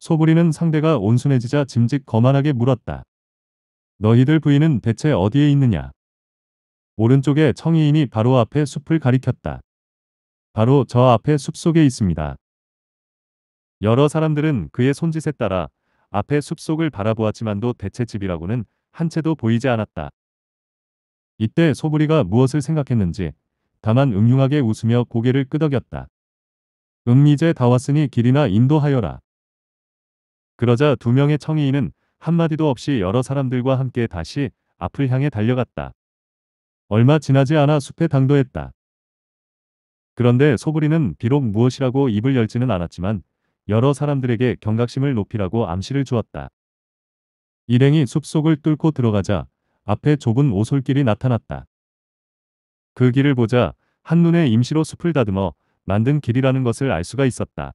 소부리는 상대가 온순해지자 짐짓 거만하게 물었다. 너희들 부인은 대체 어디에 있느냐? 오른쪽에 청이인이 바로 앞에 숲을 가리켰다. 바로 저 앞에 숲속에 있습니다. 여러 사람들은 그의 손짓에 따라 앞에 숲속을 바라보았지만도 대체 집이라고는 한 채도 보이지 않았다. 이때 소부리가 무엇을 생각했는지 다만 음흉하게 웃으며 고개를 끄덕였다. 음 이제 다 왔으니 길이나 인도하여라. 그러자 두 명의 청의인은 한마디도 없이 여러 사람들과 함께 다시 앞을 향해 달려갔다. 얼마 지나지 않아 숲에 당도했다. 그런데 소부리는 비록 무엇이라고 입을 열지는 않았지만 여러 사람들에게 경각심을 높이라고 암시를 주었다. 일행이 숲속을 뚫고 들어가자 앞에 좁은 오솔길이 나타났다. 그 길을 보자 한눈에 임시로 숲을 다듬어 만든 길이라는 것을 알 수가 있었다.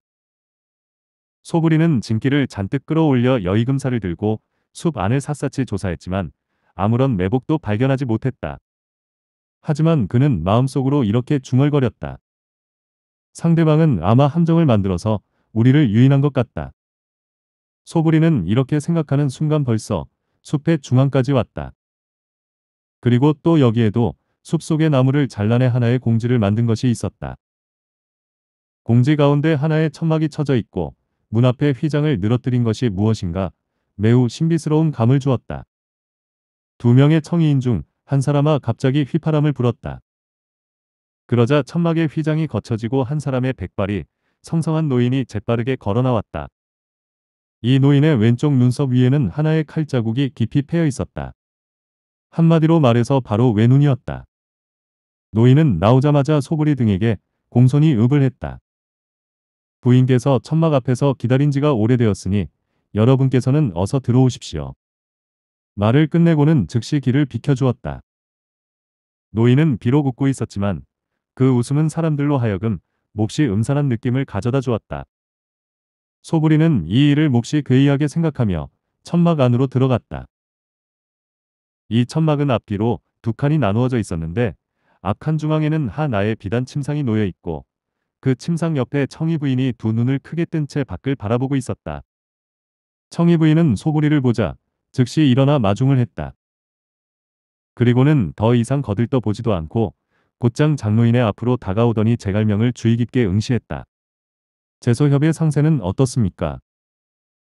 소부리는 진기를 잔뜩 끌어올려 여의금사를 들고 숲 안을 샅샅이 조사했지만 아무런 매복도 발견하지 못했다. 하지만 그는 마음속으로 이렇게 중얼거렸다. 상대방은 아마 함정을 만들어서 우리를 유인한 것 같다. 소부리는 이렇게 생각하는 순간 벌써 숲의 중앙까지 왔다. 그리고 또 여기에도 숲속의 나무를 잘라내 하나의 공지를 만든 것이 있었다. 공지 가운데 하나의 천막이 쳐져 있고 문 앞에 휘장을 늘어뜨린 것이 무엇인가 매우 신비스러운 감을 주었다. 두 명의 청의인중 한 사람아 갑자기 휘파람을 불었다. 그러자 천막의 휘장이 거쳐지고 한 사람의 백발이 성성한 노인이 재빠르게 걸어나왔다. 이 노인의 왼쪽 눈썹 위에는 하나의 칼자국이 깊이 패여 있었다. 한마디로 말해서 바로 외눈이었다. 노인은 나오자마자 소부이 등에게 공손히 읍을 했다. 부인께서 천막 앞에서 기다린 지가 오래되었으니 여러분께서는 어서 들어오십시오. 말을 끝내고는 즉시 길을 비켜주었다. 노인은 비록 웃고 있었지만 그 웃음은 사람들로 하여금 몹시 음산한 느낌을 가져다 주었다. 소부리는 이 일을 몹시 괴이하게 생각하며 천막 안으로 들어갔다. 이 천막은 앞뒤로 두 칸이 나누어져 있었는데 앞 칸 중앙에는 하나의 비단 침상이 놓여 있고 그 침상 옆에 청희 부인이 두 눈을 크게 뜬 채 밖을 바라보고 있었다. 청희 부인은 소보리를 보자 즉시 일어나 마중을 했다. 그리고는 더 이상 거들떠 보지도 않고 곧장 장로인의 앞으로 다가오더니 제갈명을 주의 깊게 응시했다. 제소협의 상세는 어떻습니까?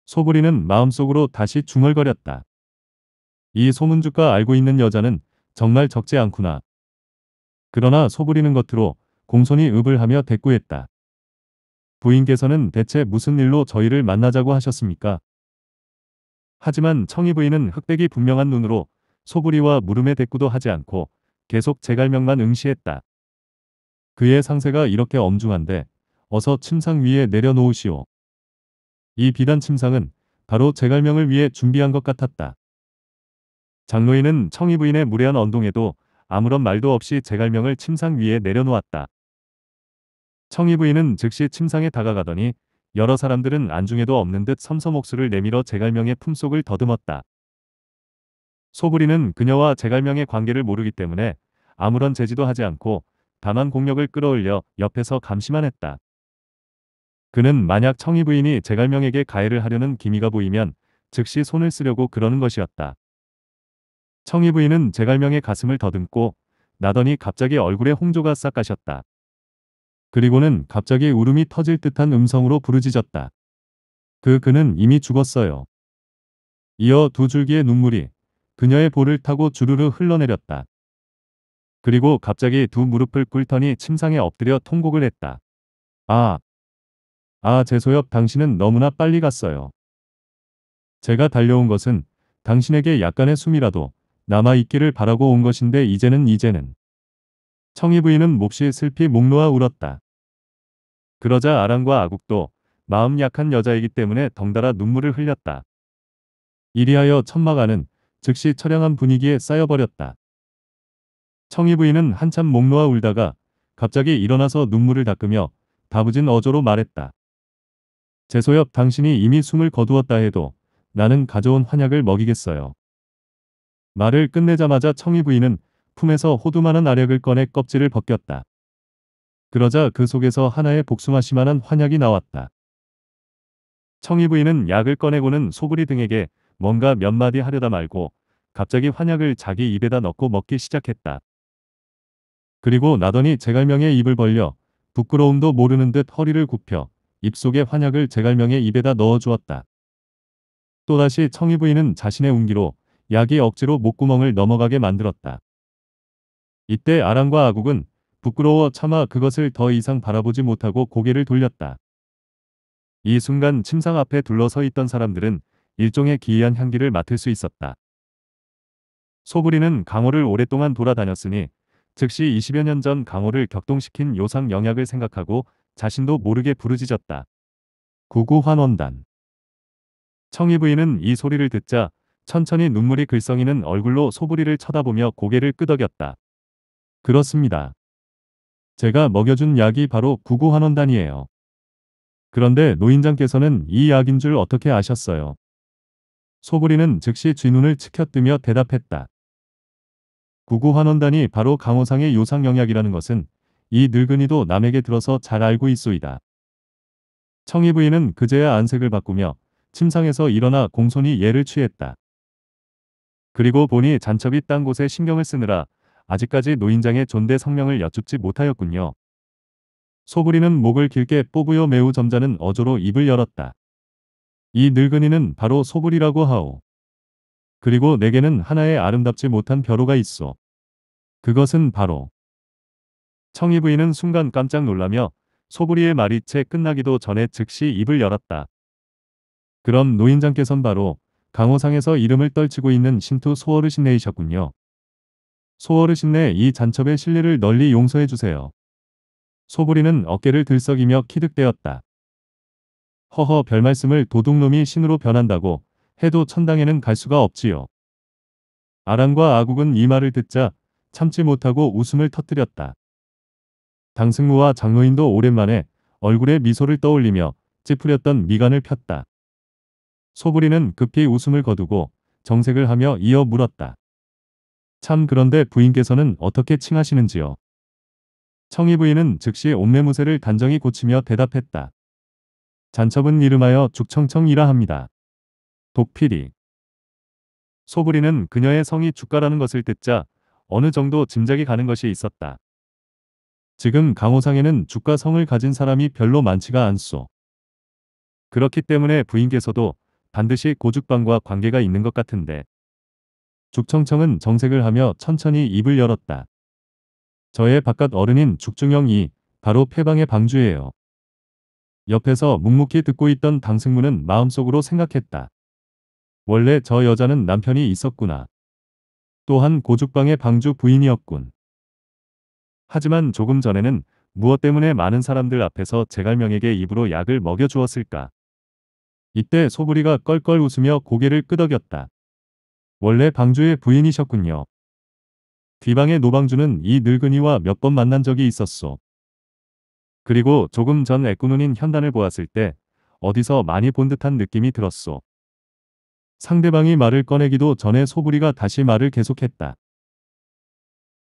소부리는 마음속으로 다시 중얼거렸다. 이 소문주가 알고 있는 여자는 정말 적지 않구나. 그러나 소부리는 겉으로 공손히 읍을 하며 대꾸했다. 부인께서는 대체 무슨 일로 저희를 만나자고 하셨습니까? 하지만 청이 부인은 흑백이 분명한 눈으로 소부리와 물음에 대꾸도 하지 않고 계속 제갈명만 응시했다. 그의 상세가 이렇게 엄중한데 어서 침상 위에 내려놓으시오. 이 비단 침상은 바로 제갈명을 위해 준비한 것 같았다. 장로인은 청이 부인의 무례한 언동에도 아무런 말도 없이 제갈명을 침상 위에 내려놓았다. 청이 부인은 즉시 침상에 다가가더니 여러 사람들은 안중에도 없는 듯 섬섬 옥수를 내밀어 제갈명의 품속을 더듬었다. 소부리는 그녀와 제갈명의 관계를 모르기 때문에 아무런 제지도 하지 않고 다만 공력을 끌어올려 옆에서 감시만 했다. 그는 만약 청이 부인이 제갈명에게 가해를 하려는 기미가 보이면 즉시 손을 쓰려고 그러는 것이었다. 청이 부인은 제갈명의 가슴을 더듬고 나더니 갑자기 얼굴에 홍조가 싹 가셨다. 그리고는 갑자기 울음이 터질 듯한 음성으로 부르짖었다. 그 그는 이미 죽었어요. 이어 두 줄기의 눈물이 그녀의 볼을 타고 주르르 흘러내렸다. 그리고 갑자기 두 무릎을 꿇더니 침상에 엎드려 통곡을 했다. 아, 아 제소엽 당신은 너무나 빨리 갔어요. 제가 달려온 것은 당신에게 약간의 숨이라도 남아있기를 바라고 온 것인데 이제는 이제는 청이 부인은 몹시 슬피 목 놓아 울었다. 그러자 아랑과 아국도 마음 약한 여자이기 때문에 덩달아 눈물을 흘렸다. 이리하여 천마가는 즉시 처량한 분위기에 쌓여버렸다. 청이 부인은 한참 목 놓아 울다가 갑자기 일어나서 눈물을 닦으며 다부진 어조로 말했다. 제소엽 당신이 이미 숨을 거두었다 해도 나는 가져온 환약을 먹이겠어요. 말을 끝내자마자 청이 부인은 품에서 호두만한 아력을 꺼내 껍질을 벗겼다. 그러자 그 속에서 하나의 복숭아씨만한 환약이 나왔다. 청이부인은 약을 꺼내고는 소부리 등에게 뭔가 몇 마디 하려다 말고 갑자기 환약을 자기 입에다 넣고 먹기 시작했다. 그리고 나더니 제갈명의 입을 벌려 부끄러움도 모르는 듯 허리를 굽혀 입속에 환약을 제갈명의 입에다 넣어주었다. 또다시 청이부인은 자신의 운기로 약이 억지로 목구멍을 넘어가게 만들었다. 이때 아랑과 아국은 부끄러워 차마 그것을 더 이상 바라보지 못하고 고개를 돌렸다. 이 순간 침상 앞에 둘러서 있던 사람들은 일종의 기이한 향기를 맡을 수 있었다. 소부리는 강호를 오랫동안 돌아다녔으니 즉시 20여 년 전 강호를 격동시킨 요상 영약을 생각하고 자신도 모르게 부르짖었다. 구구환원단 청이부인은 이 소리를 듣자 천천히 눈물이 글썽이는 얼굴로 소부리를 쳐다보며 고개를 끄덕였다. 그렇습니다. 제가 먹여준 약이 바로 구구환원단이에요. 그런데 노인장께서는 이 약인 줄 어떻게 아셨어요? 소부리는 즉시 쥐눈을 치켜뜨며 대답했다. 구구환원단이 바로 강호상의 요상영약이라는 것은 이 늙은이도 남에게 들어서 잘 알고 있소이다. 청이 부인은 그제야 안색을 바꾸며 침상에서 일어나 공손히 예를 취했다. 그리고 보니 잔첩이 딴 곳에 신경을 쓰느라 아직까지 노인장의 존대 성명을 여쭙지 못하였군요. 소부리는 목을 길게 뽑으여 매우 점잖은 어조로 입을 열었다. 이 늙은이는 바로 소부리라고 하오. 그리고 내게는 하나의 아름답지 못한 벼로가 있어. 그것은 바로 청이부인은 순간 깜짝 놀라며 소부리의 말이 채 끝나기도 전에 즉시 입을 열었다. 그럼 노인장께선 바로 강호상에서 이름을 떨치고 있는 신투 소어르신네이셨군요. 소어르신네이 잔첩의 신뢰를 널리 용서해 주세요. 소부리는 어깨를 들썩이며 키득대었다. 허허 별말씀을 도둑놈이 신으로 변한다고 해도 천당에는 갈 수가 없지요. 아랑과 아국은 이 말을 듣자 참지 못하고 웃음을 터뜨렸다. 당승무와 장로인도 오랜만에 얼굴에 미소를 떠올리며 찌푸렸던 미간을 폈다. 소부리는 급히 웃음을 거두고 정색을 하며 이어 물었다. 참 그런데 부인께서는 어떻게 칭하시는지요. 청이 부인은 즉시 옴매무새를 단정히 고치며 대답했다. 잔첩은 이름하여 죽청청이라 합니다. 독필이 소부리는 그녀의 성이 주가라는 것을 듣자 어느 정도 짐작이 가는 것이 있었다. 지금 강호상에는 주가 성을 가진 사람이 별로 많지가 않소. 그렇기 때문에 부인께서도 반드시 고죽방과 관계가 있는 것 같은데 죽청청은 정색을 하며 천천히 입을 열었다. 저의 바깥 어른인 죽중영이 바로 폐방의 방주예요. 옆에서 묵묵히 듣고 있던 당승문은 마음속으로 생각했다. 원래 저 여자는 남편이 있었구나. 또한 고죽방의 방주 부인이었군. 하지만 조금 전에는 무엇 때문에 많은 사람들 앞에서 제갈명에게 입으로 약을 먹여주었을까. 이때 소부리가 껄껄 웃으며 고개를 끄덕였다. 원래 방주의 부인이셨군요. 뒤방의 노방주는 이 늙은이와 몇 번 만난 적이 있었소. 그리고 조금 전 애꾸눈인 현단을 보았을 때 어디서 많이 본 듯한 느낌이 들었소. 상대방이 말을 꺼내기도 전에 소부리가 다시 말을 계속했다.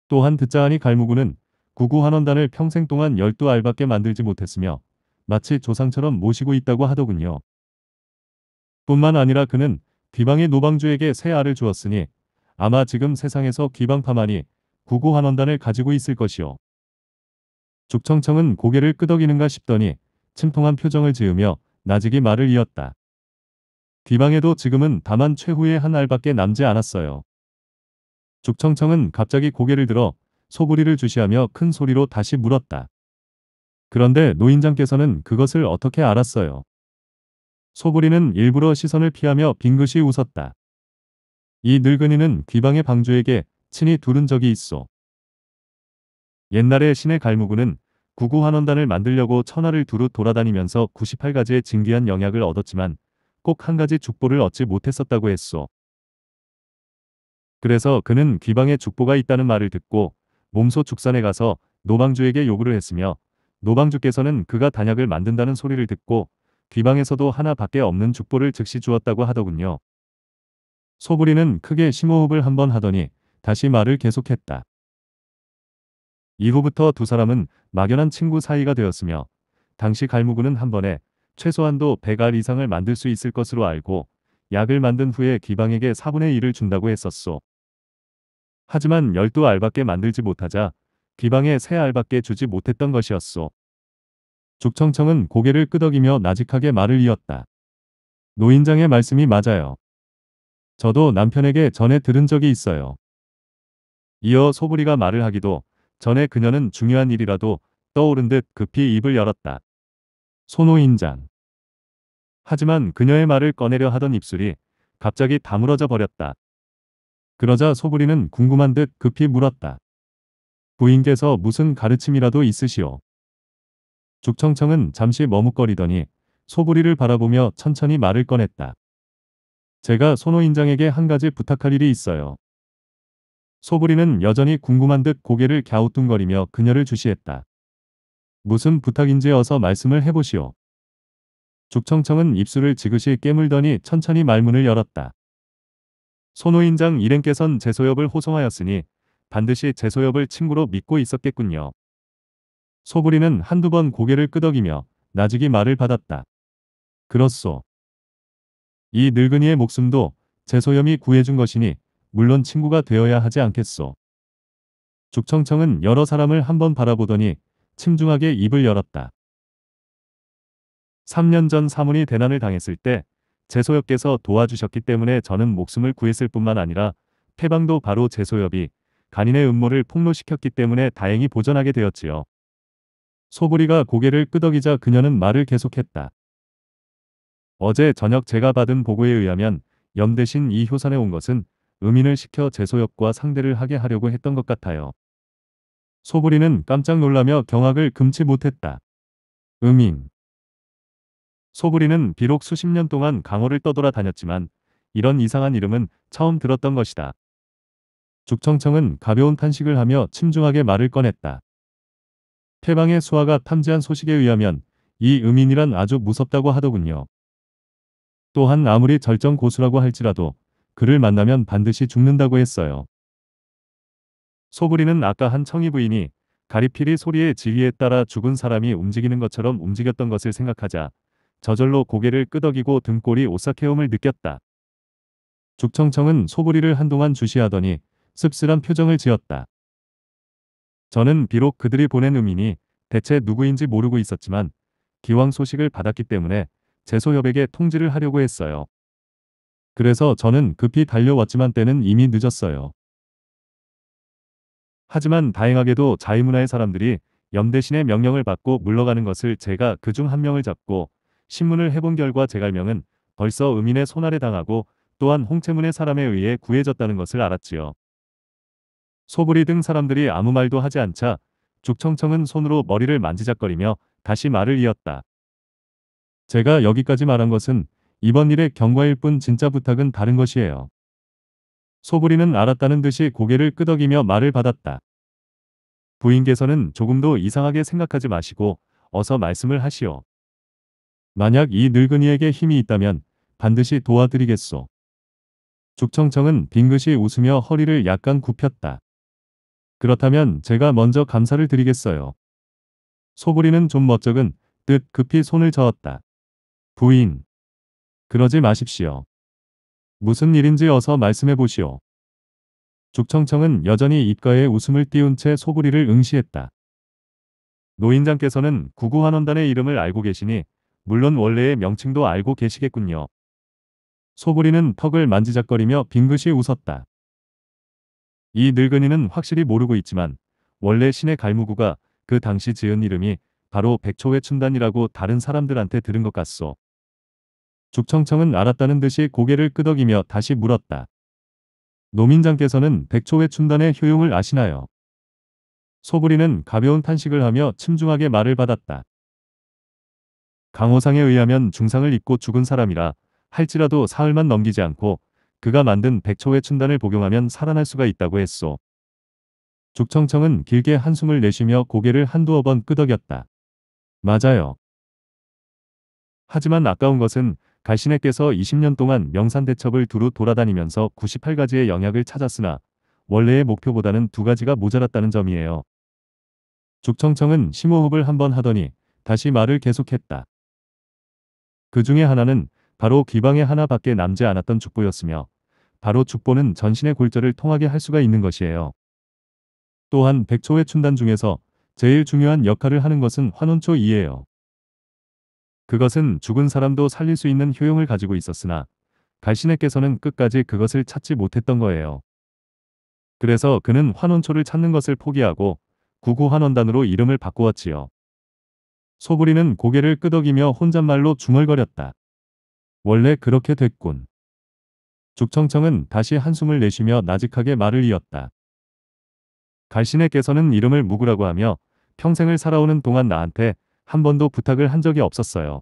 또한 듣자하니 갈무구는 구구한원단을 평생 동안 열두 알밖에 만들지 못했으며 마치 조상처럼 모시고 있다고 하더군요. 뿐만 아니라 그는 기방이 노방주에게 새 알을 주었으니 아마 지금 세상에서 기방파만이 구구한 원단을 가지고 있을 것이오 죽청청은 고개를 끄덕이는가 싶더니 침통한 표정을 지으며 나직이 말을 이었다. 기방에도 지금은 다만 최후의 한 알밖에 남지 않았어요. 죽청청은 갑자기 고개를 들어 소부리를 주시하며 큰 소리로 다시 물었다. 그런데 노인장께서는 그것을 어떻게 알았어요? 소부리는 일부러 시선을 피하며 빙긋이 웃었다. 이 늙은이는 귀방의 방주에게 친히 두른 적이 있어. 옛날에 신의 갈무구는 구구환원단을 만들려고 천하를 두루 돌아다니면서 98가지의 진귀한 영약을 얻었지만 꼭 한 가지 죽보를 얻지 못했었다고 했소. 그래서 그는 귀방에 죽보가 있다는 말을 듣고 몸소 죽산에 가서 노방주에게 요구를 했으며 노방주께서는 그가 단약을 만든다는 소리를 듣고 귀방에서도 하나밖에 없는 죽보를 즉시 주었다고 하더군요. 소부리는 크게 심호흡을 한번 하더니 다시 말을 계속했다. 이후부터 두 사람은 막연한 친구 사이가 되었으며 당시 갈무구는 한 번에 최소한도 100알 이상을 만들 수 있을 것으로 알고 약을 만든 후에 기방에게 4분의 1을 준다고 했었소. 하지만 12알밖에 만들지 못하자 기방에 3알밖에 주지 못했던 것이었소. 죽청청은 고개를 끄덕이며 나직하게 말을 이었다. 노인장의 말씀이 맞아요. 저도 남편에게 전에 들은 적이 있어요. 이어 소부리가 말을 하기도 전에 그녀는 중요한 일이라도 떠오른 듯 급히 입을 열었다. 소노인장. 하지만 그녀의 말을 꺼내려 하던 입술이 갑자기 다물어져 버렸다. 그러자 소부리는 궁금한 듯 급히 물었다. 부인께서 무슨 가르침이라도 있으시오. 죽청청은 잠시 머뭇거리더니 소부리를 바라보며 천천히 말을 꺼냈다. 제가 손호인장에게 한 가지 부탁할 일이 있어요. 소부리는 여전히 궁금한 듯 고개를 갸우뚱거리며 그녀를 주시했다. 무슨 부탁인지 어서 말씀을 해보시오. 죽청청은 입술을 지그시 깨물더니 천천히 말문을 열었다. 손호인장 일행께선 제소엽을 호송하였으니 반드시 제소엽을 친구로 믿고 있었겠군요. 소부리는 한두 번 고개를 끄덕이며 나직이 말을 받았다. 그렇소. 이 늙은이의 목숨도 제소염이 구해준 것이니 물론 친구가 되어야 하지 않겠소. 죽청청은 여러 사람을 한 번 바라보더니 침중하게 입을 열었다. 3년 전 사문이 대난을 당했을 때제소엽께서 도와주셨기 때문에 저는 목숨을 구했을 뿐만 아니라 태방도 바로 제소엽이 간인의 음모를 폭로시켰기 때문에 다행히 보전하게 되었지요. 소보리가 고개를 끄덕이자 그녀는 말을 계속했다. 어제 저녁 제가 받은 보고에 의하면 염 대신 이 효산에 온 것은 음인을 시켜 재소역과 상대를 하게 하려고 했던 것 같아요. 소보리는 깜짝 놀라며 경악을 금치 못했다. 음인 소부리는 비록 수십 년 동안 강호를 떠돌아 다녔지만 이런 이상한 이름은 처음 들었던 것이다. 죽청청은 가벼운 탄식을 하며 침중하게 말을 꺼냈다. 태방의 수하가 탐지한 소식에 의하면 이 음인이란 아주 무섭다고 하더군요. 또한 아무리 절정 고수라고 할지라도 그를 만나면 반드시 죽는다고 했어요. 소부리는 아까 한 청이 부인이 가리필이 소리의 지휘에 따라 죽은 사람이 움직이는 것처럼 움직였던 것을 생각하자 저절로 고개를 끄덕이고 등골이 오싹해옴을 느꼈다. 죽청청은 소부리를 한동안 주시하더니 씁쓸한 표정을 지었다. 저는 비록 그들이 보낸 음인이 대체 누구인지 모르고 있었지만 기왕 소식을 받았기 때문에 제소협에게 통지를 하려고 했어요. 그래서 저는 급히 달려왔지만 때는 이미 늦었어요. 하지만 다행하게도 자유문화의 사람들이 염대신의 명령을 받고 물러가는 것을 제가 그 중 한 명을 잡고 신문을 해본 결과 제갈명은 벌써 음인의 손아래 당하고 또한 홍채문의 사람에 의해 구해졌다는 것을 알았지요. 소불이 등 사람들이 아무 말도 하지 않자 죽청청은 손으로 머리를 만지작거리며 다시 말을 이었다. 제가 여기까지 말한 것은 이번 일의 경과일 뿐 진짜 부탁은 다른 것이에요. 소불이는 알았다는 듯이 고개를 끄덕이며 말을 받았다. 부인께서는 조금도 이상하게 생각하지 마시고 어서 말씀을 하시오. 만약 이 늙은이에게 힘이 있다면 반드시 도와드리겠소. 죽청청은 빙긋이 웃으며 허리를 약간 굽혔다. 그렇다면 제가 먼저 감사를 드리겠어요. 소부리는 좀 멋쩍은 듯 급히 손을 저었다. 부인. 그러지 마십시오. 무슨 일인지 어서 말씀해 보시오. 죽청청은 여전히 입가에 웃음을 띄운 채 소부리를 응시했다. 노인장께서는 구구환원단의 이름을 알고 계시니 물론 원래의 명칭도 알고 계시겠군요. 소부리는 턱을 만지작거리며 빙긋이 웃었다. 이 늙은이는 확실히 모르고 있지만 원래 신의 갈무구가 그 당시 지은 이름이 바로 백초회 춘단이라고 다른 사람들한테 들은 것 같소. 죽청청은 알았다는 듯이 고개를 끄덕이며 다시 물었다. 노민장께서는 백초회 춘단의 효용을 아시나요? 소부리는 가벼운 탄식을 하며 침중하게 말을 받았다. 강호상에 의하면 중상을 입고 죽은 사람이라 할지라도 사흘만 넘기지 않고 그가 만든 백초의 춘단을 복용하면 살아날 수가 있다고 했소. 죽청청은 길게 한숨을 내쉬며 고개를 한두어 번 끄덕였다. 맞아요. 하지만 아까운 것은 갈신에께서 20년 동안 명산대첩을 두루 돌아다니면서 98가지의 영약을 찾았으나 원래의 목표보다는 두 가지가 모자랐다는 점이에요. 죽청청은 심호흡을 한번 하더니 다시 말을 계속했다. 그 중에 하나는 바로 기방에 하나밖에 남지 않았던 죽보였으며 바로 죽보는 전신의 골절을 통하게 할 수가 있는 것이에요. 또한 백초의 춘단 중에서 제일 중요한 역할을 하는 것은 환원초이에요. 그것은 죽은 사람도 살릴 수 있는 효용을 가지고 있었으나 갈신에께서는 끝까지 그것을 찾지 못했던 거예요. 그래서 그는 환원초를 찾는 것을 포기하고 구구환원단으로 이름을 바꾸었지요. 소부리는 고개를 끄덕이며 혼잣말로 중얼거렸다. 원래 그렇게 됐군. 죽청청은 다시 한숨을 내쉬며 나직하게 말을 이었다. 갈신에께서는 이름을 무구라고 하며 평생을 살아오는 동안 나한테 한 번도 부탁을 한 적이 없었어요.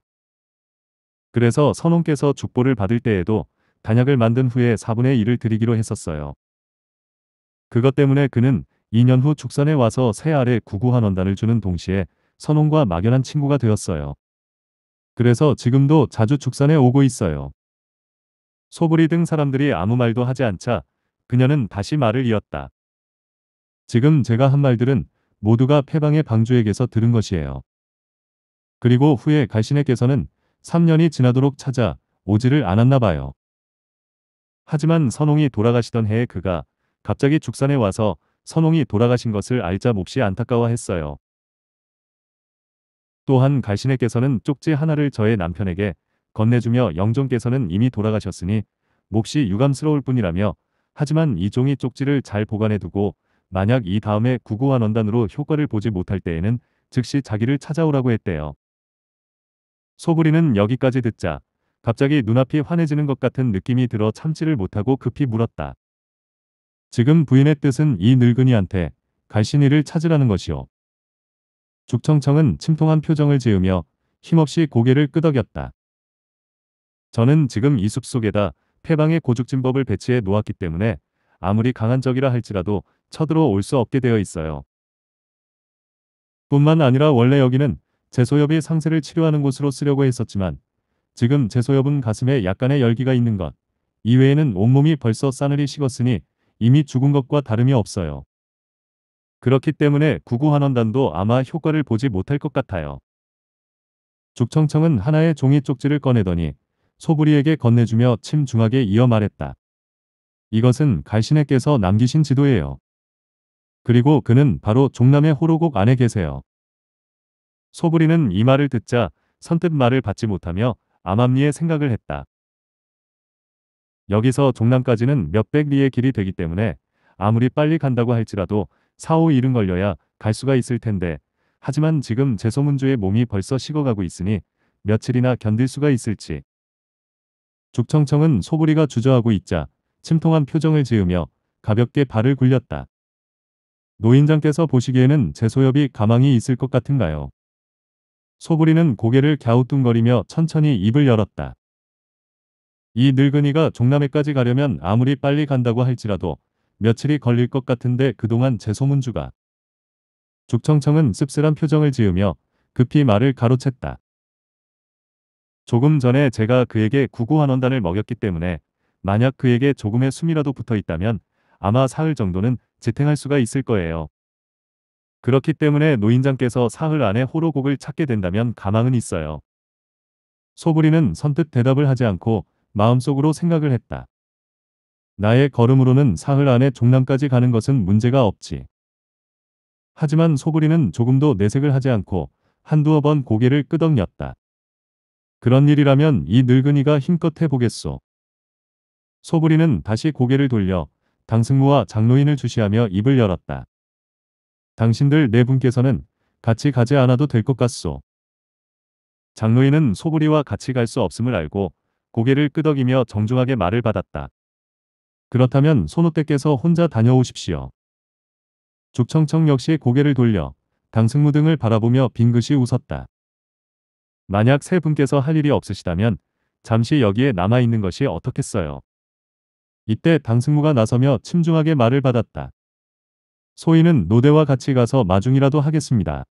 그래서 선홍께서 죽보를 받을 때에도 단약을 만든 후에 4분의 1을 드리기로 했었어요. 그것 때문에 그는 2년 후 죽산에 와서 새 알에 구구한 원단을 주는 동시에 선홍과 막연한 친구가 되었어요. 그래서 지금도 자주 죽산에 오고 있어요. 소불이 등 사람들이 아무 말도 하지 않자 그녀는 다시 말을 이었다. 지금 제가 한 말들은 모두가 패방의 방주에게서 들은 것이에요. 그리고 후에 갈신에께서는 3년이 지나도록 찾아 오지를 않았나 봐요. 하지만 선홍이 돌아가시던 해에 그가 갑자기 죽산에 와서 선홍이 돌아가신 것을 알자 몹시 안타까워했어요. 또한 갈신에께서는 쪽지 하나를 저의 남편에게 건네주며 영종께서는 이미 돌아가셨으니 몹시 유감스러울 뿐이라며 하지만 이 종이 쪽지를 잘 보관해두고 만약 이 다음에 구구한 원단으로 효과를 보지 못할 때에는 즉시 자기를 찾아오라고 했대요. 소부리는 여기까지 듣자 갑자기 눈앞이 환해지는 것 같은 느낌이 들어 참지를 못하고 급히 물었다. 지금 부인의 뜻은 이 늙은이한테 갈신이를 찾으라는 것이오. 죽청청은 침통한 표정을 지으며 힘없이 고개를 끄덕였다. 저는 지금 이 숲속에다 폐방의 고죽진법을 배치해 놓았기 때문에 아무리 강한 적이라 할지라도 쳐들어 올 수 없게 되어 있어요. 뿐만 아니라 원래 여기는 제소엽이 상세를 치료하는 곳으로 쓰려고 했었지만 지금 제소엽은 가슴에 약간의 열기가 있는 것 이외에는 온몸이 벌써 싸늘히 식었으니 이미 죽은 것과 다름이 없어요. 그렇기 때문에 구구한원단도 아마 효과를 보지 못할 것 같아요. 죽청청은 하나의 종이 쪽지를 꺼내더니 소부리에게 건네주며 침중하게 이어 말했다. 이것은 갈신에께서 남기신 지도예요. 그리고 그는 바로 종남의 호로곡 안에 계세요. 소부리는 이 말을 듣자 선뜻 말을 받지 못하며 암암리에 생각을 했다. 여기서 종남까지는 몇백 리의 길이 되기 때문에 아무리 빨리 간다고 할지라도 4, 5 일은 걸려야 갈 수가 있을 텐데 하지만 지금 제소문주의 몸이 벌써 식어가고 있으니 며칠이나 견딜 수가 있을지 죽청청은 소부리가 주저하고 있자 침통한 표정을 지으며 가볍게 발을 굴렸다. 노인장께서 보시기에는 제소엽이 가망이 있을 것 같은가요? 소부리는 고개를 갸우뚱거리며 천천히 입을 열었다. 이 늙은이가 종남에까지 가려면 아무리 빨리 간다고 할지라도 며칠이 걸릴 것 같은데 그동안 제 소문주가. 죽청청은 씁쓸한 표정을 지으며 급히 말을 가로챘다. 조금 전에 제가 그에게 구구한 원단을 먹였기 때문에 만약 그에게 조금의 숨이라도 붙어 있다면 아마 사흘 정도는 지탱할 수가 있을 거예요. 그렇기 때문에 노인장께서 사흘 안에 호로곡을 찾게 된다면 가망은 있어요. 소부리는 선뜻 대답을 하지 않고 마음속으로 생각을 했다. 나의 걸음으로는 사흘 안에 종남까지 가는 것은 문제가 없지. 하지만 소부리는 조금도 내색을 하지 않고 한두어 번 고개를 끄덕였다. 그런 일이라면 이 늙은이가 힘껏 해보겠소. 소부리는 다시 고개를 돌려 당승무와 장로인을 주시하며 입을 열었다. 당신들 네 분께서는 같이 가지 않아도 될 것 같소. 장로인은 소부리와 같이 갈 수 없음을 알고 고개를 끄덕이며 정중하게 말을 받았다. 그렇다면 손호떼께서 혼자 다녀오십시오. 죽청청 역시 고개를 돌려 당승무 등을 바라보며 빙긋이 웃었다. 만약 세 분께서 할 일이 없으시다면 잠시 여기에 남아있는 것이 어떻겠어요. 이때 당승무가 나서며 침중하게 말을 받았다. 소인은 노대와 같이 가서 마중이라도 하겠습니다.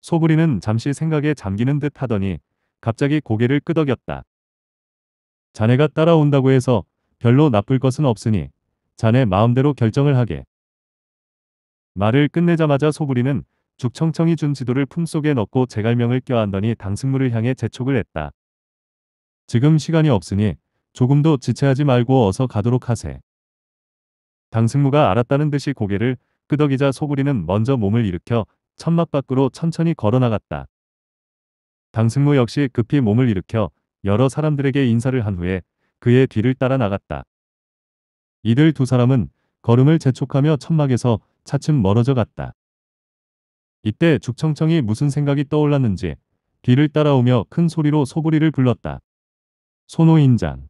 소부리는 잠시 생각에 잠기는 듯 하더니 갑자기 고개를 끄덕였다. 자네가 따라온다고 해서 별로 나쁠 것은 없으니 자네 마음대로 결정을 하게. 말을 끝내자마자 소부리는 죽청청이 준 지도를 품속에 넣고 제갈명을 껴안더니 당승무를 향해 재촉을 했다. 지금 시간이 없으니 조금도 지체하지 말고 어서 가도록 하세. 당승무가 알았다는 듯이 고개를 끄덕이자 소부리는 먼저 몸을 일으켜 천막 밖으로 천천히 걸어나갔다. 당승무 역시 급히 몸을 일으켜 여러 사람들에게 인사를 한 후에 그의 뒤를 따라 나갔다. 이들 두 사람은 걸음을 재촉하며 천막에서 차츰 멀어져 갔다. 이때 죽청청이 무슨 생각이 떠올랐는지 뒤를 따라오며 큰 소리로 소부리를 불렀다. 소노인장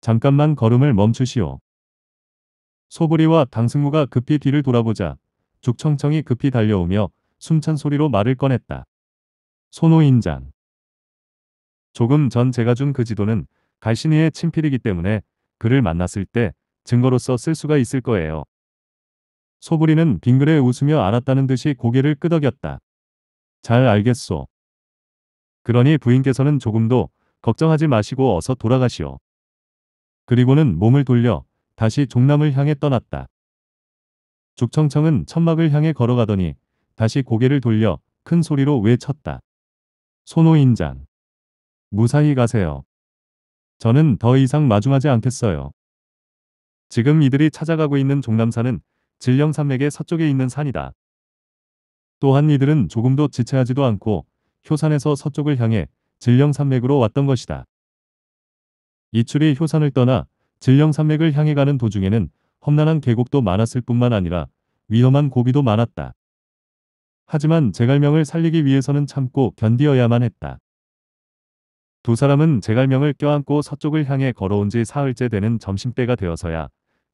잠깐만 걸음을 멈추시오. 소부리와 당승우가 급히 뒤를 돌아보자 죽청청이 급히 달려오며 숨찬 소리로 말을 꺼냈다. 소노인장 조금 전 제가 준 그 지도는 갈신이의 친필이기 때문에 그를 만났을 때 증거로서 쓸 수가 있을 거예요. 소부리는 빙그레 웃으며 알았다는 듯이 고개를 끄덕였다. 잘 알겠소. 그러니 부인께서는 조금도 걱정하지 마시고 어서 돌아가시오. 그리고는 몸을 돌려 다시 종남을 향해 떠났다. 죽청청은 천막을 향해 걸어가더니 다시 고개를 돌려 큰 소리로 외쳤다. 손호인장. 무사히 가세요. 저는 더 이상 마중하지 않겠어요. 지금 이들이 찾아가고 있는 종남사는 진령산맥의 서쪽에 있는 산이다. 또한 이들은 조금도 지체하지도 않고 효산에서 서쪽을 향해 진령산맥으로 왔던 것이다. 이출이 효산을 떠나 진령산맥을 향해 가는 도중에는 험난한 계곡도 많았을 뿐만 아니라 위험한 고비도 많았다. 하지만 제갈명을 살리기 위해서는 참고 견디어야만 했다. 두 사람은 제갈명을 껴안고 서쪽을 향해 걸어온 지 사흘째 되는 점심때가 되어서야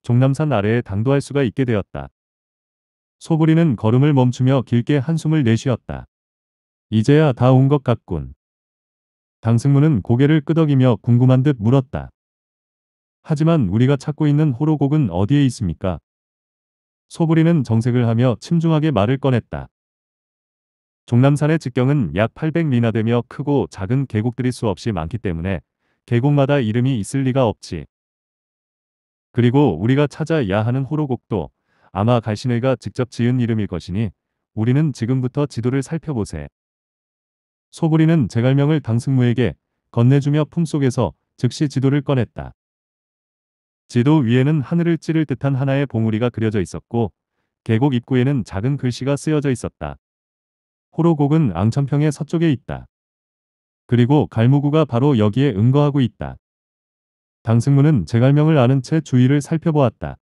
종남산 아래에 당도할 수가 있게 되었다. 소부리는 걸음을 멈추며 길게 한숨을 내쉬었다. 이제야 다 온 것 같군. 강승무는 고개를 끄덕이며 궁금한 듯 물었다. 하지만 우리가 찾고 있는 호로곡은 어디에 있습니까? 소부리는 정색을 하며 침중하게 말을 꺼냈다. 종남산의 직경은 약 800리나 되며 크고 작은 계곡들이 수없이 많기 때문에 계곡마다 이름이 있을 리가 없지. 그리고 우리가 찾아야 하는 호로곡도 아마 갈신의가 직접 지은 이름일 것이니 우리는 지금부터 지도를 살펴보세. 소부리는 제갈명을 당승무에게 건네주며 품속에서 즉시 지도를 꺼냈다. 지도 위에는 하늘을 찌를 듯한 하나의 봉우리가 그려져 있었고 계곡 입구에는 작은 글씨가 쓰여져 있었다. 호로곡은 앙천평의 서쪽에 있다. 그리고 갈무구가 바로 여기에 응거하고 있다. 장승무는 제갈명을 아는 채 주위를 살펴보았다.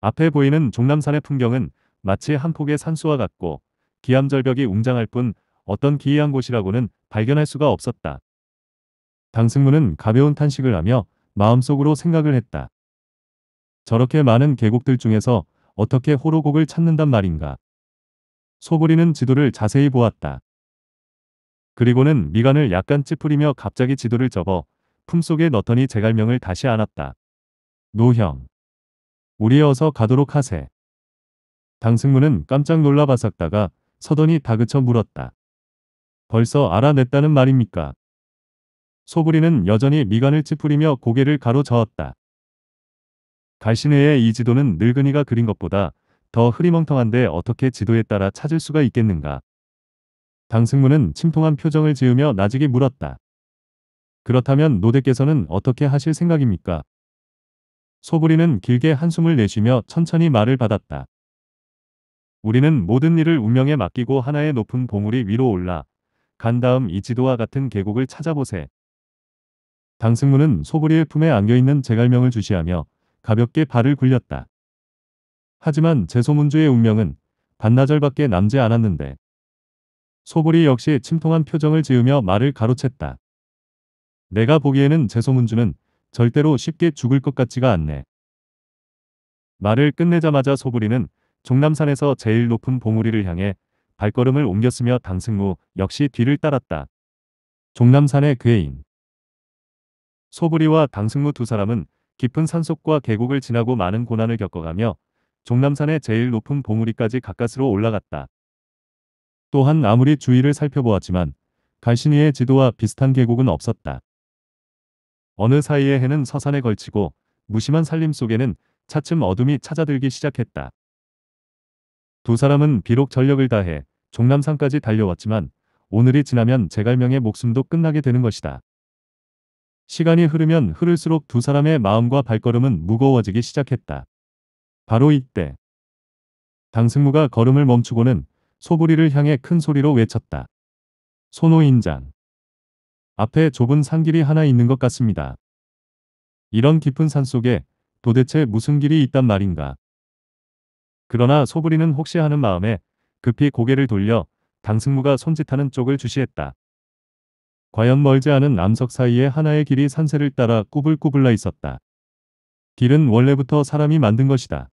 앞에 보이는 종남산의 풍경은 마치 한 폭의 산수와 같고 기암절벽이 웅장할 뿐 어떤 기이한 곳이라고는 발견할 수가 없었다. 장승무는 가벼운 탄식을 하며 마음속으로 생각을 했다. 저렇게 많은 계곡들 중에서 어떻게 호로곡을 찾는단 말인가. 소부리는 지도를 자세히 보았다. 그리고는 미간을 약간 찌푸리며 갑자기 지도를 접어 품속에 넣더니 제갈명을 다시 안았다. 노형. 우리 어서 가도록 하세. 당승문은 깜짝 놀라 바삭다가 서더니 다그쳐 물었다. 벌써 알아냈다는 말입니까? 소부리는 여전히 미간을 찌푸리며 고개를 가로저었다. 갈신회의 이 지도는 늙은이가 그린 것보다 더 흐리멍텅한데 어떻게 지도에 따라 찾을 수가 있겠는가. 당승문은 침통한 표정을 지으며 나직이 물었다. 그렇다면 노대께서는 어떻게 하실 생각입니까? 소부리는 길게 한숨을 내쉬며 천천히 말을 받았다. 우리는 모든 일을 운명에 맡기고 하나의 높은 봉우리 위로 올라 간 다음 이 지도와 같은 계곡을 찾아보세. 당승무는 소부리의 품에 안겨있는 제갈명을 주시하며 가볍게 발을 굴렸다. 하지만 제소문주의 운명은 반나절밖에 남지 않았는데 소부리 역시 침통한 표정을 지으며 말을 가로챘다. 내가 보기에는 제소문주는 절대로 쉽게 죽을 것 같지가 않네. 말을 끝내자마자 소부리는 종남산에서 제일 높은 봉우리를 향해 발걸음을 옮겼으며 당승무 역시 뒤를 따랐다. 종남산의 괴인 소부리와 당승무 두 사람은 깊은 산속과 계곡을 지나고 많은 고난을 겪어가며 종남산의 제일 높은 봉우리까지 가까스로 올라갔다. 또한 아무리 주위를 살펴보았지만 갈신이의 지도와 비슷한 계곡은 없었다. 어느 사이에 해는 서산에 걸치고 무심한 살림 속에는 차츰 어둠이 찾아들기 시작했다. 두 사람은 비록 전력을 다해 종남산까지 달려왔지만 오늘이 지나면 제갈명의 목숨도 끝나게 되는 것이다. 시간이 흐르면 흐를수록 두 사람의 마음과 발걸음은 무거워지기 시작했다. 바로 이때 당승무가 걸음을 멈추고는 소부리를 향해 큰 소리로 외쳤다. 소노인장 앞에 좁은 산길이 하나 있는 것 같습니다. 이런 깊은 산 속에 도대체 무슨 길이 있단 말인가. 그러나 소부리는 혹시 하는 마음에 급히 고개를 돌려 당승무가 손짓하는 쪽을 주시했다. 과연 멀지 않은 암석 사이에 하나의 길이 산세를 따라 꾸불꾸불나 있었다. 길은 원래부터 사람이 만든 것이다.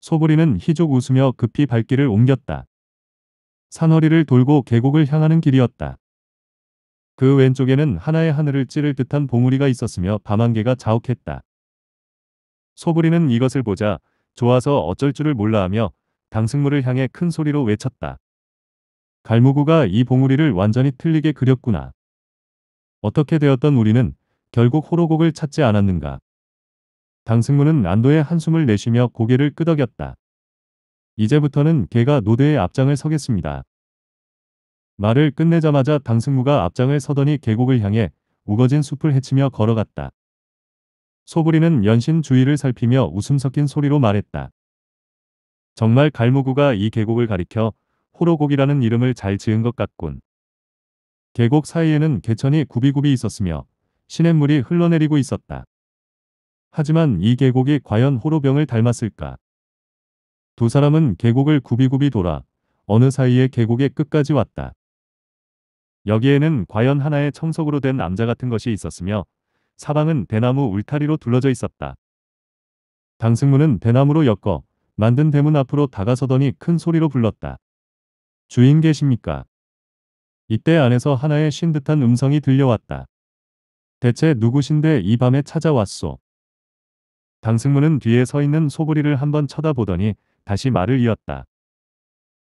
소부리는 희족 웃으며 급히 발길을 옮겼다. 산허리를 돌고 계곡을 향하는 길이었다. 그 왼쪽에는 하나의 하늘을 찌를 듯한 봉우리가 있었으며 밤안개가 자욱했다. 소부리는 이것을 보자 좋아서 어쩔 줄을 몰라 하며 당승물을 향해 큰 소리로 외쳤다. 갈무구가 이 봉우리를 완전히 틀리게 그렸구나. 어떻게 되었던 우리는 결국 호로곡을 찾지 않았는가. 당승무는 안도의 한숨을 내쉬며 고개를 끄덕였다. 이제부터는 개가 노대의 앞장을 서겠습니다. 말을 끝내자마자 당승무가 앞장을 서더니 계곡을 향해 우거진 숲을 헤치며 걸어갔다. 소부리는 연신 주위를 살피며 웃음 섞인 소리로 말했다. 정말 갈무구가 이 계곡을 가리켜 호로곡이라는 이름을 잘 지은 것 같군. 계곡 사이에는 개천이 굽이굽이 있었으며 시냇물이 흘러내리고 있었다. 하지만 이 계곡이 과연 호로병을 닮았을까? 두 사람은 계곡을 굽이굽이 돌아 어느 사이에 계곡의 끝까지 왔다. 여기에는 과연 하나의 청석으로 된 남자 같은 것이 있었으며 사방은 대나무 울타리로 둘러져 있었다. 장승문은 대나무로 엮어 만든 대문 앞으로 다가서더니 큰 소리로 불렀다. 주인 계십니까? 이때 안에서 하나의 쉰 듯한 음성이 들려왔다. 대체 누구신데 이 밤에 찾아왔소? 장승문은 뒤에 서 있는 소부리를 한번 쳐다보더니 다시 말을 이었다.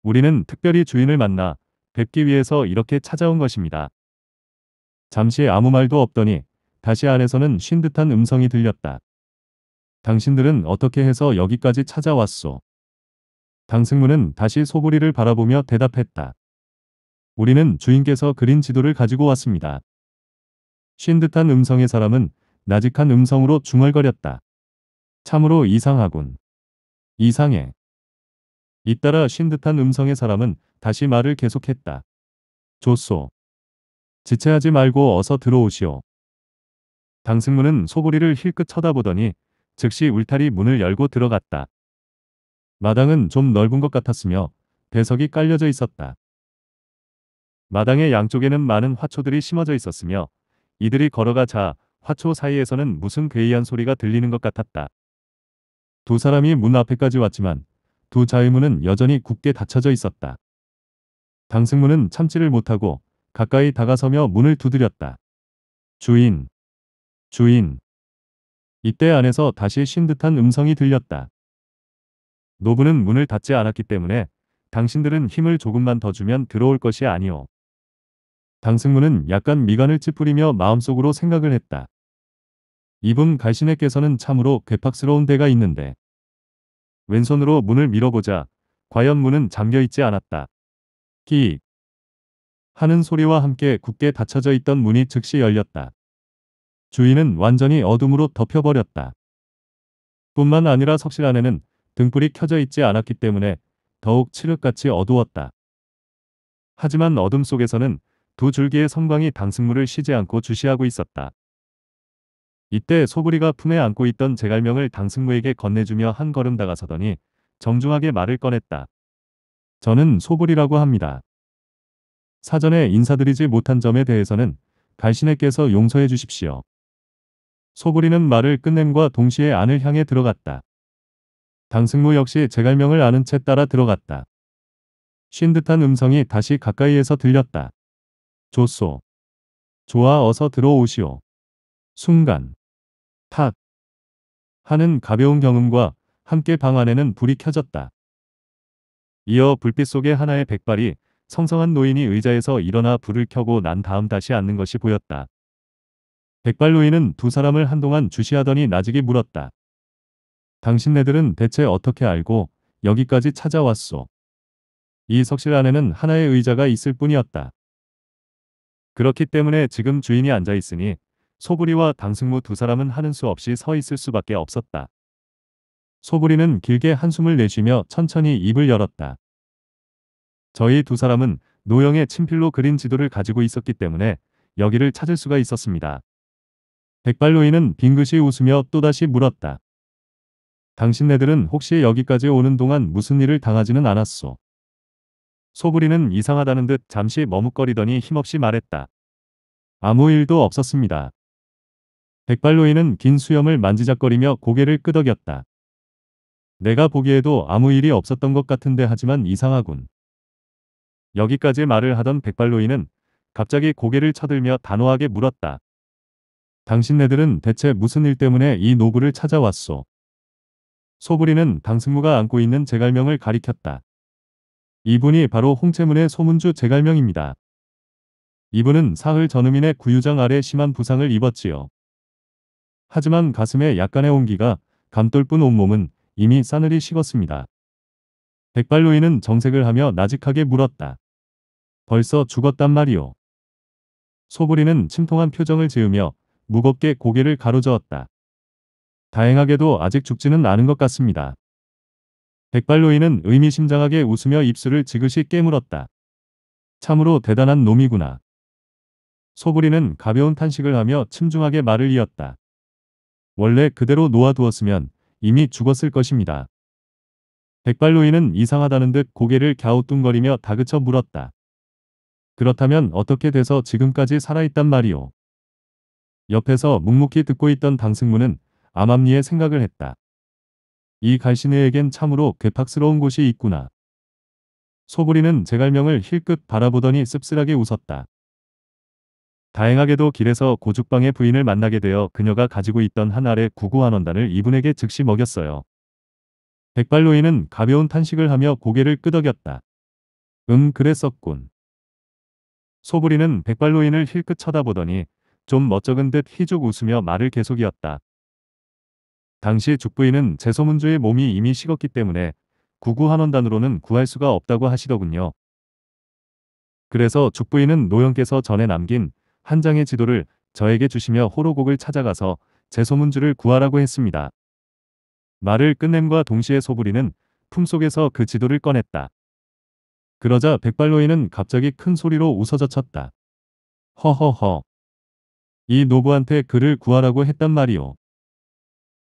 우리는 특별히 주인을 만나 뵙기 위해서 이렇게 찾아온 것입니다. 잠시 아무 말도 없더니 다시 안에서는 쉰 듯한 음성이 들렸다. 당신들은 어떻게 해서 여기까지 찾아왔소? 당승문은 다시 소부리를 바라보며 대답했다. 우리는 주인께서 그린 지도를 가지고 왔습니다. 쉰 듯한 음성의 사람은 나직한 음성으로 중얼거렸다. 참으로 이상하군. 이상해. 잇따라 쉰 듯한 음성의 사람은 다시 말을 계속했다. 조소 지체하지 말고 어서 들어오시오. 당승문은 소고리를 힐끗 쳐다보더니 즉시 울타리 문을 열고 들어갔다. 마당은 좀 넓은 것 같았으며 대석이 깔려져 있었다. 마당의 양쪽에는 많은 화초들이 심어져 있었으며 이들이 걸어가 자 화초 사이에서는 무슨 괴이한 소리가 들리는 것 같았다. 두 사람이 문 앞에까지 왔지만 두 자의문은 여전히 굳게 닫혀져 있었다. 강승무는 참지를 못하고 가까이 다가서며 문을 두드렸다. 주인! 주인! 이때 안에서 다시 신 듯한 음성이 들렸다. 노부는 문을 닫지 않았기 때문에 당신들은 힘을 조금만 더 주면 들어올 것이 아니오. 강승무는 약간 미간을 찌푸리며 마음속으로 생각을 했다. 이분 갈신에께서는 참으로 괴팍스러운 데가 있는데 왼손으로 문을 밀어보자 과연 문은 잠겨있지 않았다. 기 하는 소리와 함께 굳게 닫혀져 있던 문이 즉시 열렸다. 주인은 완전히 어둠으로 덮여버렸다. 뿐만 아니라 석실 안에는 등불이 켜져 있지 않았기 때문에 더욱 칠흑같이 어두웠다. 하지만 어둠 속에서는 두 줄기의 성광이 당승물을 쉬지 않고 주시하고 있었다. 이때 소부리가 품에 안고 있던 제갈명을 당승무에게 건네주며 한 걸음 다가서더니 정중하게 말을 꺼냈다. 저는 소불이라고 합니다. 사전에 인사드리지 못한 점에 대해서는 갈신에께서 용서해 주십시오. 소불이는 말을 끝냄과 동시에 안을 향해 들어갔다. 당승무 역시 제갈명을 아는 채 따라 들어갔다. 쉰 듯한 음성이 다시 가까이에서 들렸다. 조소. 좋아 어서 들어오시오. 순간. 탁. 하는 가벼운 경음과 함께 방 안에는 불이 켜졌다. 이어 불빛 속에 하나의 백발이 성성한 노인이 의자에서 일어나 불을 켜고 난 다음 다시 앉는 것이 보였다. 백발 노인은 두 사람을 한동안 주시하더니 나직이 물었다. 당신네들은 대체 어떻게 알고 여기까지 찾아왔소? 이 석실 안에는 하나의 의자가 있을 뿐이었다. 그렇기 때문에 지금 주인이 앉아 있으니 소부리와 당승무 두 사람은 하는 수 없이 서 있을 수밖에 없었다. 소부리는 길게 한숨을 내쉬며 천천히 입을 열었다. 저희 두 사람은 노영의 친필로 그린 지도를 가지고 있었기 때문에 여기를 찾을 수가 있었습니다. 백발로이는 빙긋이 웃으며 또다시 물었다. 당신네들은 혹시 여기까지 오는 동안 무슨 일을 당하지는 않았소? 소부리는 이상하다는 듯 잠시 머뭇거리더니 힘없이 말했다. 아무 일도 없었습니다. 백발로이는 긴 수염을 만지작거리며 고개를 끄덕였다. 내가 보기에도 아무 일이 없었던 것 같은데 하지만 이상하군. 여기까지 말을 하던 백발로이는 갑자기 고개를 쳐들며 단호하게 물었다. 당신네들은 대체 무슨 일 때문에 이 노부를 찾아왔소? 소부리는 당승무가 안고 있는 제갈명을 가리켰다. 이분이 바로 홍채문의 소문주 제갈명입니다. 이분은 사흘 전음인의 구유장 아래 심한 부상을 입었지요. 하지만 가슴에 약간의 온기가 감돌뿐 온몸은 이미 싸늘히 식었습니다. 백발로이는 정색을 하며 나직하게 물었다. 벌써 죽었단 말이오. 소부리는 침통한 표정을 지으며 무겁게 고개를 가로저었다. 다행하게도 아직 죽지는 않은 것 같습니다. 백발로이는 의미심장하게 웃으며 입술을 지그시 깨물었다. 참으로 대단한 놈이구나. 소부리는 가벼운 탄식을 하며 침중하게 말을 이었다. 원래 그대로 놓아두었으면 이미 죽었을 것입니다. 백발로이는 이상하다는 듯 고개를 갸우뚱거리며 다그쳐 물었다. 그렇다면 어떻게 돼서 지금까지 살아있단 말이오. 옆에서 묵묵히 듣고 있던 당승문은암암리에 생각을 했다. 이 갈신의에겐 참으로 괴팍스러운 곳이 있구나. 소부리는 제갈명을 힐끗 바라보더니 씁쓸하게 웃었다. 다행하게도 길에서 고죽방의 부인을 만나게 되어 그녀가 가지고 있던 한 알의 구구한 원단을 이분에게 즉시 먹였어요. 백발로이는 가벼운 탄식을 하며 고개를 끄덕였다. 음 그랬었군. 소부리는 백발로인을 힐끗 쳐다보더니 좀 멋쩍은 듯 희죽 웃으며 말을 계속이었다. 당시 죽부인은 재소문주의 몸이 이미 식었기 때문에 구구한 원단으로는 구할 수가 없다고 하시더군요. 그래서 죽부인은 노영께서 전에 남긴 한 장의 지도를 저에게 주시며 호로곡을 찾아가서 제소문주를 구하라고 했습니다. 말을 끝냄과 동시에 소부리는 품속에서 그 지도를 꺼냈다. 그러자 백발로이는 갑자기 큰 소리로 웃어젖혔다. 허허허. 이 노부한테 그를 구하라고 했단 말이오.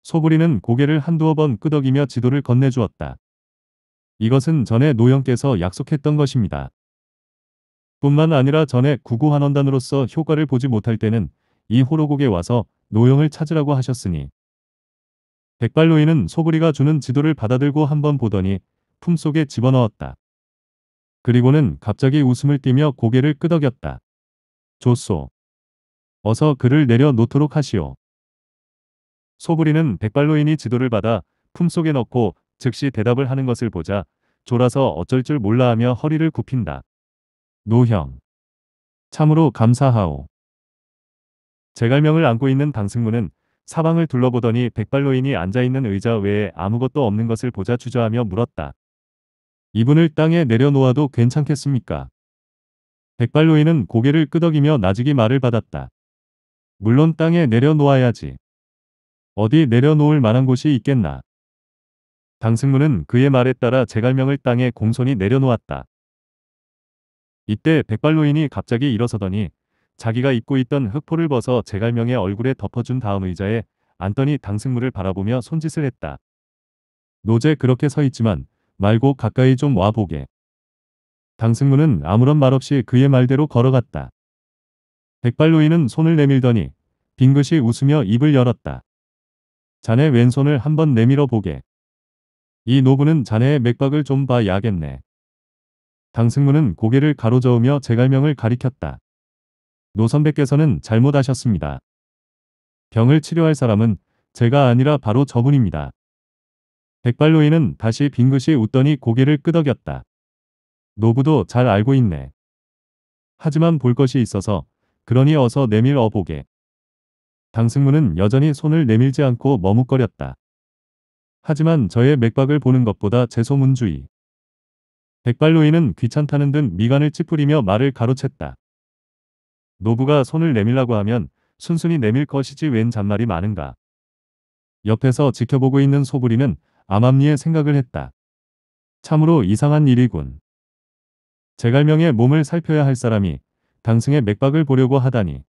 소부리는 고개를 한두어 번 끄덕이며 지도를 건네주었다. 이것은 전에 노영께서 약속했던 것입니다. 뿐만 아니라 전에 구구 한원단으로서 효과를 보지 못할 때는 이 호로곡에 와서 노영을 찾으라고 하셨으니 백발로인은 소부리가 주는 지도를 받아들고 한번 보더니 품속에 집어넣었다. 그리고는 갑자기 웃음을 띠며 고개를 끄덕였다. 조소. 어서 그를 내려놓도록 하시오. 소부리는 백발로인이 지도를 받아 품속에 넣고 즉시 대답을 하는 것을 보자 졸아서 어쩔 줄 몰라 하며 허리를 굽힌다. 노형. 참으로 감사하오. 제갈명을 안고 있는 방승문은 사방을 둘러보더니 백발로인이 앉아있는 의자 외에 아무것도 없는 것을 보자 주저하며 물었다. 이분을 땅에 내려놓아도 괜찮겠습니까? 백발로인은 고개를 끄덕이며 나직이 말을 받았다. 물론 땅에 내려놓아야지. 어디 내려놓을 만한 곳이 있겠나. 당승문은 그의 말에 따라 제갈명을 땅에 공손히 내려놓았다. 이때 백발로인이 갑자기 일어서더니 자기가 입고 있던 흑포를 벗어 제갈명의 얼굴에 덮어준 다음 의자에 앉더니 당승물을 바라보며 손짓을 했다. 노제 그렇게 서 있지만 말고 가까이 좀 와보게. 당승문은 아무런 말 없이 그의 말대로 걸어갔다. 백발로이는 손을 내밀더니 빙긋이 웃으며 입을 열었다. 자네 왼손을 한번 내밀어 보게. 이 노부는 자네의 맥박을 좀 봐야겠네. 강승무는 고개를 가로저으며 제갈명을 가리켰다. 노 선배께서는 잘못하셨습니다. 병을 치료할 사람은 제가 아니라 바로 저분입니다. 백발로이는 다시 빙긋이 웃더니 고개를 끄덕였다. 노부도 잘 알고 있네. 하지만 볼 것이 있어서 그러니 어서 내밀어 보게. 강승무는 여전히 손을 내밀지 않고 머뭇거렸다. 하지만 저의 맥박을 보는 것보다 제 소문주의. 백발로이는 귀찮다는 듯 미간을 찌푸리며 말을 가로챘다. 노부가 손을 내밀라고 하면 순순히 내밀 것이지 웬 잔말이 많은가. 옆에서 지켜보고 있는 소부리는 암암리에 생각을 했다. 참으로 이상한 일이군. 제갈명의 몸을 살펴야 할 사람이 당승의 맥박을 보려고 하다니.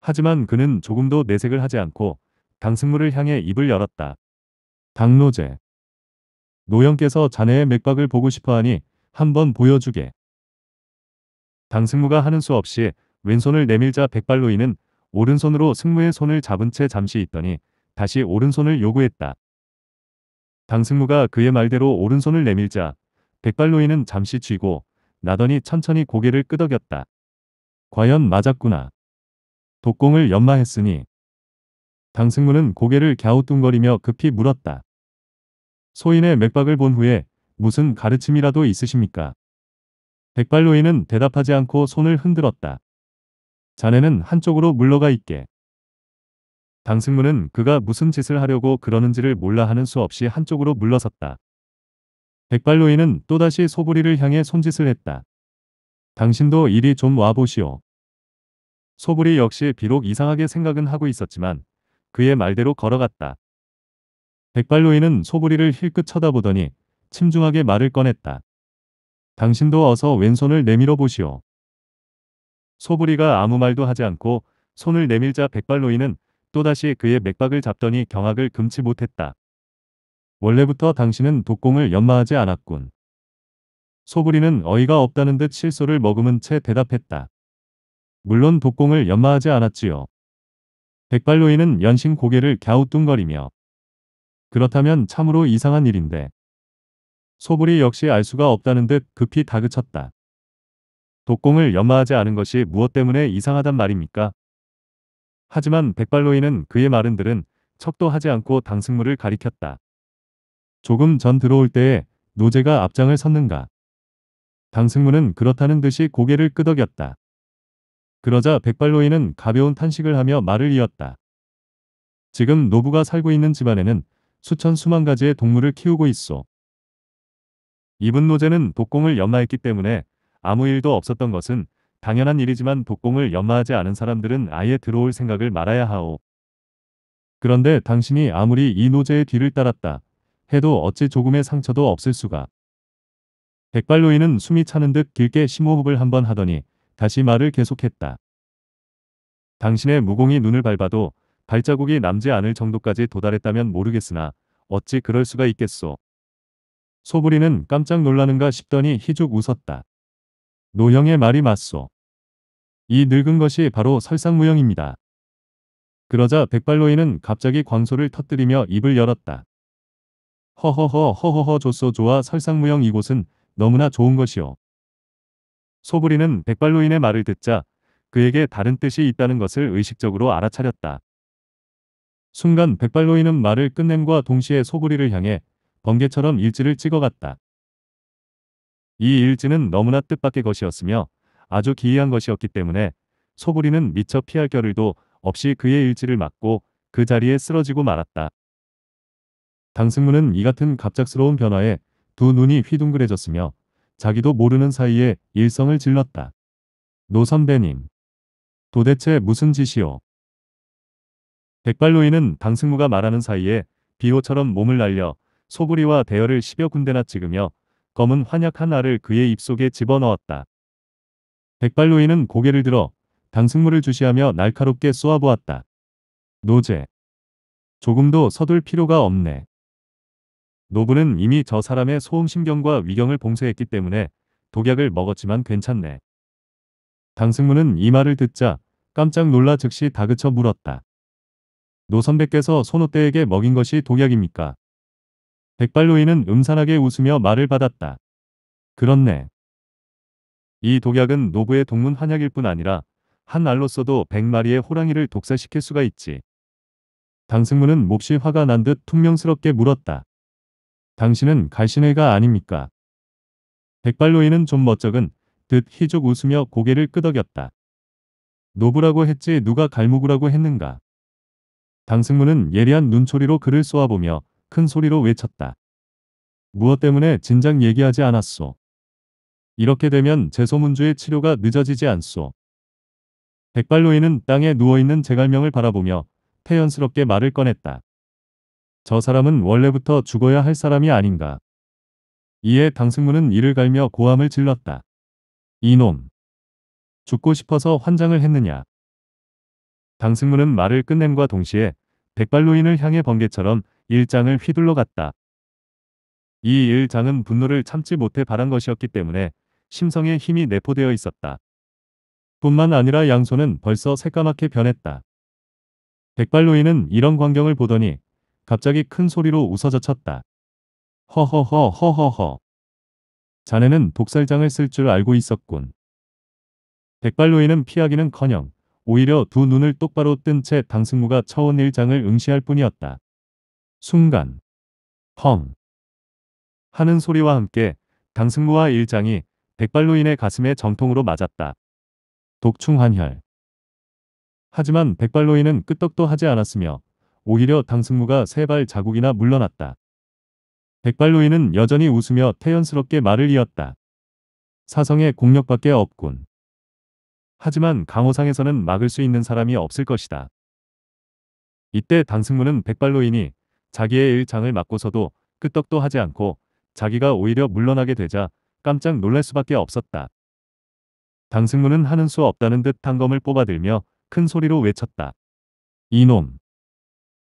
하지만 그는 조금도 내색을 하지 않고 당승물을 향해 입을 열었다. 당노제. 노영께서 자네의 맥박을 보고 싶어하니 한번 보여주게. 당승무가 하는 수 없이 왼손을 내밀자 백발로이는 오른손으로 승무의 손을 잡은 채 잠시 있더니 다시 오른손을 요구했다. 당승무가 그의 말대로 오른손을 내밀자 백발로이는 잠시 쥐고 나더니 천천히 고개를 끄덕였다. 과연 맞았구나. 독공을 연마했으니. 당승무는 고개를 갸우뚱거리며 급히 물었다. 소인의 맥박을 본 후에 무슨 가르침이라도 있으십니까? 백발로인은 대답하지 않고 손을 흔들었다. 자네는 한쪽으로 물러가 있게. 당승문은 그가 무슨 짓을 하려고 그러는지를 몰라 하는 수 없이 한쪽으로 물러섰다. 백발로인은 또다시 소부리를 향해 손짓을 했다. 당신도 이리 좀 와보시오. 소부리 역시 비록 이상하게 생각은 하고 있었지만 그의 말대로 걸어갔다. 백발로이는 소부리를 힐끗 쳐다보더니 침중하게 말을 꺼냈다. 당신도 어서 왼손을 내밀어 보시오. 소부리가 아무 말도 하지 않고 손을 내밀자 백발로이는 또다시 그의 맥박을 잡더니 경악을 금치 못했다. 원래부터 당신은 독공을 연마하지 않았군. 소부리는 어이가 없다는 듯 실소를 머금은 채 대답했다. 물론 독공을 연마하지 않았지요. 백발로이는 연신 고개를 갸우뚱거리며 그렇다면 참으로 이상한 일인데. 소불이 역시 알 수가 없다는 듯 급히 다그쳤다. 독공을 연마하지 않은 것이 무엇 때문에 이상하단 말입니까? 하지만 백발로이는 그의 말은들은 척도 하지 않고 당승물을 가리켰다. 조금 전 들어올 때에 노제가 앞장을 섰는가. 당승무는 그렇다는 듯이 고개를 끄덕였다. 그러자 백발로이는 가벼운 탄식을 하며 말을 이었다. 지금 노부가 살고 있는 집안에는 수천 수만 가지의 동물을 키우고 있어. 이분 노제는 독공을 연마했기 때문에 아무 일도 없었던 것은 당연한 일이지만 독공을 연마하지 않은 사람들은 아예 들어올 생각을 말아야 하오. 그런데 당신이 아무리 이 노제의 뒤를 따랐다 해도 어찌 조금의 상처도 없을 수가. 백발로이는 숨이 차는 듯 길게 심호흡을 한번 하더니 다시 말을 계속했다. 당신의 무공이 눈을 밟아도 발자국이 남지 않을 정도까지 도달했다면 모르겠으나 어찌 그럴 수가 있겠소. 소부리는 깜짝 놀라는가 싶더니 희죽 웃었다. 노형의 말이 맞소. 이 늙은 것이 바로 설상무형입니다. 그러자 백발로이는 갑자기 광소를 터뜨리며 입을 열었다. 허허허 허허허 좋소 좋아 설상무형 이곳은 너무나 좋은 것이오. 소부리는 백발로인의 말을 듣자 그에게 다른 뜻이 있다는 것을 의식적으로 알아차렸다. 순간 백발로이는 말을 끝냄과 동시에 소구리를 향해 번개처럼 일지를 찍어갔다. 이 일지는 너무나 뜻밖의 것이었으며 아주 기이한 것이었기 때문에 소구리는 미처 피할 겨를도 없이 그의 일지를 맞고 그 자리에 쓰러지고 말았다. 당승문은 이 같은 갑작스러운 변화에 두 눈이 휘둥그레졌으며 자기도 모르는 사이에 일성을 질렀다. 노 선배님. 도대체 무슨 짓이오? 백발로이는 방승무가 말하는 사이에 비호처럼 몸을 날려 소구리와 대열을 10여 군데나 찍으며 검은 환약 한 알을 그의 입속에 집어넣었다. 백발로이는 고개를 들어 당승무를 주시하며 날카롭게 쏘아보았다. 노제. 조금도 서둘 필요가 없네. 노부는 이미 저 사람의 소음신경과 위경을 봉쇄했기 때문에 독약을 먹었지만 괜찮네. 당승무는 이 말을 듣자 깜짝 놀라 즉시 다그쳐 물었다. 노 선배께서 손오대에게 먹인 것이 독약입니까? 백발로이는 음산하게 웃으며 말을 받았다. 그렇네. 이 독약은 노부의 동문 한약일 뿐 아니라 한 알로서도 100마리의 호랑이를 독사시킬 수가 있지. 당승문은 몹시 화가 난 듯 퉁명스럽게 물었다. 당신은 갈신회가 아닙니까? 백발로이는 좀 멋쩍은 듯 희죽 웃으며 고개를 끄덕였다. 노부라고 했지 누가 갈무구라고 했는가. 강승무는 예리한 눈초리로 그를 쏘아보며 큰 소리로 외쳤다. 무엇 때문에 진작 얘기하지 않았소. 이렇게 되면 제소문주의 치료가 늦어지지 않소. 백발로이는 땅에 누워있는 제갈명을 바라보며 태연스럽게 말을 꺼냈다. 저 사람은 원래부터 죽어야 할 사람이 아닌가. 이에 당승무는 이를 갈며 고함을 질렀다. 이놈. 죽고 싶어서 환장을 했느냐. 당승무는 말을 끝낸과 동시에 백발로인을 향해 번개처럼 일장을 휘둘러 갔다. 이 일장은 분노를 참지 못해 바란 것이었기 때문에 심성에 힘이 내포되어 있었다. 뿐만 아니라 양손은 벌써 새까맣게 변했다. 백발로인은 이런 광경을 보더니 갑자기 큰 소리로 웃어젖혔다. 허허허 허허허. 자네는 독살장을 쓸 줄 알고 있었군. 백발로인은 피하기는커녕 오히려 두 눈을 똑바로 뜬 채당승무가 처운 일장을 응시할 뿐이었다. 순간 펑 하는 소리와 함께 당승무와 일장이 백발로인의 가슴에 정통으로 맞았다. 독충환혈 하지만 백발로인은 끄떡도 하지 않았으며 오히려 당승무가 세 발 자국이나 물러났다. 백발로인은 여전히 웃으며 태연스럽게 말을 이었다. 사성의 공력밖에 없군. 하지만 강호상에서는 막을 수 있는 사람이 없을 것이다. 이때 당승문은 백발로인이 자기의 일장을 막고서도 끄떡도 하지 않고 자기가 오히려 물러나게 되자 깜짝 놀랄 수밖에 없었다. 당승문은 하는 수 없다는 듯 탄검을 뽑아들며 큰 소리로 외쳤다. 이놈!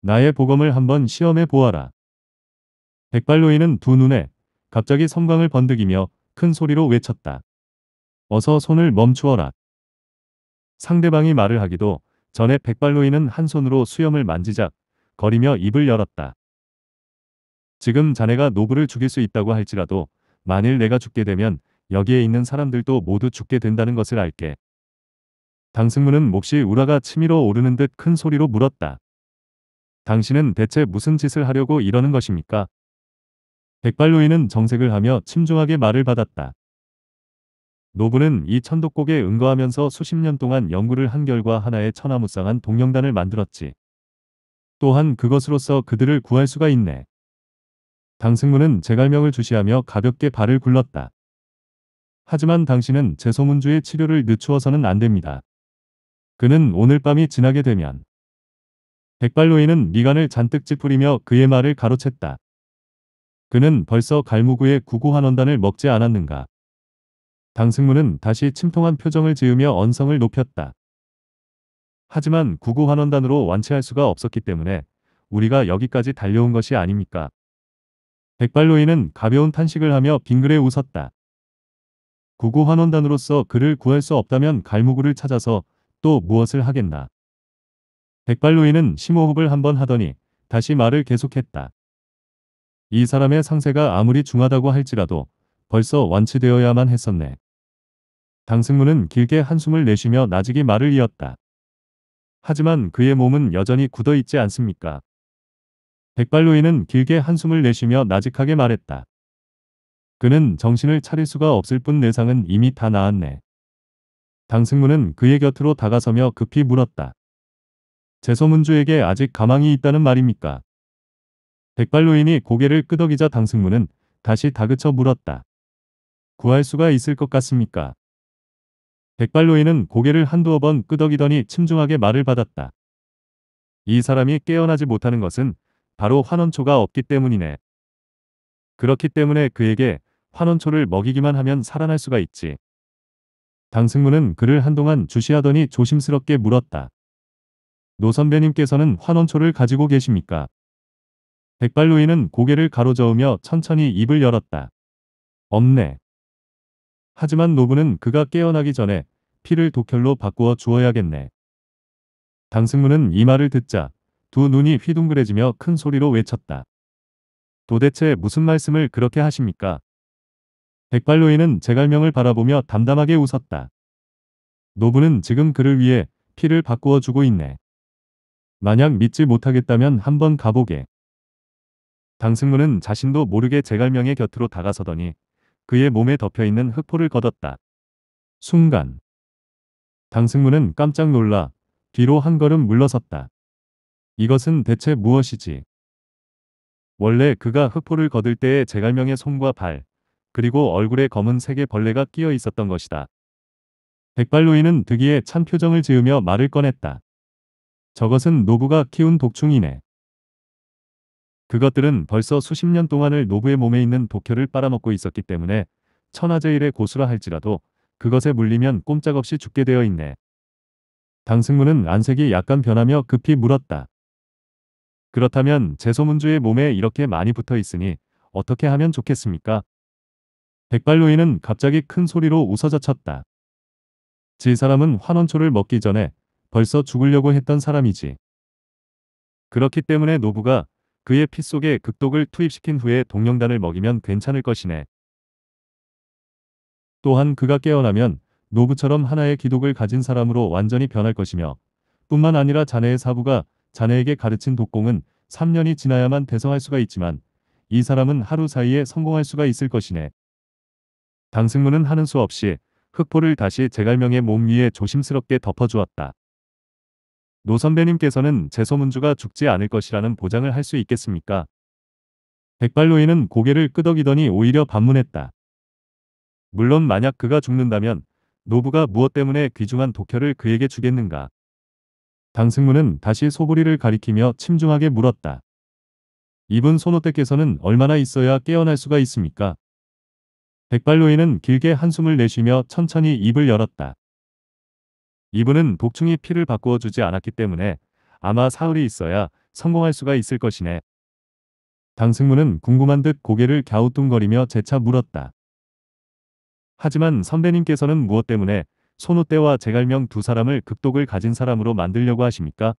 나의 보검을 한번 시험해 보아라. 백발로인은 두 눈에 갑자기 성광을 번득이며 큰 소리로 외쳤다. 어서 손을 멈추어라. 상대방이 말을 하기도 전에 백발로이는 한 손으로 수염을 만지작 거리며 입을 열었다. 지금 자네가 노브를 죽일 수 있다고 할지라도 만일 내가 죽게 되면 여기에 있는 사람들도 모두 죽게 된다는 것을 알게. 당승무는 몹시 우라가 치밀어 오르는 듯 큰 소리로 물었다. 당신은 대체 무슨 짓을 하려고 이러는 것입니까? 백발로이는 정색을 하며 침중하게 말을 받았다. 노부는 이 천독곡에 응거하면서 수십 년 동안 연구를 한 결과 하나의 천하무쌍한 동영단을 만들었지. 또한 그것으로서 그들을 구할 수가 있네. 당승문은 제갈명을 주시하며 가볍게 발을 굴렀다. 하지만 당신은 제소문주의 치료를 늦추어서는 안 됩니다. 그는 오늘 밤이 지나게 되면 백발로인은 미간을 잔뜩 찌푸리며 그의 말을 가로챘다. 그는 벌써 갈무구의 구구한원단을 먹지 않았는가. 강승문은 다시 침통한 표정을 지으며 언성을 높였다. 하지만 구구 환원단으로 완치할 수가 없었기 때문에 우리가 여기까지 달려온 것이 아닙니까? 백발로인은 가벼운 탄식을 하며 빙그레 웃었다. 구구 환원단으로서 그를 구할 수 없다면 갈무구를 찾아서 또 무엇을 하겠나. 백발로인은 심호흡을 한번 하더니 다시 말을 계속했다. 이 사람의 상세가 아무리 중하다고 할지라도 벌써 완치되어야만 했었네. 당승문은 길게 한숨을 내쉬며 나직이 말을 이었다. 하지만 그의 몸은 여전히 굳어 있지 않습니까? 백발로이는 길게 한숨을 내쉬며 나직하게 말했다. 그는 정신을 차릴 수가 없을 뿐 내상은 이미 다 나았네. 당승문은 그의 곁으로 다가서며 급히 물었다. 재소문주에게 아직 가망이 있다는 말입니까? 백발로인이 고개를 끄덕이자 당승문은 다시 다그쳐 물었다. 구할 수가 있을 것 같습니까? 백발로이는 고개를 한두어 번 끄덕이더니 침중하게 말을 받았다. 이 사람이 깨어나지 못하는 것은 바로 환원초가 없기 때문이네. 그렇기 때문에 그에게 환원초를 먹이기만 하면 살아날 수가 있지. 당승문은 그를 한동안 주시하더니 조심스럽게 물었다. 노 선배님께서는 환원초를 가지고 계십니까? 백발로이는 고개를 가로저으며 천천히 입을 열었다. 없네. 하지만 노부는 그가 깨어나기 전에 피를 독혈로 바꾸어 주어야겠네. 당승문은 이 말을 듣자 두 눈이 휘둥그레지며 큰 소리로 외쳤다. 도대체 무슨 말씀을 그렇게 하십니까? 백발로인은 제갈명을 바라보며 담담하게 웃었다. 노부는 지금 그를 위해 피를 바꾸어 주고 있네. 만약 믿지 못하겠다면 한번 가보게. 당승문은 자신도 모르게 제갈명의 곁으로 다가서더니 그의 몸에 덮여있는 흑포를 걷었다. 순간 당승문은 깜짝 놀라 뒤로 한 걸음 물러섰다. 이것은 대체 무엇이지? 원래 그가 흑포를 걷을 때의 제갈명의 손과 발, 그리고 얼굴에 검은 색의 벌레가 끼어 있었던 것이다. 백발로이는 득이에 찬 표정을 지으며 말을 꺼냈다. 저것은 노부가 키운 독충이네. 그것들은 벌써 수십 년 동안을 노부의 몸에 있는 독혈을 빨아먹고 있었기 때문에 천하제일의 고수라 할지라도 그것에 물리면 꼼짝없이 죽게 되어 있네. 당승무는 안색이 약간 변하며 급히 물었다. 그렇다면 제소문주의 몸에 이렇게 많이 붙어 있으니 어떻게 하면 좋겠습니까? 백발로이는 갑자기 큰 소리로 웃어젖혔다. 지 사람은 환원초를 먹기 전에 벌써 죽으려고 했던 사람이지. 그렇기 때문에 노부가 그의 피 속에 극독을 투입시킨 후에 동령단을 먹이면 괜찮을 것이네. 또한 그가 깨어나면 노부처럼 하나의 기독을 가진 사람으로 완전히 변할 것이며 뿐만 아니라 자네의 사부가 자네에게 가르친 독공은 3년이 지나야만 대성할 수가 있지만 이 사람은 하루 사이에 성공할 수가 있을 것이네. 당승문은 하는 수 없이 흑포를 다시 제갈명의 몸 위에 조심스럽게 덮어주었다. 노 선배님께서는 재소문주가 죽지 않을 것이라는 보장을 할 수 있겠습니까? 백발로이는 고개를 끄덕이더니 오히려 반문했다. 물론 만약 그가 죽는다면 노부가 무엇 때문에 귀중한 독혈을 그에게 주겠는가? 당승무는 다시 소부리를 가리키며 침중하게 물었다. 이분 손호택께서는 얼마나 있어야 깨어날 수가 있습니까? 백발로이는 길게 한숨을 내쉬며 천천히 입을 열었다. 이분은 복충이 피를 바꾸어 주지 않았기 때문에 아마 사흘이 있어야 성공할 수가 있을 것이네. 당승무는 궁금한 듯 고개를 갸우뚱거리며 재차 물었다. 하지만 선배님께서는 무엇 때문에 손오대와 제갈명 두 사람을 극독을 가진 사람으로 만들려고 하십니까?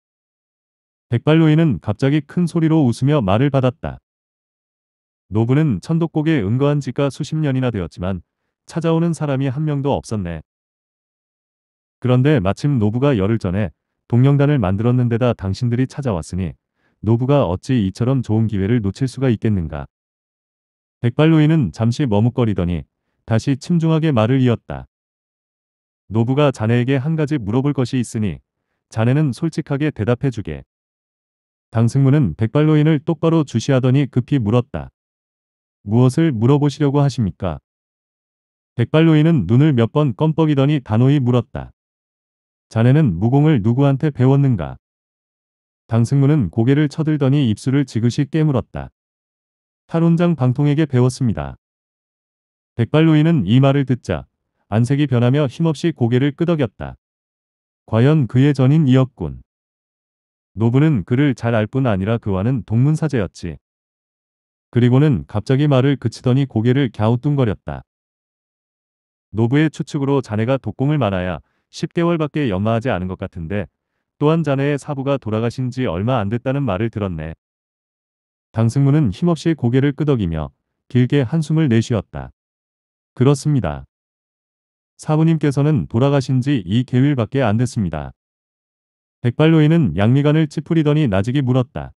백발로이는 갑자기 큰 소리로 웃으며 말을 받았다. 노부는 천독곡에 은거한 지가 수십 년이나 되었지만 찾아오는 사람이 한 명도 없었네. 그런데 마침 노부가 열흘 전에 동영단을 만들었는데다 당신들이 찾아왔으니 노부가 어찌 이처럼 좋은 기회를 놓칠 수가 있겠는가. 백발로이는 잠시 머뭇거리더니 다시 침중하게 말을 이었다. 노부가 자네에게 한 가지 물어볼 것이 있으니 자네는 솔직하게 대답해주게. 당승무는 백발로인을 똑바로 주시하더니 급히 물었다. 무엇을 물어보시려고 하십니까? 백발로인은 눈을 몇 번 껌뻑이더니 단호히 물었다. 자네는 무공을 누구한테 배웠는가? 당승무는 고개를 쳐들더니 입술을 지그시 깨물었다. 탈혼장 방통에게 배웠습니다. 백발로이는 이 말을 듣자 안색이 변하며 힘없이 고개를 끄덕였다. 과연 그의 전인이었군. 노부는 그를 잘 알 뿐 아니라 그와는 동문사제였지. 그리고는 갑자기 말을 그치더니 고개를 갸우뚱거렸다. 노부의 추측으로 자네가 독공을 말아야 10개월밖에 연마하지 않은 것 같은데 또한 자네의 사부가 돌아가신 지 얼마 안 됐다는 말을 들었네. 강승무는 힘없이 고개를 끄덕이며 길게 한숨을 내쉬었다. 그렇습니다. 사부님께서는 돌아가신 지 이 개일밖에 안 됐습니다. 백발로이는 양미간을 찌푸리더니 나직이 물었다.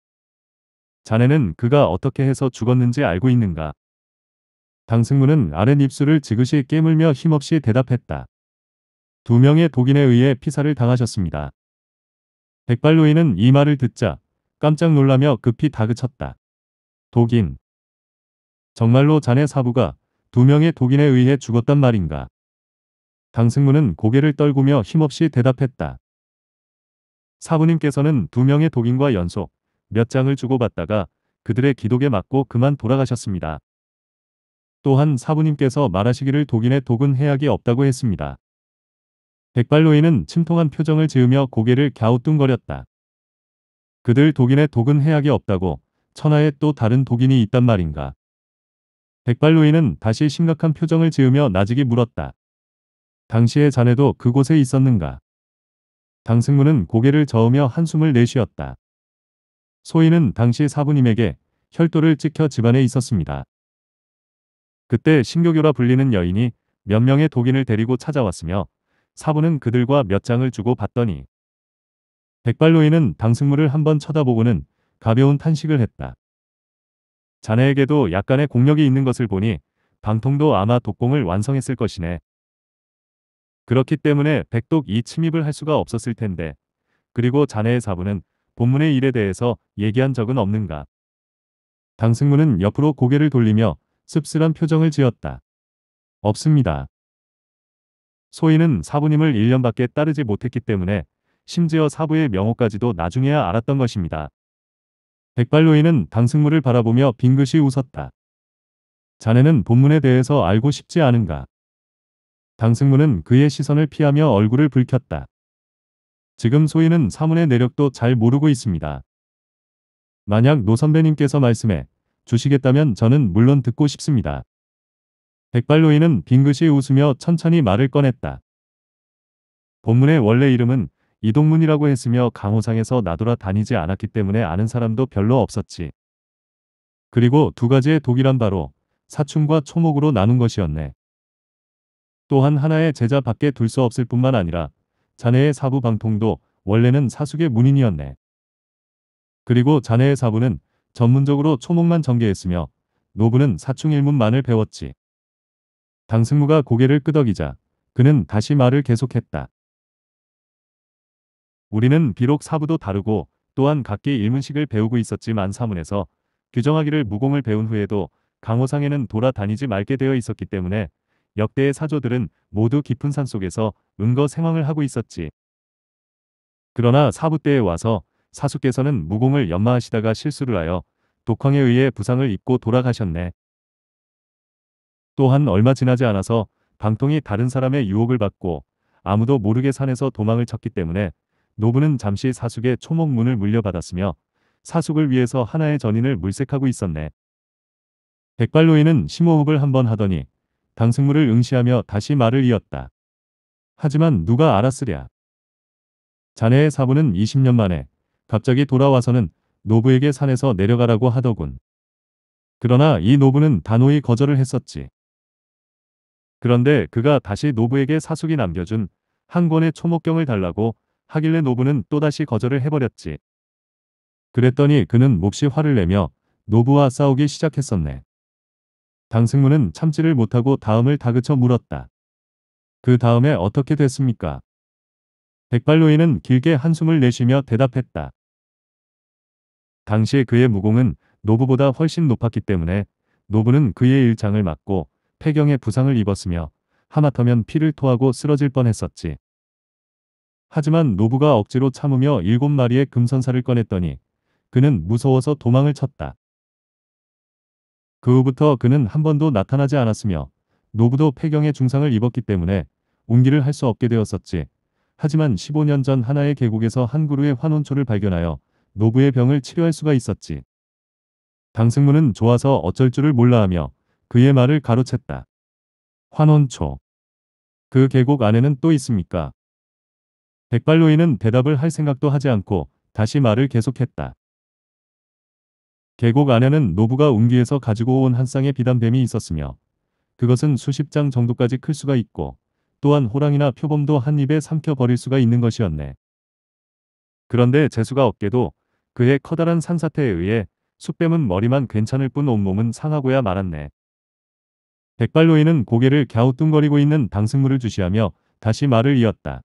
자네는 그가 어떻게 해서 죽었는지 알고 있는가? 강승무는 아랫입술을 지그시 깨물며 힘없이 대답했다. 두 명의 독인에 의해 피살을 당하셨습니다. 백발로이는 이 말을 듣자 깜짝 놀라며 급히 다그쳤다. 독인. 정말로 자네 사부가 두 명의 독인에 의해 죽었단 말인가. 강승무는 고개를 떨구며 힘없이 대답했다. 사부님께서는 두 명의 독인과 연속 몇 장을 주고받다가 그들의 기독에 맞고 그만 돌아가셨습니다. 또한 사부님께서 말하시기를 독인의 독은 해악이 없다고 했습니다. 백발로이는 침통한 표정을 지으며 고개를 갸우뚱거렸다. 그들 독인의 독은 해악이 없다고 천하에 또 다른 독인이 있단 말인가. 백발로이는 다시 심각한 표정을 지으며 나직이 물었다. 당시의 자네도 그곳에 있었는가. 당승무는 고개를 저으며 한숨을 내쉬었다. 소인은 당시 사부님에게 혈도를 찍혀 집안에 있었습니다. 그때 신교교라 불리는 여인이 몇 명의 독인을 데리고 찾아왔으며 사부는 그들과 몇 장을 주고 받더니 백발로이는 당승무를 한번 쳐다보고는 가벼운 탄식을 했다. 자네에게도 약간의 공력이 있는 것을 보니 방통도 아마 독공을 완성했을 것이네. 그렇기 때문에 백독 이 침입을 할 수가 없었을 텐데 그리고 자네의 사부는 본문의 일에 대해서 얘기한 적은 없는가. 당승무는 옆으로 고개를 돌리며 씁쓸한 표정을 지었다. 없습니다. 소인은 사부님을 1년밖에 따르지 못했기 때문에 심지어 사부의 명호까지도 나중에야 알았던 것입니다. 백발로인은 당승무를 바라보며 빙긋이 웃었다. 자네는 본문에 대해서 알고 싶지 않은가? 당승무는 그의 시선을 피하며 얼굴을 붉혔다. 지금 소인은 사문의 내력도 잘 모르고 있습니다. 만약 노 선배님께서 말씀해 주시겠다면 저는 물론 듣고 싶습니다. 백발로이는 빙긋이 웃으며 천천히 말을 꺼냈다. 본문의 원래 이름은 이동문이라고 했으며 강호상에서 나돌아 다니지 않았기 때문에 아는 사람도 별로 없었지. 그리고 두 가지의 독이란 바로 사춘과 초목으로 나눈 것이었네. 또한 하나의 제자 밖에 둘 수 없을 뿐만 아니라 자네의 사부 방통도 원래는 사숙의 문인이었네. 그리고 자네의 사부는 전문적으로 초목만 전개했으며 노부는 사충일문만을 배웠지. 당승무가 고개를 끄덕이자 그는 다시 말을 계속했다. 우리는 비록 사부도 다르고 또한 각기 일문식을 배우고 있었지만 사문에서 규정하기를 무공을 배운 후에도 강호상에는 돌아다니지 말게 되어 있었기 때문에 역대의 사조들은 모두 깊은 산 속에서 은거 생황을 하고 있었지. 그러나 사부 때에 와서 사수께서는 무공을 연마하시다가 실수를 하여 독황에 의해 부상을 입고 돌아가셨네. 또한 얼마 지나지 않아서 방통이 다른 사람의 유혹을 받고 아무도 모르게 산에서 도망을 쳤기 때문에 노부는 잠시 사숙의 초목문을 물려받았으며 사숙을 위해서 하나의 전인을 물색하고 있었네. 백발로인은 심호흡을 한번 하더니 당승물을 응시하며 다시 말을 이었다. 하지만 누가 알았으랴. 자네의 사부는 20년 만에 갑자기 돌아와서는 노부에게 산에서 내려가라고 하더군. 그러나 이 노부는 단호히 거절을 했었지. 그런데 그가 다시 노부에게 사숙이 남겨준 한 권의 초목경을 달라고 하길래 노부는 또다시 거절을 해버렸지. 그랬더니 그는 몹시 화를 내며 노부와 싸우기 시작했었네. 당승무는 참지를 못하고 다음을 다그쳐 물었다. 그 다음에 어떻게 됐습니까? 백발로인은 길게 한숨을 내쉬며 대답했다. 당시 그의 무공은 노부보다 훨씬 높았기 때문에 노부는 그의 일장을 맡고 폐경에 부상을 입었으며 하마터면 피를 토하고 쓰러질 뻔했었지. 하지만 노부가 억지로 참으며 일곱 마리의 금선사를 꺼냈더니 그는 무서워서 도망을 쳤다. 그 후부터 그는 한 번도 나타나지 않았으며 노부도 폐경에 중상을 입었기 때문에 옹기를 할 수 없게 되었었지. 하지만 15년 전 하나의 계곡에서 한 그루의 환원초를 발견하여 노부의 병을 치료할 수가 있었지. 당승무는 좋아서 어쩔 줄을 몰라하며 그의 말을 가로챘다. 환원초. 그 계곡 안에는 또 있습니까? 백발로이는 대답을 할 생각도 하지 않고 다시 말을 계속했다. 계곡 안에는 노부가 웅기에서 가지고 온 한 쌍의 비단뱀이 있었으며 그것은 수십 장 정도까지 클 수가 있고 또한 호랑이나 표범도 한 입에 삼켜 버릴 수가 있는 것이었네. 그런데 재수가 없게도 그의 커다란 산사태에 의해 숫뱀은 머리만 괜찮을 뿐 온몸은 상하고야 말았네. 백발로이는 고개를 갸우뚱거리고 있는 당승무를 주시하며 다시 말을 이었다.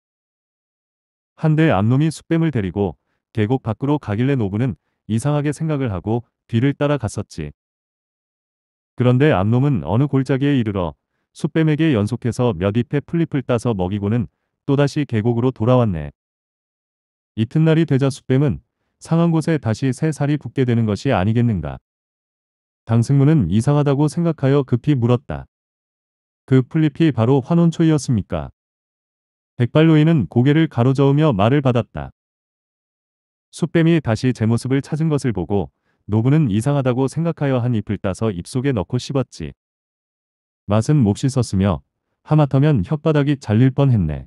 한데 암놈이 숯뱀을 데리고 계곡 밖으로 가길래 노부는 이상하게 생각을 하고 뒤를 따라갔었지. 그런데 암놈은 어느 골짜기에 이르러 숯뱀에게 연속해서 몇 잎의 풀잎을 따서 먹이고는 또다시 계곡으로 돌아왔네. 이튿날이 되자 숯뱀은 상한 곳에 다시 새 살이 붙게 되는 것이 아니겠는가. 당승문은 이상하다고 생각하여 급히 물었다. 그 플립이 바로 환원초이었습니까? 백발로이는 고개를 가로저으며 말을 받았다. 숯뱀이 다시 제 모습을 찾은 것을 보고 노부는 이상하다고 생각하여 한 잎을 따서 입속에 넣고 씹었지. 맛은 몹시 썼으며 하마터면 혓바닥이 잘릴 뻔했네.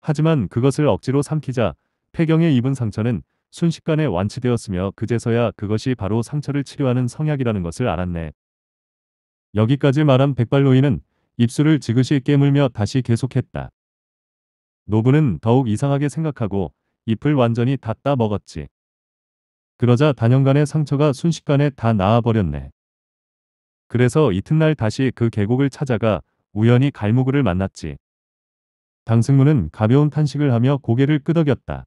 하지만 그것을 억지로 삼키자 폐경에 입은 상처는 순식간에 완치되었으며 그제서야 그것이 바로 상처를 치료하는 성약이라는 것을 알았네. 여기까지 말한 백발로이는 입술을 지그시 깨물며 다시 계속했다. 노부는 더욱 이상하게 생각하고 잎을 완전히 닫다 먹었지. 그러자 단연간의 상처가 순식간에 다 나아버렸네. 그래서 이튿날 다시 그 계곡을 찾아가 우연히 갈무구를 만났지. 당승무는 가벼운 탄식을 하며 고개를 끄덕였다.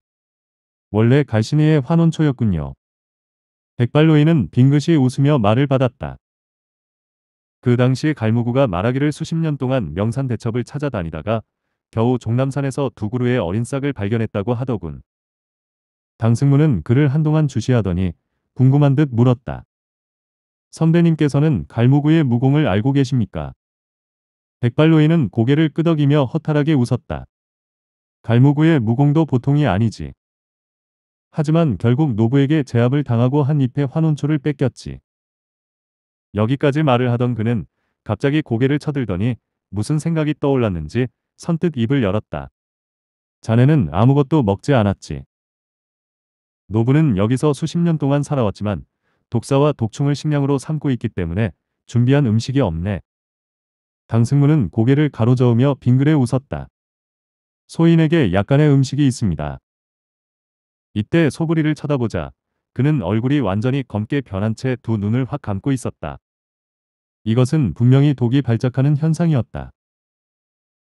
원래 갈신이의 환원초였군요. 백발로이는 빙긋이 웃으며 말을 받았다. 그 당시 갈무구가 말하기를 수십 년 동안 명산 대첩을 찾아다니다가 겨우 종남산에서 두 그루의 어린 싹을 발견했다고 하더군. 당승무는 그를 한동안 주시하더니 궁금한 듯 물었다. 선배님께서는 갈무구의 무공을 알고 계십니까? 백발로이는 고개를 끄덕이며 허탈하게 웃었다. 갈무구의 무공도 보통이 아니지. 하지만 결국 노부에게 제압을 당하고 한잎에 환원초를 뺏겼지. 여기까지 말을 하던 그는 갑자기 고개를 쳐들더니 무슨 생각이 떠올랐는지 선뜻 입을 열었다. 자네는 아무것도 먹지 않았지. 노부는 여기서 수십 년 동안 살아왔지만 독사와 독충을 식량으로 삼고 있기 때문에 준비한 음식이 없네. 당승무는 고개를 가로저으며 빙그레 웃었다. 소인에게 약간의 음식이 있습니다. 이때 소구리를 쳐다보자 그는 얼굴이 완전히 검게 변한 채 두 눈을 확 감고 있었다. 이것은 분명히 독이 발작하는 현상이었다.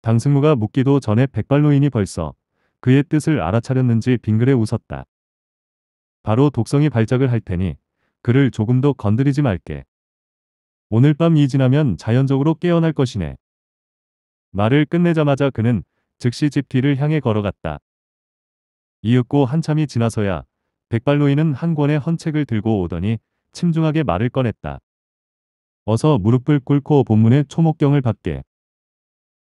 당승무가 묻기도 전에 백발노인이 벌써 그의 뜻을 알아차렸는지 빙그레 웃었다. 바로 독성이 발작을 할 테니 그를 조금도 건드리지 말게. 오늘 밤이 지나면 자연적으로 깨어날 것이네. 말을 끝내자마자 그는 즉시 집 뒤를 향해 걸어갔다. 이윽고 한참이 지나서야 백발노인은 한 권의 헌책을 들고 오더니 침중하게 말을 꺼냈다. 어서 무릎을 꿇고 본문의 초목경을 받게.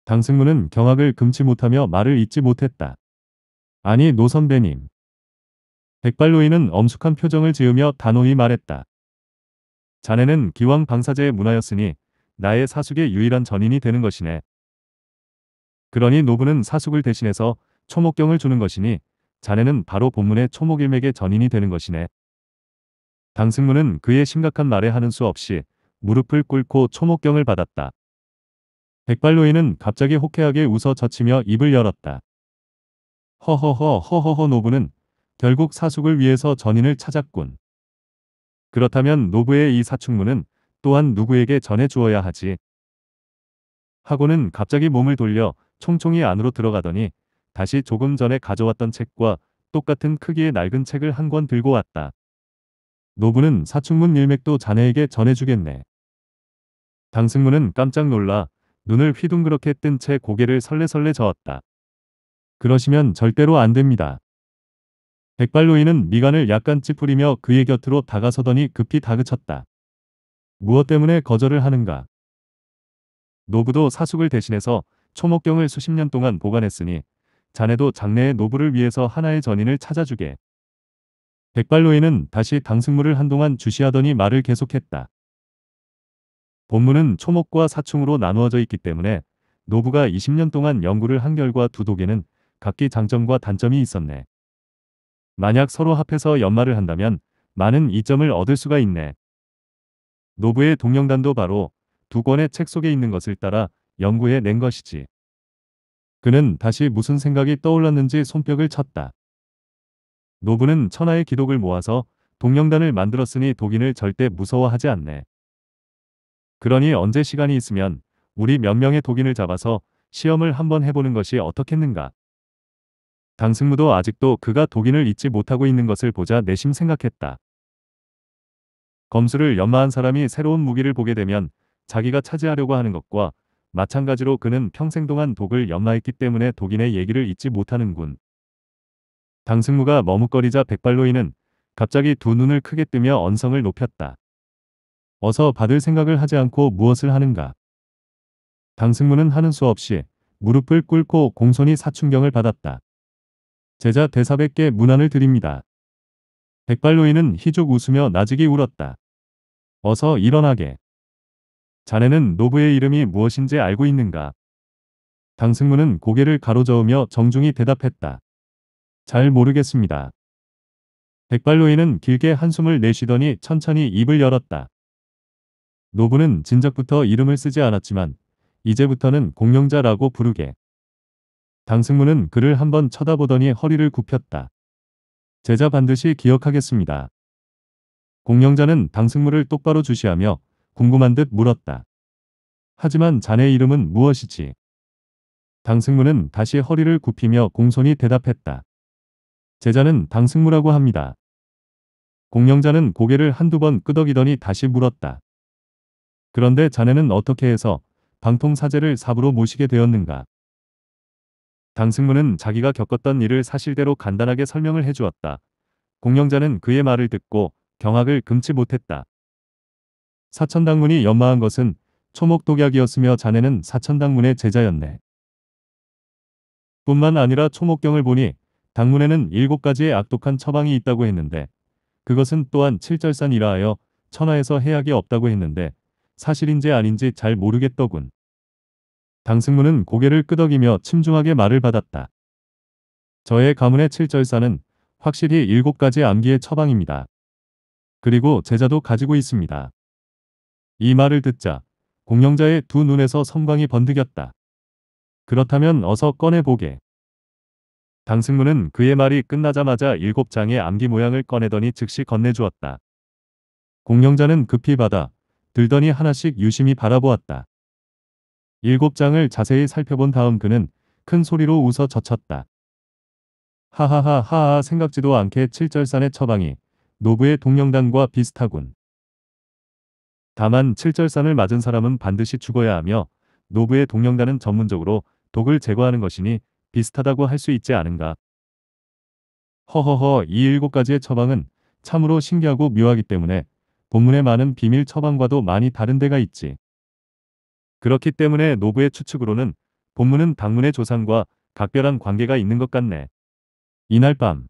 당승문은 경악을 금치 못하며 말을 잇지 못했다. 아니 노 선배님. 백발노인은 엄숙한 표정을 지으며 단호히 말했다. 자네는 기왕 방사제의 문화였으니 나의 사숙의 유일한 전인이 되는 것이네. 그러니 노부는 사숙을 대신해서 초목경을 주는 것이니 자네는 바로 본문의 초목일맥의 전인이 되는 것이네. 당승문은 그의 심각한 말에 하는 수 없이 무릎을 꿇고 초목경을 받았다. 백발로인은 갑자기 호쾌하게 웃어 젖히며 입을 열었다. 허허허 허허허 노부는 결국 사숙을 위해서 전인을 찾았군. 그렇다면 노부의 이 사축문은 또한 누구에게 전해 주어야 하지. 하고는 갑자기 몸을 돌려 총총이 안으로 들어가더니 다시 조금 전에 가져왔던 책과 똑같은 크기의 낡은 책을 한 권 들고 왔다. 노부는 사춘문 일맥도 자네에게 전해주겠네. 당승문은 깜짝 놀라 눈을 휘둥그렇게 뜬 채 고개를 설레설레 저었다. 그러시면 절대로 안 됩니다. 백발로이는 미간을 약간 찌푸리며 그의 곁으로 다가서더니 급히 다그쳤다. 무엇 때문에 거절을 하는가? 노부도 사숙을 대신해서 초목경을 수십 년 동안 보관했으니 자네도 장래의 노부를 위해서 하나의 전인을 찾아주게. 백발로인는 다시 강승무를 한동안 주시하더니 말을 계속했다. 본문은 초목과 사충으로 나누어져 있기 때문에 노부가 20년 동안 연구를 한 결과 두 독에는 각기 장점과 단점이 있었네. 만약 서로 합해서 연말을 한다면 많은 이점을 얻을 수가 있네. 노부의 동영단도 바로 두 권의 책 속에 있는 것을 따라 연구해 낸 것이지. 그는 다시 무슨 생각이 떠올랐는지 손뼉을 쳤다. 노부는 천하의 기독을 모아서 동영단을 만들었으니 독인을 절대 무서워하지 않네. 그러니 언제 시간이 있으면 우리 몇 명의 독인을 잡아서 시험을 한번 해보는 것이 어떻겠는가. 당승무도 아직도 그가 독인을 잊지 못하고 있는 것을 보자 내심 생각했다. 검수를 연마한 사람이 새로운 무기를 보게 되면 자기가 차지하려고 하는 것과 마찬가지로 그는 평생 동안 독을 염마했기 때문에 독인의 얘기를 잊지 못하는군. 당승무가 머뭇거리자 백발로이는 갑자기 두 눈을 크게 뜨며 언성을 높였다. 어서 받을 생각을 하지 않고 무엇을 하는가. 당승무는 하는 수 없이 무릎을 꿇고 공손히 사춘경을 받았다. 제자 대사백께 문안을 드립니다. 백발로이는 희죽 웃으며 나직이 울었다. 어서 일어나게. 자네는 노부의 이름이 무엇인지 알고 있는가? 당승문은 고개를 가로저으며 정중히 대답했다. 잘 모르겠습니다. 백발로이는 길게 한숨을 내쉬더니 천천히 입을 열었다. 노부는 진작부터 이름을 쓰지 않았지만 이제부터는 공룡자라고 부르게. 당승문은 그를 한번 쳐다보더니 허리를 굽혔다. 제자 반드시 기억하겠습니다. 공룡자는 당승문을 똑바로 주시하며 궁금한 듯 물었다. 하지만 자네 이름은 무엇이지? 당승무는 다시 허리를 굽히며 공손히 대답했다. 제자는 당승무라고 합니다. 공영자는 고개를 한두 번 끄덕이더니 다시 물었다. 그런데 자네는 어떻게 해서 방통사제를 사부로 모시게 되었는가? 당승무는 자기가 겪었던 일을 사실대로 간단하게 설명을 해주었다. 공영자는 그의 말을 듣고 경악을 금치 못했다. 사천당문이 연마한 것은 초목독약이었으며 자네는 사천당문의 제자였네. 뿐만 아니라 초목경을 보니 당문에는 일곱 가지의 악독한 처방이 있다고 했는데 그것은 또한 칠절산이라 하여 천하에서 해악이 없다고 했는데 사실인지 아닌지 잘 모르겠더군. 당승문은 고개를 끄덕이며 침중하게 말을 받았다. 저의 가문의 칠절산은 확실히 일곱 가지 암기의 처방입니다. 그리고 제자도 가지고 있습니다. 이 말을 듣자 공영자의 두 눈에서 섬광이 번득였다. 그렇다면 어서 꺼내보게. 당승무는 그의 말이 끝나자마자 일곱 장의 암기 모양을 꺼내더니 즉시 건네주었다. 공영자는 급히 받아 들더니 하나씩 유심히 바라보았다. 일곱 장을 자세히 살펴본 다음 그는 큰 소리로 웃어 젖혔다. 하하하하하 생각지도 않게 칠절산의 처방이 노부의 동영단과 비슷하군. 다만 칠절산을 맞은 사람은 반드시 죽어야 하며 노부의 동령단은 전문적으로 독을 제거하는 것이니 비슷하다고 할 수 있지 않은가. 허허허 이 일곱 가지의 처방은 참으로 신기하고 묘하기 때문에 본문의 많은 비밀 처방과도 많이 다른 데가 있지. 그렇기 때문에 노부의 추측으로는 본문은 당문의 조상과 각별한 관계가 있는 것 같네. 이날 밤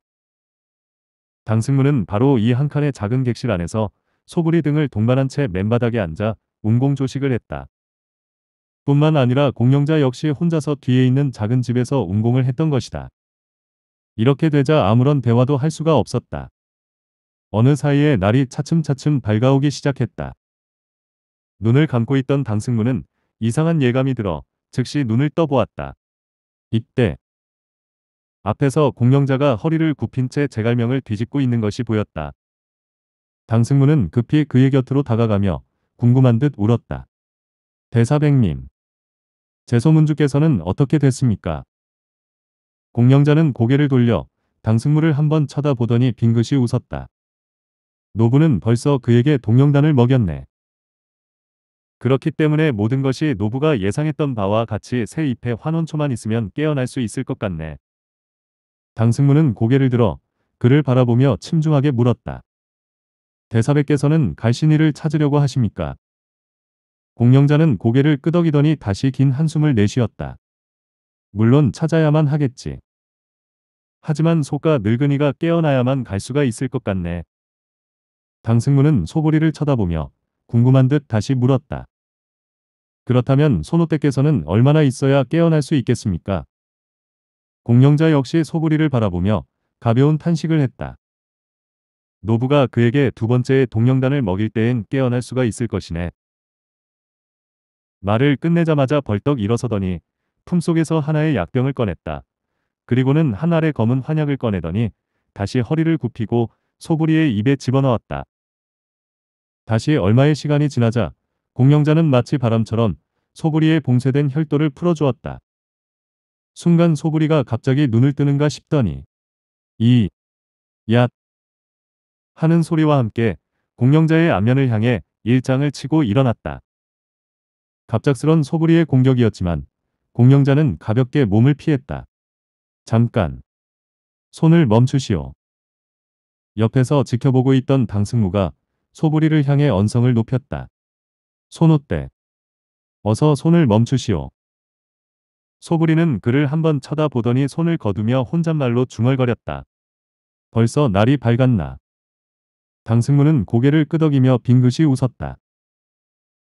당승문은 바로 이 한 칸의 작은 객실 안에서 소구리 등을 동반한 채 맨바닥에 앉아 운공조식을 했다. 뿐만 아니라 공룡자 역시 혼자서 뒤에 있는 작은 집에서 운공을 했던 것이다. 이렇게 되자 아무런 대화도 할 수가 없었다. 어느 사이에 날이 차츰차츰 밝아오기 시작했다. 눈을 감고 있던 당승문은 이상한 예감이 들어 즉시 눈을 떠보았다. 이때 앞에서 공룡자가 허리를 굽힌 채 제갈명을 뒤집고 있는 것이 보였다. 당승문은 급히 그의 곁으로 다가가며 궁금한 듯 울었다. 대사백님. 제소문주께서는 어떻게 됐습니까? 공명자는 고개를 돌려 당승문을 한번 쳐다보더니 빙긋이 웃었다. 노부는 벌써 그에게 동영단을 먹였네. 그렇기 때문에 모든 것이 노부가 예상했던 바와 같이 새 잎에 환원초만 있으면 깨어날 수 있을 것 같네. 당승문은 고개를 들어 그를 바라보며 침중하게 물었다. 대사백께서는 갈신이를 찾으려고 하십니까? 공명자는 고개를 끄덕이더니 다시 긴 한숨을 내쉬었다. 물론 찾아야만 하겠지. 하지만 소가 늙은이가 깨어나야만 갈 수가 있을 것 같네. 당승무는 소보리를 쳐다보며 궁금한 듯 다시 물었다. 그렇다면 손호택께서는 얼마나 있어야 깨어날 수 있겠습니까? 공명자 역시 소보리를 바라보며 가벼운 탄식을 했다. 노부가 그에게 두 번째 의 동령단을 먹일 때엔 깨어날 수가 있을 것이네. 말을 끝내자마자 벌떡 일어서더니 품속에서 하나의 약병을 꺼냈다. 그리고는 한 알의 검은 환약을 꺼내더니 다시 허리를 굽히고 소부리의 입에 집어넣었다. 다시 얼마의 시간이 지나자 공명자는 마치 바람처럼 소부리의 봉쇄된 혈도를 풀어주었다. 순간 소부리가 갑자기 눈을 뜨는가 싶더니 이얏 하는 소리와 함께 공명자의 안면을 향해 일장을 치고 일어났다. 갑작스런 소부리의 공격이었지만 공명자는 가볍게 몸을 피했다. 잠깐. 손을 멈추시오. 옆에서 지켜보고 있던 당승무가 소부리를 향해 언성을 높였다. 손옷대. 어서 손을 멈추시오. 소부리는 그를 한번 쳐다보더니 손을 거두며 혼잣말로 중얼거렸다. 벌써 날이 밝았나. 강승무는 고개를 끄덕이며 빙긋이 웃었다.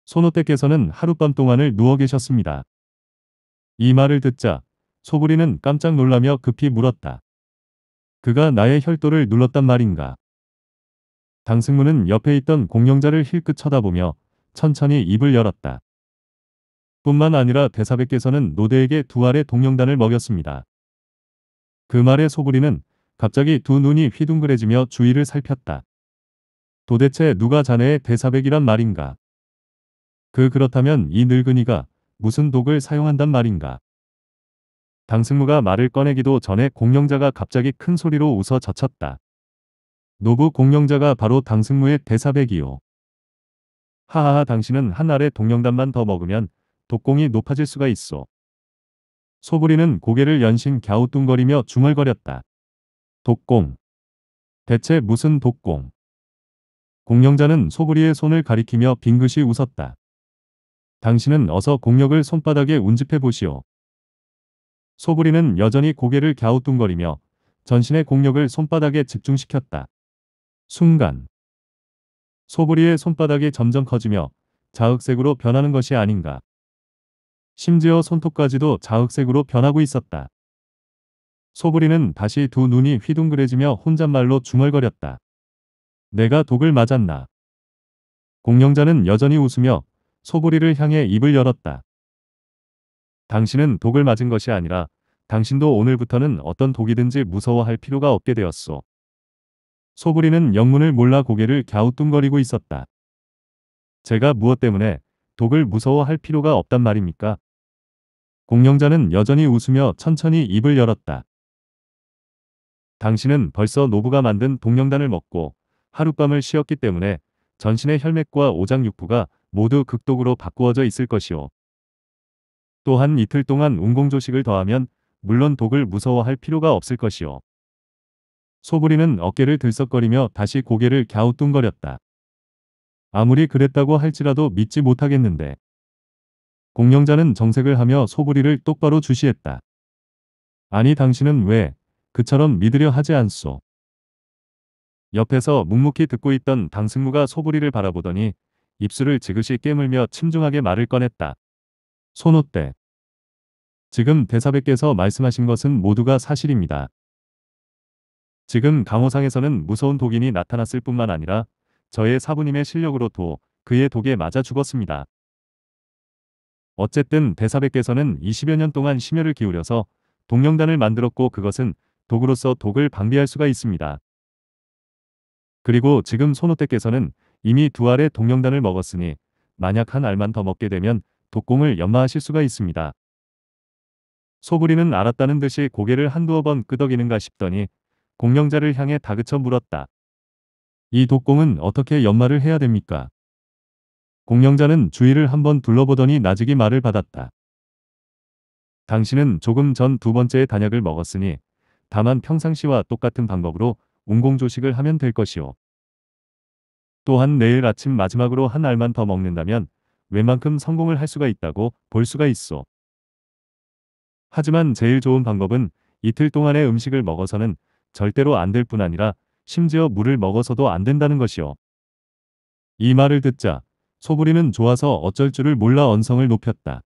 손호태께서는 하룻밤 동안을 누워 계셨습니다. 이 말을 듣자 소부리는 깜짝 놀라며 급히 물었다. 그가 나의 혈도를 눌렀단 말인가. 강승무는 옆에 있던 공룡자를 힐끗 쳐다보며 천천히 입을 열었다. 뿐만 아니라 대사백께서는 노대에게 두 알의 동룡단을 먹였습니다. 그 말에 소부리는 갑자기 두 눈이 휘둥그레지며 주위를 살폈다. 도대체 누가 자네의 대사백이란 말인가? 그 그렇다면 이 늙은이가 무슨 독을 사용한단 말인가? 당승무가 말을 꺼내기도 전에 공명자가 갑자기 큰 소리로 웃어 젖혔다. 노부 공명자가 바로 당승무의 대사백이요. 하하하 당신은 한 알의 동령단만 더 먹으면 독공이 높아질 수가 있어. 소부리는 고개를 연신 갸우뚱거리며 중얼거렸다. 독공. 대체 무슨 독공? 공룡자는 소구리의 손을 가리키며 빙긋이 웃었다. 당신은 어서 공력을 손바닥에 운집해 보시오. 소구리는 여전히 고개를 갸우뚱거리며 전신의 공력을 손바닥에 집중시켰다. 순간 소구리의 손바닥이 점점 커지며 자흑색으로 변하는 것이 아닌가. 심지어 손톱까지도 자흑색으로 변하고 있었다. 소브리는 다시 두 눈이 휘둥그레지며 혼잣말로 중얼거렸다. 내가 독을 맞았나. 공영자는 여전히 웃으며 소구리를 향해 입을 열었다. 당신은 독을 맞은 것이 아니라 당신도 오늘부터는 어떤 독이든지 무서워할 필요가 없게 되었소. 소구리는 영문을 몰라 고개를 갸우뚱거리고 있었다. 제가 무엇 때문에 독을 무서워할 필요가 없단 말입니까? 공영자는 여전히 웃으며 천천히 입을 열었다. 당신은 벌써 노부가 만든 동영단을 먹고 하룻밤을 쉬었기 때문에 전신의 혈맥과 오장육부가 모두 극독으로 바꾸어져 있을 것이오. 또한 이틀 동안 운공조식을 더하면 물론 독을 무서워할 필요가 없을 것이오. 소부리는 어깨를 들썩거리며 다시 고개를 갸우뚱거렸다. 아무리 그랬다고 할지라도 믿지 못하겠는데. 공령자는 정색을 하며 소부리를 똑바로 주시했다. 아니 당신은 왜 그처럼 믿으려 하지 않소. 옆에서 묵묵히 듣고 있던 당승무가 소부리를 바라보더니 입술을 지그시 깨물며 침중하게 말을 꺼냈다. 손옷대. 지금 대사백께서 말씀하신 것은 모두가 사실입니다. 지금 강호상에서는 무서운 독인이 나타났을 뿐만 아니라 저의 사부님의 실력으로도 그의 독에 맞아 죽었습니다. 어쨌든 대사백께서는 20여 년 동안 심혈을 기울여서 동영단을 만들었고 그것은 독으로서 독을 방비할 수가 있습니다. 그리고 지금 손호택께서는 이미 두 알의 동영단을 먹었으니 만약 한 알만 더 먹게 되면 독공을 연마하실 수가 있습니다. 소부리는 알았다는 듯이 고개를 한두어 번 끄덕이는가 싶더니 공명자를 향해 다그쳐 물었다. 이 독공은 어떻게 연마를 해야 됩니까? 공명자는 주위를 한번 둘러보더니 나직이 말을 받았다. 당신은 조금 전 두 번째의 단약을 먹었으니 다만 평상시와 똑같은 방법으로 운공조식을 하면 될 것이오. 또한 내일 아침 마지막으로 한 알만 더 먹는다면 웬만큼 성공을 할 수가 있다고 볼 수가 있어. 하지만 제일 좋은 방법은 이틀 동안의 음식을 먹어서는 절대로 안 될 뿐 아니라 심지어 물을 먹어서도 안 된다는 것이오이 말을 듣자 소부리는 좋아서 어쩔 줄을 몰라 언성을 높였다.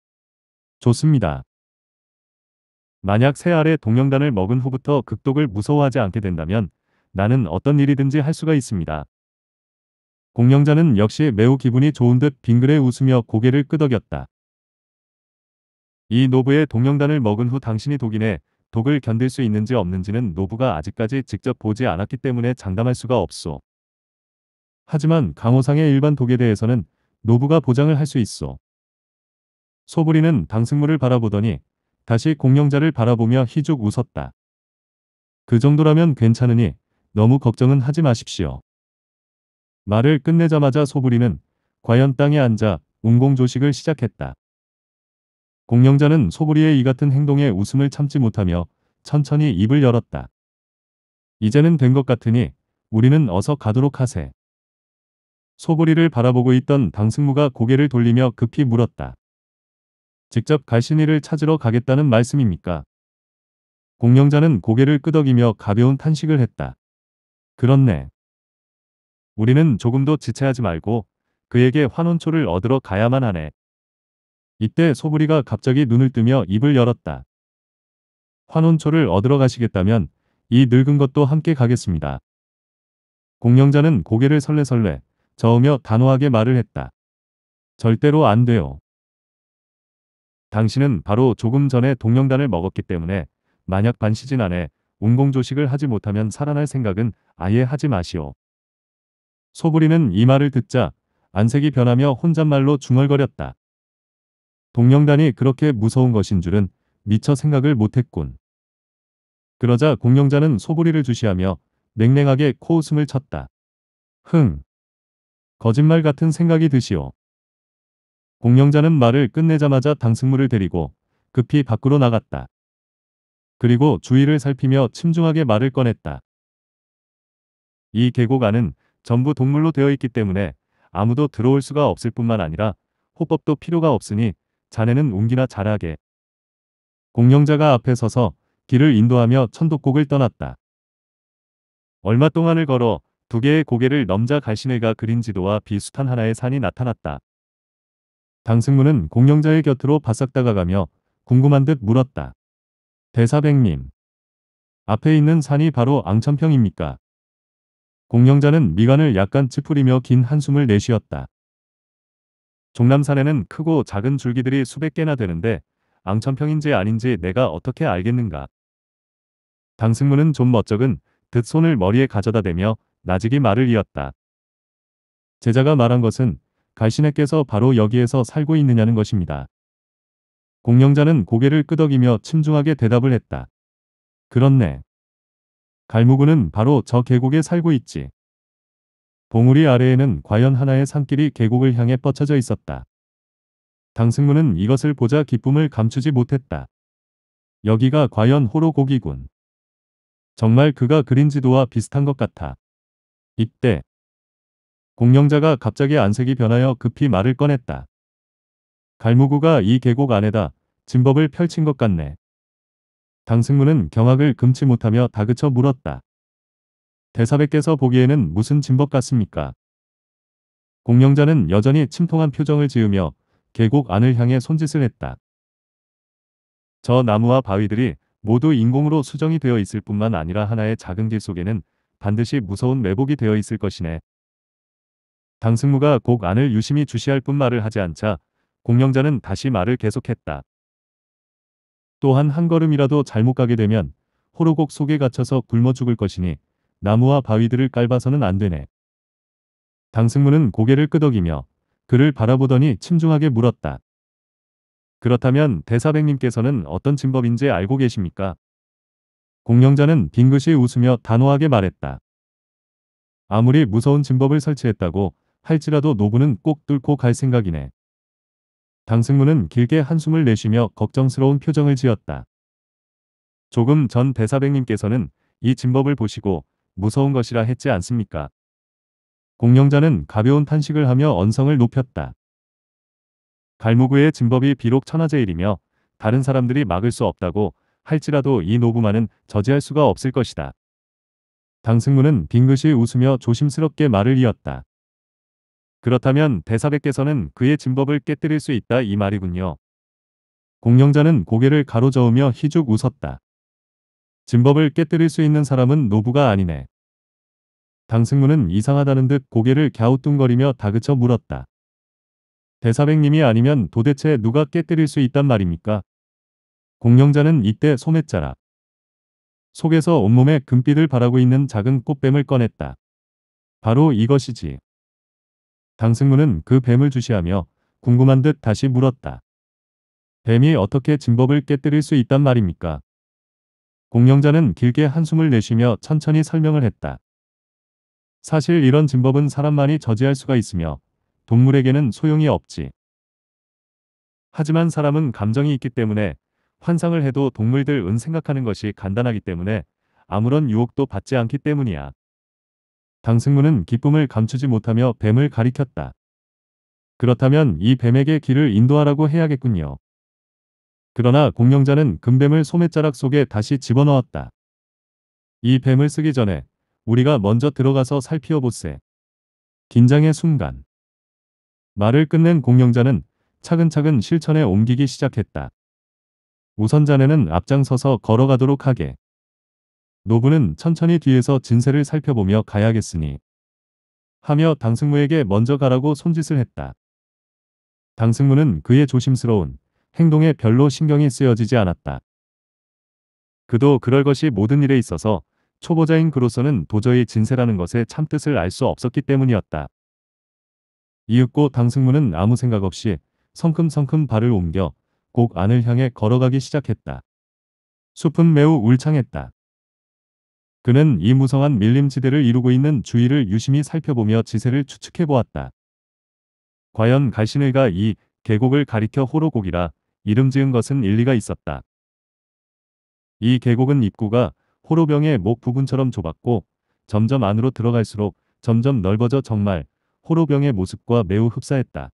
좋습니다. 만약 새알의 동영단을 먹은 후부터 극독을 무서워하지 않게 된다면 나는 어떤 일이든지 할 수가 있습니다. 공영자는 역시 매우 기분이 좋은 듯 빙그레 웃으며 고개를 끄덕였다. 이 노부의 동영단을 먹은 후 당신이 독인에 독을 견딜 수 있는지 없는지는 노부가 아직까지 직접 보지 않았기 때문에 장담할 수가 없소. 하지만 강호상의 일반 독에 대해서는 노부가 보장을 할 수있어 소부리는 당승물을 바라보더니 다시 공영자를 바라보며 희죽 웃었다. 그 정도라면 괜찮으니 너무 걱정은 하지 마십시오. 말을 끝내자마자 소부리는 과연 땅에 앉아 운공조식을 시작했다. 공룡자는 소부리의 이 같은 행동에 웃음을 참지 못하며 천천히 입을 열었다. 이제는 된 것 같으니 우리는 어서 가도록 하세. 소부리를 바라보고 있던 당승무가 고개를 돌리며 급히 물었다. 직접 갈신이를 찾으러 가겠다는 말씀입니까? 공룡자는 고개를 끄덕이며 가벼운 탄식을 했다. 그렇네. 우리는 조금도 지체하지 말고 그에게 환원초를 얻으러 가야만 하네. 이때 소부리가 갑자기 눈을 뜨며 입을 열었다. 환원초를 얻으러 가시겠다면 이 늙은 것도 함께 가겠습니다. 공령자는 고개를 설레설레 저으며 단호하게 말을 했다. 절대로 안 돼요. 당신은 바로 조금 전에 동령단을 먹었기 때문에 만약 반시진 안에 운공조식을 하지 못하면 살아날 생각은 아예 하지 마시오. 소부리는 이 말을 듣자 안색이 변하며 혼잣말로 중얼거렸다. 동영단이 그렇게 무서운 것인 줄은 미처 생각을 못했군. 그러자 공영자는 소부리를 주시하며 냉랭하게 코웃음을 쳤다. 흥. 거짓말 같은 생각이 드시오. 공영자는 말을 끝내자마자 당승무를 데리고 급히 밖으로 나갔다. 그리고 주위를 살피며 침중하게 말을 꺼냈다. 이 계곡 안은 전부 동물로 되어 있기 때문에 아무도 들어올 수가 없을 뿐만 아니라 호법도 필요가 없으니 자네는 운기나 잘하게. 공룡자가 앞에 서서 길을 인도하며 천독곡을 떠났다. 얼마 동안을 걸어 두 개의 고개를 넘자 갈신애가 그린 지도와 비슷한 하나의 산이 나타났다. 당승무는 공룡자의 곁으로 바싹 다가가며 궁금한 듯 물었다. 대사백님. 앞에 있는 산이 바로 앙천평입니까? 공영자는 미간을 약간 찌푸리며 긴 한숨을 내쉬었다. 종남산에는 크고 작은 줄기들이 수백 개나 되는데 앙천평인지 아닌지 내가 어떻게 알겠는가. 당승문은 좀 멋쩍은 듯 손을 머리에 가져다 대며 나직이 말을 이었다. 제자가 말한 것은 갈신에께서 바로 여기에서 살고 있느냐는 것입니다. 공명자는 고개를 끄덕이며 침중하게 대답을 했다. 그렇네. 갈무구는 바로 저 계곡에 살고 있지. 봉우리 아래에는 과연 하나의 산길이 계곡을 향해 뻗쳐져 있었다. 당승무는 이것을 보자 기쁨을 감추지 못했다. 여기가 과연 호로고기군. 정말 그가 그린 지도와 비슷한 것 같아. 이때 공명자가 갑자기 안색이 변하여 급히 말을 꺼냈다. 갈무구가 이 계곡 안에다 진법을 펼친 것 같네. 당승문은 경악을 금치 못하며 다그쳐 물었다. 대사백께서 보기에는 무슨 진법 같습니까? 공명자는 여전히 침통한 표정을 지으며 계곡 안을 향해 손짓을 했다. 저 나무와 바위들이 모두 인공으로 수정이 되어 있을 뿐만 아니라 하나의 작은 길 속에는 반드시 무서운 매복이 되어 있을 것이네. 당승무가 곡 안을 유심히 주시할 뿐 말을 하지 않자 공명자는 다시 말을 계속했다. 또한 한 걸음이라도 잘못 가게 되면 호로곡 속에 갇혀서 굶어 죽을 것이니 나무와 바위들을 깔봐서는 안 되네. 당승문은 고개를 끄덕이며 그를 바라보더니 침중하게 물었다. 그렇다면 대사백님께서는 어떤 진법인지 알고 계십니까? 공명자는 빙긋이 웃으며 단호하게 말했다. 아무리 무서운 진법을 설치했다고 할지라도 노부는 꼭 뚫고 갈 생각이네. 당승문은 길게 한숨을 내쉬며 걱정스러운 표정을 지었다. 조금 전 대사백님께서는 이 진법을 보시고 무서운 것이라 했지 않습니까? 공명자는 가벼운 탄식을 하며 언성을 높였다. 갈무구의 진법이 비록 천하제일이며 다른 사람들이 막을 수 없다고 할지라도 이 노부만은 저지할 수가 없을 것이다. 당승문은 빙긋이 웃으며 조심스럽게 말을 이었다. 그렇다면 대사백께서는 그의 진법을 깨뜨릴 수 있다 이 말이군요. 공명자는 고개를 가로저으며 희죽 웃었다. 진법을 깨뜨릴 수 있는 사람은 노부가 아니네. 당승무는 이상하다는 듯 고개를 갸우뚱거리며 다그쳐 물었다. 대사백님이 아니면 도대체 누가 깨뜨릴 수 있단 말입니까? 공명자는 이때 소매자라. 속에서 온몸에 금빛을 바라고 있는 작은 꽃뱀을 꺼냈다. 바로 이것이지. 당승무는그 뱀을 주시하며 궁금한 듯 다시 물었다. 뱀이 어떻게 진법을 깨뜨릴 수 있단 말입니까? 공명자는 길게 한숨을 내쉬며 천천히 설명을 했다. 사실 이런 진법은 사람만이 저지할 수가 있으며 동물에게는 소용이 없지. 하지만 사람은 감정이 있기 때문에 환상을 해도 동물들은 생각하는 것이 간단하기 때문에 아무런 유혹도 받지 않기 때문이야. 강승무는 기쁨을 감추지 못하며 뱀을 가리켰다. 그렇다면 이 뱀에게 길을 인도하라고 해야겠군요. 그러나 공명자는 금뱀을 소매자락 속에 다시 집어넣었다. 이 뱀을 쓰기 전에 우리가 먼저 들어가서 살피어보세. 긴장의 순간. 말을 끝낸 공명자는 차근차근 실천에 옮기기 시작했다. 우선 자네는 앞장서서 걸어가도록 하게. 노부는 천천히 뒤에서 진세를 살펴보며 가야겠으니 하며 당승무에게 먼저 가라고 손짓을 했다. 당승무는 그의 조심스러운 행동에 별로 신경이 쓰여지지 않았다. 그도 그럴 것이 모든 일에 있어서 초보자인 그로서는 도저히 진세라는 것에 참뜻을 알 수 없었기 때문이었다. 이윽고 당승무는 아무 생각 없이 성큼성큼 발을 옮겨 곡 안을 향해 걸어가기 시작했다. 숲은 매우 울창했다. 그는 이 무성한 밀림지대를 이루고 있는 주위를 유심히 살펴보며 지세를 추측해보았다. 과연 갈신을가 이 계곡을 가리켜 호로곡이라 이름 지은 것은 일리가 있었다. 이 계곡은 입구가 호로병의 목 부분처럼 좁았고 점점 안으로 들어갈수록 점점 넓어져 정말 호로병의 모습과 매우 흡사했다.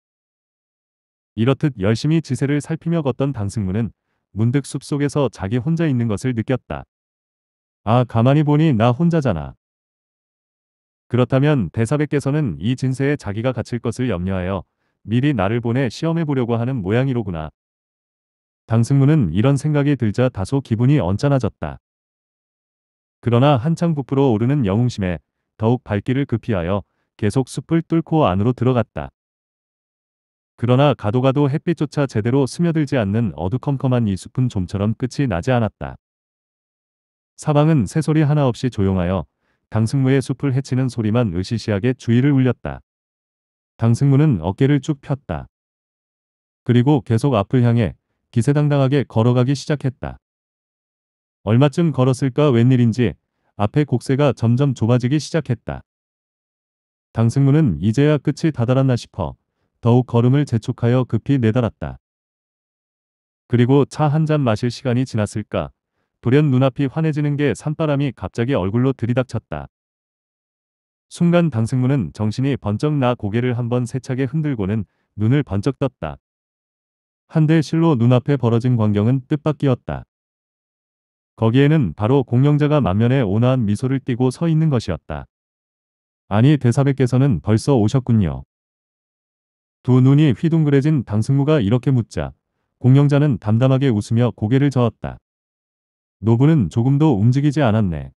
이렇듯 열심히 지세를 살피며 걷던 당승문은 문득 숲속에서 자기 혼자 있는 것을 느꼈다. 아, 가만히 보니 나 혼자잖아. 그렇다면 대사백께서는 이 진세에 자기가 갇힐 것을 염려하여 미리 나를 보내 시험해 보려고 하는 모양이로구나. 당승무는 이런 생각이 들자 다소 기분이 언짢아졌다. 그러나 한창 부풀어 오르는 영웅심에 더욱 발길을 급히하여 계속 숲을 뚫고 안으로 들어갔다. 그러나 가도 가도 햇빛조차 제대로 스며들지 않는 어두컴컴한 이 숲은 좀처럼 끝이 나지 않았다. 사방은 새소리 하나 없이 조용하여 당승무의 숲을 해치는 소리만 으시시하게 주의를 울렸다. 당승무는 어깨를 쭉 폈다. 그리고 계속 앞을 향해 기세당당하게 걸어가기 시작했다. 얼마쯤 걸었을까 웬일인지 앞에 곡새가 점점 좁아지기 시작했다. 당승무는 이제야 끝이 다다랐나 싶어 더욱 걸음을 재촉하여 급히 내달았다. 그리고 차 한 잔 마실 시간이 지났을까 돌연 눈앞이 환해지는 게 산바람이 갑자기 얼굴로 들이닥쳤다. 순간 당승무는 정신이 번쩍 나 고개를 한번 세차게 흔들고는 눈을 번쩍 떴다. 한들 실로 눈앞에 벌어진 광경은 뜻밖이었다. 거기에는 바로 공영자가 만면에 온화한 미소를 띠고 서 있는 것이었다. 아니 대사백께서는 벌써 오셨군요. 두 눈이 휘둥그레진 당승무가 이렇게 묻자 공영자는 담담하게 웃으며 고개를 저었다. 노부는 조금도 움직이지 않았네.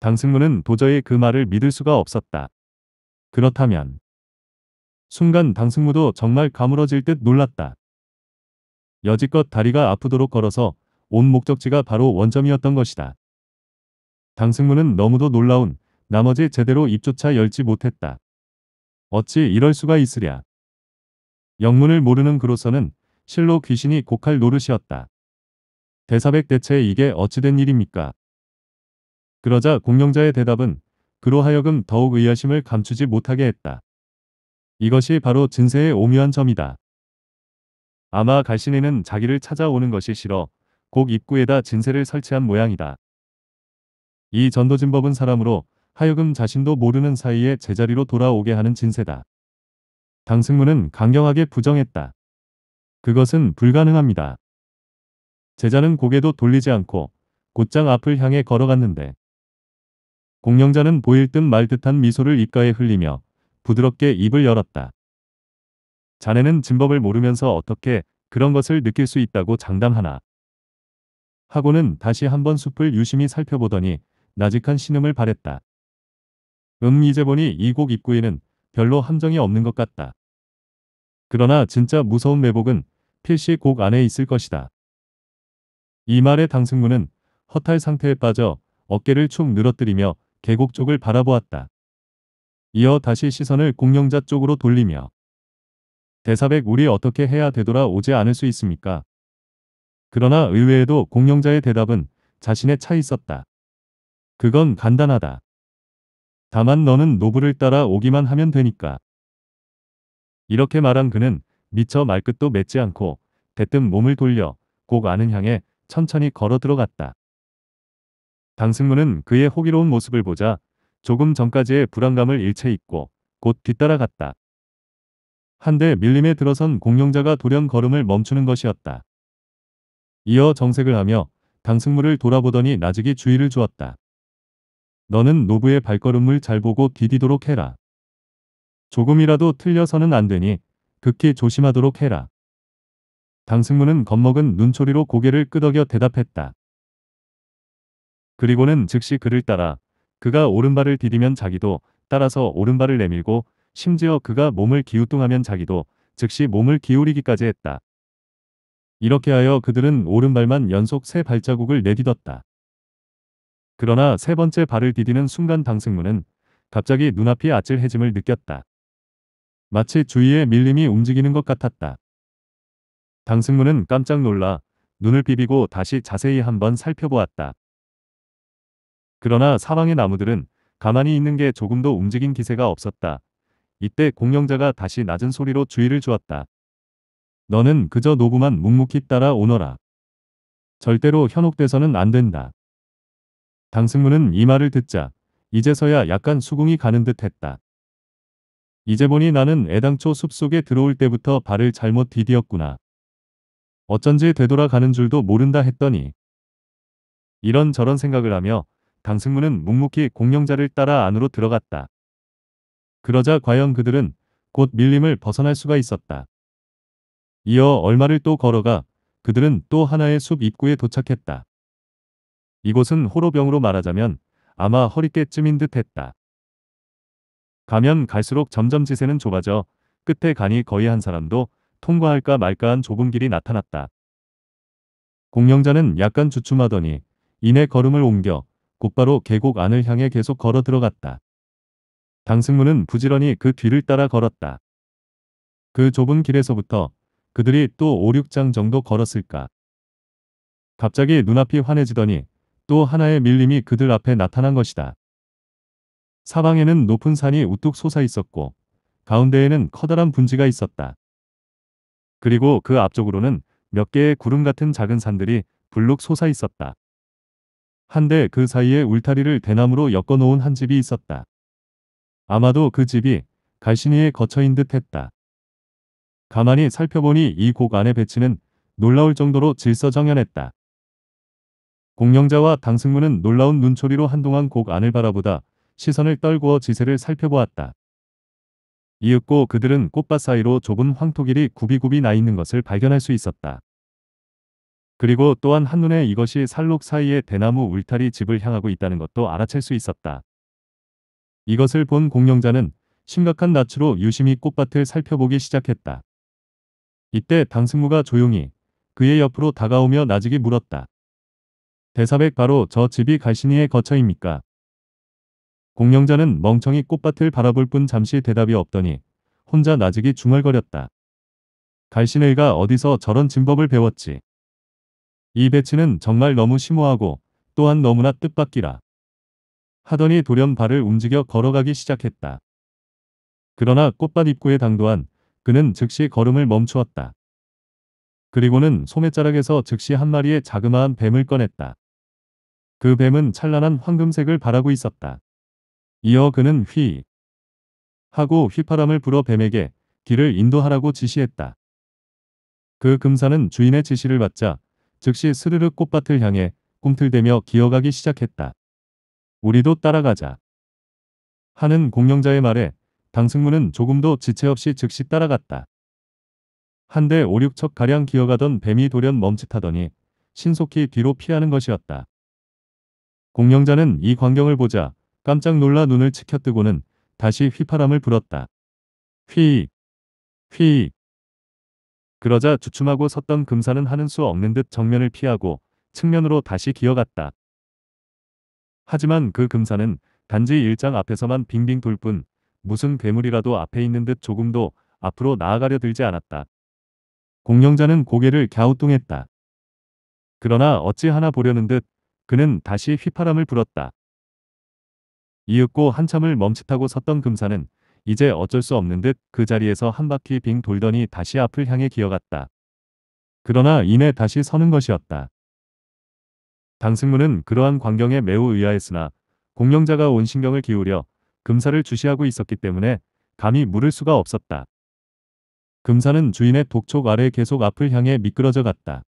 당승로는 도저히 그 말을 믿을 수가 없었다. 그렇다면 순간 당승무도 정말 가물어질 듯 놀랐다. 여지껏 다리가 아프도록 걸어서 온 목적지가 바로 원점이었던 것이다. 당승무는 너무도 놀라운 나머지 제대로 입조차 열지 못했다. 어찌 이럴 수가 있으랴. 영문을 모르는 그로서는 실로 귀신이 곡할 노릇이었다. 대사백 대체 이게 어찌된 일입니까? 그러자 공명자의 대답은 그로 하여금 더욱 의아심을 감추지 못하게 했다. 이것이 바로 진세의 오묘한 점이다. 아마 갈신이는 자기를 찾아오는 것이 싫어 곡 입구에다 진세를 설치한 모양이다. 이 전도진법은 사람으로 하여금 자신도 모르는 사이에 제자리로 돌아오게 하는 진세다. 당승문은 강경하게 부정했다. 그것은 불가능합니다. 제자는 고개도 돌리지 않고 곧장 앞을 향해 걸어갔는데 공령자는 보일 듯 말 듯한 미소를 입가에 흘리며 부드럽게 입을 열었다. 자네는 진법을 모르면서 어떻게 그런 것을 느낄 수 있다고 장담하나. 하고는 다시 한번 숲을 유심히 살펴보더니 나직한 신음을 바랬다. 음 이제 보니 이 곡 입구에는 별로 함정이 없는 것 같다. 그러나 진짜 무서운 매복은 필시 곡 안에 있을 것이다. 이 말에 당승무는 허탈 상태에 빠져 어깨를 축 늘어뜨리며 계곡 쪽을 바라보았다. 이어 다시 시선을 공룡자 쪽으로 돌리며 대사백 우리 어떻게 해야 되돌아오지 않을 수 있습니까? 그러나 의외에도 공룡자의 대답은 자신의차 있었다. 그건 간단하다. 다만 너는 노부를 따라 오기만 하면 되니까. 이렇게 말한 그는 미처 말끝도 맺지 않고 대뜸 몸을 돌려 곡 아는 향에 천천히 걸어 들어갔다. 당승무는 그의 호기로운 모습을 보자 조금 전까지의 불안감을 일체 잊고 곧 뒤따라갔다. 한데 밀림에 들어선 공룡자가 돌연 걸음을 멈추는 것이었다. 이어 정색을 하며 당승무를 돌아보더니 나직이 주의를 주었다. 너는 노부의 발걸음을 잘 보고 디디도록 해라. 조금이라도 틀려서는 안 되니 극히 조심하도록 해라. 당승무는 겁먹은 눈초리로 고개를 끄덕여 대답했다. 그리고는 즉시 그를 따라 그가 오른발을 디디면 자기도 따라서 오른발을 내밀고 심지어 그가 몸을 기우뚱하면 자기도 즉시 몸을 기울이기까지 했다. 이렇게 하여 그들은 오른발만 연속 세 발자국을 내딛었다. 그러나 세 번째 발을 디디는 순간 당승무는 갑자기 눈앞이 아찔해짐을 느꼈다. 마치 주위에 밀림이 움직이는 것 같았다. 당승문은 깜짝 놀라 눈을 비비고 다시 자세히 한번 살펴보았다. 그러나 사방의 나무들은 가만히 있는 게 조금도 움직인 기세가 없었다. 이때 공영자가 다시 낮은 소리로 주의를 주었다. 너는 그저 노부만 묵묵히 따라오너라. 절대로 현혹돼서는 안 된다. 당승문은 이 말을 듣자 이제서야 약간 수긍이 가는 듯 했다. 이제 보니 나는 애당초 숲속에 들어올 때부터 발을 잘못 디디었구나. 어쩐지 되돌아가는 줄도 모른다 했더니 이런저런 생각을 하며 강승무는 묵묵히 공룡자를 따라 안으로 들어갔다. 그러자 과연 그들은 곧 밀림을 벗어날 수가 있었다. 이어 얼마를 또 걸어가 그들은 또 하나의 숲 입구에 도착했다. 이곳은 호로병으로 말하자면 아마 허리깨쯤인 듯 했다. 가면 갈수록 점점 지세는 좁아져 끝에 가니 거의 한 사람도 통과할까 말까한 좁은 길이 나타났다. 공명자는 약간 주춤하더니 이내 걸음을 옮겨 곧바로 계곡 안을 향해 계속 걸어 들어갔다. 당승무는 부지런히 그 뒤를 따라 걸었다. 그 좁은 길에서부터 그들이 또 5, 6장 정도 걸었을까. 갑자기 눈앞이 환해지더니 또 하나의 밀림이 그들 앞에 나타난 것이다. 사방에는 높은 산이 우뚝 솟아 있었고 가운데에는 커다란 분지가 있었다. 그리고 그 앞쪽으로는 몇 개의 구름 같은 작은 산들이 불룩 솟아 있었다. 한데 그 사이에 울타리를 대나무로 엮어놓은 한 집이 있었다. 아마도 그 집이 갈신이의 거처인 듯 했다. 가만히 살펴보니 이 곡안에 배치는 놀라울 정도로 질서정연했다. 공영자와 당승무는 놀라운 눈초리로 한동안 곡 안을 바라보다 시선을 떨구어 지세를 살펴보았다. 이윽고 그들은 꽃밭 사이로 좁은 황토길이 굽이굽이 나 있는 것을 발견할 수 있었다. 그리고 또한 한눈에 이것이 산록 사이의 대나무 울타리 집을 향하고 있다는 것도 알아챌 수 있었다. 이것을 본 공룡자는 심각한 낯으로 유심히 꽃밭을 살펴보기 시작했다. 이때 당승무가 조용히 그의 옆으로 다가오며 나직이 물었다. 대사백 바로 저 집이 갈신이의 거처입니까? 공룡자는 멍청이 꽃밭을 바라볼 뿐 잠시 대답이 없더니 혼자 나직이 중얼거렸다. 갈신의가 어디서 저런 진법을 배웠지. 이 배치는 정말 너무 심오하고 또한 너무나 뜻밖이라. 하더니 돌연 발을 움직여 걸어가기 시작했다. 그러나 꽃밭 입구에 당도한 그는 즉시 걸음을 멈추었다. 그리고는 소매자락에서 즉시 한 마리의 자그마한 뱀을 꺼냈다. 그 뱀은 찬란한 황금색을 바라고 있었다. 이어 그는 휘 하고 휘파람을 불어 뱀에게 길을 인도하라고 지시했다. 그 금사는 주인의 지시를 받자 즉시 스르륵 꽃밭을 향해 꿈틀대며 기어가기 시작했다. 우리도 따라가자. 하는 공명자의 말에 당승무는 조금도 지체 없이 즉시 따라갔다. 한대 5, 6척 가량 기어가던 뱀이 돌연 멈칫하더니 신속히 뒤로 피하는 것이었다. 공명자는 이 광경을 보자 깜짝 놀라 눈을 치켜뜨고는 다시 휘파람을 불었다. 휘익, 휘익. 그러자 주춤하고 섰던 금사는 하는 수 없는 듯 정면을 피하고 측면으로 다시 기어갔다. 하지만 그 금사는 단지 일장 앞에서만 빙빙 돌 뿐 무슨 괴물이라도 앞에 있는 듯 조금도 앞으로 나아가려 들지 않았다. 공룡자는 고개를 갸우뚱했다. 그러나 어찌 하나 보려는 듯 그는 다시 휘파람을 불었다. 이윽고 한참을 멈칫하고 섰던 금사는 이제 어쩔 수 없는 듯 그 자리에서 한 바퀴 빙 돌더니 다시 앞을 향해 기어갔다. 그러나 이내 다시 서는 것이었다. 당승문은 그러한 광경에 매우 의아했으나 공룡자가온 신경을 기울여 금사를 주시하고 있었기 때문에 감히 물을 수가 없었다. 금사는 주인의 독촉 아래 계속 앞을 향해 미끄러져 갔다.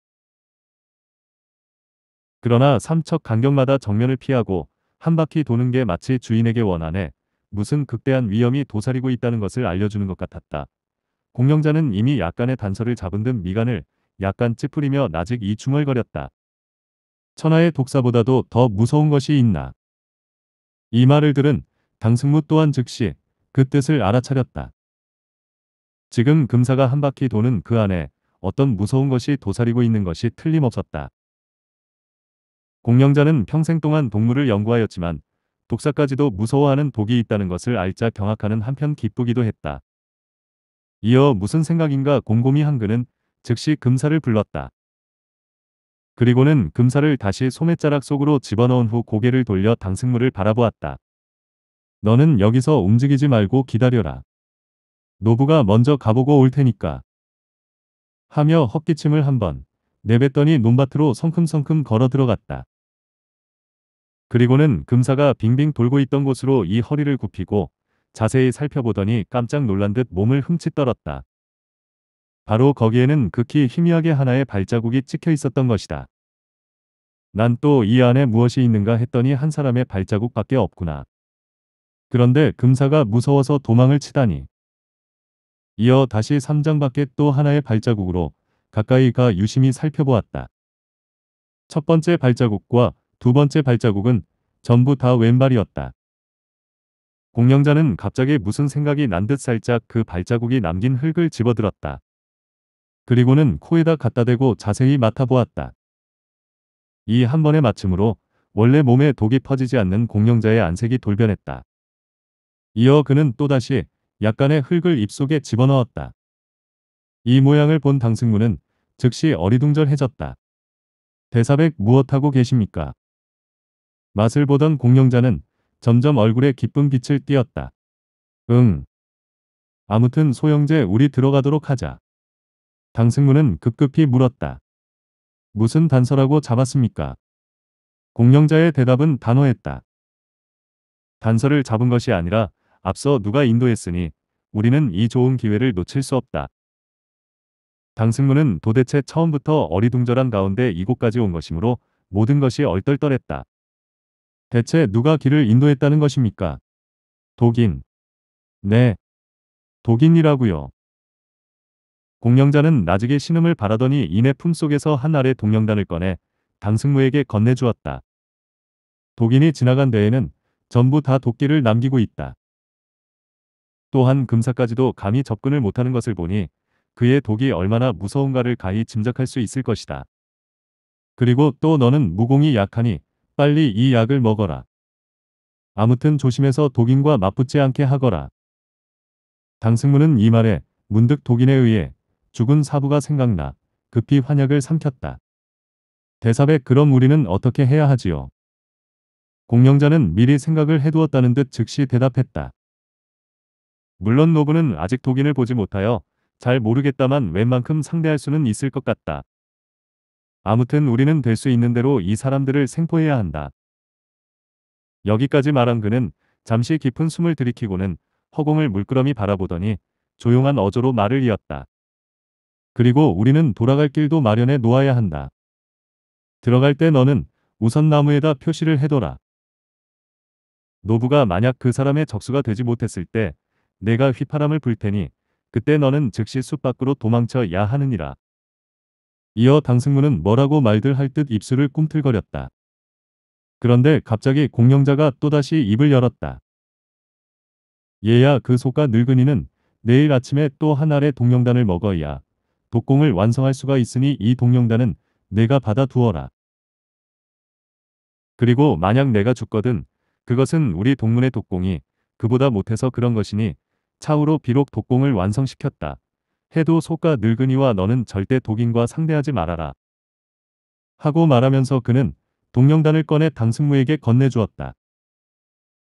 그러나 삼척 간경마다 정면을 피하고 한 바퀴 도는 게 마치 주인에게 원한에 무슨 극대한 위험이 도사리고 있다는 것을 알려주는 것 같았다. 공명자는 이미 약간의 단서를 잡은 듯 미간을 약간 찌푸리며 나직 이중얼거렸다. 천하의 독사보다도 더 무서운 것이 있나. 이 말을 들은 당승무 또한 즉시 그 뜻을 알아차렸다. 지금 금사가 한 바퀴 도는 그 안에 어떤 무서운 것이 도사리고 있는 것이 틀림없었다. 공명자는 평생 동안 동물을 연구하였지만 독사까지도 무서워하는 독이 있다는 것을 알자 경악하는 한편 기쁘기도 했다. 이어 무슨 생각인가 곰곰이 한 그는 즉시 금사를 불렀다. 그리고는 금사를 다시 소매자락 속으로 집어넣은 후 고개를 돌려 당승물을 바라보았다. 너는 여기서 움직이지 말고 기다려라. 노부가 먼저 가보고 올 테니까. 하며 헛기침을 한 번 내뱉더니 논밭으로 성큼성큼 걸어 들어갔다. 그리고는 금사가 빙빙 돌고 있던 곳으로 이 허리를 굽히고 자세히 살펴보더니 깜짝 놀란 듯 몸을 흠칫떨었다. 바로 거기에는 극히 희미하게 하나의 발자국이 찍혀 있었던 것이다. 난 또 이 안에 무엇이 있는가 했더니 한 사람의 발자국밖에 없구나. 그런데 금사가 무서워서 도망을 치다니. 이어 다시 3장 밖에 또 하나의 발자국으로 가까이 가 유심히 살펴보았다. 첫 번째 발자국과 두 번째 발자국은 전부 다 왼발이었다. 공명자는 갑자기 무슨 생각이 난 듯 살짝 그 발자국이 남긴 흙을 집어들었다. 그리고는 코에다 갖다 대고 자세히 맡아보았다. 이 한 번의 맞춤으로 원래 몸에 독이 퍼지지 않는 공명자의 안색이 돌변했다. 이어 그는 또다시 약간의 흙을 입속에 집어넣었다. 이 모양을 본 당승문은 즉시 어리둥절해졌다. 대사백 무엇하고 계십니까? 맛을 보던 공룡자는 점점 얼굴에 기쁜 빛을 띄었다. 응. 아무튼 소영제 우리 들어가도록 하자. 당승무는 급급히 물었다. 무슨 단서라고 잡았습니까? 공룡자의 대답은 단호했다. 단서를 잡은 것이 아니라 앞서 누가 인도했으니 우리는 이 좋은 기회를 놓칠 수 없다. 당승무는 도대체 처음부터 어리둥절한 가운데 이곳까지 온 것이므로 모든 것이 얼떨떨했다. 대체 누가 길을 인도했다는 것입니까? 독인. 네. 독인이라고요. 공령자는 나직의 신음을 바라더니 이내 품속에서 한 알의 동령단을 꺼내 당승무에게 건네주었다. 독인이 지나간 데에는 전부 다 도끼를 남기고 있다. 또한 금사까지도 감히 접근을 못하는 것을 보니 그의 독이 얼마나 무서운가를 가히 짐작할 수 있을 것이다. 그리고 또 너는 무공이 약하니 빨리 이 약을 먹어라. 아무튼 조심해서 독인과 맞붙지 않게 하거라. 당승문은 이 말에 문득 독인에 의해 죽은 사부가 생각나 급히 환약을 삼켰다. 대사백 그럼 우리는 어떻게 해야 하지요? 공영자는 미리 생각을 해두었다는 듯 즉시 대답했다. 물론 노부는 아직 독인을 보지 못하여 잘 모르겠다만 웬만큼 상대할 수는 있을 것 같다. 아무튼 우리는 될 수 있는 대로 이 사람들을 생포해야 한다. 여기까지 말한 그는 잠시 깊은 숨을 들이키고는 허공을 물끄러미 바라보더니 조용한 어조로 말을 이었다. 그리고 우리는 돌아갈 길도 마련해 놓아야 한다. 들어갈 때 너는 우선 나무에다 표시를 해둬라. 노부가 만약 그 사람의 적수가 되지 못했을 때 내가 휘파람을 불 테니 그때 너는 즉시 숲 밖으로 도망쳐야 하느니라. 이어 당승무는 뭐라고 말들 할 듯 입술을 꿈틀거렸다. 그런데 갑자기 공룡자가 또다시 입을 열었다. 얘야 그속가 늙은이는 내일 아침에 또 한 알의 동영단을 먹어야 독공을 완성할 수가 있으니 이 동영단은 내가 받아 두어라. 그리고 만약 내가 죽거든 그것은 우리 동문의 독공이 그보다 못해서 그런 것이니 차후로 비록 독공을 완성시켰다. 해도 속가 늙은이와 너는 절대 독인과 상대하지 말아라. 하고 말하면서 그는 동령단을 꺼내 당승무에게 건네주었다.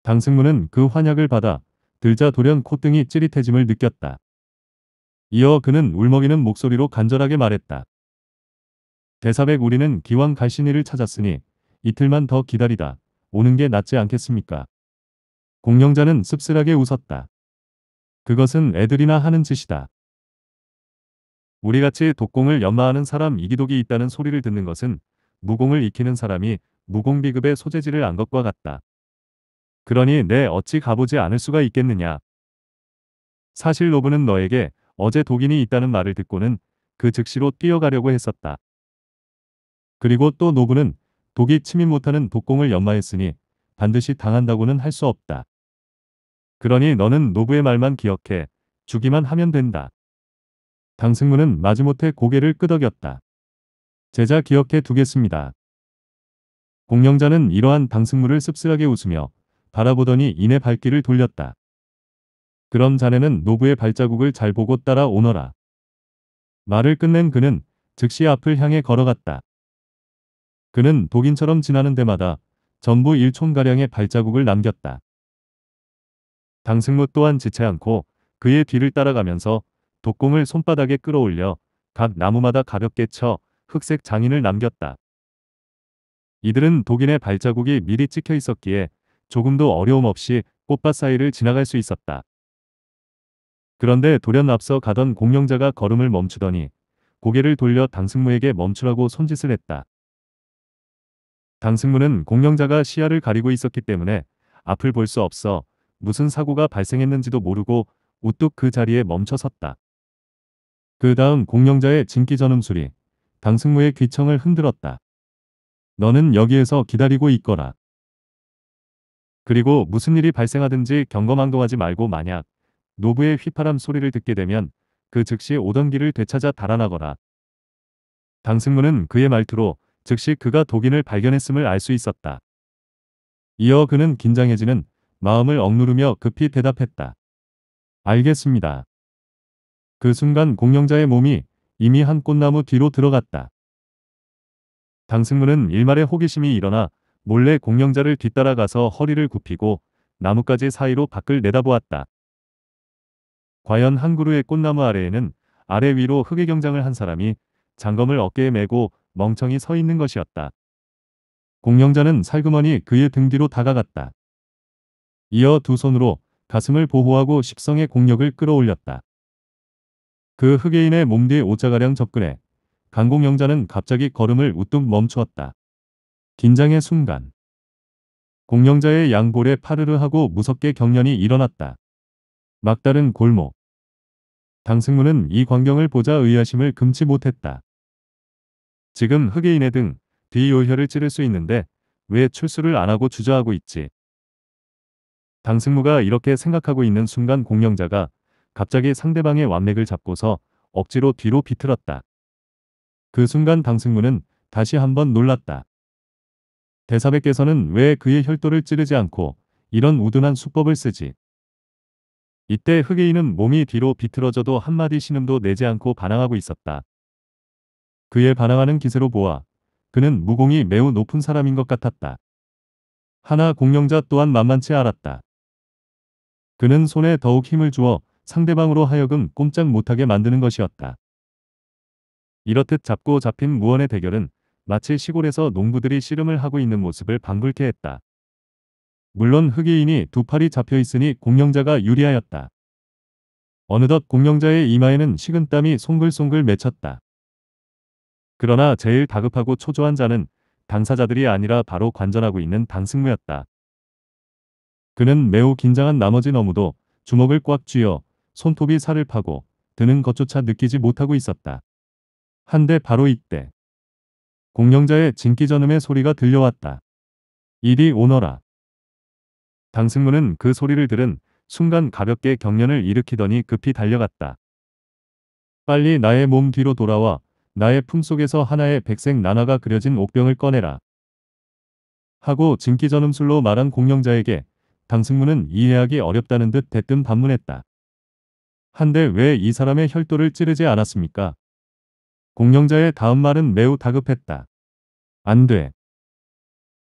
당승무는 그 환약을 받아 들자 돌연 콧등이 찌릿해짐을 느꼈다. 이어 그는 울먹이는 목소리로 간절하게 말했다. 대사백 우리는 기왕 갈신이를 찾았으니 이틀만 더 기다리다 오는 게 낫지 않겠습니까? 공령자는 씁쓸하게 웃었다. 그것은 애들이나 하는 짓이다. 우리같이 독공을 연마하는 사람 이기독이 있다는 소리를 듣는 것은 무공을 익히는 사람이 무공비급의 소재지를 안 것과 같다. 그러니 내 어찌 가보지 않을 수가 있겠느냐. 사실 노부는 너에게 어제 독인이 있다는 말을 듣고는 그 즉시로 뛰어가려고 했었다. 그리고 또 노부는 독이 침입 못하는 독공을 연마했으니 반드시 당한다고는 할 수 없다. 그러니 너는 노부의 말만 기억해 주기만 하면 된다. 강승무는 마지못해 고개를 끄덕였다. 제자 기억해 두겠습니다. 공영자는 이러한 방승무를 씁쓸하게 웃으며 바라보더니 이내 발길을 돌렸다. 그럼 자네는 노부의 발자국을 잘 보고 따라 오너라. 말을 끝낸 그는 즉시 앞을 향해 걸어갔다. 그는 독인처럼 지나는 데마다 전부 일촌가량의 발자국을 남겼다. 당승무 또한 지체 않고 그의 뒤를 따라가면서 독공을 손바닥에 끌어올려 각 나무마다 가볍게 쳐 흑색 장인을 남겼다. 이들은 독인의 발자국이 미리 찍혀 있었기에 조금도 어려움 없이 꽃밭 사이를 지나갈 수 있었다. 그런데 돌연 앞서 가던 공룡자가 걸음을 멈추더니 고개를 돌려 당승무에게 멈추라고 손짓을 했다. 당승무는 공룡자가 시야를 가리고 있었기 때문에 앞을 볼 수 없어 무슨 사고가 발생했는지도 모르고 우뚝 그 자리에 멈춰 섰다. 그 다음 공룡자의 진기 전음술이 강승무의 귀청을 흔들었다. 너는 여기에서 기다리고 있거라. 그리고 무슨 일이 발생하든지 경거망동하지 말고 만약 노부의 휘파람 소리를 듣게 되면 그 즉시 오던 길을 되찾아 달아나거라. 강승무는 그의 말투로 즉시 그가 독인을 발견했음을 알 수 있었다. 이어 그는 긴장해지는 마음을 억누르며 급히 대답했다. 알겠습니다. 그 순간 공명자의 몸이 이미 한 꽃나무 뒤로 들어갔다. 당승문은 일말의 호기심이 일어나 몰래 공명자를 뒤따라가서 허리를 굽히고 나뭇가지 사이로 밖을 내다보았다. 과연 한 그루의 꽃나무 아래에는 아래 위로 흙의 경장을 한 사람이 장검을 어깨에 메고 멍청이 서 있는 것이었다. 공명자는 살그머니 그의 등 뒤로 다가갔다. 이어 두 손으로 가슴을 보호하고 십성의 공력을 끌어올렸다. 그 흑예인의 몸 뒤에 오자가량 접근해 강공영자는 갑자기 걸음을 우뚝 멈추었다. 긴장의 순간. 공영자의 양볼에 파르르 하고 무섭게 경련이 일어났다. 막다른 골목. 당승문은 이 광경을 보자 의아심을 금치 못했다. 지금 흑예인의 등 뒤요혈을 찌를 수 있는데 왜 출수를 안 하고 주저하고 있지? 당승무가 이렇게 생각하고 있는 순간 공영자가 갑자기 상대방의 완맥을 잡고서 억지로 뒤로 비틀었다. 그 순간 당승문은 다시 한번 놀랐다. 대사백께서는 왜 그의 혈도를 찌르지 않고 이런 우둔한 수법을 쓰지? 이때 흑의인은 몸이 뒤로 비틀어져도 한마디 신음도 내지 않고 반항하고 있었다. 그의 반항하는 기세로 보아 그는 무공이 매우 높은 사람인 것 같았다. 하나 공룡자 또한 만만치 않았다. 그는 손에 더욱 힘을 주어 상대방으로 하여금 꼼짝 못하게 만드는 것이었다. 이렇듯 잡고 잡힌 무언의 대결은 마치 시골에서 농부들이 씨름을 하고 있는 모습을 방불케 했다. 물론 흑이인이 두 팔이 잡혀 있으니 공룡자가 유리하였다. 어느덧 공룡자의 이마에는 식은땀이 송글송글 맺혔다. 그러나 제일 다급하고 초조한 자는 당사자들이 아니라 바로 관전하고 있는 당승무였다. 그는 매우 긴장한 나머지 너무도 주먹을 꽉 쥐어 손톱이 살을 파고 드는 것조차 느끼지 못하고 있었다. 한데 바로 이때 공룡자의 진기전음의 소리가 들려왔다. 이리 오너라. 당승문은 그 소리를 들은 순간 가볍게 경련을 일으키더니 급히 달려갔다. 빨리 나의 몸 뒤로 돌아와 나의 품속에서 하나의 백색 나나가 그려진 옥병을 꺼내라. 하고 진기전음술로 말한 공룡자에게 당승문은 이해하기 어렵다는 듯 대뜸 반문했다. 한데 왜 이 사람의 혈도를 찌르지 않았습니까? 공영자의 다음 말은 매우 다급했다. 안 돼.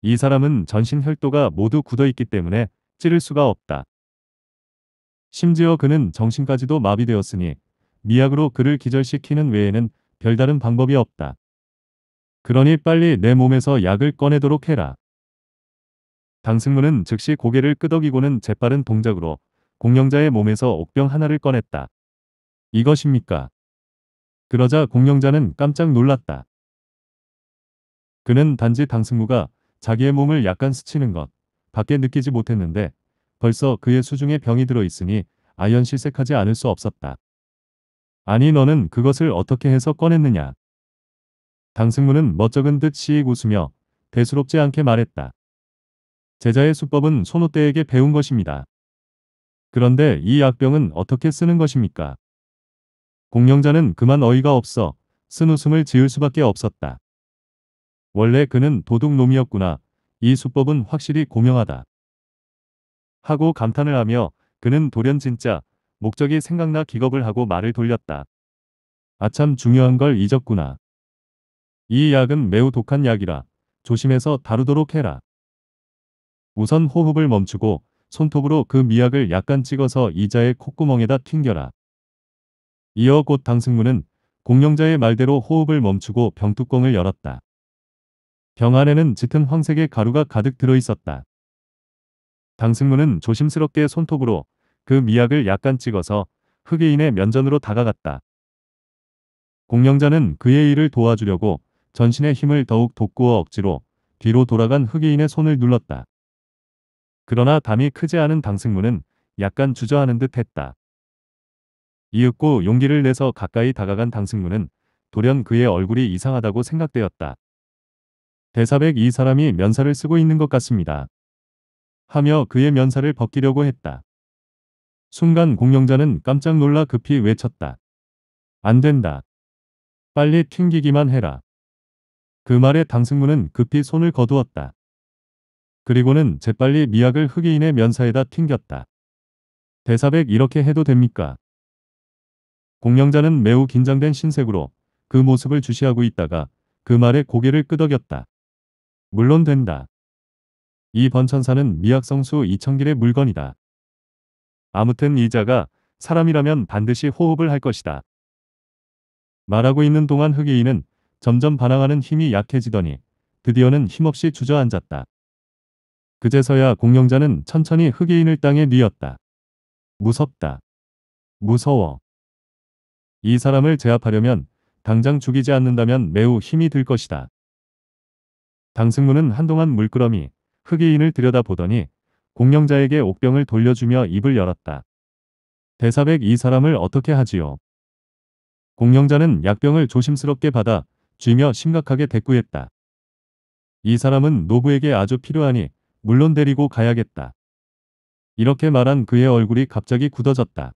이 사람은 전신 혈도가 모두 굳어있기 때문에 찌를 수가 없다. 심지어 그는 정신까지도 마비되었으니 미약으로 그를 기절시키는 외에는 별다른 방법이 없다. 그러니 빨리 내 몸에서 약을 꺼내도록 해라. 당승문은 즉시 고개를 끄덕이고는 재빠른 동작으로 공룡자의 몸에서 옥병 하나를 꺼냈다. 이것입니까? 그러자 공룡자는 깜짝 놀랐다. 그는 단지 당승무가 자기의 몸을 약간 스치는 것 밖에 느끼지 못했는데 벌써 그의 수중에 병이 들어있으니 아연 실색하지 않을 수 없었다. 아니 너는 그것을 어떻게 해서 꺼냈느냐. 당승무는 멋쩍은 듯 시익 웃으며 대수롭지 않게 말했다. 제자의 수법은 손오대에게 배운 것입니다. 그런데 이 약병은 어떻게 쓰는 것입니까? 공명자는 그만 어이가 없어 쓴 웃음을 지을 수밖에 없었다. 원래 그는 도둑놈이었구나. 이 수법은 확실히 고명하다. 하고 감탄을 하며 그는 돌연 진짜 목적이 생각나 기겁을 하고 말을 돌렸다. 아참 중요한 걸 잊었구나. 이 약은 매우 독한 약이라 조심해서 다루도록 해라. 우선 호흡을 멈추고 손톱으로 그 미약을 약간 찍어서 이자의 콧구멍에다 튕겨라. 이어 곧 당승무는 공명자의 말대로 호흡을 멈추고 병뚜껑을 열었다. 병 안에는 짙은 황색의 가루가 가득 들어있었다. 당승무는 조심스럽게 손톱으로 그 미약을 약간 찍어서 흑의인의 면전으로 다가갔다. 공명자는 그의 일을 도와주려고 전신의 힘을 더욱 돋구어 억지로 뒤로 돌아간 흑의인의 손을 눌렀다. 그러나 담이 크지 않은 방승문은 약간 주저하는 듯 했다. 이윽고 용기를 내서 가까이 다가간 당승문은 돌연 그의 얼굴이 이상하다고 생각되었다. 대사백 이 사람이 면사를 쓰고 있는 것 같습니다. 하며 그의 면사를 벗기려고 했다. 순간 공명자는 깜짝 놀라 급히 외쳤다. 안 된다. 빨리 튕기기만 해라. 그 말에 당승문은 급히 손을 거두었다. 그리고는 재빨리 미약을 흑인의 면사에다 튕겼다. 대사백 이렇게 해도 됩니까? 공명자는 매우 긴장된 신색으로 그 모습을 주시하고 있다가 그 말에 고개를 끄덕였다. 물론 된다. 이 번천사는 미약성수 이천길의 물건이다. 아무튼 이자가 사람이라면 반드시 호흡을 할 것이다. 말하고 있는 동안 흑이인은 점점 반항하는 힘이 약해지더니 드디어는 힘없이 주저앉았다. 그제서야 공룡자는 천천히 흑인을 땅에 뉘었다. 무섭다. 무서워. 이 사람을 제압하려면 당장 죽이지 않는다면 매우 힘이 들 것이다. 당승무는 한동안 물끄러미 흑이인을 들여다보더니 공령자에게 옥병을 돌려주며 입을 열었다. 대사백 이 사람을 어떻게 하지요? 공령자는 약병을 조심스럽게 받아 쥐며 심각하게 대꾸했다. 이 사람은 노부에게 아주 필요하니 물론 데리고 가야겠다. 이렇게 말한 그의 얼굴이 갑자기 굳어졌다.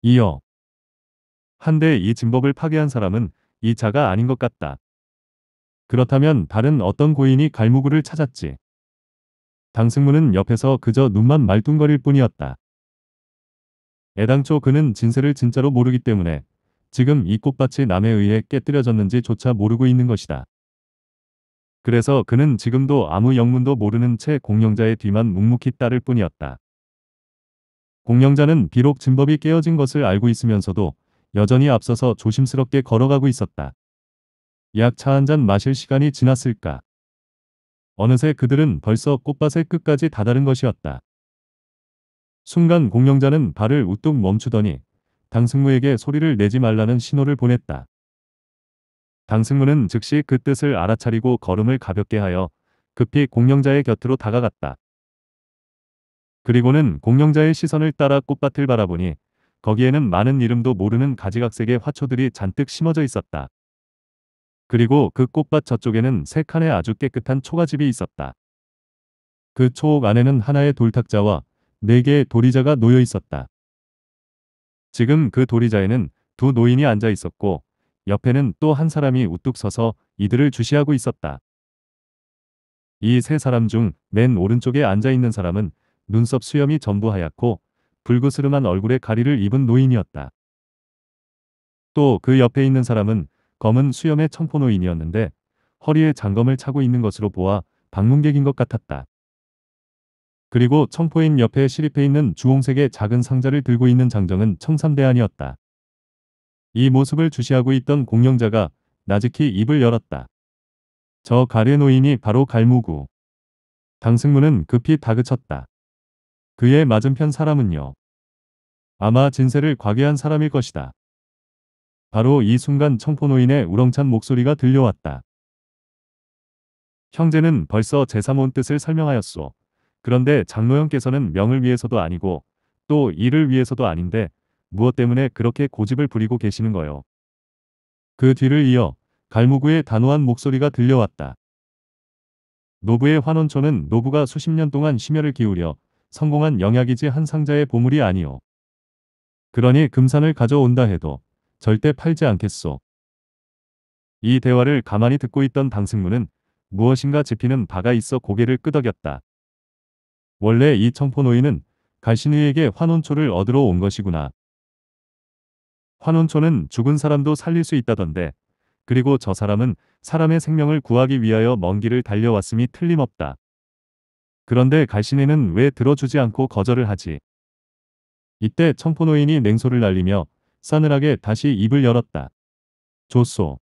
이어. 한데 이 진법을 파괴한 사람은 이 자가 아닌 것 같다. 그렇다면 다른 어떤 고인이 갈무구를 찾았지. 당승무는 옆에서 그저 눈만 말뚱거릴 뿐이었다. 애당초 그는 진세를 진짜로 모르기 때문에 지금 이 꽃밭이 남에 의해 깨뜨려졌는지조차 모르고 있는 것이다. 그래서 그는 지금도 아무 영문도 모르는 채 공영자의 뒤만 묵묵히 따를 뿐이었다. 공영자는 비록 진법이 깨어진 것을 알고 있으면서도 여전히 앞서서 조심스럽게 걸어가고 있었다. 약 차 한 잔 마실 시간이 지났을까. 어느새 그들은 벌써 꽃밭의 끝까지 다다른 것이었다. 순간 공영자는 발을 우뚝 멈추더니 당승무에게 소리를 내지 말라는 신호를 보냈다. 당승문은 즉시 그 뜻을 알아차리고 걸음을 가볍게 하여 급히 공룡자의 곁으로 다가갔다. 그리고는 공룡자의 시선을 따라 꽃밭을 바라보니 거기에는 많은 이름도 모르는 가지각색의 화초들이 잔뜩 심어져 있었다. 그리고 그 꽃밭 저쪽에는 세 칸의 아주 깨끗한 초가집이 있었다. 그 초옥 안에는 하나의 돌탁자와 네 개의 도리자가 놓여 있었다. 지금 그 도리자에는 두 노인이 앉아 있었고 옆에는 또 한 사람이 우뚝 서서 이들을 주시하고 있었다. 이 세 사람 중 맨 오른쪽에 앉아있는 사람은 눈썹 수염이 전부 하얗고 불그스름한 얼굴에 가리를 입은 노인이었다. 또 그 옆에 있는 사람은 검은 수염의 청포 노인이었는데 허리에 장검을 차고 있는 것으로 보아 방문객인 것 같았다. 그리고 청포인 옆에 시립해 있는 주홍색의 작은 상자를 들고 있는 장정은 청산대안이었다 이 모습을 주시하고 있던 공영자가 나직히 입을 열었다. 저 가르노인이 바로 갈무구. 강승무는 급히 다그쳤다. 그의 맞은편 사람은요. 아마 진세를 과괴한 사람일 것이다. 바로 이 순간 청포노인의 우렁찬 목소리가 들려왔다. 형제는 벌써 제3온 뜻을 설명하였소. 그런데 장로형께서는 명을 위해서도 아니고 또 이를 위해서도 아닌데 무엇 때문에 그렇게 고집을 부리고 계시는 거요. 그 뒤를 이어 갈무구의 단호한 목소리가 들려왔다. 노부의 환원초는 노부가 수십 년 동안 심혈을 기울여 성공한 영약이지 한 상자의 보물이 아니오. 그러니 금산을 가져온다 해도 절대 팔지 않겠소. 이 대화를 가만히 듣고 있던 당승문은 무엇인가 짚히는 바가 있어 고개를 끄덕였다. 원래 이 청포노인은 갈신의에게 환원초를 얻으러 온 것이구나. 환원초는 죽은 사람도 살릴 수 있다던데 그리고 저 사람은 사람의 생명을 구하기 위하여 먼 길을 달려왔음이 틀림없다. 그런데 갈신에는 왜 들어주지 않고 거절을 하지? 이때 청포노인이 냉소를 날리며 싸늘하게 다시 입을 열었다. 조소.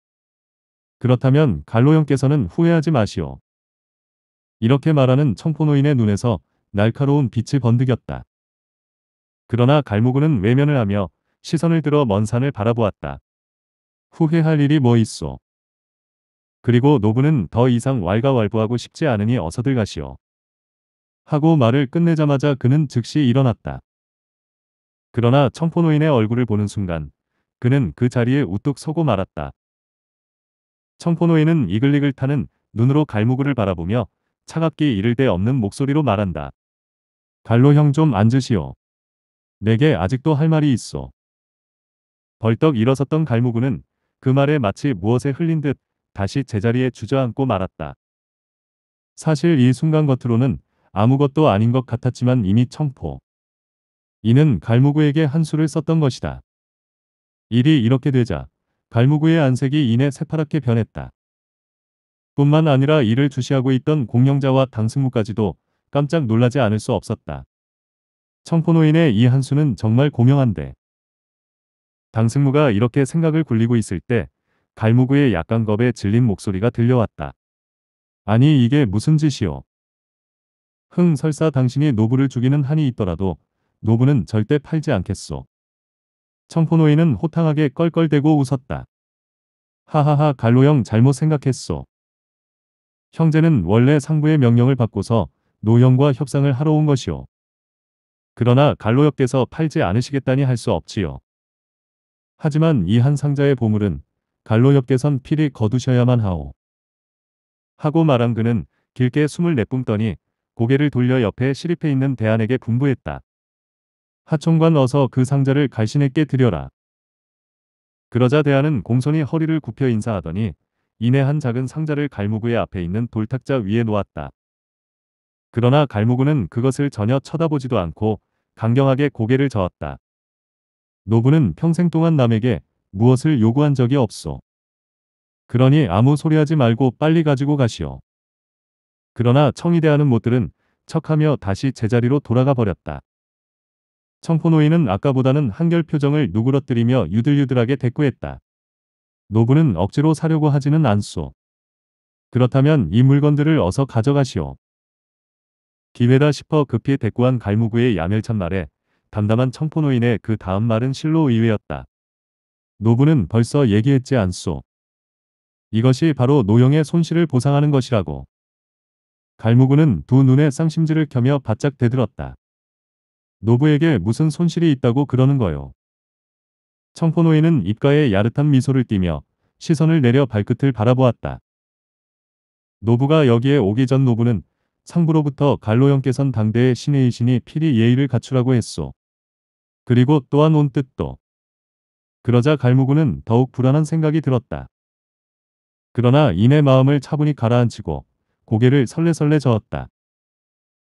그렇다면 갈로형께서는 후회하지 마시오. 이렇게 말하는 청포노인의 눈에서 날카로운 빛이 번득였다. 그러나 갈무구는 외면을 하며 시선을 들어 먼 산을 바라보았다. 후회할 일이 뭐 있소. 그리고 노부는 더 이상 왈가왈부하고 싶지 않으니 어서들 가시오. 하고 말을 끝내자마자 그는 즉시 일어났다. 그러나 청포노인의 얼굴을 보는 순간 그는 그 자리에 우뚝 서고 말았다. 청포노인은 이글이글 타는 눈으로 갈무구를 바라보며 차갑게 이를 데 없는 목소리로 말한다. 갈로 형 좀 앉으시오. 내게 아직도 할 말이 있어. 벌떡 일어섰던 갈무구는 그 말에 마치 무엇에 흘린 듯 다시 제자리에 주저앉고 말았다. 사실 이 순간 겉으로는 아무것도 아닌 것 같았지만 이미 청포. 이는 갈무구에게 한 수를 썼던 것이다. 일이 이렇게 되자 갈무구의 안색이 이내 새파랗게 변했다. 뿐만 아니라 이를 주시하고 있던 공영자와 당승무까지도 깜짝 놀라지 않을 수 없었다. 청포노인의 이 한수는 정말 고명한데 당승무가 이렇게 생각을 굴리고 있을 때 갈무구의 약간 겁에 질린 목소리가 들려왔다. 아니 이게 무슨 짓이오. 흥 설사 당신이 노부를 죽이는 한이 있더라도 노부는 절대 팔지 않겠소. 청포노인은 호탕하게 껄껄대고 웃었다. 하하하 갈로형 잘못 생각했소. 형제는 원래 상부의 명령을 받고서 노형과 협상을 하러 온 것이오. 그러나 갈로역께서 팔지 않으시겠다니 할 수 없지요. 하지만 이 한 상자의 보물은 갈로협계선 필히 거두셔야만 하오. 하고 말한 그는 길게 숨을 내뿜더니 고개를 돌려 옆에 시립해 있는 대안에게 분부했다. 하총관 어서 그 상자를 갈신에게 드려라 그러자 대안은 공손히 허리를 굽혀 인사하더니 이내 한 작은 상자를 갈무구의 앞에 있는 돌탁자 위에 놓았다. 그러나 갈무구는 그것을 전혀 쳐다보지도 않고 강경하게 고개를 저었다. 노부는 평생 동안 남에게 무엇을 요구한 적이 없소. 그러니 아무 소리하지 말고 빨리 가지고 가시오. 그러나 청이대하는 못들은 척하며 다시 제자리로 돌아가 버렸다. 청포노인은 아까보다는 한결 표정을 누그러뜨리며 유들유들하게 대꾸했다. 노부는 억지로 사려고 하지는 않소. 그렇다면 이 물건들을 어서 가져가시오. 기회다 싶어 급히 대꾸한 갈무구의 야멸찬 말에 담담한 청포노인의 그 다음 말은 실로 의외였다. 노부는 벌써 얘기했지 않소. 이것이 바로 노영의 손실을 보상하는 것이라고. 갈무구는 두 눈에 쌍심지를 켜며 바짝 대들었다. 노부에게 무슨 손실이 있다고 그러는 거요. 청포노인은 입가에 야릇한 미소를 띠며 시선을 내려 발끝을 바라보았다. 노부가 여기에 오기 전 노부는 상부로부터 갈로형께선 당대의 신의이신이 필히 예의를 갖추라고 했소. 그리고 또한 온 뜻도. 그러자 갈무구는 더욱 불안한 생각이 들었다. 그러나 이내 마음을 차분히 가라앉히고 고개를 설레설레 저었다.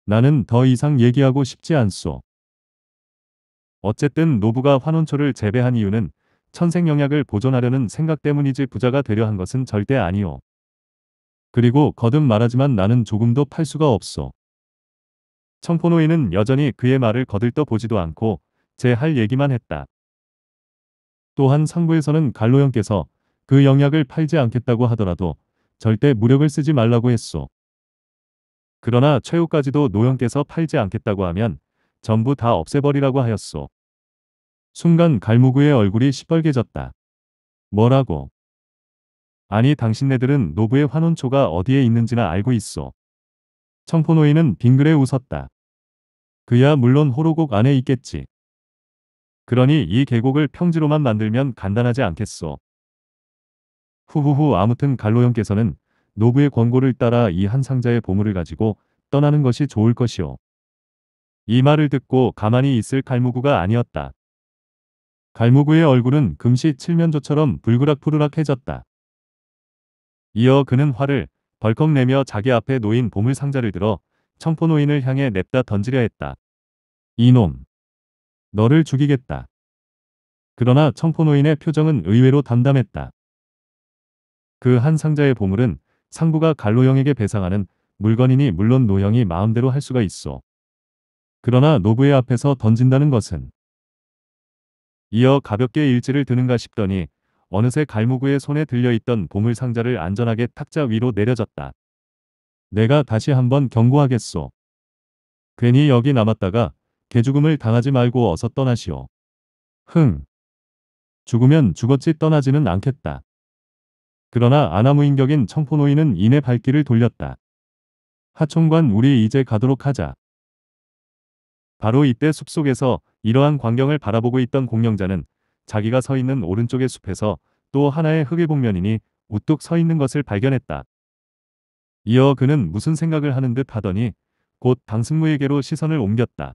나는 더 이상 얘기하고 싶지 않소. 어쨌든 노부가 환원초를 재배한 이유는 천생영약을 보존하려는 생각 때문이지 부자가 되려 한 것은 절대 아니오. 그리고 거듭 말하지만 나는 조금도 팔 수가 없소. 청포노인은 여전히 그의 말을 거들떠 보지도 않고 제할 얘기만 했다. 또한 상부에서는 갈로형께서 그 영약을 팔지 않겠다고 하더라도 절대 무력을 쓰지 말라고 했소. 그러나 최후까지도 노형께서 팔지 않겠다고 하면 전부 다 없애버리라고 하였소. 순간 갈무구의 얼굴이 시뻘개졌다. 뭐라고? 아니 당신네들은 노부의 환혼초가 어디에 있는지나 알고 있어. 청포노인은 빙그레 웃었다. 그야 물론 호로곡 안에 있겠지. 그러니 이 계곡을 평지로만 만들면 간단하지 않겠소. 후후후 아무튼 갈로형께서는 노부의 권고를 따라 이 한 상자의 보물을 가지고 떠나는 것이 좋을 것이오. 이 말을 듣고 가만히 있을 갈무구가 아니었다. 갈무구의 얼굴은 금시 칠면조처럼 불그락푸르락해졌다. 이어 그는 화를 벌컥 내며 자기 앞에 놓인 보물 상자를 들어 청포노인을 향해 냅다 던지려 했다. 이놈! 너를 죽이겠다. 그러나 청포노인의 표정은 의외로 담담했다. 그 한 상자의 보물은 상부가 갈로영에게 배상하는 물건이니 물론 노형이 마음대로 할 수가 있어. 그러나 노부의 앞에서 던진다는 것은 이어 가볍게 일지를 드는가 싶더니 어느새 갈무구의 손에 들려있던 보물 상자를 안전하게 탁자 위로 내려졌다. 내가 다시 한번 경고하겠소. 괜히 여기 남았다가 개죽음을 당하지 말고 어서 떠나시오. 흥. 죽으면 죽었지 떠나지는 않겠다. 그러나 아나무인격인 청포노인은 이내 발길을 돌렸다. 하총관 우리 이제 가도록 하자. 바로 이때 숲속에서 이러한 광경을 바라보고 있던 공령자는 자기가 서 있는 오른쪽의 숲에서 또 하나의 흙의 복면이니 우뚝 서 있는 것을 발견했다. 이어 그는 무슨 생각을 하는 듯 하더니 곧 당승무에게로 시선을 옮겼다.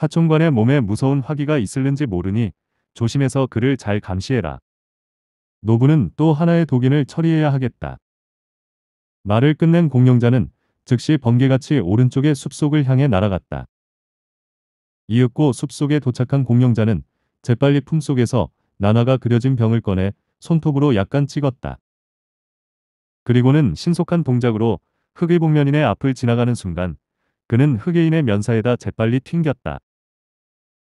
하총관의 몸에 무서운 화기가 있을는지 모르니 조심해서 그를 잘 감시해라. 노부는 또 하나의 독인을 처리해야 하겠다. 말을 끝낸 공룡자는 즉시 번개같이 오른쪽의 숲속을 향해 날아갔다. 이윽고 숲속에 도착한 공룡자는 재빨리 품속에서 나나가 그려진 병을 꺼내 손톱으로 약간 찍었다. 그리고는 신속한 동작으로 흑의복면인의 앞을 지나가는 순간 그는 흑의인의 면사에다 재빨리 튕겼다.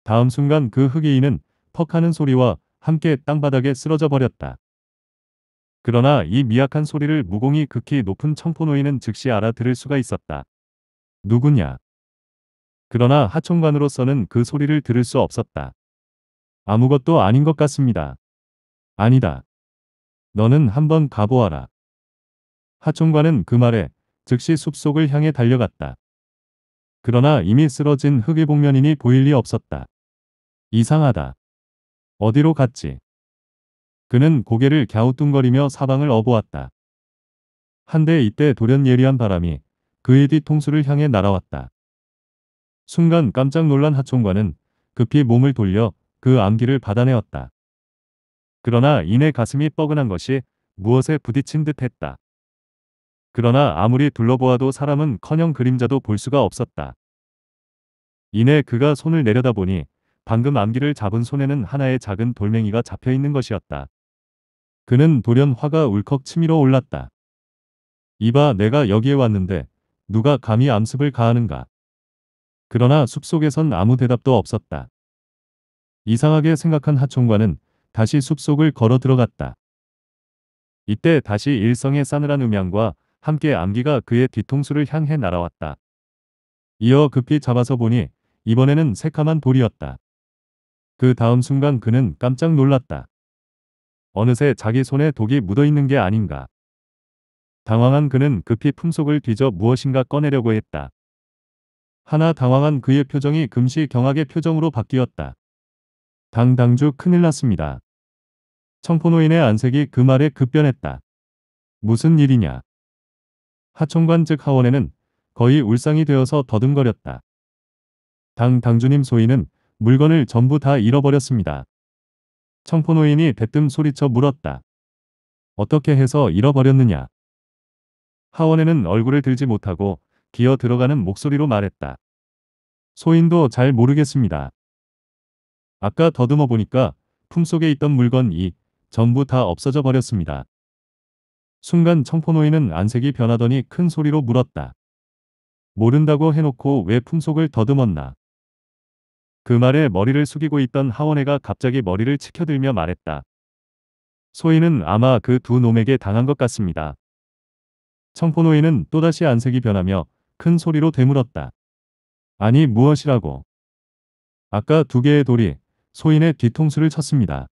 다음 순간 그 흑이인은 퍽하는 소리와 함께 땅바닥에 쓰러져 버렸다. 그러나 이 미약한 소리를 무공이 극히 높은 청포노인은 즉시 알아들을 수가 있었다. 누구냐? 그러나 하총관으로서는 그 소리를 들을 수 없었다. 아무것도 아닌 것 같습니다. 아니다. 너는 한번 가보아라. 하총관은 그 말에 즉시 숲속을 향해 달려갔다. 그러나 이미 쓰러진 흙의복면이니 보일 리 없었다. 이상하다. 어디로 갔지? 그는 고개를 갸우뚱거리며 사방을 어보았다. 한데 이때 돌연 예리한 바람이 그의 뒤통수를 향해 날아왔다. 순간 깜짝 놀란 하총관은 급히 몸을 돌려 그 암기를 받아내었다. 그러나 이내 가슴이 뻐근한 것이 무엇에 부딪힌 듯했다. 그러나 아무리 둘러보아도 사람은 커녕 그림자도 볼 수가 없었다. 이내 그가 손을 내려다보니 방금 암기를 잡은 손에는 하나의 작은 돌멩이가 잡혀 있는 것이었다. 그는 돌연 화가 울컥 치밀어 올랐다. 이봐 내가 여기에 왔는데 누가 감히 암습을 가하는가. 그러나 숲속에선 아무 대답도 없었다. 이상하게 생각한 하총관은 다시 숲속을 걸어 들어갔다. 이때 다시 일성의 싸늘한 음향과 함께 암기가 그의 뒤통수를 향해 날아왔다. 이어 급히 잡아서 보니 이번에는 새카만 돌이었다. 그 다음 순간 그는 깜짝 놀랐다. 어느새 자기 손에 독이 묻어있는 게 아닌가. 당황한 그는 급히 품속을 뒤져 무엇인가 꺼내려고 했다. 하나 당황한 그의 표정이 금시경악의 표정으로 바뀌었다. 당당주 큰일 났습니다. 청포노인의 안색이 그 말에 급변했다. 무슨 일이냐. 하청관 즉 하원에는 거의 울상이 되어서 더듬거렸다. 당 당주님 소인은 물건을 전부 다 잃어버렸습니다. 청포노인이 대뜸 소리쳐 물었다. 어떻게 해서 잃어버렸느냐. 하원에는 얼굴을 들지 못하고 기어 들어가는 목소리로 말했다. 소인도 잘 모르겠습니다. 아까 더듬어 보니까 품속에 있던 물건이 전부 다 없어져 버렸습니다. 순간 청포노인은 안색이 변하더니 큰 소리로 물었다. 모른다고 해놓고 왜 품속을 더듬었나. 그 말에 머리를 숙이고 있던 하원애가 갑자기 머리를 치켜들며 말했다. 소인은 아마 그 두 놈에게 당한 것 같습니다. 청포노인은 또다시 안색이 변하며 큰 소리로 되물었다. 아니 무엇이라고. 아까 두 개의 돌이 소인의 뒤통수를 쳤습니다.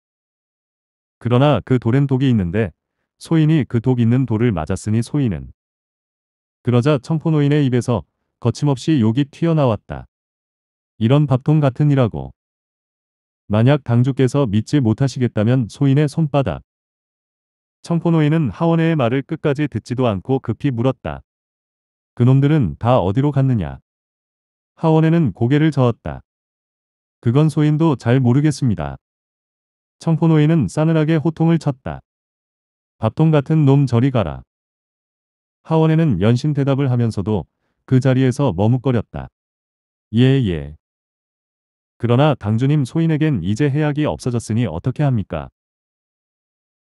그러나 그 돌엔 독이 있는데 소인이 그 독 있는 돌을 맞았으니 소인은 그러자 청포노인의 입에서 거침없이 욕이 튀어나왔다. 이런 밥통 같은니라고 만약 당주께서 믿지 못하시겠다면 소인의 손바닥. 청포노인은 하원의 말을 끝까지 듣지도 않고 급히 물었다. 그놈들은 다 어디로 갔느냐. 하원에는 고개를 저었다. 그건 소인도 잘 모르겠습니다. 청포노인은 싸늘하게 호통을 쳤다. 밥통 같은 놈 저리 가라. 하원에는 연신 대답을 하면서도 그 자리에서 머뭇거렸다. 예예. 예. 그러나 당주님 소인에겐 이제 해약이 없어졌으니 어떻게 합니까?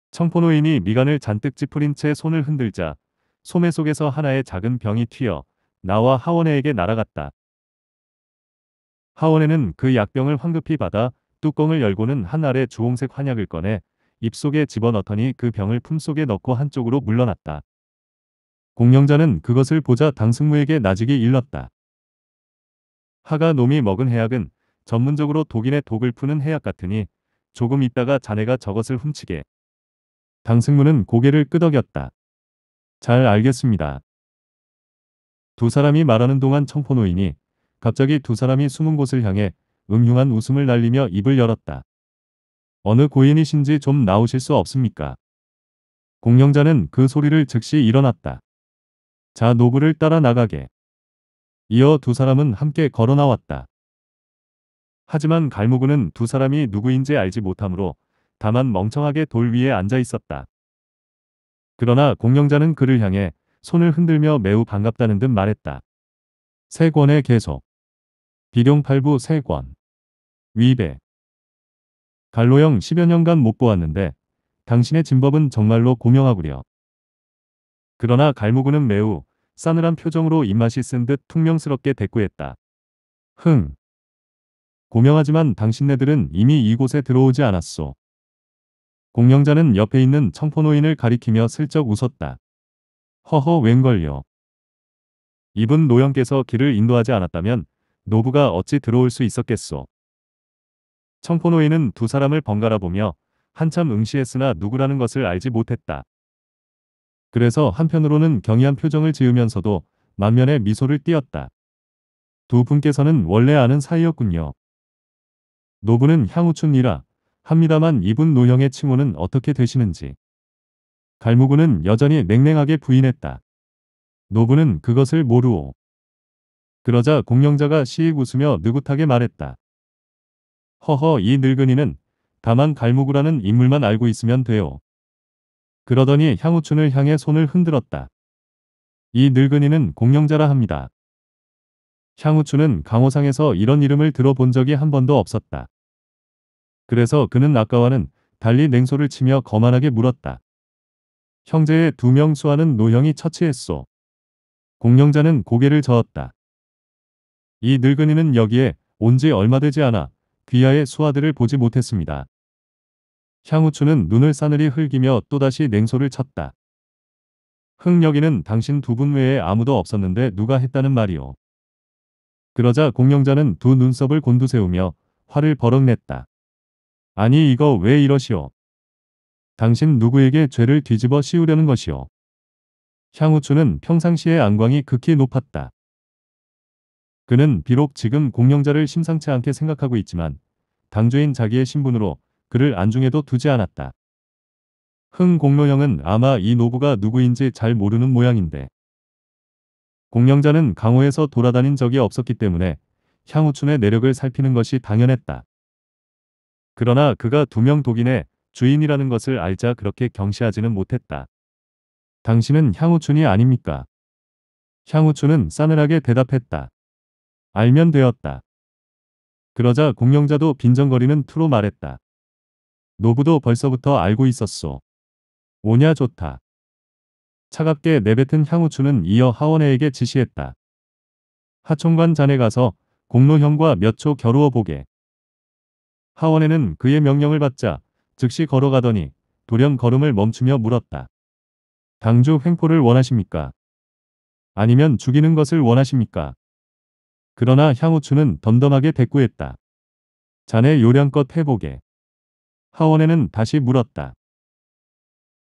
청포노인이 미간을 잔뜩 찌푸린 채 손을 흔들자 소매 속에서 하나의 작은 병이 튀어 나와 하원에에게 날아갔다. 하원에는 그 약병을 황급히 받아 뚜껑을 열고는 한 알의 주홍색 환약을 꺼내 입속에 집어넣더니 그 병을 품속에 넣고 한쪽으로 물러났다. 공령자는 그것을 보자 당승무에게 나직이 일렀다. 하가 놈이 먹은 해약은 전문적으로 독인의 독을 푸는 해약 같으니 조금 있다가 자네가 저것을 훔치게. 당승무는 고개를 끄덕였다. 잘 알겠습니다. 두 사람이 말하는 동안 청포노인이 갑자기 두 사람이 숨은 곳을 향해 음흉한 웃음을 날리며 입을 열었다. 어느 고인이신지 좀 나오실 수 없습니까? 공영자는 그 소리를 즉시 일어났다. 자노부를 따라 나가게. 이어 두 사람은 함께 걸어 나왔다. 하지만 갈무구는 두 사람이 누구인지 알지 못하므로 다만 멍청하게 돌 위에 앉아 있었다. 그러나 공영자는 그를 향해 손을 흔들며 매우 반갑다는 듯 말했다. 세권의 계속. 비룡팔부 세권. 위배. 갈로형 10여 년간 못 보았는데 당신의 진법은 정말로 고명하구려. 그러나 갈무구는 매우 싸늘한 표정으로 입맛이 쓴 듯 퉁명스럽게 대꾸했다. 흥. 고명하지만 당신네들은 이미 이곳에 들어오지 않았소. 공명자는 옆에 있는 청포노인을 가리키며 슬쩍 웃었다. 허허 웬걸요. 이분 노영께서 길을 인도하지 않았다면 노부가 어찌 들어올 수 있었겠소. 청포노인은 두 사람을 번갈아 보며 한참 응시했으나 누구라는 것을 알지 못했다. 그래서 한편으로는 경이한 표정을 지으면서도 만면에 미소를 띄었다. 두 분께서는 원래 아는 사이였군요. 노부는 향우춘이라 합니다만 이분 노형의 칭호는 어떻게 되시는지. 갈무구는 여전히 냉랭하게 부인했다. 노부는 그것을 모르오. 그러자 공영자가 시익 웃으며 느긋하게 말했다. 허허 이 늙은이는 다만 갈무구라는 인물만 알고 있으면 돼요. 그러더니 향우춘을 향해 손을 흔들었다. 이 늙은이는 공룡자라 합니다. 향우춘은 강호상에서 이런 이름을 들어본 적이 한 번도 없었다. 그래서 그는 아까와는 달리 냉소를 치며 거만하게 물었다. 형제의 두 명 수하는 노형이 처치했소. 공룡자는 고개를 저었다. 이 늙은이는 여기에 온 지 얼마 되지 않아 귀하의 수하들을 보지 못했습니다. 향우추는 눈을 싸늘히 흘기며 또다시 냉소를 쳤다. 흥여기는 당신 두 분 외에 아무도 없었는데 누가 했다는 말이오. 그러자 공영자는 두 눈썹을 곤두세우며 화를 버럭냈다. 아니 이거 왜 이러시오. 당신 누구에게 죄를 뒤집어 씌우려는 것이오. 향우추는 평상시에 안광이 극히 높았다. 그는 비록 지금 공영자를 심상치 않게 생각하고 있지만 당조인 자기의 신분으로 그를 안중에도 두지 않았다. 흥공로형은 아마 이 노부가 누구인지 잘 모르는 모양인데 공영자는 강호에서 돌아다닌 적이 없었기 때문에 향후춘의 내력을 살피는 것이 당연했다. 그러나 그가 두 명 독인의 주인이라는 것을 알자 그렇게 경시하지는 못했다. 당신은 향후춘이 아닙니까? 향후춘은 싸늘하게 대답했다. 알면 되었다. 그러자 공룡자도 빈정거리는 투로 말했다. 노부도 벌써부터 알고 있었소. 오냐 좋다. 차갑게 내뱉은 향우추는 이어 하원에에게 지시했다. 하총관 잔에 가서 공로형과 몇 초 겨루어 보게. 하원에는 그의 명령을 받자 즉시 걸어가더니 돌연 걸음을 멈추며 물었다. 당주 횡포를 원하십니까? 아니면 죽이는 것을 원하십니까? 그러나 향우추는 덤덤하게 대꾸했다. 자네 요량껏 해보게. 하원에는 다시 물었다.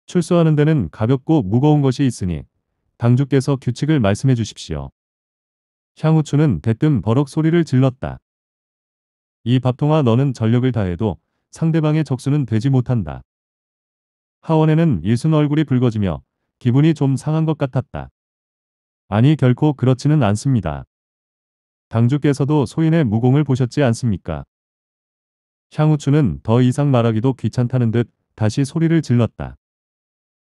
출소하는 데는 가볍고 무거운 것이 있으니 당주께서 규칙을 말씀해 주십시오. 향우추는 대뜸 버럭 소리를 질렀다. 이 밥통아 너는 전력을 다해도 상대방의 적수는 되지 못한다. 하원에는 일순 얼굴이 붉어지며 기분이 좀 상한 것 같았다. 아니 결코 그렇지는 않습니다. 당주께서도 소인의 무공을 보셨지 않습니까? 향우추는 더 이상 말하기도 귀찮다는 듯 다시 소리를 질렀다.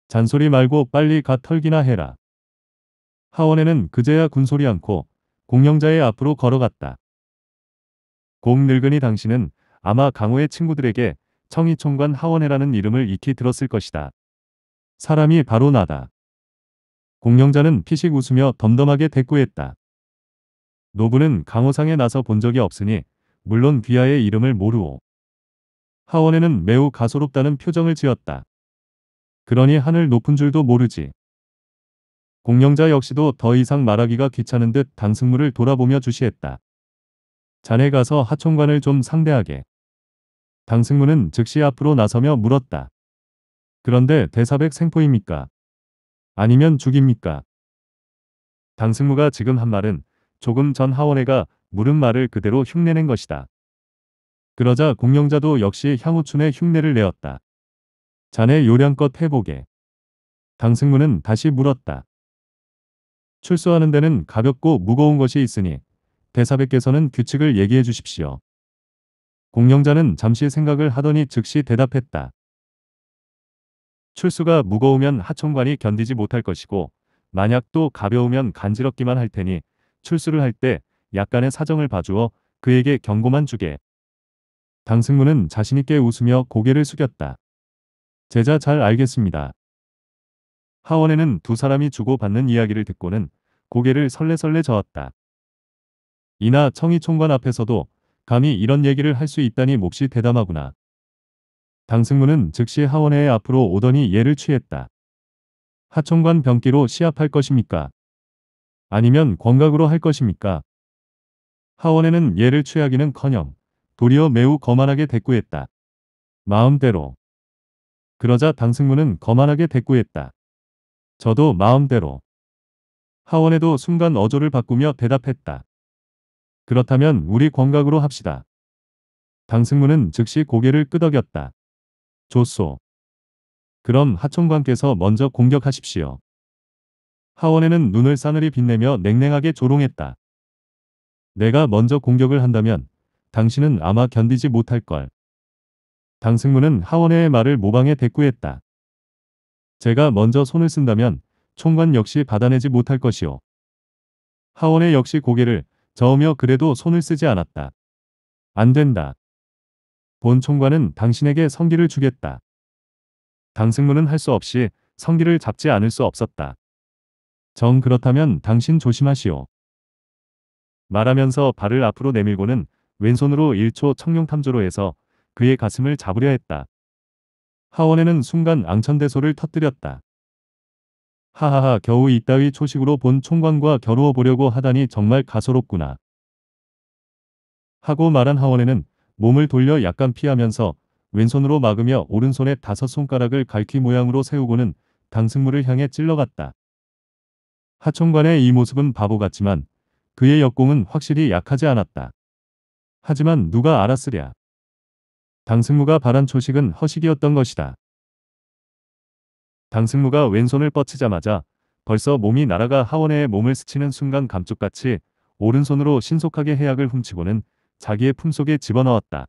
잔소리 말고 빨리 가 털기나 해라. 하원에는 그제야 군소리 않고 공영자의 앞으로 걸어갔다. 곰 늙은이 당신은 아마 강호의 친구들에게 청이총관 하원해라는 이름을 익히 들었을 것이다. 사람이 바로 나다. 공영자는 피식 웃으며 덤덤하게 대꾸했다. 노부는 강호상에 나서 본 적이 없으니 물론 귀하의 이름을 모르오. 하원에는 매우 가소롭다는 표정을 지었다. 그러니 하늘 높은 줄도 모르지. 공영자 역시도 더 이상 말하기가 귀찮은 듯 당승무를 돌아보며 주시했다. 자네 가서 하총관을 좀 상대하게. 당승무는 즉시 앞으로 나서며 물었다. 그런데 대사백 생포입니까? 아니면 죽입니까? 당승무가 지금 한 말은 조금 전하원회가 물은 말을 그대로 흉내낸 것이다. 그러자 공영자도 역시 향후춘의 흉내를 내었다. 자네 요량껏 해보게. 당승문은 다시 물었다. 출소하는 데는 가볍고 무거운 것이 있으니 대사백께서는 규칙을 얘기해 주십시오. 공영자는 잠시 생각을 하더니 즉시 대답했다. 출수가 무거우면 하청관이 견디지 못할 것이고 만약 또 가벼우면 간지럽기만 할 테니 출수를 할 때 약간의 사정을 봐주어 그에게 경고만 주게. 당승무는 자신있게 웃으며 고개를 숙였다. 제자 잘 알겠습니다. 하원에는 두 사람이 주고받는 이야기를 듣고는 고개를 설레설레 저었다. 이나 청의 총관 앞에서도 감히 이런 얘기를 할 수 있다니 몹시 대담하구나. 당승무는 즉시 하원회에 앞으로 오더니 예를 취했다. 하총관 병기로 시합할 것입니까? 아니면 권각으로 할 것입니까? 하원에는 예를 취하기는커녕 도리어 매우 거만하게 대꾸했다. 마음대로. 그러자 당승문은 거만하게 대꾸했다. 저도 마음대로. 하원에도 순간 어조를 바꾸며 대답했다. 그렇다면 우리 권각으로 합시다. 당승문은 즉시 고개를 끄덕였다. 좋소. 그럼 하총관께서 먼저 공격하십시오. 하원에는 눈을 싸늘히 빛내며 냉랭하게 조롱했다. 내가 먼저 공격을 한다면 당신은 아마 견디지 못할 걸. 당승문은 하원의 말을 모방해 대꾸했다. 제가 먼저 손을 쓴다면 총관 역시 받아내지 못할 것이오. 하원의 역시 고개를 저으며 그래도 손을 쓰지 않았다. 안 된다. 본 총관은 당신에게 성기를 주겠다. 당승문은 할 수 없이 성기를 잡지 않을 수 없었다. 정 그렇다면 당신 조심하시오. 말하면서 발을 앞으로 내밀고는 왼손으로 1초 청룡탐조로 해서 그의 가슴을 잡으려 했다. 하원에는 순간 앙천대소를 터뜨렸다. 하하하 겨우 이따위 초식으로 본 총관과 겨루어 보려고 하다니 정말 가소롭구나. 하고 말한 하원에는 몸을 돌려 약간 피하면서 왼손으로 막으며 오른손에 다섯 손가락을 갈퀴 모양으로 세우고는 당승물을 향해 찔러갔다. 하청관의 이 모습은 바보 같지만 그의 역공은 확실히 약하지 않았다. 하지만 누가 알았으랴. 당승무가 바란 초식은 허식이었던 것이다. 당승무가 왼손을 뻗치자마자 벌써 몸이 날아가 하원의 몸을 스치는 순간 감쪽같이 오른손으로 신속하게 해약을 훔치고는 자기의 품속에 집어넣었다.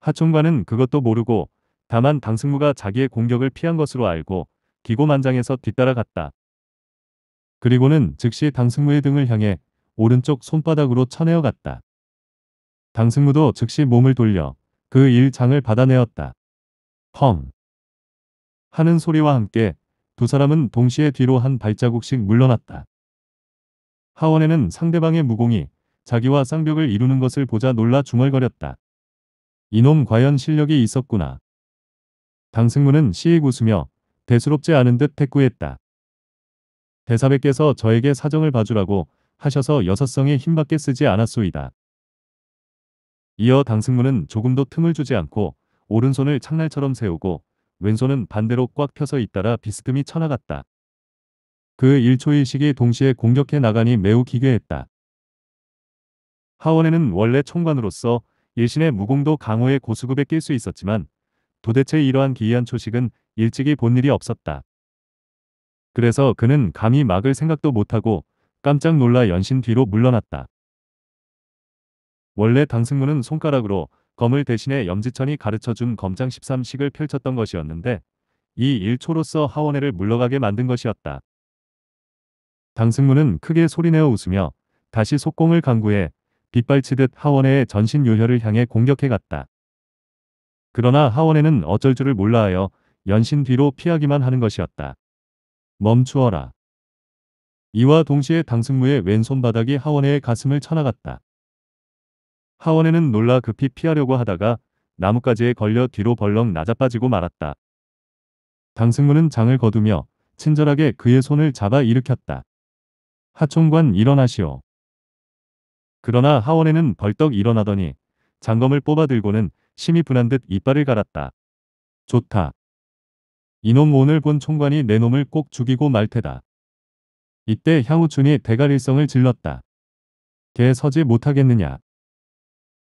하총관은 그것도 모르고 다만 당승무가 자기의 공격을 피한 것으로 알고 기고만장해서 뒤따라갔다. 그리고는 즉시 당승무의 등을 향해 오른쪽 손바닥으로 쳐내어 갔다. 당승무도 즉시 몸을 돌려 그 일장을 받아내었다. 펑! 하는 소리와 함께 두 사람은 동시에 뒤로 한 발자국씩 물러났다. 하원에는 상대방의 무공이 자기와 쌍벽을 이루는 것을 보자 놀라 중얼거렸다. 이놈 과연 실력이 있었구나. 당승무는 시익 웃으며 대수롭지 않은 듯택구했다 대사백께서 저에게 사정을 봐주라고 하셔서 여섯성의 힘밖에 쓰지 않았소이다. 이어 당승문은 조금도 틈을 주지 않고 오른손을 창날처럼 세우고 왼손은 반대로 꽉 펴서 잇따라 비스듬히 쳐나갔다. 그 1초일식이 동시에 공격해 나가니 매우 기괴했다. 하원에는 원래 총관으로서 일신의 무공도 강호의 고수급에 낄 수 있었지만 도대체 이러한 기이한 초식은 일찍이 본 일이 없었다. 그래서 그는 감히 막을 생각도 못하고 깜짝 놀라 연신 뒤로 물러났다. 원래 당승무는 손가락으로 검을 대신해 염지천이 가르쳐준 검장 13식을 펼쳤던 것이었는데 이 일초로서 하원회를 물러가게 만든 것이었다. 당승무는 크게 소리내어 웃으며 다시 속공을 강구해 빗발치듯 하원회의 전신 요혈을 향해 공격해갔다. 그러나 하원회는 어쩔 줄을 몰라하여 연신 뒤로 피하기만 하는 것이었다. 멈추어라. 이와 동시에 당승무의 왼손바닥이 하원의 가슴을 쳐나갔다. 하원에는 놀라 급히 피하려고 하다가 나뭇가지에 걸려 뒤로 벌렁 나자빠지고 말았다. 당승무는 장을 거두며 친절하게 그의 손을 잡아 일으켰다. 하총관 일어나시오. 그러나 하원에는 벌떡 일어나더니 장검을 뽑아들고는 심히 분한 듯 이빨을 갈았다. 좋다. 이놈 오늘 본 총관이 내 놈을 꼭 죽이고 말 테다. 이때 향우춘이 대가릴성을 질렀다. 개 서지 못하겠느냐.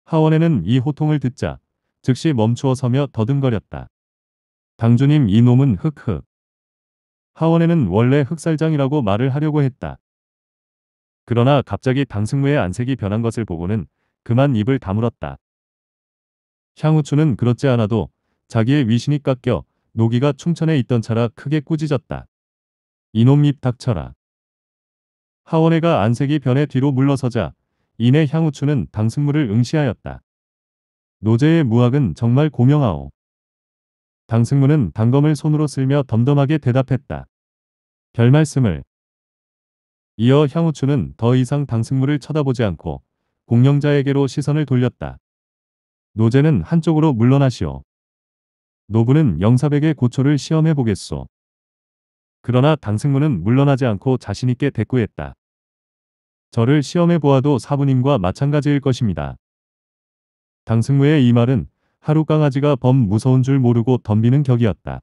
하원에는 이 호통을 듣자 즉시 멈추어 서며 더듬거렸다. 당주님 이놈은 흑흑. 하원에는 원래 흑살장이라고 말을 하려고 했다. 그러나 갑자기 당승무의 안색이 변한 것을 보고는 그만 입을 다물었다. 향우춘은 그렇지 않아도 자기의 위신이 깎여 노기가 충천에 있던 차라 크게 꾸짖었다. 이놈 입 닥쳐라. 하원회가 안색이 변해 뒤로 물러서자 이내 향우추는 당승무를 응시하였다. 노제의 무학은 정말 고명하오. 당승무는 단검을 손으로 쓸며 덤덤하게 대답했다. 별 말씀을. 이어 향우추는 더 이상 당승무를 쳐다보지 않고 공영자에게로 시선을 돌렸다. 노제는 한쪽으로 물러나시오. 노부는 영사백의 고초를 시험해 보겠소. 그러나 당승문은 물러나지 않고 자신있게 대꾸했다. 저를 시험해 보아도 사부님과 마찬가지일 것입니다. 당승무의 이 말은 하루 강아지가 범 무서운 줄 모르고 덤비는 격이었다.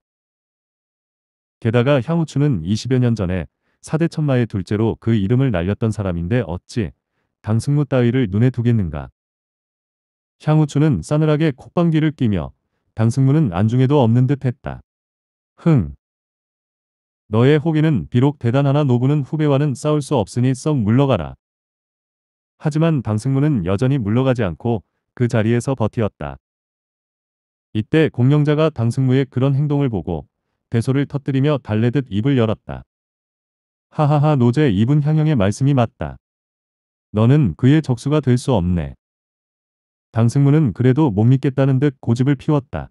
게다가 향우추는 20여 년 전에 사대천마의 둘째로 그 이름을 날렸던 사람인데 어찌 당승무 따위를 눈에 두겠는가. 향우추는 싸늘하게 콧방귀를 끼며 강승무는 안중에도 없는 듯 했다. 흥. 너의 호기는 비록 대단하나 노부는 후배와는 싸울 수 없으니 썩 물러가라. 하지만 강승무는 여전히 물러가지 않고 그 자리에서 버티었다. 이때 공영자가 강승무의 그런 행동을 보고 대소를 터뜨리며 달래듯 입을 열었다. 하하하 노제 이분 향영의 말씀이 맞다. 너는 그의 적수가 될 수 없네. 당승문은 그래도 못 믿겠다는 듯 고집을 피웠다.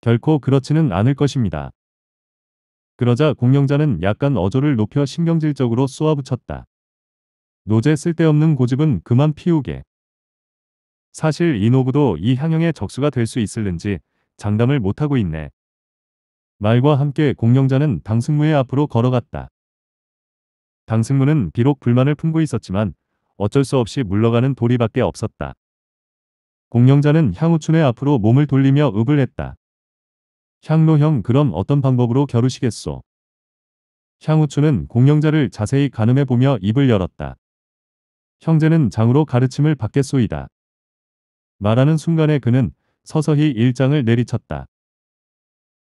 결코 그렇지는 않을 것입니다. 그러자 공영자는 약간 어조를 높여 신경질적으로 쏘아붙였다. 노제 쓸데없는 고집은 그만 피우게. 사실 이노부도 이 향영의 적수가 될 수 있을는지 장담을 못하고 있네. 말과 함께 공영자는 당승무의 앞으로 걸어갔다. 당승무는 비록 불만을 품고 있었지만 어쩔 수 없이 물러가는 도리밖에 없었다. 공명자는 향우춘의 앞으로 몸을 돌리며 읍을 했다. 향로형 그럼 어떤 방법으로 겨루시겠소? 향우춘은 공명자를 자세히 가늠해 보며 입을 열었다. 형제는 장으로 가르침을 받겠소이다. 말하는 순간에 그는 서서히 일장을 내리쳤다.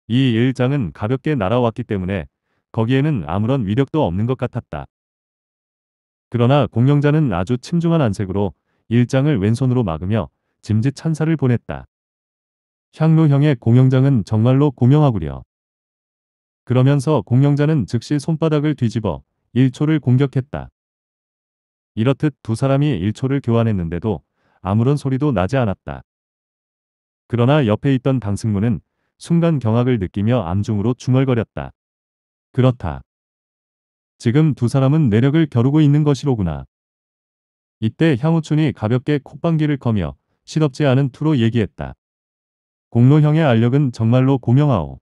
이 일장은 가볍게 날아왔기 때문에 거기에는 아무런 위력도 없는 것 같았다. 그러나 공명자는 아주 침중한 안색으로 일장을 왼손으로 막으며 짐짓 천사를 보냈다. 향로형의 공영장은 정말로 공명하구려 그러면서 공영자는 즉시 손바닥을 뒤집어 1초를 공격했다. 이렇듯 두 사람이 1초를 교환했는데도 아무런 소리도 나지 않았다. 그러나 옆에 있던 방승무는 순간 경악을 느끼며 암중으로 중얼거렸다. 그렇다. 지금 두 사람은 매력을 겨루고 있는 것이로구나. 이때 향우춘이 가볍게 콧방귀를 커며 시덥지 않은 투로 얘기했다. 공로형의 알력은 정말로 고명하오.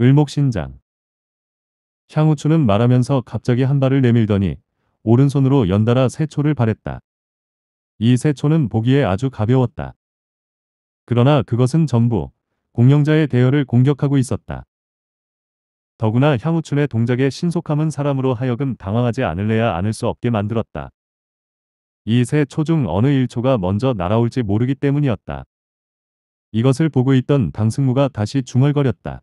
을목신장. 향우추는 말하면서 갑자기 한 발을 내밀더니 오른손으로 연달아 새 초를 바랬다이새 초는 보기에 아주 가벼웠다. 그러나 그것은 전부 공영자의 대열을 공격하고 있었다. 더구나 향우춘의 동작의 신속함은 사람으로 하여금 당황하지 않을래야 않을 수 없게 만들었다. 이새초중 어느 1초가 먼저 날아올지 모르기 때문이었다. 이것을 보고 있던 당승무가 다시 중얼거렸다.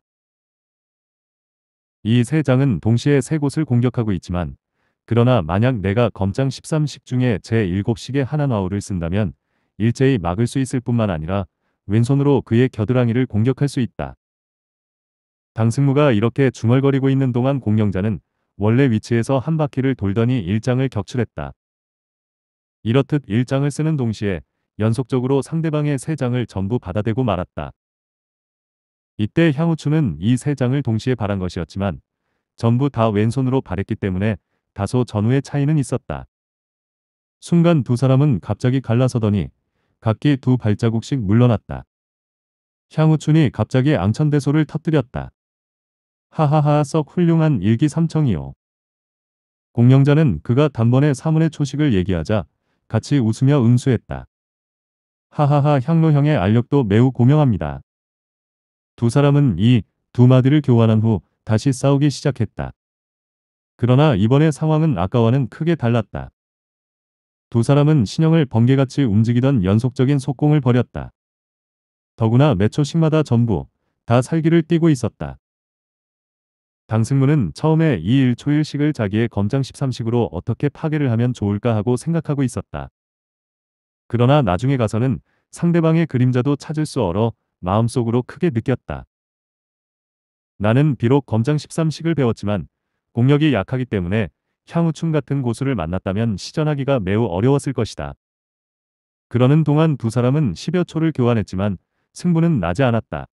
이 세 장은 동시에 세 곳을 공격하고 있지만 그러나 만약 내가 검장 13식 중에 제7식의 하나 나우를 쓴다면 일제히 막을 수 있을 뿐만 아니라 왼손으로 그의 겨드랑이를 공격할 수 있다. 당승무가 이렇게 중얼거리고 있는 동안 공룡자는 원래 위치에서 한 바퀴를 돌더니 일장을 격출했다. 이렇듯 일장을 쓰는 동시에 연속적으로 상대방의 세장을 전부 받아대고 말았다. 이때 향우춘은이 세장을 동시에 바란 것이었지만 전부 다 왼손으로 바랬기 때문에 다소 전후의 차이는 있었다. 순간 두 사람은 갑자기 갈라서더니 각기 두 발자국씩 물러났다. 향우춘이 갑자기 앙천대소를 터뜨렸다. 하하하 썩 훌륭한 일기삼청이요. 공영자는 그가 단번에 사문의 초식을 얘기하자 같이 웃으며 응수했다. 하하하 향로형의 알력도 매우 고명합니다. 두 사람은 이 두 마디를 교환한 후 다시 싸우기 시작했다. 그러나 이번의 상황은 아까와는 크게 달랐다. 두 사람은 신형을 번개같이 움직이던 연속적인 속공을 벌였다. 더구나 매 초씩마다 전부 다 살기를 띠고 있었다. 당승문은 처음에 2 일초일식을 자기의 검장 13식으로 어떻게 파괴를 하면 좋을까 하고 생각하고 있었다. 그러나 나중에 가서는 상대방의 그림자도 찾을 수 얼어 마음속으로 크게 느꼈다. 나는 비록 검장 13식을 배웠지만 공력이 약하기 때문에 향우충 같은 고수를 만났다면 시전하기가 매우 어려웠을 것이다. 그러는 동안 두 사람은 10여 초를 교환했지만 승부는 나지 않았다.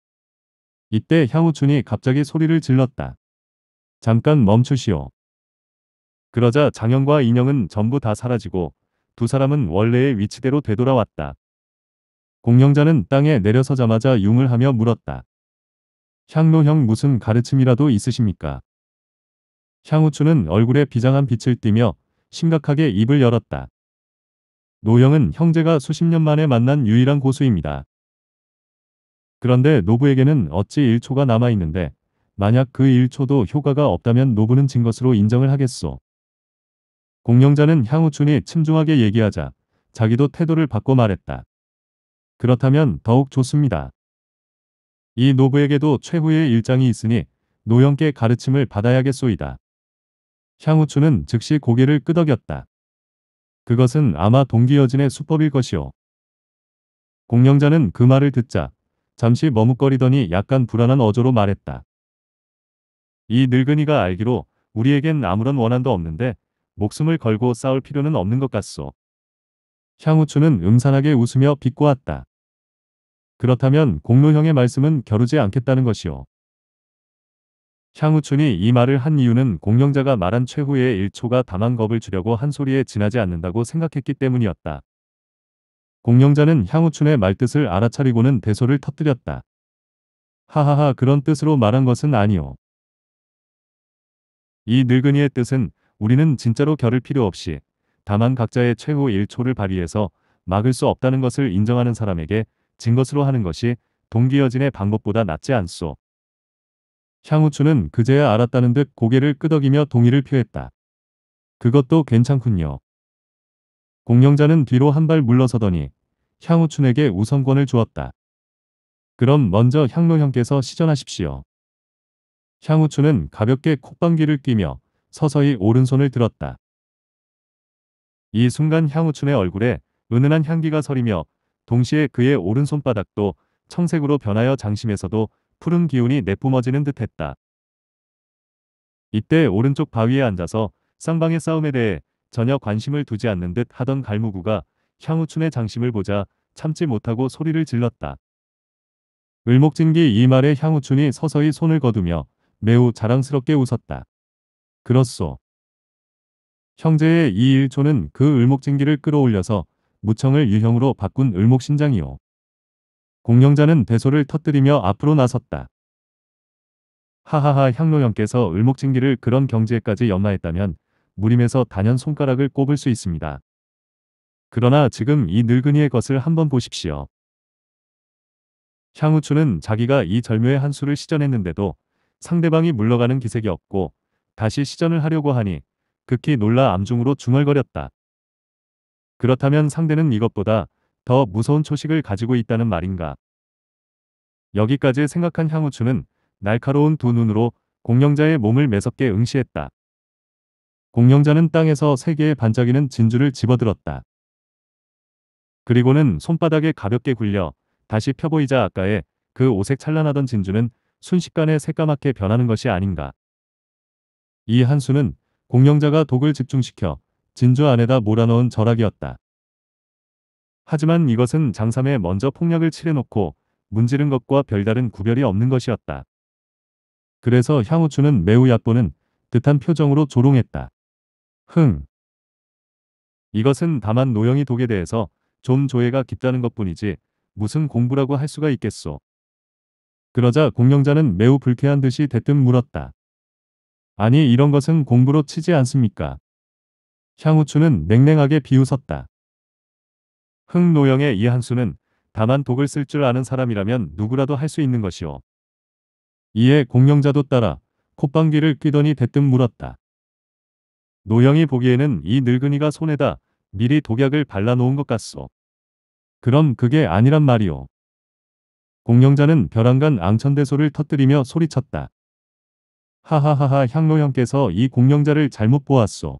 이때 향우춘이 갑자기 소리를 질렀다. 잠깐 멈추시오. 그러자 장현과 인형은 전부 다 사라지고 두 사람은 원래의 위치대로 되돌아왔다. 공룡자는 땅에 내려서자마자 융을 하며 물었다. 향로형 무슨 가르침이라도 있으십니까? 향우추는 얼굴에 비장한 빛을 띠며 심각하게 입을 열었다. 노형은 형제가 수십 년 만에 만난 유일한 고수입니다. 그런데 노부에게는 어찌 1초가 남아있는데 만약 그 1초도 효과가 없다면 노부는 진 것으로 인정을 하겠소. 공영자는 향우춘이 침중하게 얘기하자 자기도 태도를 바꿔 말했다. 그렇다면 더욱 좋습니다. 이 노부에게도 최후의 일장이 있으니 노영께 가르침을 받아야겠소이다. 향우춘은 즉시 고개를 끄덕였다. 그것은 아마 동기여진의 수법일 것이오. 공영자는 그 말을 듣자 잠시 머뭇거리더니 약간 불안한 어조로 말했다. 이 늙은이가 알기로 우리에겐 아무런 원한도 없는데 목숨을 걸고 싸울 필요는 없는 것 같소. 향우춘은 음산하게 웃으며 비꼬았다. 그렇다면 공로형의 말씀은 겨루지 않겠다는 것이오. 향우춘이 이 말을 한 이유는 공룡자가 말한 최후의 1초가 다만 겁을 주려고 한 소리에 지나지 않는다고 생각했기 때문이었다. 공룡자는 향우춘의 말뜻을 알아차리고는 대소를 터뜨렸다. 하하하 그런 뜻으로 말한 것은 아니오. 이 늙은이의 뜻은 우리는 진짜로 겨를 필요 없이 다만 각자의 최후 1초를 발휘해서 막을 수 없다는 것을 인정하는 사람에게 진 것으로 하는 것이 동기여진의 방법보다 낫지 않소. 향우추는 그제야 알았다는 듯 고개를 끄덕이며 동의를 표했다. 그것도 괜찮군요. 공영자는 뒤로 한 발 물러서더니 향우춘에게 우선권을 주었다. 그럼 먼저 향로 형께서 시전하십시오. 향우춘은 가볍게 콧방귀를 뀌며 서서히 오른손을 들었다. 이 순간 향우춘의 얼굴에 은은한 향기가 서리며 동시에 그의 오른손바닥도 청색으로 변하여 장심에서도 푸른 기운이 내뿜어지는 듯했다. 이때 오른쪽 바위에 앉아서 쌍방의 싸움에 대해 전혀 관심을 두지 않는 듯 하던 갈무구가 향우춘의 장심을 보자 참지 못하고 소리를 질렀다. 을목진기 이 말에 향우춘이 서서히 손을 거두며 매우 자랑스럽게 웃었다. 그렇소. 형제의 이일초는그 을목쟁기를 끌어올려서 무청을 유형으로 바꾼 을목신장이오. 공명자는 대소를 터뜨리며 앞으로 나섰다. 하하하 향로형께서 을목쟁기를 그런 경지에까지 연마했다면 무림에서 단연 손가락을 꼽을 수 있습니다. 그러나 지금 이 늙은이의 것을 한번 보십시오. 향우추는 자기가 이 절묘의 한 수를 시전했는데도 상대방이 물러가는 기색이 없고 다시 시전을 하려고 하니 극히 놀라 암중으로 중얼거렸다. 그렇다면 상대는 이것보다 더 무서운 초식을 가지고 있다는 말인가. 여기까지 생각한 향우춘은 날카로운 두 눈으로 공룡자의 몸을 매섭게 응시했다. 공룡자는 땅에서 세 개의 반짝이는 진주를 집어들었다. 그리고는 손바닥에 가볍게 굴려 다시 펴보이자 아까의 그 오색 찬란하던 진주는 순식간에 새까맣게 변하는 것이 아닌가. 이 한수는 공영자가 독을 집중시켜 진주 안에다 몰아넣은 절약이었다. 하지만 이것은 장삼에 먼저 폭력을 칠해놓고 문지른 것과 별다른 구별이 없는 것이었다. 그래서 향우추는 매우 얕보는 듯한 표정으로 조롱했다. 흥. 이것은 다만 노영이 독에 대해서 좀 조예가 깊다는 것뿐이지 무슨 공부라고 할 수가 있겠소. 그러자 공룡자는 매우 불쾌한 듯이 대뜸 물었다. 아니 이런 것은 공부로 치지 않습니까? 향우추는 냉랭하게 비웃었다. 흥노영의 이 한수는 다만 독을 쓸 줄 아는 사람이라면 누구라도 할 수 있는 것이오. 이에 공룡자도 따라 콧방귀를 뀌더니 대뜸 물었다. 노영이 보기에는 이 늙은이가 손에다 미리 독약을 발라놓은 것 같소. 그럼 그게 아니란 말이오. 공명자는 벼랑간 앙천대소를 터뜨리며 소리쳤다. 하하하하 향로 형께서 이 공명자를 잘못 보았소.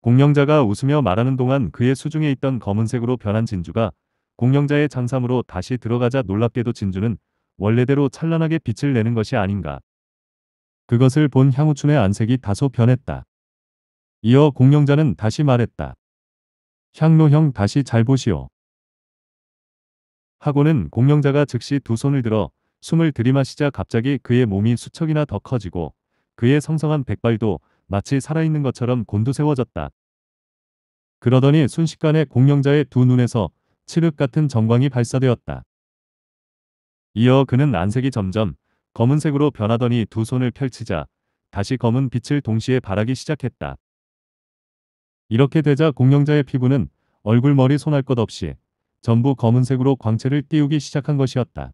공명자가 웃으며 말하는 동안 그의 수중에 있던 검은색으로 변한 진주가 공명자의 장삼으로 다시 들어가자 놀랍게도 진주는 원래대로 찬란하게 빛을 내는 것이 아닌가. 그것을 본 향우춘의 안색이 다소 변했다. 이어 공명자는 다시 말했다. 향로형 다시 잘 보시오. 하고는 공룡자가 즉시 두 손을 들어 숨을 들이마시자 갑자기 그의 몸이 수척이나 더 커지고 그의 성성한 백발도 마치 살아있는 것처럼 곤두세워졌다. 그러더니 순식간에 공룡자의두 눈에서 칠흑 같은 정광이 발사되었다. 이어 그는 안색이 점점 검은색으로 변하더니 두 손을 펼치자 다시 검은 빛을 동시에 발하기 시작했다. 이렇게 되자 공룡자의 피부는 얼굴 머리 손할 것 없이 전부 검은색으로 광채를 띄우기 시작한 것이었다.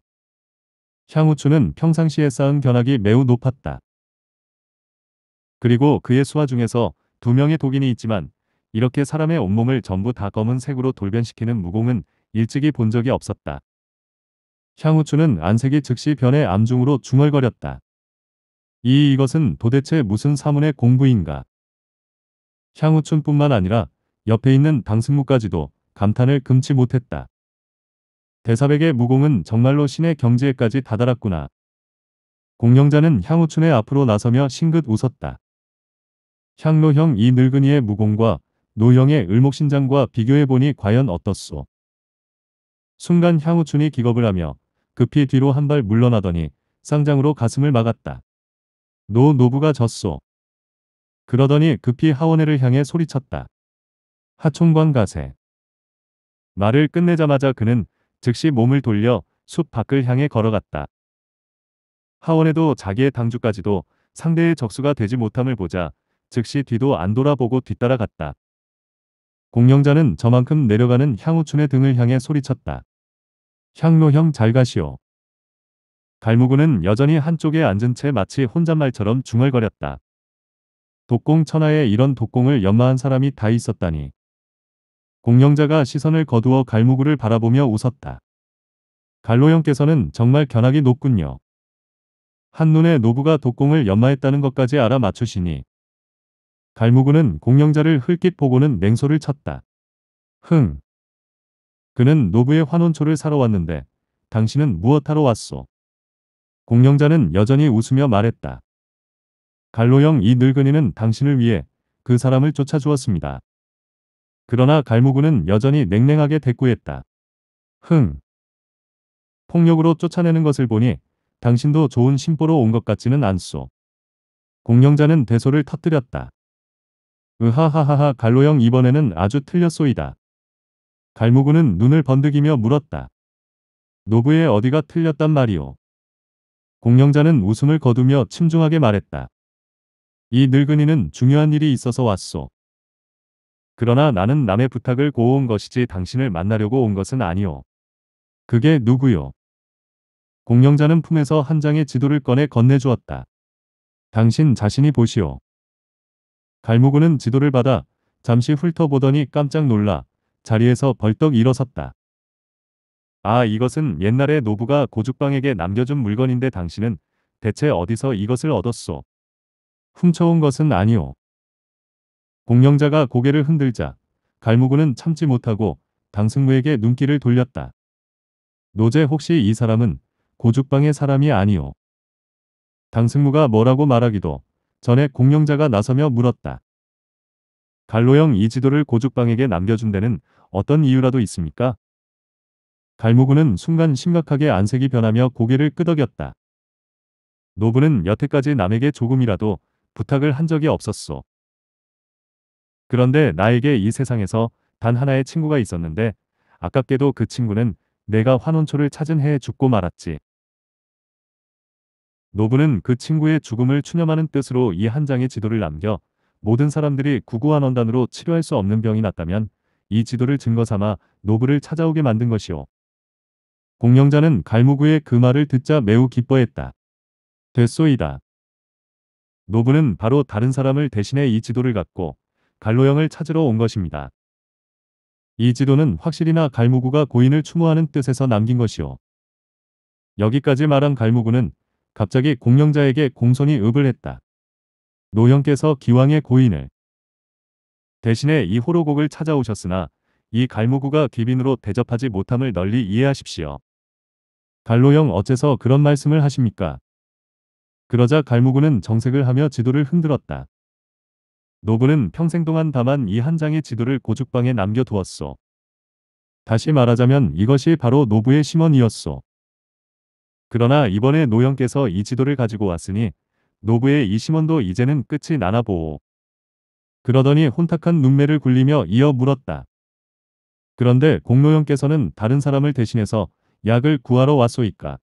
향후추는 평상시에 쌓은 견학이 매우 높았다. 그리고 그의 수화 중에서 두 명의 독인이 있지만 이렇게 사람의 온몸을 전부 다 검은색으로 돌변시키는 무공은 일찍이 본 적이 없었다. 향후추는 안색이 즉시 변해 암중으로 중얼거렸다. 이 이것은 도대체 무슨 사문의 공부인가. 향후춘뿐만 아니라 옆에 있는 당승무까지도 감탄을 금치 못했다. 대사백의 무공은 정말로 신의 경지에까지 다다랐구나. 공명자는 향우춘의 앞으로 나서며 싱긋 웃었다. 향로형 이 늙은이의 무공과 노형의 을목신장과 비교해보니 과연 어떻소. 순간 향우춘이 기겁을 하며 급히 뒤로 한 발 물러나더니 쌍장으로 가슴을 막았다. 노 노부가 졌소. 그러더니 급히 하원회를 향해 소리쳤다. 하총관 가세. 말을 끝내자마자 그는 즉시 몸을 돌려 숲 밖을 향해 걸어갔다. 하원에도 자기의 당주까지도 상대의 적수가 되지 못함을 보자 즉시 뒤도 안 돌아보고 뒤따라갔다. 공영자는 저만큼 내려가는 향우춘의 등을 향해 소리쳤다. 향로형 잘 가시오. 갈무구는 여전히 한쪽에 앉은 채 마치 혼잣말처럼 중얼거렸다. 독공 천하에 이런 독공을 연마한 사람이 다 있었다니. 공룡자가 시선을 거두어 갈무구를 바라보며 웃었다. 갈로형께서는 정말 견학이 높군요. 한눈에 노부가 독공을 연마했다는 것까지 알아 맞추시니 갈무구는 공룡자를 흘낏 보고는 냉소를 쳤다. 흥. 그는 노부의 환원초를 사러 왔는데 당신은 무엇하러 왔소? 공룡자는 여전히 웃으며 말했다. 갈로형 이 늙은이는 당신을 위해 그 사람을 쫓아주었습니다. 그러나 갈무구는 여전히 냉랭하게 대꾸했다. 흥. 폭력으로 쫓아내는 것을 보니 당신도 좋은 심보로 온 것 같지는 않소. 공명자는 대소를 터뜨렸다. 으하하하하 갈로형 이번에는 아주 틀렸소이다. 갈무구는 눈을 번득이며 물었다. 노부의 어디가 틀렸단 말이오. 공명자는 웃음을 거두며 침중하게 말했다. 이 늙은이는 중요한 일이 있어서 왔소. 그러나 나는 남의 부탁을 고운 것이지 당신을 만나려고 온 것은 아니오. 그게 누구요? 공명자는 품에서 한 장의 지도를 꺼내 건네주었다. 당신 자신이 보시오. 갈무구는 지도를 받아 잠시 훑어보더니 깜짝 놀라 자리에서 벌떡 일어섰다. 아 이것은 옛날에 노부가 고죽방에게 남겨준 물건인데 당신은 대체 어디서 이것을 얻었소? 훔쳐온 것은 아니오. 공룡자가 고개를 흔들자 갈무구는 참지 못하고 당승무에게 눈길을 돌렸다. 노제 혹시 이 사람은 고죽방의 사람이 아니오. 당승무가 뭐라고 말하기도 전에 공룡자가 나서며 물었다. 갈로영 이 지도를 고죽방에게 남겨준 데는 어떤 이유라도 있습니까? 갈무구는 순간 심각하게 안색이 변하며 고개를 끄덕였다. 노부는 여태까지 남에게 조금이라도 부탁을 한 적이 없었소. 그런데 나에게 이 세상에서 단 하나의 친구가 있었는데 아깝게도 그 친구는 내가 환원초를 찾은 해에 죽고 말았지. 노부는 그 친구의 죽음을 추념하는 뜻으로 이 한 장의 지도를 남겨 모든 사람들이 구구한 원단으로 치료할 수 없는 병이 났다면 이 지도를 증거 삼아 노부를 찾아오게 만든 것이오. 공명자는 갈무구의 그 말을 듣자 매우 기뻐했다. 됐소이다. 노부는 바로 다른 사람을 대신해 이 지도를 갖고 갈로형을 찾으러 온 것입니다. 이 지도는 확실히나 갈무구가 고인을 추모하는 뜻에서 남긴 것이요. 여기까지 말한 갈무구는 갑자기 공명자에게 공손히 읍을 했다. 노형께서 기왕의 고인을 대신에 이 호로곡을 찾아오셨으나 이 갈무구가 기빈으로 대접하지 못함을 널리 이해하십시오. 갈로형 어째서 그런 말씀을 하십니까? 그러자 갈무구는 정색을 하며 지도를 흔들었다. 노부는 평생 동안 다만 이 한 장의 지도를 고죽방에 남겨두었소. 다시 말하자면 이것이 바로 노부의 심원이었소. 그러나 이번에 노영께서 이 지도를 가지고 왔으니 노부의 이 심원도 이제는 끝이 나나보오. 그러더니 혼탁한 눈매를 굴리며 이어 물었다. 그런데 공노영께서는 다른 사람을 대신해서 약을 구하러 왔소이까.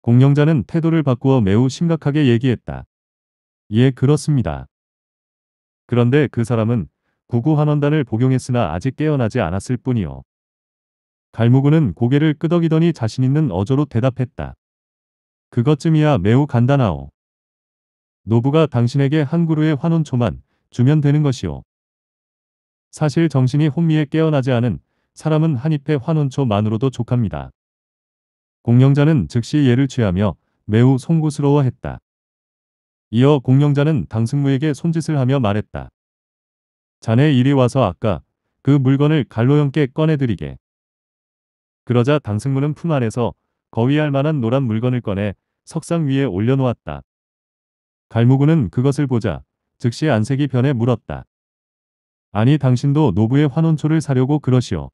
공영자는 태도를 바꾸어 매우 심각하게 얘기했다. 예 그렇습니다. 그런데 그 사람은 구구 환원단을 복용했으나 아직 깨어나지 않았을 뿐이요. 갈무구는 고개를 끄덕이더니 자신 있는 어조로 대답했다. 그것쯤이야 매우 간단하오. 노부가 당신에게 한 그루의 환원초만 주면 되는 것이오. 사실 정신이 혼미해 깨어나지 않은 사람은 한입의 환원초만으로도 족합니다. 공영자는 즉시 예를 취하며 매우 송구스러워했다. 이어 공룡자는 당승무에게 손짓을 하며 말했다. 자네 이리 와서 아까 그 물건을 갈로 형께 꺼내드리게. 그러자 당승무는 품 안에서 거위할 만한 노란 물건을 꺼내 석상 위에 올려놓았다. 갈무구는 그것을 보자 즉시 안색이 변해 물었다. 아니 당신도 노부의 환원초를 사려고 그러시오.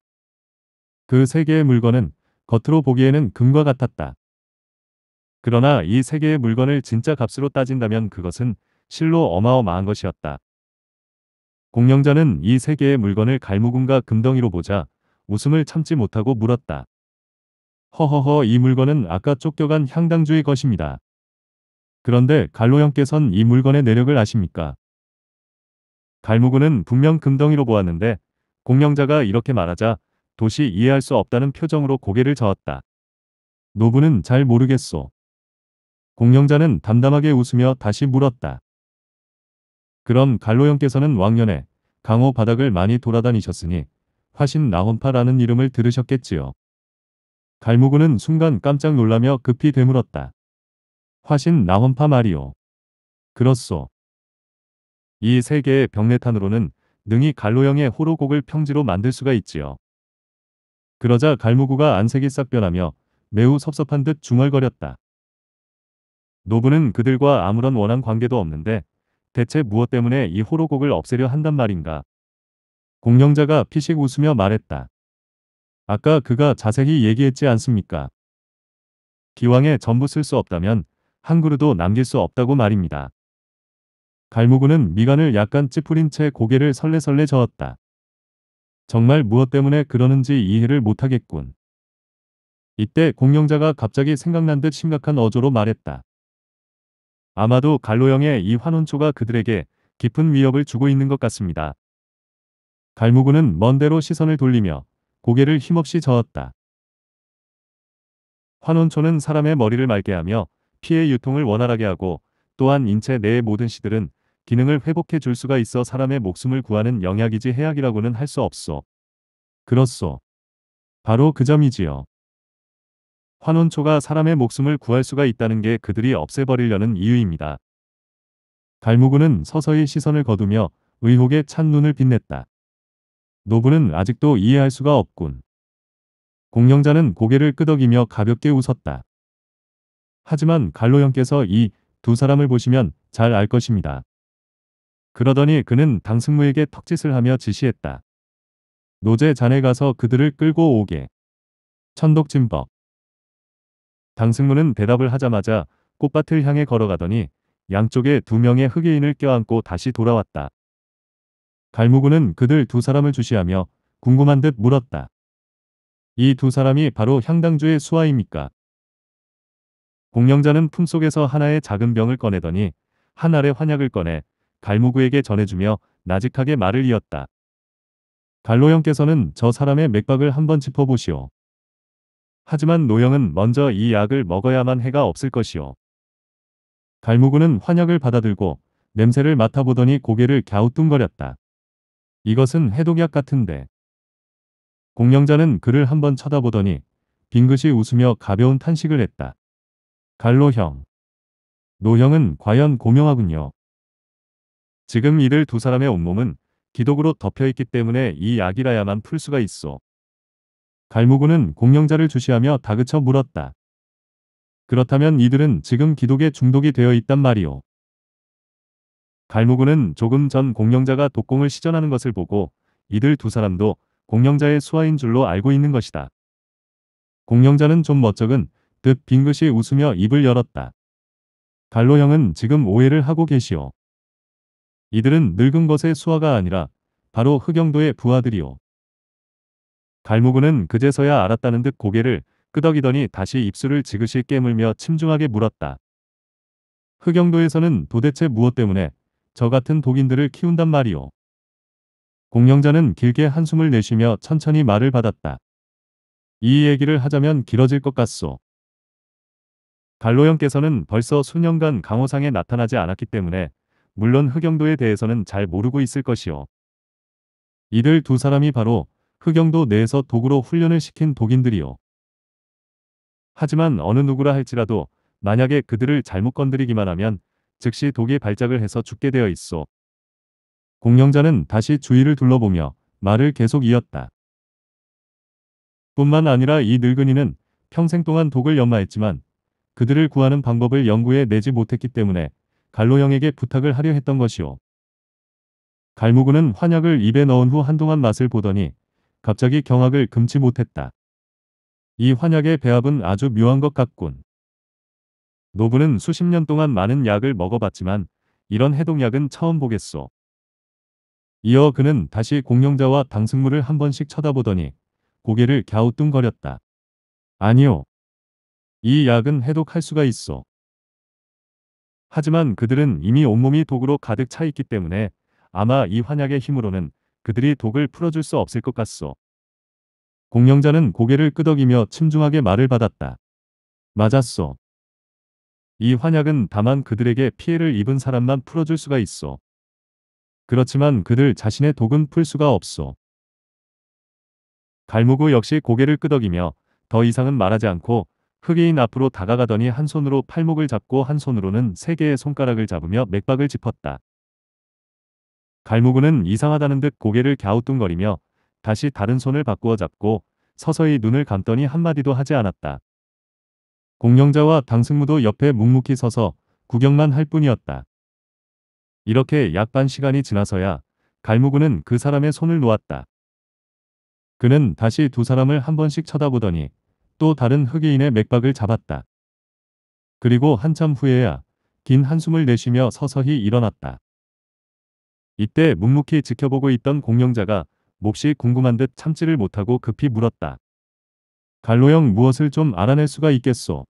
그 세 개의 물건은 겉으로 보기에는 금과 같았다. 그러나 이 세계의 물건을 진짜 값으로 따진다면 그것은 실로 어마어마한 것이었다. 공영자는 이 세계의 물건을 갈무궁과 금덩이로 보자 웃음을 참지 못하고 물었다. 허허허 이 물건은 아까 쫓겨간 향당주의 것입니다. 그런데 갈로 형께선 이 물건의 내력을 아십니까? 갈무군은 분명 금덩이로 보았는데 공명자가 이렇게 말하자 도시 이해할 수 없다는 표정으로 고개를 저었다. 노부는 잘 모르겠소. 공룡자는 담담하게 웃으며 다시 물었다. 그럼 갈로 형께서는 왕년에 강호 바닥을 많이 돌아다니셨으니 화신 나혼파라는 이름을 들으셨겠지요. 갈무구는 순간 깜짝 놀라며 급히 되물었다. 화신 나혼파 말이오. 그렇소. 이 세 개의 병내탄으로는 능히 갈로형의 호로곡을 평지로 만들 수가 있지요. 그러자 갈무구가 안색이 싹 변하며 매우 섭섭한 듯 중얼거렸다. 노부는 그들과 아무런 원한 관계도 없는데 대체 무엇 때문에 이 호로곡을 없애려 한단 말인가. 공룡자가 피식 웃으며 말했다. 아까 그가 자세히 얘기했지 않습니까? 기왕에 전부 쓸 수 없다면 한 그루도 남길 수 없다고 말입니다. 갈무구는 미간을 약간 찌푸린 채 고개를 설레설레 저었다. 정말 무엇 때문에 그러는지 이해를 못하겠군. 이때 공룡자가 갑자기 생각난 듯 심각한 어조로 말했다. 아마도 갈로형의 이 환원초가 그들에게 깊은 위협을 주고 있는 것 같습니다. 갈무구는 먼데로 시선을 돌리며 고개를 힘없이 저었다. 환원초는 사람의 머리를 맑게 하며 피의 유통을 원활하게 하고 또한 인체 내의 모든 시들은 기능을 회복해 줄 수가 있어 사람의 목숨을 구하는 영약이지 해약이라고는 할 수 없소. 그렇소. 바로 그 점이지요. 환원초가 사람의 목숨을 구할 수가 있다는 게 그들이 없애버리려는 이유입니다. 갈무구는 서서히 시선을 거두며 의혹에 찬 눈을 빛냈다. 노부는 아직도 이해할 수가 없군. 공영자는 고개를 끄덕이며 가볍게 웃었다. 하지만 갈로 형께서 이 두 사람을 보시면 잘 알 것입니다. 그러더니 그는 당승무에게 턱짓을 하며 지시했다. 노제 잔에 가서 그들을 끌고 오게. 천독진법 장승문은 대답을 하자마자 꽃밭을 향해 걸어가더니 양쪽에 두 명의 흑예인을 껴안고 다시 돌아왔다. 갈무구는 그들 두 사람을 주시하며 궁금한 듯 물었다. 이 두 사람이 바로 향당주의 수하입니까? 공명자는 품속에서 하나의 작은 병을 꺼내더니 한 알의 환약을 꺼내 갈무구에게 전해주며 나직하게 말을 이었다. 갈로 형께서는 저 사람의 맥박을 한번 짚어보시오. 하지만 노형은 먼저 이 약을 먹어야만 해가 없을 것이오. 갈무구는 환약을 받아들고 냄새를 맡아보더니 고개를 갸우뚱거렸다. 이것은 해독약 같은데. 공명자는 그를 한번 쳐다보더니 빙긋이 웃으며 가벼운 탄식을 했다. 갈로형. 노형은 과연 고명하군요. 지금 이들 두 사람의 온몸은 기독으로 덮여있기 때문에 이 약이라야만 풀 수가 있어. 갈무구는 공령자를 주시하며 다그쳐 물었다. 그렇다면 이들은 지금 기독에 중독이 되어 있단 말이오. 갈무구는 조금 전 공령자가 독공을 시전하는 것을 보고 이들 두 사람도 공령자의 수하인 줄로 알고 있는 것이다. 공령자는 좀 멋쩍은 듯 빙긋이 웃으며 입을 열었다. 갈로 형은 지금 오해를 하고 계시오. 이들은 늙은 것의 수하가 아니라 바로 흑영도의 부하들이오. 갈무구는 그제서야 알았다는 듯 고개를 끄덕이더니 다시 입술을 지그시 깨물며 침중하게 물었다. 흑영도에서는 도대체 무엇 때문에 저 같은 독인들을 키운단 말이오. 공영자는 길게 한숨을 내쉬며 천천히 말을 받았다. 이 얘기를 하자면 길어질 것 같소. 갈로형께서는 벌써 수년간 강호상에 나타나지 않았기 때문에 물론 흑영도에 대해서는 잘 모르고 있을 것이오. 이들 두 사람이 바로 흑영도 내에서 독으로 훈련을 시킨 독인들이요. 하지만 어느 누구라 할지라도 만약에 그들을 잘못 건드리기만 하면 즉시 독이 발작을 해서 죽게 되어 있어. 공령자는 다시 주위를 둘러보며 말을 계속 이었다. 뿐만 아니라 이 늙은이는 평생 동안 독을 연마했지만 그들을 구하는 방법을 연구해 내지 못했기 때문에 갈로형에게 부탁을 하려 했던 것이오. 갈무군은 환약을 입에 넣은 후 한동안 맛을 보더니 갑자기 경악을 금치 못했다. 이 환약의 배합은 아주 묘한 것 같군. 노부는 수십 년 동안 많은 약을 먹어봤지만 이런 해독약은 처음 보겠소. 이어 그는 다시 공룡자와 당승물을 한 번씩 쳐다보더니 고개를 갸우뚱거렸다. 아니요. 이 약은 해독할 수가 있어. 하지만 그들은 이미 온몸이 독으로 가득 차 있기 때문에 아마 이 환약의 힘으로는 그들이 독을 풀어줄 수 없을 것 같소. 공령자는 고개를 끄덕이며 침중하게 말을 받았다. 맞았소. 이 환약은 다만 그들에게 피해를 입은 사람만 풀어줄 수가 있어. 그렇지만 그들 자신의 독은 풀 수가 없소 갈무구 역시 고개를 끄덕이며 더 이상은 말하지 않고 흑인 앞으로 다가가더니 한 손으로 팔목을 잡고 한 손으로는 세 개의 손가락을 잡으며 맥박을 짚었다. 갈무구는 이상하다는 듯 고개를 갸우뚱거리며 다시 다른 손을 바꾸어 잡고 서서히 눈을 감더니 한마디도 하지 않았다. 공룡자와 당승무도 옆에 묵묵히 서서 구경만 할 뿐이었다. 이렇게 약 반 시간이 지나서야 갈무구는 그 사람의 손을 놓았다. 그는 다시 두 사람을 한 번씩 쳐다보더니 또 다른 흑인의 맥박을 잡았다. 그리고 한참 후에야 긴 한숨을 내쉬며 서서히 일어났다. 이때 묵묵히 지켜보고 있던 공룡자가 몹시 궁금한 듯 참지를 못하고 급히 물었다. 갈로형 무엇을 좀 알아낼 수가 있겠소.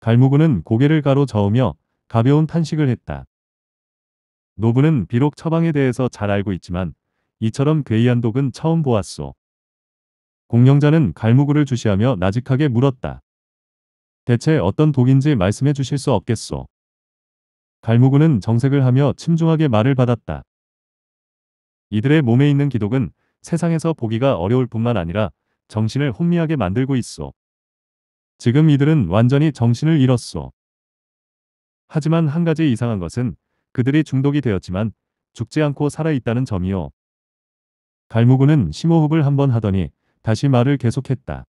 갈무구는 고개를 가로저으며 가벼운 탄식을 했다. 노부는 비록 처방에 대해서 잘 알고 있지만 이처럼 괴이한 독은 처음 보았소. 공룡자는 갈무구를 주시하며 나직하게 물었다. 대체 어떤 독인지 말씀해 주실 수 없겠소. 갈무구는 정색을 하며 침중하게 말을 받았다. 이들의 몸에 있는 기독은 세상에서 보기가 어려울 뿐만 아니라 정신을 혼미하게 만들고 있어. 지금 이들은 완전히 정신을 잃었어. 하지만 한 가지 이상한 것은 그들이 중독이 되었지만 죽지 않고 살아있다는 점이요. 갈무구는 심호흡을 한번 하더니 다시 말을 계속했다.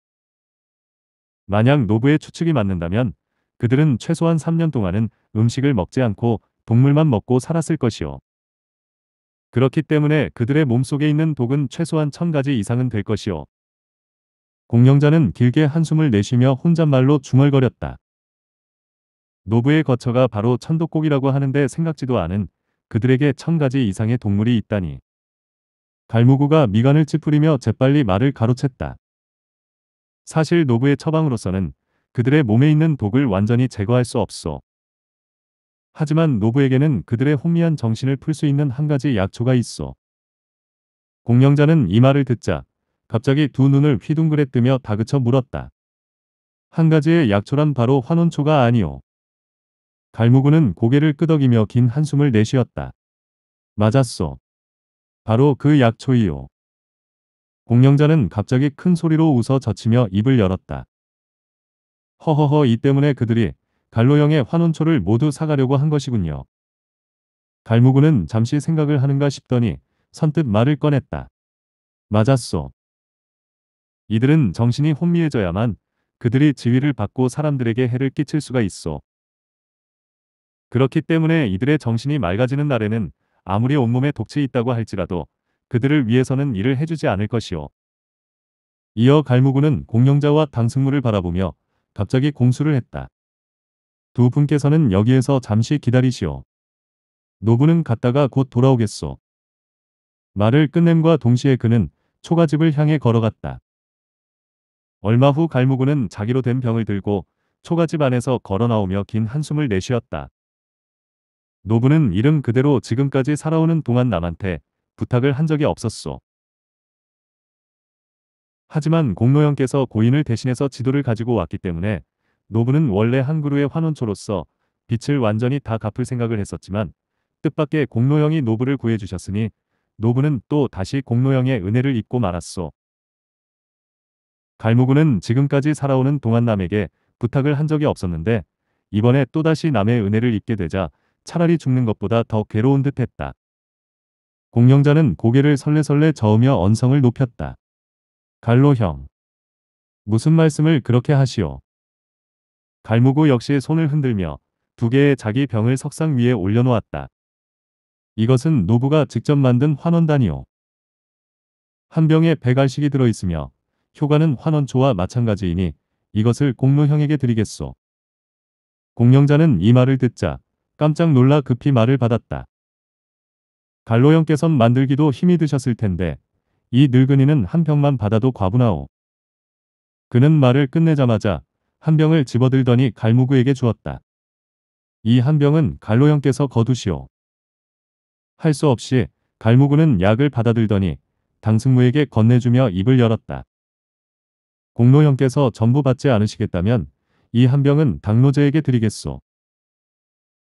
만약 노부의 추측이 맞는다면 그들은 최소한 3년 동안은 음식을 먹지 않고 동물만 먹고 살았을 것이요. 그렇기 때문에 그들의 몸속에 있는 독은 최소한 1000가지 이상은 될 것이요. 공명자는 길게 한숨을 내쉬며 혼잣말로 중얼거렸다. 노부의 거처가 바로 천독곡이라고 하는데 생각지도 않은 그들에게 1000가지 이상의 동물이 있다니. 갈무구가 미간을 찌푸리며 재빨리 말을 가로챘다. 사실 노부의 처방으로서는 그들의 몸에 있는 독을 완전히 제거할 수 없소. 하지만 노부에게는 그들의 혼미한 정신을 풀 수 있는 한 가지 약초가 있어. 공명자는 이 말을 듣자 갑자기 두 눈을 휘둥그레 뜨며 다그쳐 물었다. 한 가지의 약초란 바로 환원초가 아니오. 갈무구는 고개를 끄덕이며 긴 한숨을 내쉬었다. 맞았소. 바로 그 약초이오. 공명자는 갑자기 큰 소리로 웃어 젖히며 입을 열었다. 허허허 이 때문에 그들이 갈로형의 환원초를 모두 사가려고 한 것이군요. 갈무구는 잠시 생각을 하는가 싶더니 선뜻 말을 꺼냈다. 맞았소. 이들은 정신이 혼미해져야만 그들이 지위를 받고 사람들에게 해를 끼칠 수가 있어. 그렇기 때문에 이들의 정신이 맑아지는 날에는 아무리 온몸에 독치 있다고 할지라도 그들을 위해서는 일을 해주지 않을 것이오. 이어 갈무구는 공룡자와 당승무를 바라보며 갑자기 공수를 했다. 두 분께서는 여기에서 잠시 기다리시오. 노부는 갔다가 곧 돌아오겠소. 말을 끝냄과 동시에 그는 초가집을 향해 걸어갔다. 얼마 후 갈무구는 자기로 된 병을 들고 초가집 안에서 걸어나오며 긴 한숨을 내쉬었다. 노부는 이름 그대로 지금까지 살아오는 동안 남한테 부탁을 한 적이 없었소. 하지만 공로영께서 고인을 대신해서 지도를 가지고 왔기 때문에 노부는 원래 한그루의 환원초로서 빚을 완전히 다 갚을 생각을 했었지만 뜻밖의 공로영이 노부를 구해주셨으니 노부는 또 다시 공로영의 은혜를 입고 말았소. 갈무구는 지금까지 살아오는 동안남에게 부탁을 한 적이 없었는데 이번에 또다시 남의 은혜를 입게 되자 차라리 죽는 것보다 더 괴로운 듯했다. 공영자는 고개를 설레설레 저으며 언성을 높였다. 갈로형. 무슨 말씀을 그렇게 하시오. 갈무구 역시 손을 흔들며 두 개의 자기 병을 석상 위에 올려놓았다. 이것은 노부가 직접 만든 환원단이오. 한 병에 백알식이 들어있으며 효과는 환원초와 마찬가지이니 이것을 공로형에게 드리겠소. 공룡자는이 말을 듣자 깜짝 놀라 급히 말을 받았다. 갈로형께선 만들기도 힘이 드셨을 텐데 이 늙은이는 한 병만 받아도 과분하오. 그는 말을 끝내자마자 한 병을 집어들더니 갈무구에게 주었다. 이 한 병은 갈로 형께서 거두시오. 할 수 없이 갈무구는 약을 받아들더니 당승무에게 건네주며 입을 열었다. 공로 형께서 전부 받지 않으시겠다면 이 한 병은 당로제에게 드리겠소.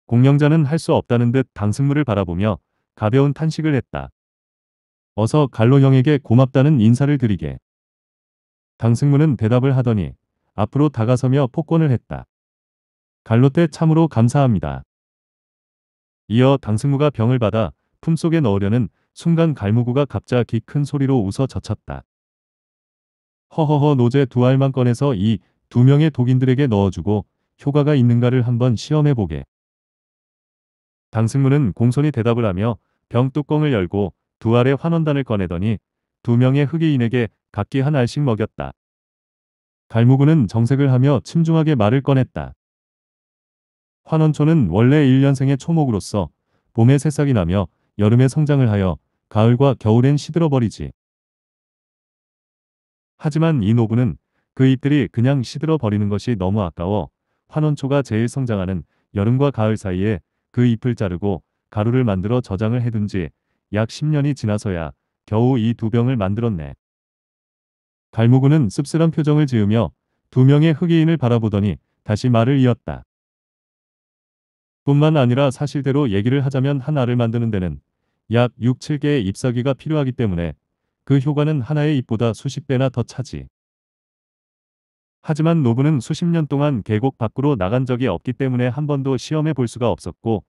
공명자는 할 수 없다는 듯 당승무를 바라보며 가벼운 탄식을 했다. 어서 갈로 형에게 고맙다는 인사를 드리게. 당승문은 대답을 하더니 앞으로 다가서며 폭권을 했다. 갈로 때 참으로 감사합니다. 이어 당승무가 병을 받아 품속에 넣으려는 순간 갈무구가 갑자기 큰 소리로 웃어 젖혔다. 허허허 노제 두 알만 꺼내서 이 두 명의 독인들에게 넣어주고 효과가 있는가를 한번 시험해보게. 당승무는 공손히 대답을 하며 병 뚜껑을 열고 두 알의 환원단을 꺼내더니 두 명의 흑인에게 각기 한 알씩 먹였다. 갈무구는 정색을 하며 침중하게 말을 꺼냈다. 환원초는 원래 1년생의 초목으로서 봄에 새싹이 나며 여름에 성장을 하여 가을과 겨울엔 시들어버리지. 하지만 이노부는그 잎들이 그냥 시들어버리는 것이 너무 아까워 환원초가 제일 성장하는 여름과 가을 사이에 그 잎을 자르고 가루를 만들어 저장을 해둔지 약 10년이 지나서야 겨우 이 두 병을 만들었네. 갈무구는 씁쓸한 표정을 지으며 두 명의 흑인을 바라보더니 다시 말을 이었다. 뿐만 아니라 사실대로 얘기를 하자면 한 알을 만드는 데는 약 6, 7개의 잎사귀가 필요하기 때문에 그 효과는 하나의 잎보다 수십 배나 더 차지. 하지만 노부는 수십 년 동안 계곡 밖으로 나간 적이 없기 때문에 한 번도 시험해 볼 수가 없었고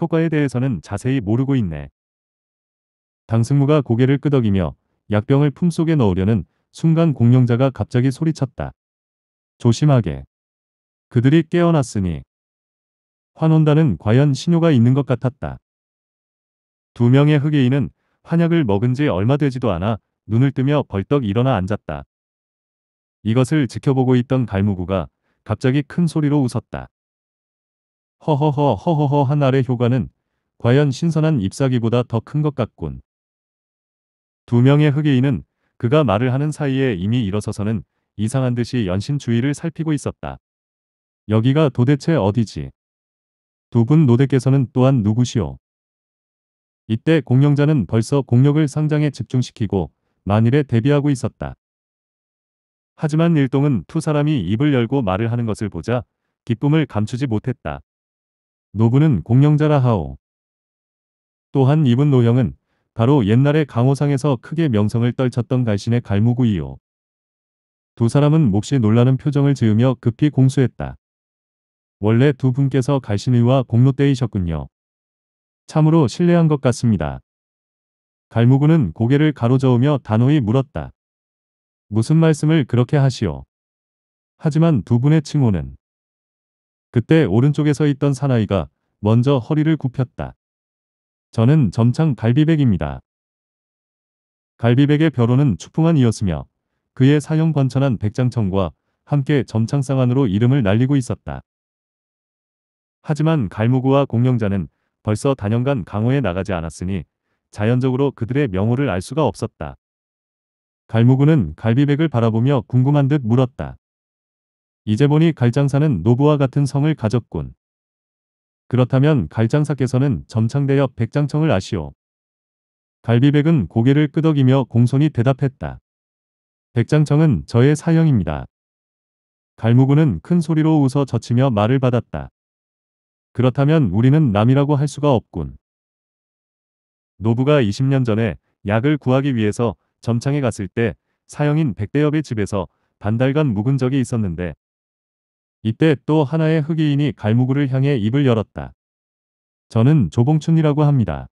효과에 대해서는 자세히 모르고 있네. 당승무가 고개를 끄덕이며 약병을 품속에 넣으려는 순간 공룡자가 갑자기 소리쳤다. 조심하게. 그들이 깨어났으니 환원단은 과연 신호가 있는 것 같았다. 두 명의 흑예인은 환약을 먹은 지 얼마 되지도 않아 눈을 뜨며 벌떡 일어나 앉았다. 이것을 지켜보고 있던 갈무구가 갑자기 큰 소리로 웃었다. 허허허 허허허 한 알의 효과는 과연 신선한 잎사귀보다 더 큰 것 같군. 두 명의 흑의인은 그가 말을 하는 사이에 이미 일어서서는 이상한 듯이 연신 주위를 살피고 있었다. 여기가 도대체 어디지? 두 분 노대께서는 또한 누구시오? 이때 공룡자는 벌써 공력을 상장에 집중시키고 만일에 대비하고 있었다. 하지만 일동은 두 사람이 입을 열고 말을 하는 것을 보자 기쁨을 감추지 못했다. 노부는 공룡자라 하오. 또한 이분 노형은 바로 옛날에 강호상에서 크게 명성을 떨쳤던 갈신의 갈무구이요. 두 사람은 몹시 놀라는 표정을 지으며 급히 공수했다. 원래 두 분께서 갈신의와 공로대이셨군요. 참으로 신뢰한 것 같습니다. 갈무구는 고개를 가로저으며 단호히 물었다. 무슨 말씀을 그렇게 하시오. 하지만 두 분의 칭호는 그때 오른쪽에서 있던 사나이가 먼저 허리를 굽혔다. 저는 점창 갈비백입니다. 갈비백의 벼로는 추풍한이었으며 그의 사형 관천한 백장청과 함께 점창상한으로 이름을 날리고 있었다. 하지만 갈무구와 공영자는 벌써 다년간 강호에 나가지 않았으니 자연적으로 그들의 명호를 알 수가 없었다. 갈무구는 갈비백을 바라보며 궁금한 듯 물었다. 이제 보니 갈장사는 노부와 같은 성을 가졌군. 그렇다면 갈장사께서는 점창대 옆 백장청을 아시오. 갈비백은 고개를 끄덕이며 공손히 대답했다. 백장청은 저의 사형입니다. 갈무구는 큰 소리로 웃어 젖히며 말을 받았다. 그렇다면 우리는 남이라고 할 수가 없군. 노부가 20년 전에 약을 구하기 위해서 점창에 갔을 때 사형인 백대엽의 집에서 반달간 묵은 적이 있었는데 이때 또 하나의 흑인이 갈무구를 향해 입을 열었다. 저는 조봉춘이라고 합니다.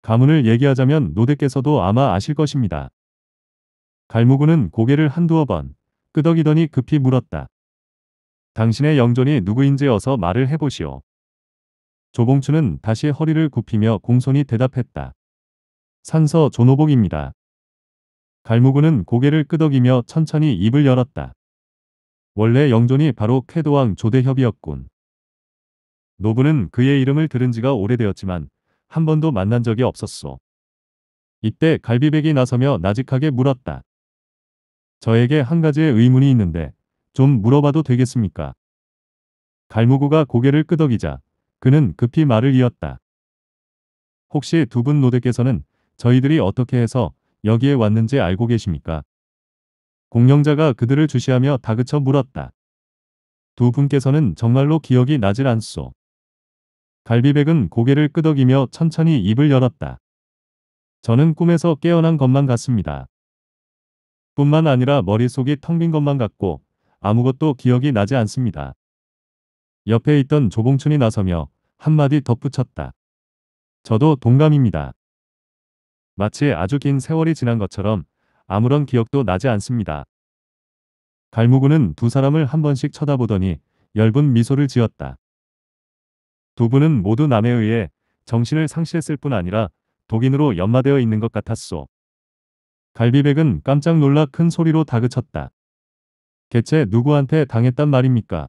가문을 얘기하자면 노대께서도 아마 아실 것입니다. 갈무구는 고개를 한두어 번 끄덕이더니 급히 물었다. 당신의 영존이 누구인지 어서 말을 해보시오. 조봉춘은 다시 허리를 굽히며 공손히 대답했다. 산서 조노복입니다. 갈무구는 고개를 끄덕이며 천천히 입을 열었다. 원래 영존이 바로 캐도왕 조대협이었군. 노부는 그의 이름을 들은 지가 오래되었지만 한 번도 만난 적이 없었소. 이때 갈비백이 나서며 나직하게 물었다. 저에게 한 가지의 의문이 있는데 좀 물어봐도 되겠습니까? 갈무구가 고개를 끄덕이자 그는 급히 말을 이었다. 혹시 두 분 노대께서는 저희들이 어떻게 해서 여기에 왔는지 알고 계십니까? 공룡자가 그들을 주시하며 다그쳐 물었다. 두 분께서는 정말로 기억이 나질 않소. 갈비백은 고개를 끄덕이며 천천히 입을 열었다. 저는 꿈에서 깨어난 것만 같습니다. 뿐만 아니라 머릿속이 텅 빈 것만 같고 아무것도 기억이 나지 않습니다. 옆에 있던 조봉춘이 나서며 한마디 덧붙였다. 저도 동감입니다. 마치 아주 긴 세월이 지난 것처럼 아무런 기억도 나지 않습니다. 갈무구는 두 사람을 한 번씩 쳐다보더니 열분 미소를 지었다. 두 분은 모두 남에 의해 정신을 상실했을 뿐 아니라 독인으로 연마되어 있는 것 같았소. 갈비백은 깜짝 놀라 큰 소리로 다그쳤다. 개체 누구한테 당했단 말입니까?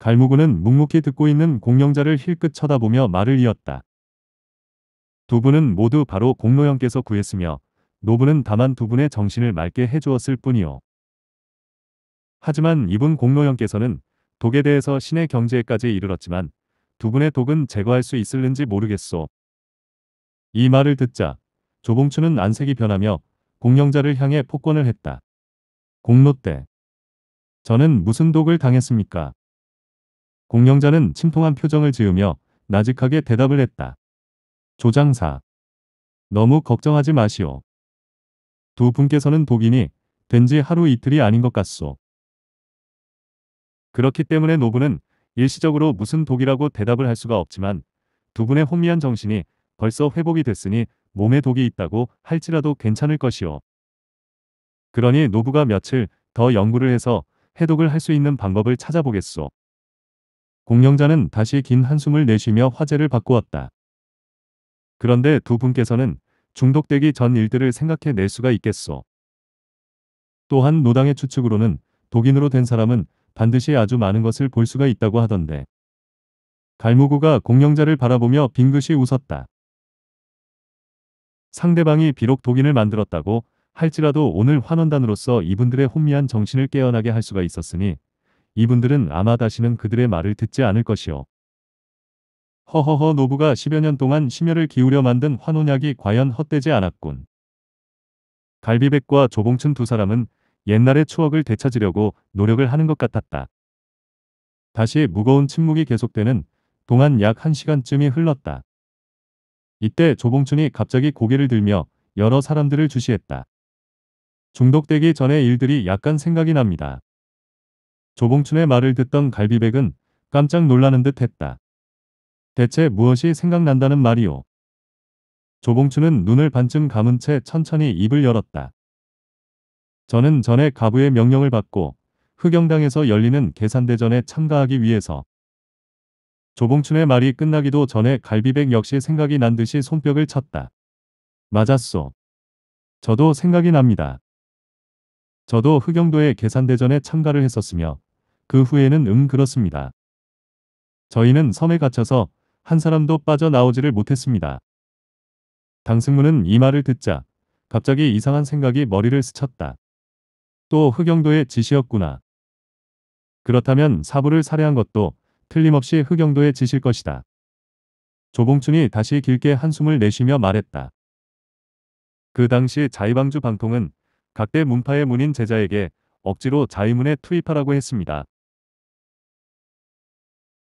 갈무구는 묵묵히 듣고 있는 공룡자를 힐끗 쳐다보며 말을 이었다. 두 분은 모두 바로 공로형께서 구했으며 노부는 다만 두 분의 정신을 맑게 해주었을 뿐이요. 하지만 이분 공로형께서는 독에 대해서 신의 경제에까지 이르렀지만 두 분의 독은 제거할 수 있을는지 모르겠소. 이 말을 듣자 조봉춘은 안색이 변하며 공령자를 향해 폭권을 했다. 공로 때 저는 무슨 독을 당했습니까? 공령자는 침통한 표정을 지으며 나직하게 대답을 했다. 조장사 너무 걱정하지 마시오. 두 분께서는 독인이 된지 하루 이틀이 아닌 것 같소. 그렇기 때문에 노부는 일시적으로 무슨 독이라고 대답을 할 수가 없지만 두 분의 혼미한 정신이 벌써 회복이 됐으니 몸에 독이 있다고 할지라도 괜찮을 것이오. 그러니 노부가 며칠 더 연구를 해서 해독을 할 수 있는 방법을 찾아보겠소. 공명자는 다시 긴 한숨을 내쉬며 화제를 바꾸었다. 그런데 두 분께서는 중독되기 전 일들을 생각해 낼 수가 있겠소. 또한 노당의 추측으로는 독인으로 된 사람은 반드시 아주 많은 것을 볼 수가 있다고 하던데. 갈무구가 공영자를 바라보며 빙긋이 웃었다. 상대방이 비록 독인을 만들었다고 할지라도 오늘 환원단으로서 이분들의 혼미한 정신을 깨어나게 할 수가 있었으니 이분들은 아마 다시는 그들의 말을 듣지 않을 것이오. 허허허 노부가 10여 년 동안 심혈을 기울여 만든 환혼약이 과연 헛되지 않았군. 갈비백과 조봉춘 두 사람은 옛날의 추억을 되찾으려고 노력을 하는 것 같았다. 다시 무거운 침묵이 계속되는 동안 약 1시간쯤이 흘렀다. 이때 조봉춘이 갑자기 고개를 들며 여러 사람들을 주시했다. 중독되기 전에 일들이 약간 생각이 납니다. 조봉춘의 말을 듣던 갈비백은 깜짝 놀라는 듯 했다. 대체 무엇이 생각난다는 말이오. 조봉춘은 눈을 반쯤 감은 채 천천히 입을 열었다. 저는 전에 가부의 명령을 받고 흑영당에서 열리는 계산대전에 참가하기 위해서 조봉춘의 말이 끝나기도 전에 갈비백 역시 생각이 난 듯이 손뼉을 쳤다. 맞았소. 저도 생각이 납니다. 저도 흑영도의 계산대전에 참가를 했었으며 그 후에는 응 음 그렇습니다. 저희는 섬에 갇혀서 한 사람도 빠져나오지를 못했습니다. 당승문은 이 말을 듣자 갑자기 이상한 생각이 머리를 스쳤다. 또 흑영도의 짓이었구나. 그렇다면 사부를 살해한 것도 틀림없이 흑영도의 짓일 것이다. 조봉춘이 다시 길게 한숨을 내쉬며 말했다. 그 당시 자이방주 방통은 각대 문파의 문인 제자에게 억지로 자이문에 투입하라고 했습니다.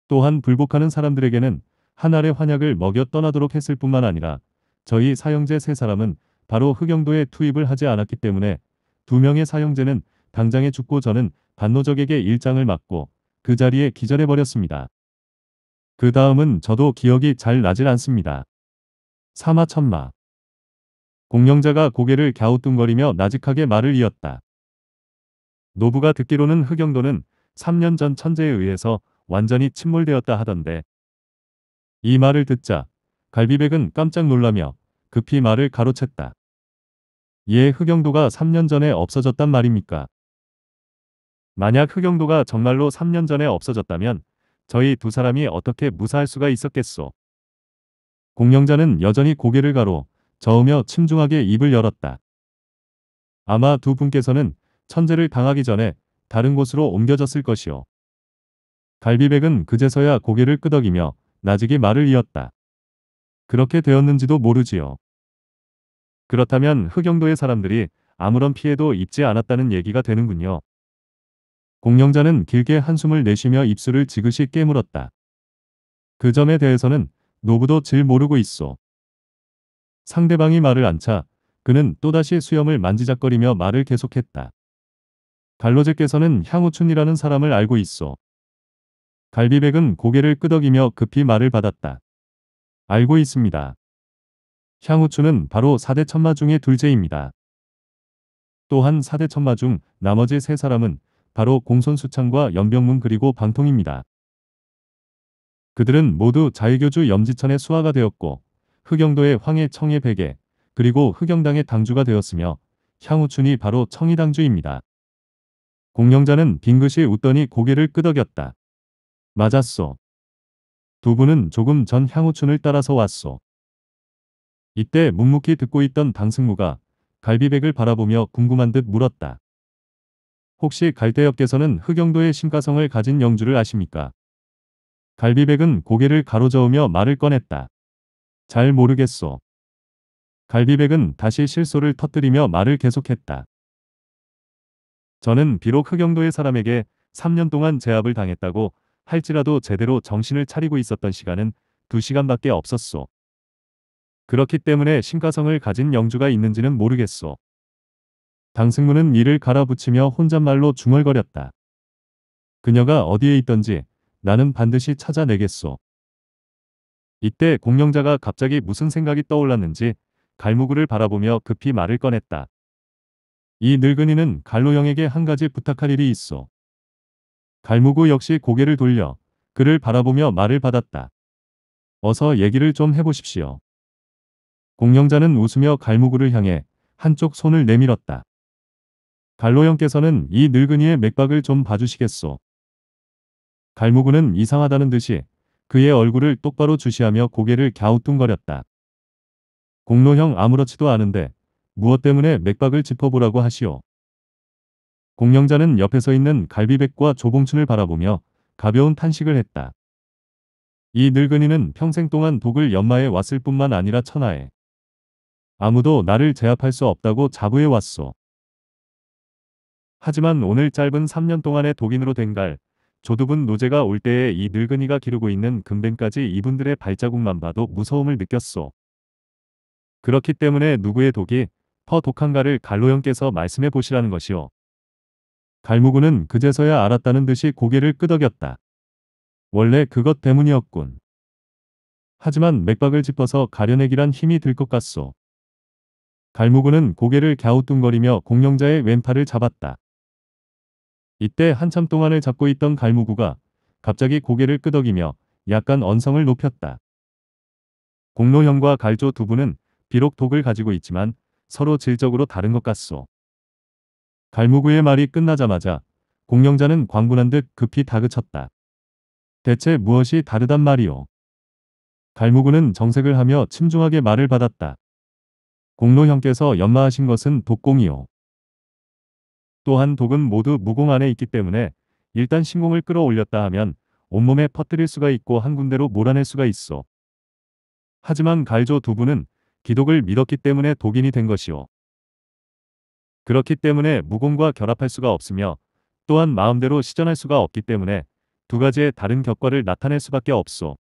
또한 불복하는 사람들에게는 한 알의 환약을 먹여 떠나도록 했을 뿐만 아니라 저희 사형제 세 사람은 바로 흑영도에 투입을 하지 않았기 때문에 두 명의 사형제는 당장에 죽고 저는 반노적에게 일장을 맞고 그 자리에 기절해버렸습니다. 그 다음은 저도 기억이 잘 나질 않습니다. 사마천마 공영자가 고개를 갸우뚱거리며 나직하게 말을 이었다. 노부가 듣기로는 흑영도는 3년 전 천재에 의해서 완전히 침몰되었다 하던데 이 말을 듣자 갈비백은 깜짝 놀라며 급히 말을 가로챘다. 예 흑영도가 3년 전에 없어졌단 말입니까? 만약 흑영도가 정말로 3년 전에 없어졌다면 저희 두 사람이 어떻게 무사할 수가 있었겠소? 공영자는 여전히 고개를 가로 저으며 침중하게 입을 열었다. 아마 두 분께서는 천재를 당하기 전에 다른 곳으로 옮겨졌을 것이오. 갈비백은 그제서야 고개를 끄덕이며 나직이 말을 이었다. 그렇게 되었는지도 모르지요. 그렇다면 흑영도의 사람들이 아무런 피해도 입지 않았다는 얘기가 되는군요. 공영자는 길게 한숨을 내쉬며 입술을 지그시 깨물었다. 그 점에 대해서는 노부도 질 모르고 있어. 상대방이 말을 안 차 그는 또다시 수염을 만지작거리며 말을 계속했다. 갈로제께서는 향우춘이라는 사람을 알고 있어. 갈비백은 고개를 끄덕이며 급히 말을 받았다. 알고 있습니다. 향후추는 바로 4대 천마 중의 둘째입니다. 또한 4대 천마 중 나머지 세 사람은 바로 공손수창과 연병문 그리고 방통입니다. 그들은 모두 자유교주 염지천의 수화가 되었고 흑영도의 황해 청해 백에 그리고 흑영당의 당주가 되었으며 향후춘이 바로 청의당주입니다. 공영자는 빙긋이 웃더니 고개를 끄덕였다. 맞았소. 두 분은 조금 전 향후춘을 따라서 왔소. 이때 묵묵히 듣고 있던 당승무가 갈비백을 바라보며 궁금한 듯 물었다. 혹시 갈대역께서는 흑영도의 심가성을 가진 영주를 아십니까? 갈비백은 고개를 가로저으며 말을 꺼냈다. 잘 모르겠소. 갈비백은 다시 실소를 터뜨리며 말을 계속했다. 저는 비록 흑영도의 사람에게 3년 동안 제압을 당했다고 할지라도 제대로 정신을 차리고 있었던 시간은 2시간밖에 없었소. 그렇기 때문에 심가성을 가진 영주가 있는지는 모르겠소. 당승무는 이를 갈아붙이며 혼잣말로 중얼거렸다. 그녀가 어디에 있던지 나는 반드시 찾아내겠소. 이때 공명자가 갑자기 무슨 생각이 떠올랐는지 갈무구를 바라보며 급히 말을 꺼냈다. 이 늙은이는 갈로영에게 한 가지 부탁할 일이 있어. 갈무구 역시 고개를 돌려 그를 바라보며 말을 받았다. 어서 얘기를 좀 해보십시오. 공영자는 웃으며 갈무구를 향해 한쪽 손을 내밀었다. 갈로형께서는 이 늙은이의 맥박을 좀 봐주시겠소. 갈무구는 이상하다는 듯이 그의 얼굴을 똑바로 주시하며 고개를 갸우뚱거렸다. 공로형 아무렇지도 않은데 무엇 때문에 맥박을 짚어보라고 하시오. 공룡자는 옆에서 있는 갈비백과 조봉춘을 바라보며 가벼운 탄식을 했다. 이 늙은이는 평생 동안 독을 연마해 왔을 뿐만 아니라 천하에 아무도 나를 제압할 수 없다고 자부해 왔소. 하지만 오늘 짧은 3년 동안의 독인으로 된 갈, 조두분 노제가 올 때에 이 늙은이가 기르고 있는 금뱅까지 이분들의 발자국만 봐도 무서움을 느꼈소. 그렇기 때문에 누구의 독이 퍼 독한가를 갈로형께서 말씀해 보시라는 것이오. 갈무구는 그제서야 알았다는 듯이 고개를 끄덕였다. 원래 그것 때문이었군. 하지만 맥박을 짚어서 가려내기란 힘이 들 것 같소. 갈무구는 고개를 갸우뚱거리며 공룡자의 왼팔을 잡았다. 이때 한참 동안을 잡고 있던 갈무구가 갑자기 고개를 끄덕이며 약간 언성을 높였다. 공로형과 갈조 두 분은 비록 독을 가지고 있지만 서로 질적으로 다른 것 같소. 갈무구의 말이 끝나자마자 공룡자는 광분한 듯 급히 다그쳤다. 대체 무엇이 다르단 말이오. 갈무구는 정색을 하며 침중하게 말을 받았다. 공로 형께서 연마하신 것은 독공이오 또한 독은 모두 무공 안에 있기 때문에 일단 신공을 끌어올렸다 하면 온몸에 퍼뜨릴 수가 있고 한 군데로 몰아낼 수가 있어. 하지만 갈조 두 분은 기독을 믿었기 때문에 독인이 된 것이오. 그렇기 때문에 무공과 결합할 수가 없으며 또한 마음대로 시전할 수가 없기 때문에 두 가지의 다른 격과를 나타낼 수밖에 없소.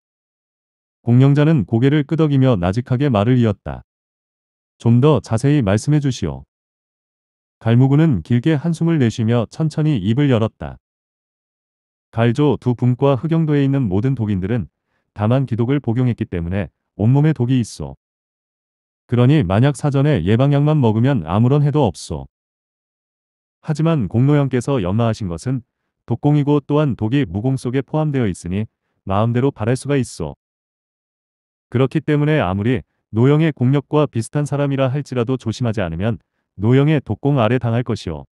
공명자는 고개를 끄덕이며 나직하게 말을 이었다. 좀 더 자세히 말씀해 주시오. 갈무구는 길게 한숨을 내쉬며 천천히 입을 열었다. 갈조 두 분과 흑영도에 있는 모든 독인들은 다만 기독을 복용했기 때문에 온몸에 독이 있어. 그러니 만약 사전에 예방약만 먹으면 아무런 해도 없소. 하지만 공로영께서 연마하신 것은 독공이고 또한 독이 무공 속에 포함되어 있으니 마음대로 바랄 수가 있어. 그렇기 때문에 아무리 노영의 공력과 비슷한 사람이라 할지라도 조심하지 않으면 노영의 독공 아래 당할 것이오.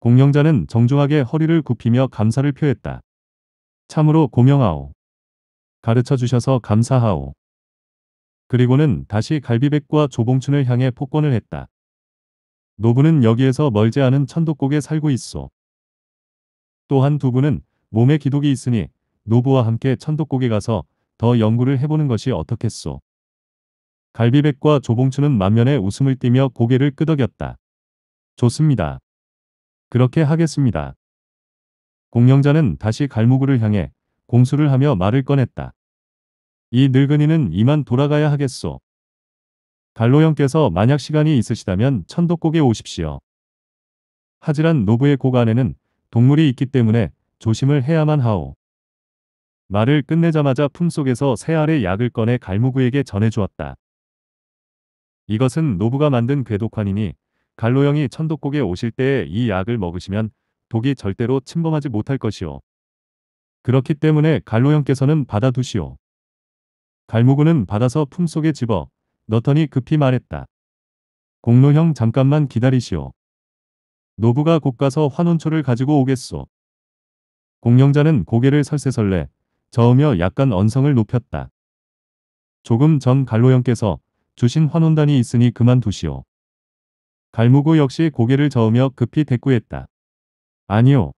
공영자는 정중하게 허리를 굽히며 감사를 표했다. 참으로 고명하오. 가르쳐 주셔서 감사하오. 그리고는 다시 갈비백과 조봉춘을 향해 폭권을 했다. 노부는 여기에서 멀지 않은 천독국에 살고 있소. 또한 두 분은 몸에 기독이 있으니 노부와 함께 천독국에 가서 더 연구를 해보는 것이 어떻겠소. 갈비백과 조봉춘은 만면에 웃음을 띠며 고개를 끄덕였다. 좋습니다. 그렇게 하겠습니다. 공영자는 다시 갈무구를 향해 공수를 하며 말을 꺼냈다. 이 늙은이는 이만 돌아가야 하겠소. 갈로형께서 만약 시간이 있으시다면 천도곡에 오십시오. 하지란 노부의 곡 안에는 동물이 있기 때문에 조심을 해야만 하오. 말을 끝내자마자 품속에서 새 알의 약을 꺼내 갈무구에게 전해주었다. 이것은 노부가 만든 궤독환이니 갈로형이 천도곡에 오실 때에 이 약을 먹으시면 독이 절대로 침범하지 못할 것이오. 그렇기 때문에 갈로형께서는 받아두시오. 갈무구는 받아서 품속에 집어 너턴이 급히 말했다. 공로형 잠깐만 기다리시오. 노부가 곧 가서 환원초를 가지고 오겠소. 공영자는 고개를 설세설레 저으며 약간 언성을 높였다. 조금 전 갈로형께서 주신 환원단이 있으니 그만두시오. 갈무구 역시 고개를 저으며 급히 대꾸했다. 아니요.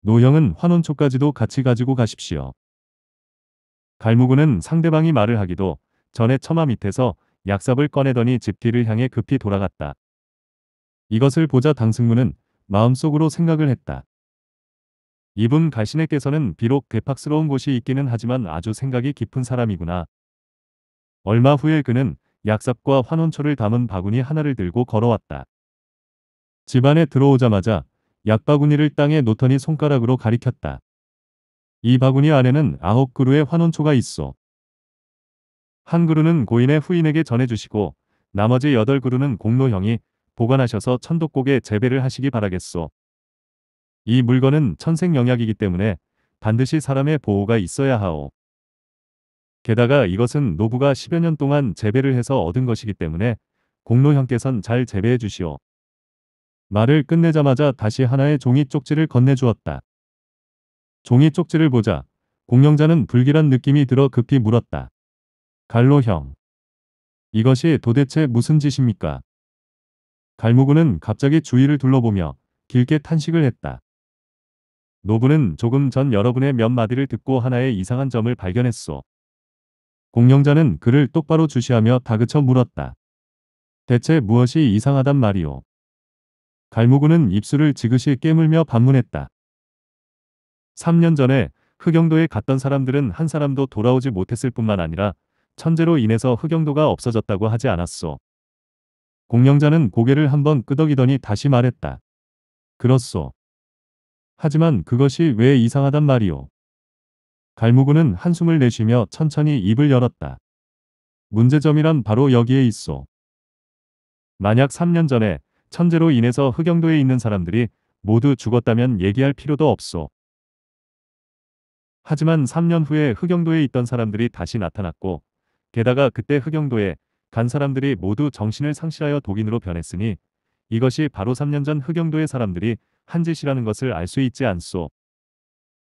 노형은 환원초까지도 같이 가지고 가십시오. 갈무구는 상대방이 말을 하기도 전에 처마 밑에서 약삽을 꺼내더니 집 뒤를 향해 급히 돌아갔다. 이것을 보자 당승문은 마음속으로 생각을 했다. 이분 가신네께서는 비록 괴팍스러운 곳이 있기는 하지만 아주 생각이 깊은 사람이구나. 얼마 후에 그는 약삽과 환원초를 담은 바구니 하나를 들고 걸어왔다. 집안에 들어오자마자 약바구니를 땅에 놓더니 손가락으로 가리켰다. 이 바구니 안에는 아홉 그루의 환원초가 있어. 한 그루는 고인의 후인에게 전해주시고 나머지 여덟 그루는 공로형이 보관하셔서 천독곡에 재배를 하시기 바라겠소. 이 물건은 천생영약이기 때문에 반드시 사람의 보호가 있어야 하오. 게다가 이것은 노부가 10여 년 동안 재배를 해서 얻은 것이기 때문에 공로형께선 잘 재배해 주시오. 말을 끝내자마자 다시 하나의 종이 쪽지를 건네주었다. 종이 쪽지를 보자 공령자는 불길한 느낌이 들어 급히 물었다. 갈로형. 이것이 도대체 무슨 짓입니까? 갈무구는 갑자기 주위를 둘러보며 길게 탄식을 했다. 노부는 조금 전 여러분의 몇 마디를 듣고 하나의 이상한 점을 발견했소. 공영자는 그를 똑바로 주시하며 다그쳐 물었다. 대체 무엇이 이상하단 말이오. 갈무구는 입술을 지그시 깨물며 반문했다. 3년 전에 흑영도에 갔던 사람들은 한 사람도 돌아오지 못했을 뿐만 아니라 천재로 인해서 흑영도가 없어졌다고 하지 않았소. 공영자는 고개를 한번 끄덕이더니 다시 말했다. 그렇소. 하지만 그것이 왜 이상하단 말이오. 갈무구는 한숨을 내쉬며 천천히 입을 열었다. 문제점이란 바로 여기에 있어. 만약 3년 전에 천재로 인해서 흑영도에 있는 사람들이 모두 죽었다면 얘기할 필요도 없소. 하지만 3년 후에 흑영도에 있던 사람들이 다시 나타났고 게다가 그때 흑영도에 간 사람들이 모두 정신을 상실하여 독인으로 변했으니 이것이 바로 3년 전 흑영도의 사람들이 한 짓이라는 것을 알 수 있지 않소.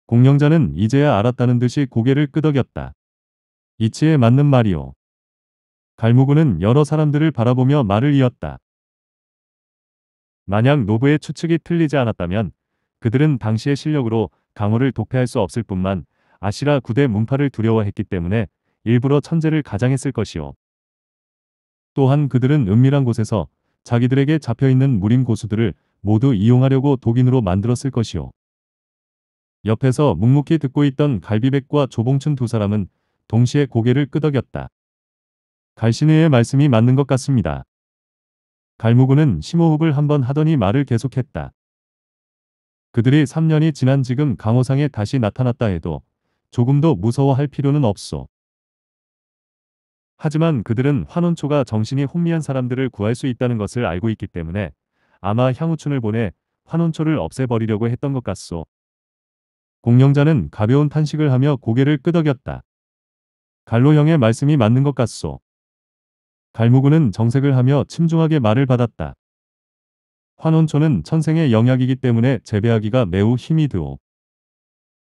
공영자는 이제야 알았다는 듯이 고개를 끄덕였다. 이치에 맞는 말이오. 갈무구는 여러 사람들을 바라보며 말을 이었다. 만약 노부의 추측이 틀리지 않았다면 그들은 당시의 실력으로 강호를 도패할 수 없을 뿐만 아시라 구대 문파를 두려워했기 때문에 일부러 천재를 가장했을 것이요. 또한 그들은 은밀한 곳에서 자기들에게 잡혀있는 무림 고수들을 모두 이용하려고 독인으로 만들었을 것이요. 옆에서 묵묵히 듣고 있던 갈비백과 조봉춘 두 사람은 동시에 고개를 끄덕였다. 갈신의 말씀이 맞는 것 같습니다. 갈무군은 심호흡을 한번 하더니 말을 계속했다. 그들이 3년이 지난 지금 강호상에 다시 나타났다 해도 조금도 무서워할 필요는 없소. 하지만 그들은 환원초가 정신이 혼미한 사람들을 구할 수 있다는 것을 알고 있기 때문에 아마 향후춘을 보내 환원초를 없애버리려고 했던 것 같소. 공룡자는 가벼운 탄식을 하며 고개를 끄덕였다. 갈로 형의 말씀이 맞는 것 같소. 갈무구는 정색을 하며 침중하게 말을 받았다. 환원초는 천생의 영약이기 때문에 재배하기가 매우 힘이 드오.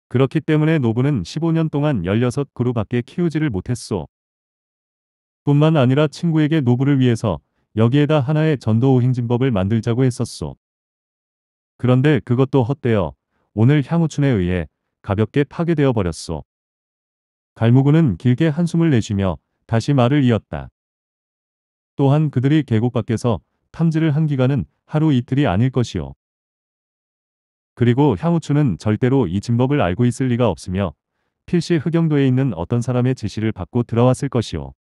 그렇기 때문에 노부는 15년 동안 16그루밖에 키우지를 못했소. 뿐만 아니라 친구에게 노부를 위해서 여기에다 하나의 전도우행진법을 만들자고 했었소. 그런데 그것도 헛되어 오늘 향우춘에 의해 가볍게 파괴되어 버렸소. 갈무구는 길게 한숨을 내쉬며 다시 말을 이었다. 또한 그들이 계곡 밖에서 탐지를 한 기간은 하루 이틀이 아닐 것이오 그리고 향우춘은 절대로 이 진법을 알고 있을 리가 없으며 필시 흑영도에 있는 어떤 사람의 지시를 받고 들어왔을 것이오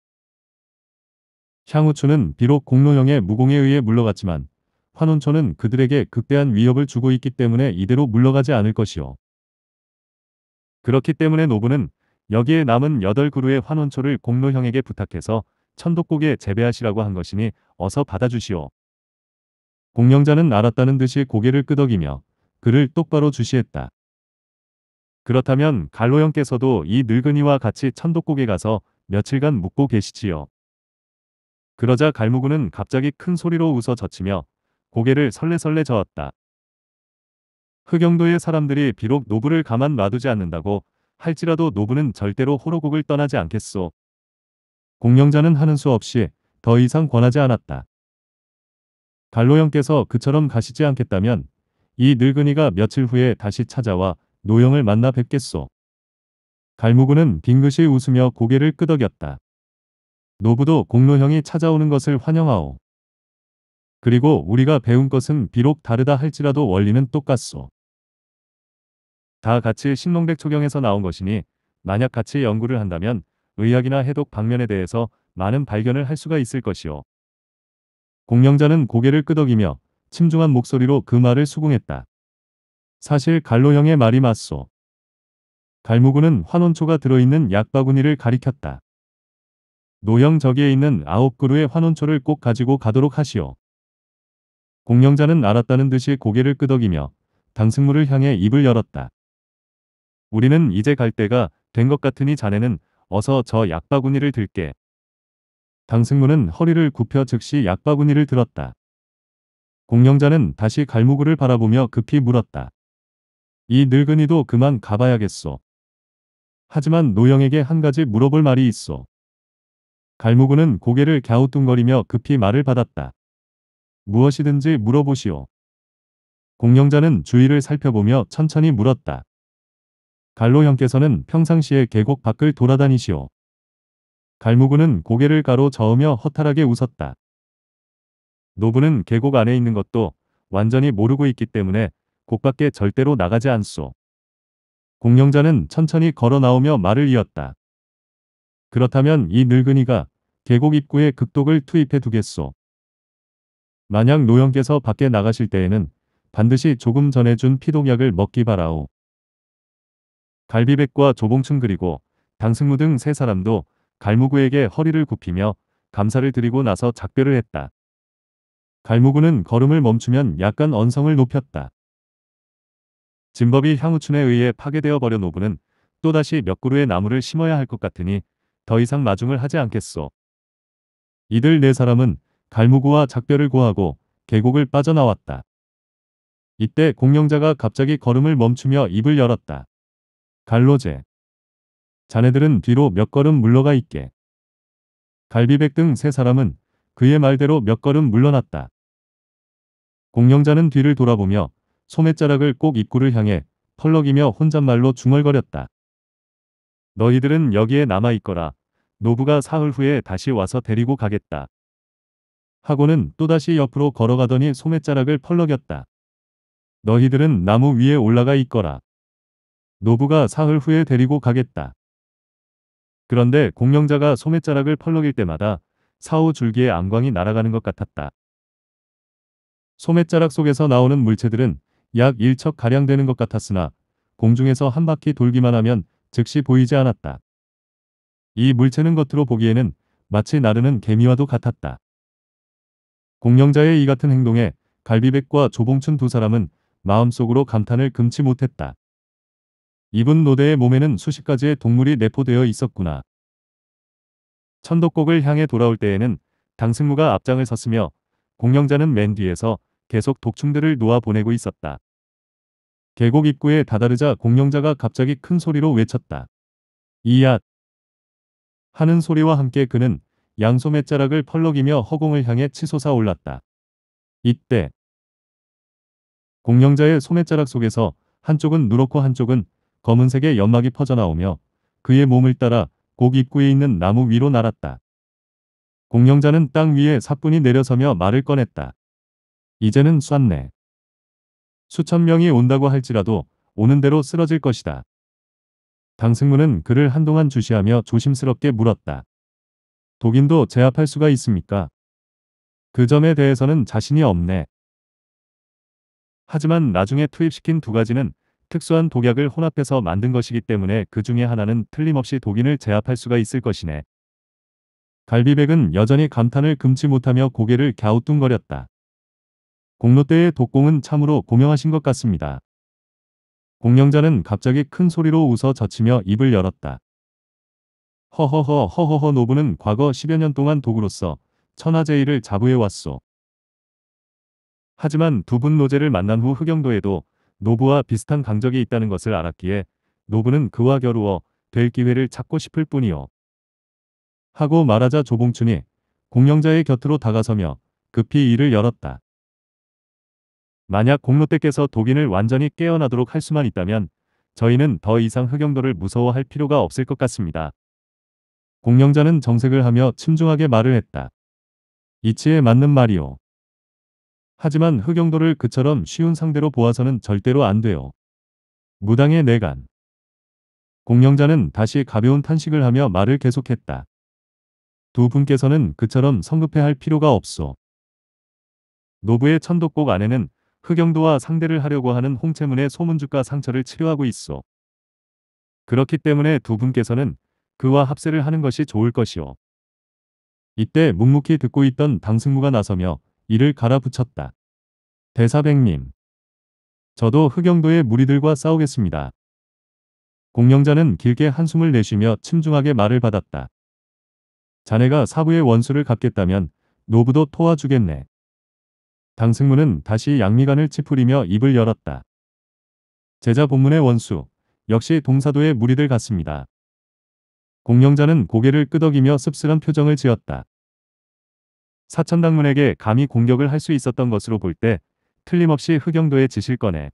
향후촌는 비록 공로형의 무공에 의해 물러갔지만 환온초는 그들에게 극대한 위협을 주고 있기 때문에 이대로 물러가지 않을 것이오 그렇기 때문에 노부는 여기에 남은 8 그루의 환원초를 공로형에게 부탁해서 천독곡에 재배하시라고 한 것이니 어서 받아주시오. 공명자는 알았다는 듯이 고개를 끄덕이며 그를 똑바로 주시했다. 그렇다면 갈로형께서도 이 늙은이와 같이 천독곡에 가서 며칠간 묵고 계시지요. 그러자 갈무구는 갑자기 큰 소리로 웃어 젖히며 고개를 설레설레 저었다. 흑영도의 사람들이 비록 노부를 가만 놔두지 않는다고 할지라도 노부는 절대로 호로곡을 떠나지 않겠소. 공영자는 하는 수 없이 더 이상 권하지 않았다. 갈로형께서 그처럼 가시지 않겠다면 이 늙은이가 며칠 후에 다시 찾아와 노영을 만나 뵙겠소. 갈무구는 빙긋이 웃으며 고개를 끄덕였다. 노부도 공로형이 찾아오는 것을 환영하오. 그리고 우리가 배운 것은 비록 다르다 할지라도 원리는 똑같소. 다 같이 신농백 초경에서 나온 것이니 만약 같이 연구를 한다면 의학이나 해독 방면에 대해서 많은 발견을 할 수가 있을 것이오. 공명자는 고개를 끄덕이며 침중한 목소리로 그 말을 수긍했다. 사실 갈로형의 말이 맞소. 갈무구는 환원초가 들어있는 약바구니를 가리켰다. 노형 저기에 있는 아홉 그루의 환원초를 꼭 가지고 가도록 하시오. 공명자는 알았다는 듯이 고개를 끄덕이며 당승무를 향해 입을 열었다. 우리는 이제 갈 때가 된 것 같으니 자네는 어서 저 약바구니를 들게. 당승무는 허리를 굽혀 즉시 약바구니를 들었다. 공명자는 다시 갈무구를 바라보며 급히 물었다. 이 늙은이도 그만 가봐야겠소. 하지만 노영에게 한 가지 물어볼 말이 있어. 갈무구는 고개를 갸우뚱거리며 급히 말을 받았다. 무엇이든지 물어보시오. 공영자는 주위를 살펴보며 천천히 물었다. 갈로 형께서는 평상시에 계곡 밖을 돌아다니시오. 갈무구는 고개를 가로 저으며 허탈하게 웃었다. 노부는 계곡 안에 있는 것도 완전히 모르고 있기 때문에 곡 밖에 절대로 나가지 않소. 공영자는 천천히 걸어 나오며 말을 이었다. 그렇다면 이 늙은이가 계곡 입구에 극독을 투입해 두겠소. 만약 노형께서 밖에 나가실 때에는 반드시 조금 전에 준 피독약을 먹기 바라오. 갈비백과 조봉춘 그리고 당승무 등 세 사람도 갈무구에게 허리를 굽히며 감사를 드리고 나서 작별을 했다. 갈무구는 걸음을 멈추면 약간 언성을 높였다. 진법이 향후춘에 의해 파괴되어 버려 노부는 또다시 몇 그루의 나무를 심어야 할 것 같으니 더 이상 마중을 하지 않겠소. 이들 네 사람은 갈무구와 작별을 구하고 계곡을 빠져나왔다. 이때 공령자가 갑자기 걸음을 멈추며 입을 열었다. 갈로제. 자네들은 뒤로 몇 걸음 물러가 있게. 갈비백 등 세 사람은 그의 말대로 몇 걸음 물러났다. 공령자는 뒤를 돌아보며 소매자락을 꼭 입구를 향해 펄럭이며 혼잣말로 중얼거렸다. 너희들은 여기에 남아있거라. 노부가 사흘 후에 다시 와서 데리고 가겠다. 하고는 또다시 옆으로 걸어가더니 소매자락을 펄럭였다. 너희들은 나무 위에 올라가 있거라. 노부가 사흘 후에 데리고 가겠다. 그런데 공명자가 소매자락을 펄럭일 때마다 사후 줄기의 암광이 날아가는 것 같았다. 소매자락 속에서 나오는 물체들은 약 1척가량 되는 것 같았으나 공중에서 한 바퀴 돌기만 하면 즉시 보이지 않았다. 이 물체는 겉으로 보기에는 마치 나르는 개미와도 같았다. 공명자의 이 같은 행동에 갈비백과 조봉춘 두 사람은 마음속으로 감탄을 금치 못했다. 이분 노대의 몸에는 수십 가지의 동물이 내포되어 있었구나. 천덕곡을 향해 돌아올 때에는 당승무가 앞장을 섰으며 공영자는 맨 뒤에서 계속 독충들을 놓아 보내고 있었다. 계곡 입구에 다다르자 공룡자가 갑자기 큰 소리로 외쳤다. 이앗! 하는 소리와 함께 그는 양소매 자락을 펄럭이며 허공을 향해 치솟아 올랐다. 이때 공룡자의 소매자락 속에서 한쪽은 누렇고 한쪽은 검은색의 연막이 퍼져나오며 그의 몸을 따라 곡 입구에 있는 나무 위로 날았다. 공룡자는 땅 위에 사뿐히 내려서며 말을 꺼냈다. 이제는 쐈네. 수천 명이 온다고 할지라도 오는 대로 쓰러질 것이다. 당승문은 그를 한동안 주시하며 조심스럽게 물었다. 독인도 제압할 수가 있습니까? 그 점에 대해서는 자신이 없네. 하지만 나중에 투입시킨 두 가지는 특수한 독약을 혼합해서 만든 것이기 때문에 그 중에 하나는 틀림없이 독인을 제압할 수가 있을 것이네. 갈비백은 여전히 감탄을 금치 못하며 고개를 갸우뚱거렸다. 공로때의 독공은 참으로 공명하신 것 같습니다. 공명자는 갑자기 큰 소리로 웃어 젖히며 입을 열었다. 허허허 허허허 노부는 과거 10여 년 동안 독으로서 천하제의를 자부해왔소. 하지만 두 분 노제를 만난 후 흑영도에도 노부와 비슷한 강적이 있다는 것을 알았기에 노부는 그와 겨루어 될 기회를 찾고 싶을 뿐이요. 하고 말하자 조봉춘이 공명자의 곁으로 다가서며 급히 일을 열었다. 만약 공로대께서 독인을 완전히 깨어나도록 할 수만 있다면 저희는 더 이상 흑영도를 무서워할 필요가 없을 것 같습니다. 공영자는 정색을 하며 침중하게 말을 했다. 이치에 맞는 말이오. 하지만 흑영도를 그처럼 쉬운 상대로 보아서는 절대로 안 돼요. 무당의 내간. 공영자는 다시 가벼운 탄식을 하며 말을 계속했다. 두 분께서는 그처럼 성급해할 필요가 없소. 노부의 천독곡 안에는 흑영도와 상대를 하려고 하는 홍채문의 소문주가 상처를 치료하고 있어. 그렇기 때문에 두 분께서는 그와 합세를 하는 것이 좋을 것이오. 이때 묵묵히 듣고 있던 당승무가 나서며 이를 갈아붙였다. 대사백님. 저도 흑영도의 무리들과 싸우겠습니다. 공영자는 길게 한숨을 내쉬며 침중하게 말을 받았다. 자네가 사부의 원수를 갚겠다면 노부도 토와주겠네. 당승문은 다시 양미간을 찌푸리며 입을 열었다. 제자 본문의 원수 역시 동사도의 무리들 같습니다. 공영자는 고개를 끄덕이며 씁쓸한 표정을 지었다. 사천당문에게 감히 공격을 할 수 있었던 것으로 볼 때 틀림없이 흑영도의 지실 거네.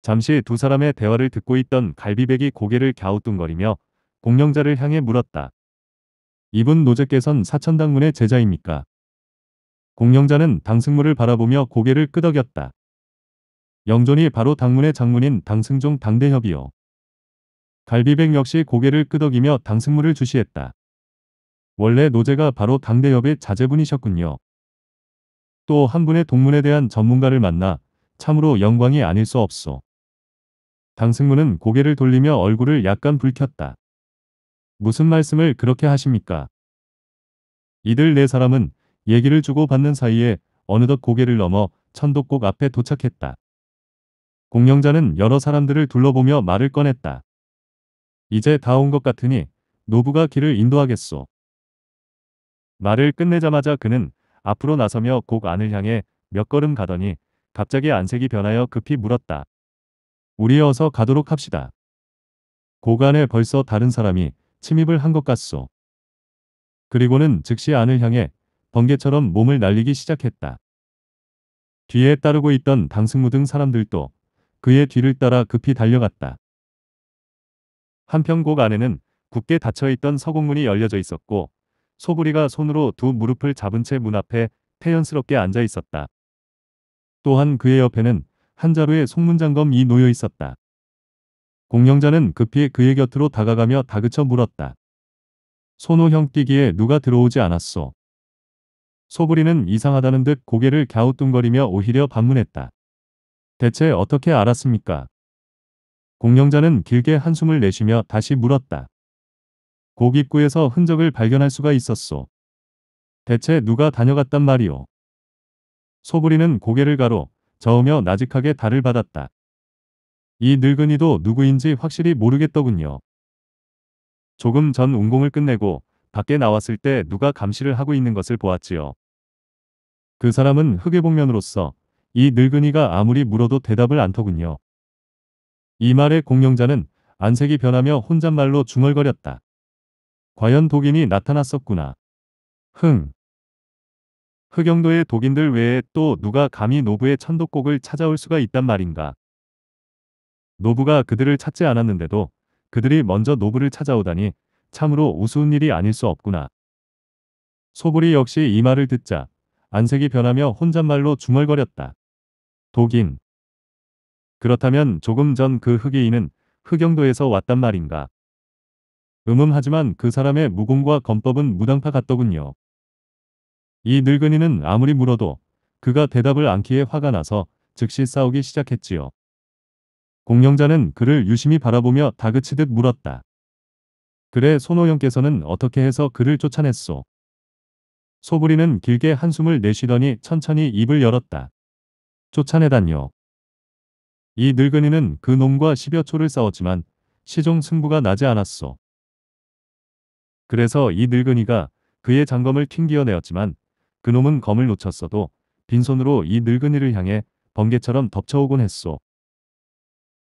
잠시 두 사람의 대화를 듣고 있던 갈비백이 고개를 갸우뚱거리며 공영자를 향해 물었다. 이분 노제께선 사천당문의 제자입니까? 공룡자는 당승무를 바라보며 고개를 끄덕였다. 영존이 바로 당문의 장문인 당승종 당대협이요. 갈비백 역시 고개를 끄덕이며 당승무를 주시했다. 원래 노제가 바로 당대협의 자제분이셨군요. 또 한 분의 동문에 대한 전문가를 만나 참으로 영광이 아닐 수 없소. 당승무는 고개를 돌리며 얼굴을 약간 불켰다 무슨 말씀을 그렇게 하십니까? 이들 네 사람은 얘기를 주고받는 사이에 어느덧 고개를 넘어 천독곡 앞에 도착했다. 공명자는 여러 사람들을 둘러보며 말을 꺼냈다. 이제 다 온 것 같으니 노부가 길을 인도하겠소. 말을 끝내자마자 그는 앞으로 나서며 곡 안을 향해 몇 걸음 가더니 갑자기 안색이 변하여 급히 물었다. 우리 어서 가도록 합시다. 곡 안에 벌써 다른 사람이 침입을 한 것 같소. 그리고는 즉시 안을 향해 번개처럼 몸을 날리기 시작했다. 뒤에 따르고 있던 당승무 등 사람들도 그의 뒤를 따라 급히 달려갔다. 한편 곡 안에는 굳게 닫혀있던 서곡문이 열려져 있었고 소부리가 손으로 두 무릎을 잡은 채 문 앞에 태연스럽게 앉아 있었다. 또한 그의 옆에는 한 자루의 송문장검이 놓여 있었다. 공영자는 급히 그의 곁으로 다가가며 다그쳐 물었다. 손호형 뛰기에 누가 들어오지 않았소. 소부리는 이상하다는 듯 고개를 갸우뚱거리며 오히려 반문했다. 대체 어떻게 알았습니까? 공룡자는 길게 한숨을 내쉬며 다시 물었다. 고깃구에서 흔적을 발견할 수가 있었소. 대체 누가 다녀갔단 말이오. 소부리는 고개를 가로 저으며 나직하게 달을 받았다. 이 늙은이도 누구인지 확실히 모르겠더군요. 조금 전 운공을 끝내고 밖에 나왔을 때 누가 감시를 하고 있는 것을 보았지요. 그 사람은 흑의복면으로서 이 늙은이가 아무리 물어도 대답을 안더군요. 이 말에 공룡자는 안색이 변하며 혼잣말로 중얼거렸다. 과연 독인이 나타났었구나. 흥. 흑영도의 독인들 외에 또 누가 감히 노부의 천독곡을 찾아올 수가 있단 말인가. 노부가 그들을 찾지 않았는데도 그들이 먼저 노부를 찾아오다니 참으로 우스운 일이 아닐 수 없구나. 소불이 역시 이 말을 듣자 안색이 변하며 혼잣말로 중얼거렸다. 독인. 그렇다면 조금 전 그 흑이인은 흑영도에서 왔단 말인가. 음음하지만 그 사람의 무공과 검법은 무당파 같더군요. 이 늙은이는 아무리 물어도 그가 대답을 않기에 화가 나서 즉시 싸우기 시작했지요. 공명자는 그를 유심히 바라보며 다그치듯 물었다. 그래 손호영께서는 어떻게 해서 그를 쫓아냈소? 소부리는 길게 한숨을 내쉬더니 천천히 입을 열었다. 쫓아내다뇨. 이 늙은이는 그 놈과 십여 초를 싸웠지만 시종 승부가 나지 않았소. 그래서 이 늙은이가 그의 장검을 튕기어내었지만 그놈은 검을 놓쳤어도 빈손으로 이 늙은이를 향해 번개처럼 덮쳐오곤 했소.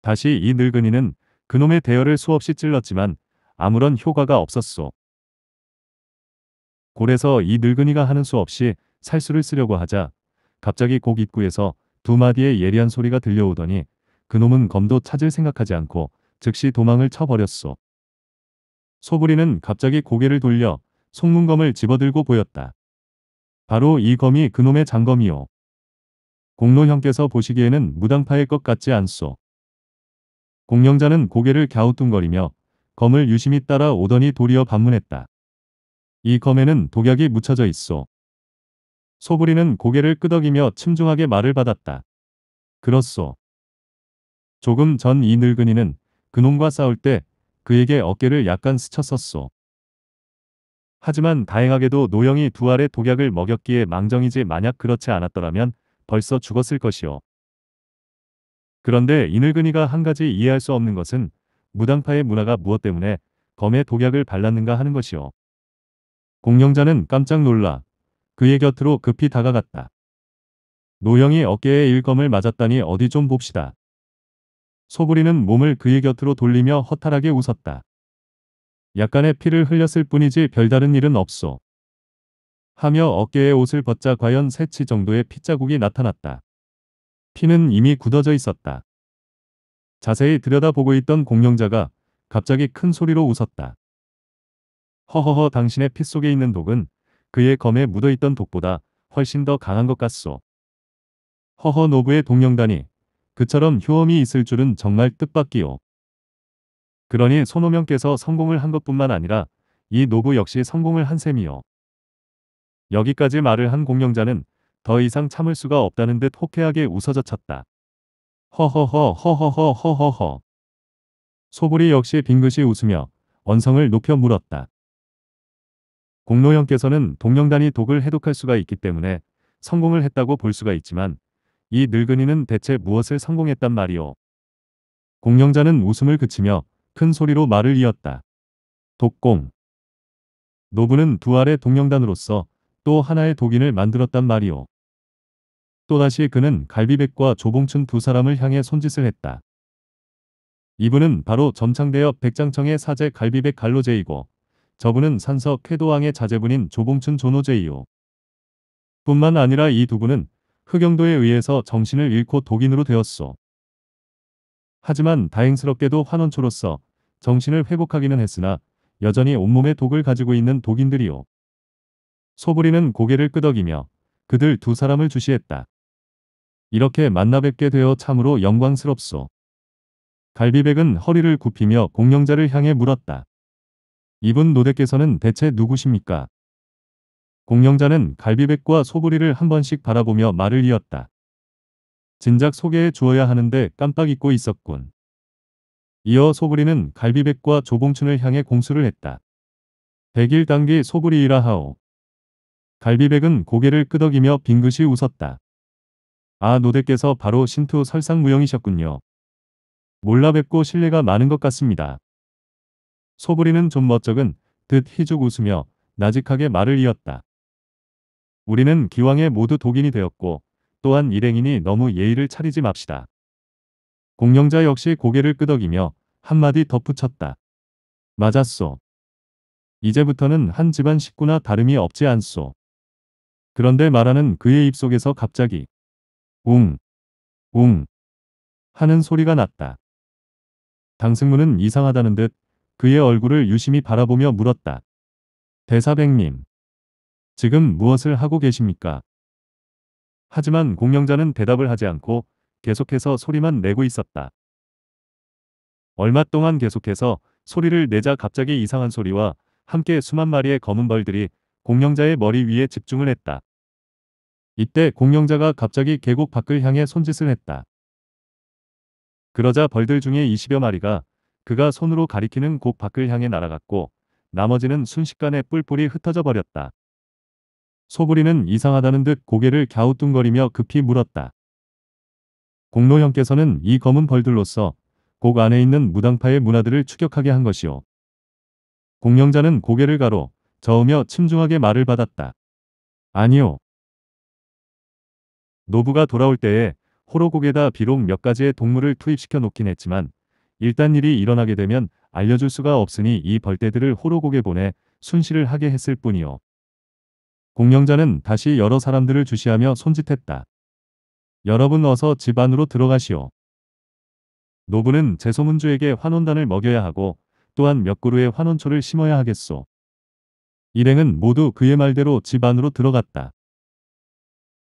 다시 이 늙은이는 그놈의 대열을 수없이 찔렀지만 아무런 효과가 없었소. 골에서 이 늙은이가 하는 수 없이 살수를 쓰려고 하자 갑자기 곡 입구에서 두 마디의 예리한 소리가 들려오더니 그놈은 검도 찾을 생각하지 않고 즉시 도망을 쳐버렸소. 소부리는 갑자기 고개를 돌려 속문검을 집어들고 보였다. 바로 이 검이 그놈의 장검이요. 공로 형께서 보시기에는 무당파일 것 같지 않소. 공령자는 고개를 갸우뚱거리며 검을 유심히 따라 오더니 도리어 반문했다. 이 검에는 독약이 묻혀져 있어. 소부리는 고개를 끄덕이며 침중하게 말을 받았다. 그렇소. 조금 전 이 늙은이는 그놈과 싸울 때 그에게 어깨를 약간 스쳤었소. 하지만 다행하게도 노영이 두 알의 독약을 먹였기에 망정이지 만약 그렇지 않았더라면 벌써 죽었을 것이오. 그런데 이 늙은이가 한 가지 이해할 수 없는 것은 무당파의 문화가 무엇 때문에 검에 독약을 발랐는가 하는 것이오. 공룡자는 깜짝 놀라 그의 곁으로 급히 다가갔다. 노영이 어깨에 일검을 맞았다니 어디 좀 봅시다. 소부리는 몸을 그의 곁으로 돌리며 허탈하게 웃었다. 약간의 피를 흘렸을 뿐이지 별다른 일은 없소. 하며 어깨에 옷을 벗자 과연 세치 정도의 핏자국이 나타났다. 피는 이미 굳어져 있었다. 자세히 들여다보고 있던 공룡자가 갑자기 큰 소리로 웃었다. 허허허 당신의 핏 속에 있는 독은 그의 검에 묻어있던 독보다 훨씬 더 강한 것 같소. 허허 노부의 동영단이 그처럼 효험이 있을 줄은 정말 뜻밖이오. 그러니 손호명께서 성공을 한 것뿐만 아니라 이 노부 역시 성공을 한 셈이요. 여기까지 말을 한 공명자는 더 이상 참을 수가 없다는 듯 호쾌하게 웃어젖혔다. 허허허 허허허 허허허 소불이 역시 빙긋이 웃으며 언성을 높여 물었다. 공로형께서는 동령단이 독을 해독할 수가 있기 때문에 성공을 했다고 볼 수가 있지만 이 늙은이는 대체 무엇을 성공했단 말이오. 공령자는 웃음을 그치며 큰 소리로 말을 이었다. 독공. 노부는 두 알의 동령단으로서 또 하나의 독인을 만들었단 말이오. 또다시 그는 갈비백과 조봉춘 두 사람을 향해 손짓을 했다. 이분은 바로 점창대협 백장청의 사제 갈비백 갈로제이고 저분은 산서 쾌도왕의 자제분인 조봉춘 조노제이오. 뿐만 아니라 이 두 분은 흑영도에 의해서 정신을 잃고 독인으로 되었소. 하지만 다행스럽게도 환원초로서 정신을 회복하기는 했으나 여전히 온몸에 독을 가지고 있는 독인들이요. 소부리는 고개를 끄덕이며 그들 두 사람을 주시했다. 이렇게 만나 뵙게 되어 참으로 영광스럽소. 갈비백은 허리를 굽히며 공룡자를 향해 물었다. 이분 노대께서는 대체 누구십니까? 공영자는 갈비백과 소부리를 한 번씩 바라보며 말을 이었다. 진작 소개해 주어야 하는데 깜빡 잊고 있었군. 이어 소부리는 갈비백과 조봉춘을 향해 공수를 했다. 백일 단기 소부리이라 하오. 갈비백은 고개를 끄덕이며 빙긋이 웃었다. 아 노대께서 바로 신투 설상무용이셨군요. 몰라 뵙고 신뢰가 많은 것 같습니다. 소부리는 좀 멋쩍은 듯 희죽 웃으며 나직하게 말을 이었다. 우리는 기왕에 모두 독인이 되었고 또한 일행이니 너무 예의를 차리지 맙시다. 공영자 역시 고개를 끄덕이며 한마디 덧붙였다. 맞았소. 이제부터는 한 집안 식구나 다름이 없지 않소. 그런데 말하는 그의 입속에서 갑자기 웅, 웅 하는 소리가 났다. 당승문은 이상하다는 듯 그의 얼굴을 유심히 바라보며 물었다. 대사백님, 지금 무엇을 하고 계십니까? 하지만 공명자는 대답을 하지 않고 계속해서 소리만 내고 있었다. 얼마 동안 계속해서 소리를 내자 갑자기 이상한 소리와 함께 수만 마리의 검은 벌들이 공명자의 머리 위에 집중을 했다. 이때 공명자가 갑자기 계곡 밖을 향해 손짓을 했다. 그러자 벌들 중에 20여 마리가 그가 손으로 가리키는 곡 밖을 향해 날아갔고 나머지는 순식간에 뿔뿔이 흩어져 버렸다. 소부리는 이상하다는 듯 고개를 갸우뚱거리며 급히 물었다. 공로 형께서는 이 검은 벌들로서 곡 안에 있는 무당파의 문화들을 추격하게 한 것이오. 공명자는 고개를 가로 저으며 침중하게 말을 받았다. 아니요. 노부가 돌아올 때에 호로곡에다 비록 몇 가지의 동물을 투입시켜 놓긴 했지만 일단 일이 일어나게 되면 알려줄 수가 없으니 이 벌떼들을 호로곡에 보내 순시를 하게 했을 뿐이요. 공명자는 다시 여러 사람들을 주시하며 손짓했다. 여러분 어서 집 안으로 들어가시오. 노부는 제소문주에게 환원단을 먹여야 하고 또한 몇 그루의 환원초를 심어야 하겠소. 일행은 모두 그의 말대로 집 안으로 들어갔다.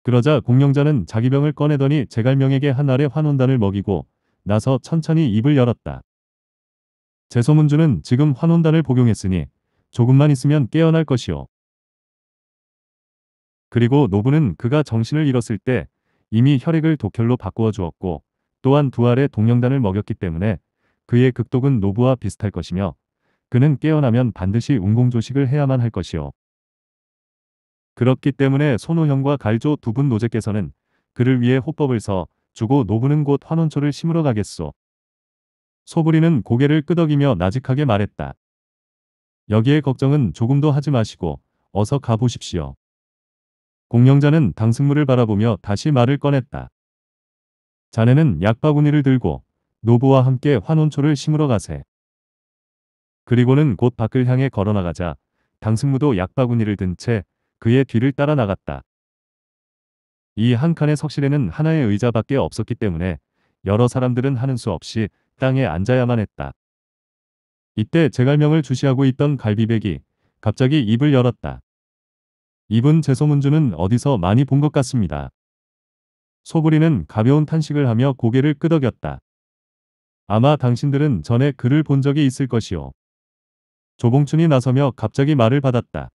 그러자 공명자는 자기 병을 꺼내더니 제갈명에게 한 알의 환원단을 먹이고 나서 천천히 입을 열었다. 재소문주는 지금 환혼단을 복용했으니 조금만 있으면 깨어날 것이오. 그리고 노부는 그가 정신을 잃었을 때 이미 혈액을 독혈로 바꾸어 주었고 또한 두 알의 동영단을 먹였기 때문에 그의 극독은 노부와 비슷할 것이며 그는 깨어나면 반드시 운공조식을 해야만 할것이오 그렇기 때문에 손호형과 갈조 두 분 노제께서는 그를 위해 호법을 써 주고 노부는 곧 환원초를 심으러 가겠소. 소부리는 고개를 끄덕이며 나직하게 말했다. 여기에 걱정은 조금도 하지 마시고 어서 가보십시오. 공명자는 당승무를 바라보며 다시 말을 꺼냈다. 자네는 약바구니를 들고 노부와 함께 환원초를 심으러 가세. 그리고는 곧 밖을 향해 걸어나가자 당승무도 약바구니를 든 채 그의 뒤를 따라 나갔다. 이한 칸의 석실에는 하나의 의자밖에 없었기 때문에 여러 사람들은 하는 수 없이 땅에 앉아야만 했다. 이때 제갈명을 주시하고 있던 갈비백이 갑자기 입을 열었다. 입은 제소문주는 어디서 많이 본 것 같습니다. 소부리는 가벼운 탄식을 하며 고개를 끄덕였다. 아마 당신들은 전에 그를 본 적이 있을 것이오. 조봉춘이 나서며 갑자기 말을 받았다.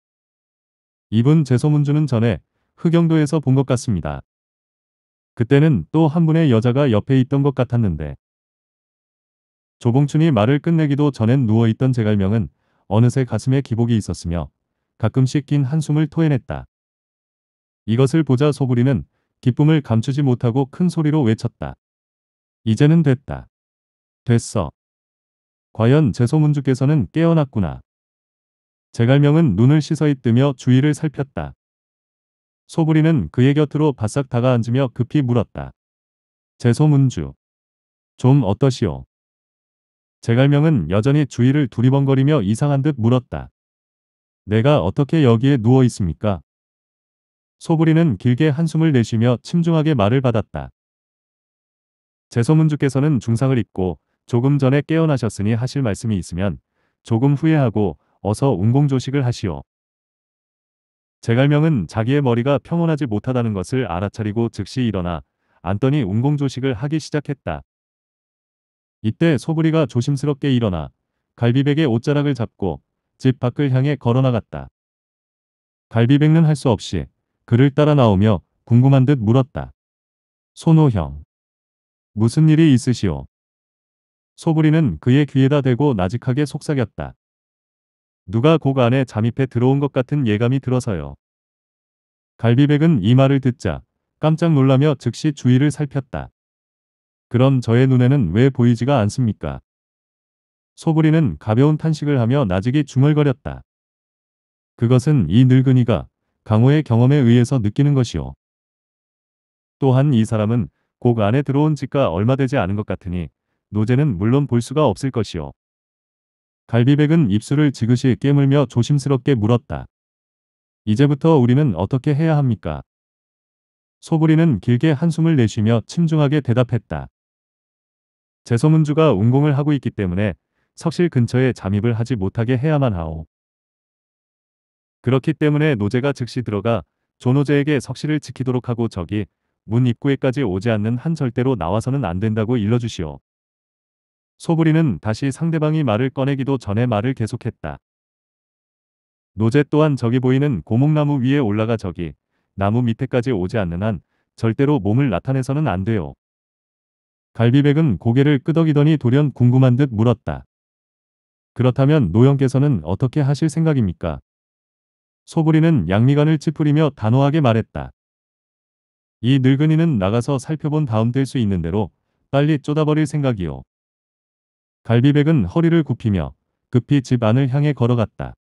입은 제소문주는 전에 흑영도에서 본 것 같습니다. 그때는 또 한 분의 여자가 옆에 있던 것 같았는데 조봉춘이 말을 끝내기도 전엔 누워있던 제갈명은 어느새 가슴에 기복이 있었으며 가끔씩 긴 한숨을 토해냈다. 이것을 보자 소부리는 기쁨을 감추지 못하고 큰 소리로 외쳤다. 이제는 됐다. 됐어. 과연 제소문주께서는 깨어났구나. 제갈명은 눈을 씻어 있뜨며 주위를 살폈다. 소부리는 그의 곁으로 바싹 다가앉으며 급히 물었다. 제소문주. 좀 어떠시오? 제갈명은 여전히 주위를 두리번거리며 이상한 듯 물었다. 내가 어떻게 여기에 누워 있습니까? 소부리는 길게 한숨을 내쉬며 침중하게 말을 받았다. 제소문주께서는 중상을 입고 조금 전에 깨어나셨으니 하실 말씀이 있으면 조금 후회하고 어서 운공조식을 하시오. 제갈명은 자기의 머리가 평온하지 못하다는 것을 알아차리고 즉시 일어나 안더니 운공조식을 하기 시작했다. 이때 소부리가 조심스럽게 일어나 갈비백의 옷자락을 잡고 집 밖을 향해 걸어나갔다. 갈비백는 할 수 없이 그를 따라 나오며 궁금한 듯 물었다. 손호형. 무슨 일이 있으시오? 소부리는 그의 귀에다 대고 나직하게 속삭였다. 누가 곡 안에 잠입해 들어온 것 같은 예감이 들어서요. 갈비백은 이 말을 듣자 깜짝 놀라며 즉시 주위를 살폈다. 그럼 저의 눈에는 왜 보이지가 않습니까? 소부리는 가벼운 탄식을 하며 나직이 중얼거렸다. 그것은 이 늙은이가 강호의 경험에 의해서 느끼는 것이오 또한 이 사람은 곡 안에 들어온 지가 얼마 되지 않은 것 같으니 노제는 물론 볼 수가 없을 것이오 갈비백은 입술을 지그시 깨물며 조심스럽게 물었다. 이제부터 우리는 어떻게 해야 합니까? 소부리는 길게 한숨을 내쉬며 침중하게 대답했다. 제소문주가 운공을 하고 있기 때문에 석실 근처에 잠입을 하지 못하게 해야만 하오. 그렇기 때문에 노제가 즉시 들어가 조노제에게 석실을 지키도록 하고 저기 문 입구에까지 오지 않는 한 절대로 나와서는 안 된다고 일러주시오. 소부리는 다시 상대방이 말을 꺼내기도 전에 말을 계속했다. 노제 또한 저기 보이는 고목나무 위에 올라가 저기 나무 밑에까지 오지 않는 한 절대로 몸을 나타내서는 안 돼요. 갈비백은 고개를 끄덕이더니 돌연 궁금한 듯 물었다. 그렇다면 노영께서는 어떻게 하실 생각입니까? 소부리는 양미간을 찌푸리며 단호하게 말했다. 이 늙은이는 나가서 살펴본 다음 될 수 있는 대로 빨리 쪼다버릴 생각이요. 갈비백은 허리를 굽히며 급히 집 안을 향해 걸어갔다.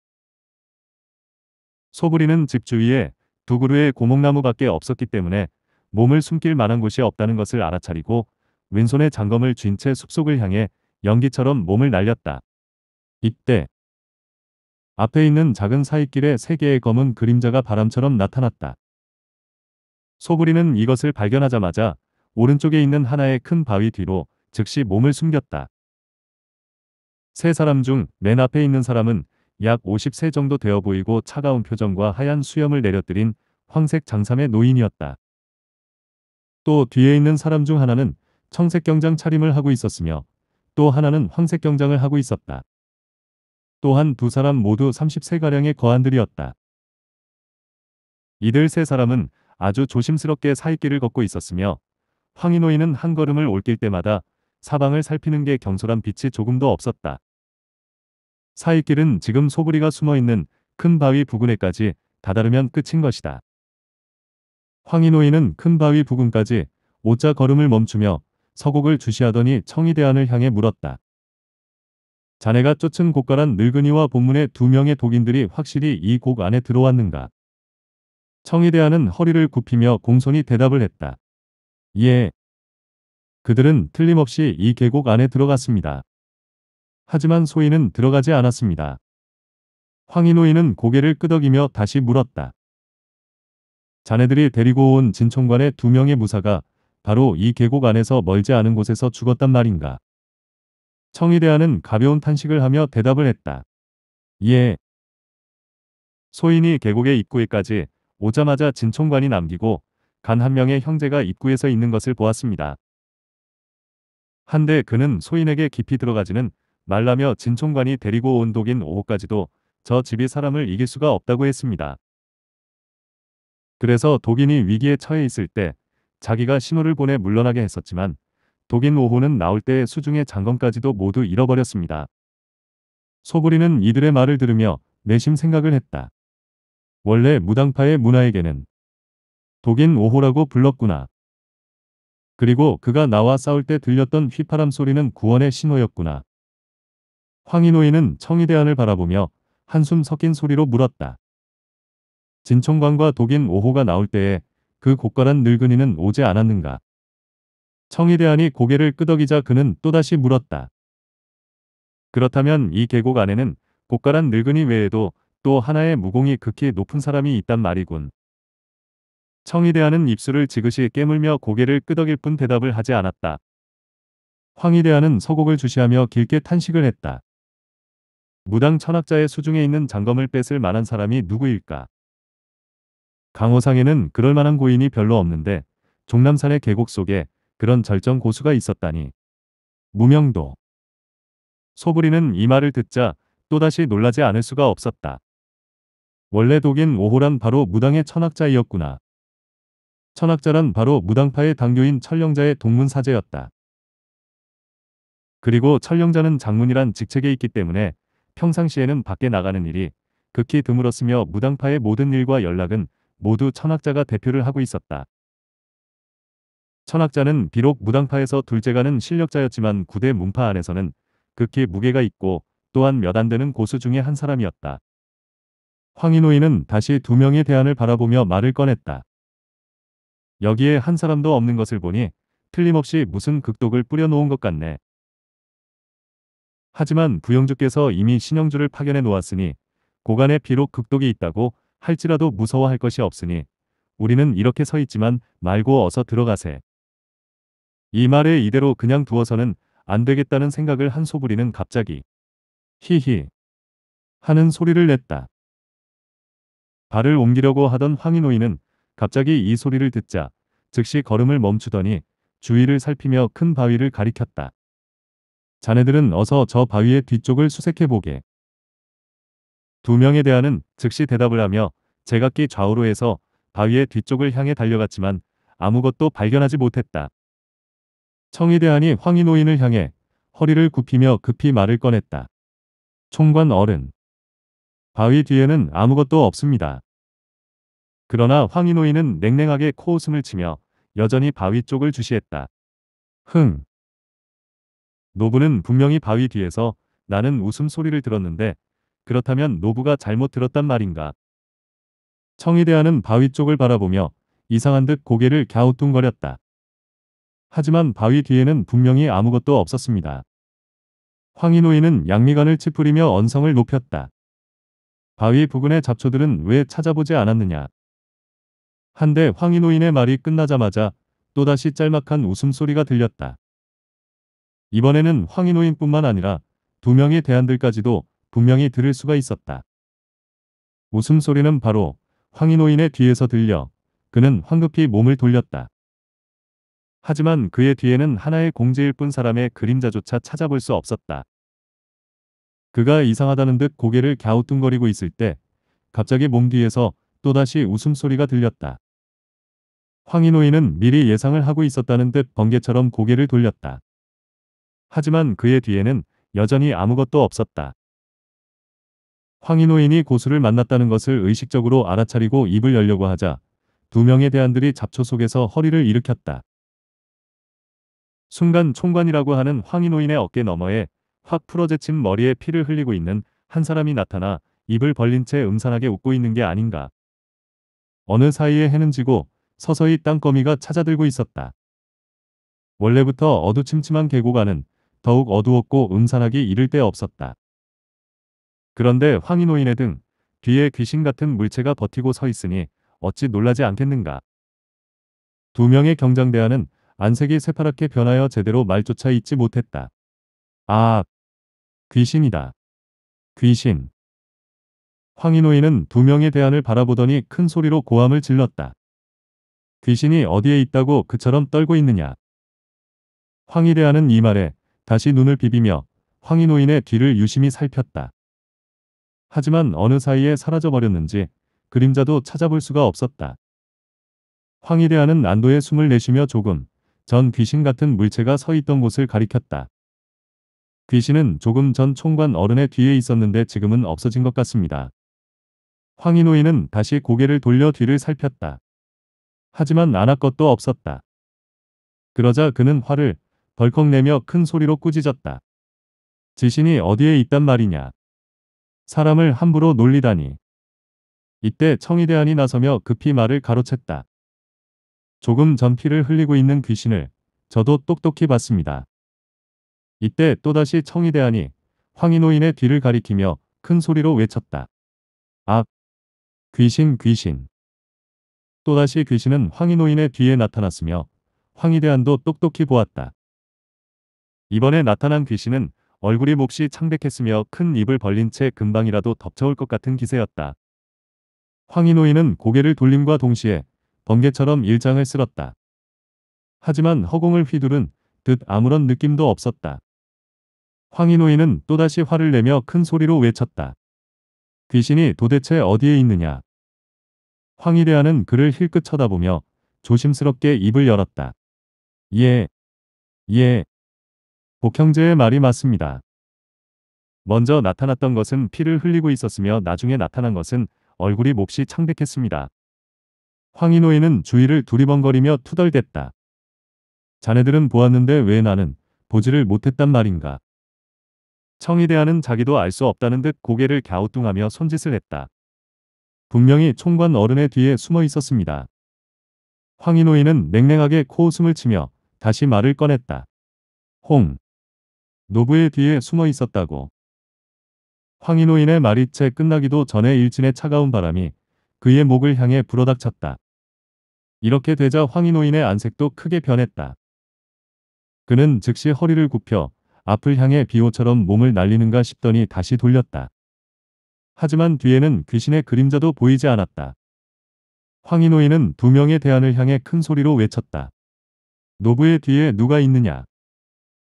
소부리는 집 주위에 두 그루의 고목나무밖에 없었기 때문에 몸을 숨길 만한 곳이 없다는 것을 알아차리고 왼손에 장검을 쥔 채 숲속을 향해 연기처럼 몸을 날렸다. 이때 앞에 있는 작은 사이길에 세 개의 검은 그림자가 바람처럼 나타났다. 소부리는 이것을 발견하자마자 오른쪽에 있는 하나의 큰 바위 뒤로 즉시 몸을 숨겼다. 세 사람 중 맨 앞에 있는 사람은 약 50세 정도 되어 보이고 차가운 표정과 하얀 수염을 내려뜨린 황색 장삼의 노인이었다. 또 뒤에 있는 사람 중 하나는 청색 경장 차림을 하고 있었으며 또 하나는 황색 경장을 하고 있었다. 또한 두 사람 모두 30세가량의 거한들이었다. 이들 세 사람은 아주 조심스럽게 사이길을 걷고 있었으며 황인호인은한 걸음을 올길 때마다 사방을 살피는 게 경솔한 빛이 조금도 없었다. 사이길은 지금 소구리가 숨어있는 큰 바위 부근에까지 다다르면 끝인 것이다. 황인호인은 큰 바위 부근까지 오자 걸음을 멈추며 서곡을 주시하더니 청의대안을 향해 물었다. 자네가 쫓은 고가란 늙은이와 본문의 두 명의 독인들이 확실히 이 곡 안에 들어왔는가. 청의대안은 허리를 굽히며 공손히 대답을 했다. 예, 그들은 틀림없이 이 계곡 안에 들어갔습니다. 하지만 소인은 들어가지 않았습니다. 황인호인은 고개를 끄덕이며 다시 물었다. 자네들이 데리고 온 진총관의 두 명의 무사가 바로 이 계곡 안에서 멀지 않은 곳에서 죽었단 말인가. 청의대안은 가벼운 탄식을 하며 대답을 했다. 예. 소인이 계곡의 입구에까지 오자마자 진총관이 남기고 간 한 명의 형제가 입구에서 있는 것을 보았습니다. 한데 그는 소인에게 깊이 들어가지는 말라며 진총관이 데리고 온 독인 5호까지도저 집이 사람을 이길 수가 없다고 했습니다. 그래서 독인이 위기에 처해 있을 때 자기가 신호를 보내 물러나게 했었지만 독인 5호는 나올 때 수중의 장검까지도 모두 잃어버렸습니다. 소부리는 이들의 말을 들으며 내심 생각을 했다. 원래 무당파의 문화에게는 독인 5호라고 불렀구나. 그리고 그가 나와 싸울 때 들렸던 휘파람 소리는 구원의 신호였구나. 황인호인은 청의대안을 바라보며 한숨 섞인 소리로 물었다. 진총관과 독인 5호가 나올 때에 그 고깔한 늙은이는 오지 않았는가. 청의대안이 고개를 끄덕이자 그는 또다시 물었다. 그렇다면 이 계곡 안에는 고깔한 늙은이 외에도 또 하나의 무공이 극히 높은 사람이 있단 말이군. 청의대하는 입술을 지그시 깨물며 고개를 끄덕일 뿐 대답을 하지 않았다. 황의대하는 서곡을 주시하며 길게 탄식을 했다. 무당 천학자의 수중에 있는 장검을 뺏을 만한 사람이 누구일까? 강호상에는 그럴 만한 고인이 별로 없는데 종남산의 계곡 속에 그런 절정 고수가 있었다니. 무명도. 소부리는 이 말을 듣자 또다시 놀라지 않을 수가 없었다. 원래 독인 오호란 바로 무당의 천학자이었구나. 천학자란 바로 무당파의 당교인 천령자의 동문사제였다. 그리고 천령자는 장문이란 직책에 있기 때문에 평상시에는 밖에 나가는 일이 극히 드물었으며 무당파의 모든 일과 연락은 모두 천학자가 대표를 하고 있었다. 천학자는 비록 무당파에서 둘째가는 실력자였지만 구대 문파 안에서는 극히 무게가 있고 또한 몇 안 되는 고수 중에 한 사람이었다. 황인호인은 다시 두 명의 대안을 바라보며 말을 꺼냈다. 여기에 한 사람도 없는 것을 보니 틀림없이 무슨 극독을 뿌려놓은 것 같네. 하지만 부영주께서 이미 신영주를 파견해 놓았으니 고간에 비록 극독이 있다고 할지라도 무서워할 것이 없으니 우리는 이렇게 서 있지만 말고 어서 들어가세. 이 말에 이대로 그냥 두어서는 안 되겠다는 생각을 한 소부리는 갑자기 히히 하는 소리를 냈다. 발을 옮기려고 하던 황인호이는 갑자기 이 소리를 듣자 즉시 걸음을 멈추더니 주위를 살피며 큰 바위를 가리켰다. 자네들은 어서 저 바위의 뒤쪽을 수색해보게. 두 명의 대안은 즉시 대답을 하며 제각기 좌우로 해서 바위의 뒤쪽을 향해 달려갔지만 아무것도 발견하지 못했다. 청의대안이 황인노인을 향해 허리를 굽히며 급히 말을 꺼냈다. 총관 어른. 바위 뒤에는 아무것도 없습니다. 그러나 황인호인은 냉랭하게 코웃음을 치며 여전히 바위 쪽을 주시했다. 흥. 노부는 분명히 바위 뒤에서 나는 웃음소리를 들었는데 그렇다면 노부가 잘못 들었단 말인가. 청이대하는 바위 쪽을 바라보며 이상한 듯 고개를 갸우뚱거렸다. 하지만 바위 뒤에는 분명히 아무것도 없었습니다. 황인호인은 양미간을 찌푸리며 언성을 높였다. 바위 부근의 잡초들은 왜 찾아보지 않았느냐. 한데 황인호인의 말이 끝나자마자 또다시 짤막한 웃음소리가 들렸다. 이번에는 황인호인뿐만 아니라 두 명의 대안들까지도 분명히 들을 수가 있었다. 웃음소리는 바로 황인호인의 뒤에서 들려 그는 황급히 몸을 돌렸다. 하지만 그의 뒤에는 하나의 공지일 뿐 사람의 그림자조차 찾아볼 수 없었다. 그가 이상하다는 듯 고개를 갸우뚱거리고 있을 때 갑자기 몸 뒤에서 또다시 웃음소리가 들렸다. 황인호인은 미리 예상을 하고 있었다는 듯 번개처럼 고개를 돌렸다. 하지만 그의 뒤에는 여전히 아무것도 없었다. 황인호인이 고수를 만났다는 것을 의식적으로 알아차리고 입을 열려고 하자 두 명의 대안들이 잡초 속에서 허리를 일으켰다. 순간 총관이라고 하는 황인호인의 어깨 너머에 확 풀어제친 머리에 피를 흘리고 있는 한 사람이 나타나 입을 벌린 채 음산하게 웃고 있는 게 아닌가. 어느 사이에 해는 지고 서서히 땅거미가 찾아들고 있었다. 원래부터 어두침침한 계곡안은 더욱 어두웠고 음산하기 이를 데 없었다. 그런데 황인오인네등 뒤에 귀신 같은 물체가 버티고 서 있으니 어찌 놀라지 않겠는가. 두 명의 경장대하는 안색이 새파랗게 변하여 제대로 말조차 잊지 못했다. 아, 귀신이다. 귀신. 황인호인은두 명의 대안을 바라보더니 큰 소리로 고함을 질렀다. 귀신이 어디에 있다고 그처럼 떨고 있느냐. 황희대하는 이 말에 다시 눈을 비비며 황희 노인의 뒤를 유심히 살폈다. 하지만 어느 사이에 사라져버렸는지 그림자도 찾아볼 수가 없었다. 황희대하는 안도의 숨을 내쉬며 조금 전 귀신 같은 물체가 서 있던 곳을 가리켰다. 귀신은 조금 전 총관 어른의 뒤에 있었는데 지금은 없어진 것 같습니다. 황인호인은 다시 고개를 돌려 뒤를 살폈다. 하지만 안 할 것도 없었다. 그러자 그는 화를 벌컥 내며 큰 소리로 꾸짖었다. 지신이 어디에 있단 말이냐. 사람을 함부로 놀리다니. 이때 청의대안이 나서며 급히 말을 가로챘다. 조금 전 피를 흘리고 있는 귀신을 저도 똑똑히 봤습니다. 이때 또다시 청의대안이 황인호인의 뒤를 가리키며 큰 소리로 외쳤다. 악! 귀신 귀신! 또다시 귀신은 황희노인의 뒤에 나타났으며 황희대한도 똑똑히 보았다. 이번에 나타난 귀신은 얼굴이 몹시 창백했으며 큰 입을 벌린 채 금방이라도 덮쳐올 것 같은 기세였다. 황희노인은 고개를 돌림과 동시에 번개처럼 일장을 쓸었다. 하지만 허공을 휘두른 듯 아무런 느낌도 없었다. 황희노인은 또다시 화를 내며 큰 소리로 외쳤다. 귀신이 도대체 어디에 있느냐? 황희대하는 그를 힐끗 쳐다보며 조심스럽게 입을 열었다. 예. 예. 복형제의 말이 맞습니다. 먼저 나타났던 것은 피를 흘리고 있었으며 나중에 나타난 것은 얼굴이 몹시 창백했습니다. 황인호인는 주위를 두리번거리며 투덜댔다. 자네들은 보았는데 왜 나는 보지를 못했단 말인가. 청이대하는 자기도 알 수 없다는 듯 고개를 갸우뚱하며 손짓을 했다. 분명히 총관 어른의 뒤에 숨어 있었습니다. 황인호인은 냉랭하게 코웃음을 치며 다시 말을 꺼냈다. 홍. 노부의 뒤에 숨어 있었다고. 황인호인의 말이 채 끝나기도 전에 일진의 차가운 바람이 그의 목을 향해 불어닥쳤다. 이렇게 되자 황인호인의 안색도 크게 변했다. 그는 즉시 허리를 굽혀 앞을 향해 비호처럼 몸을 날리는가 싶더니 다시 돌렸다. 하지만 뒤에는 귀신의 그림자도 보이지 않았다. 황인호인은두 명의 대안을 향해 큰 소리로 외쳤다. 노부의 뒤에 누가 있느냐?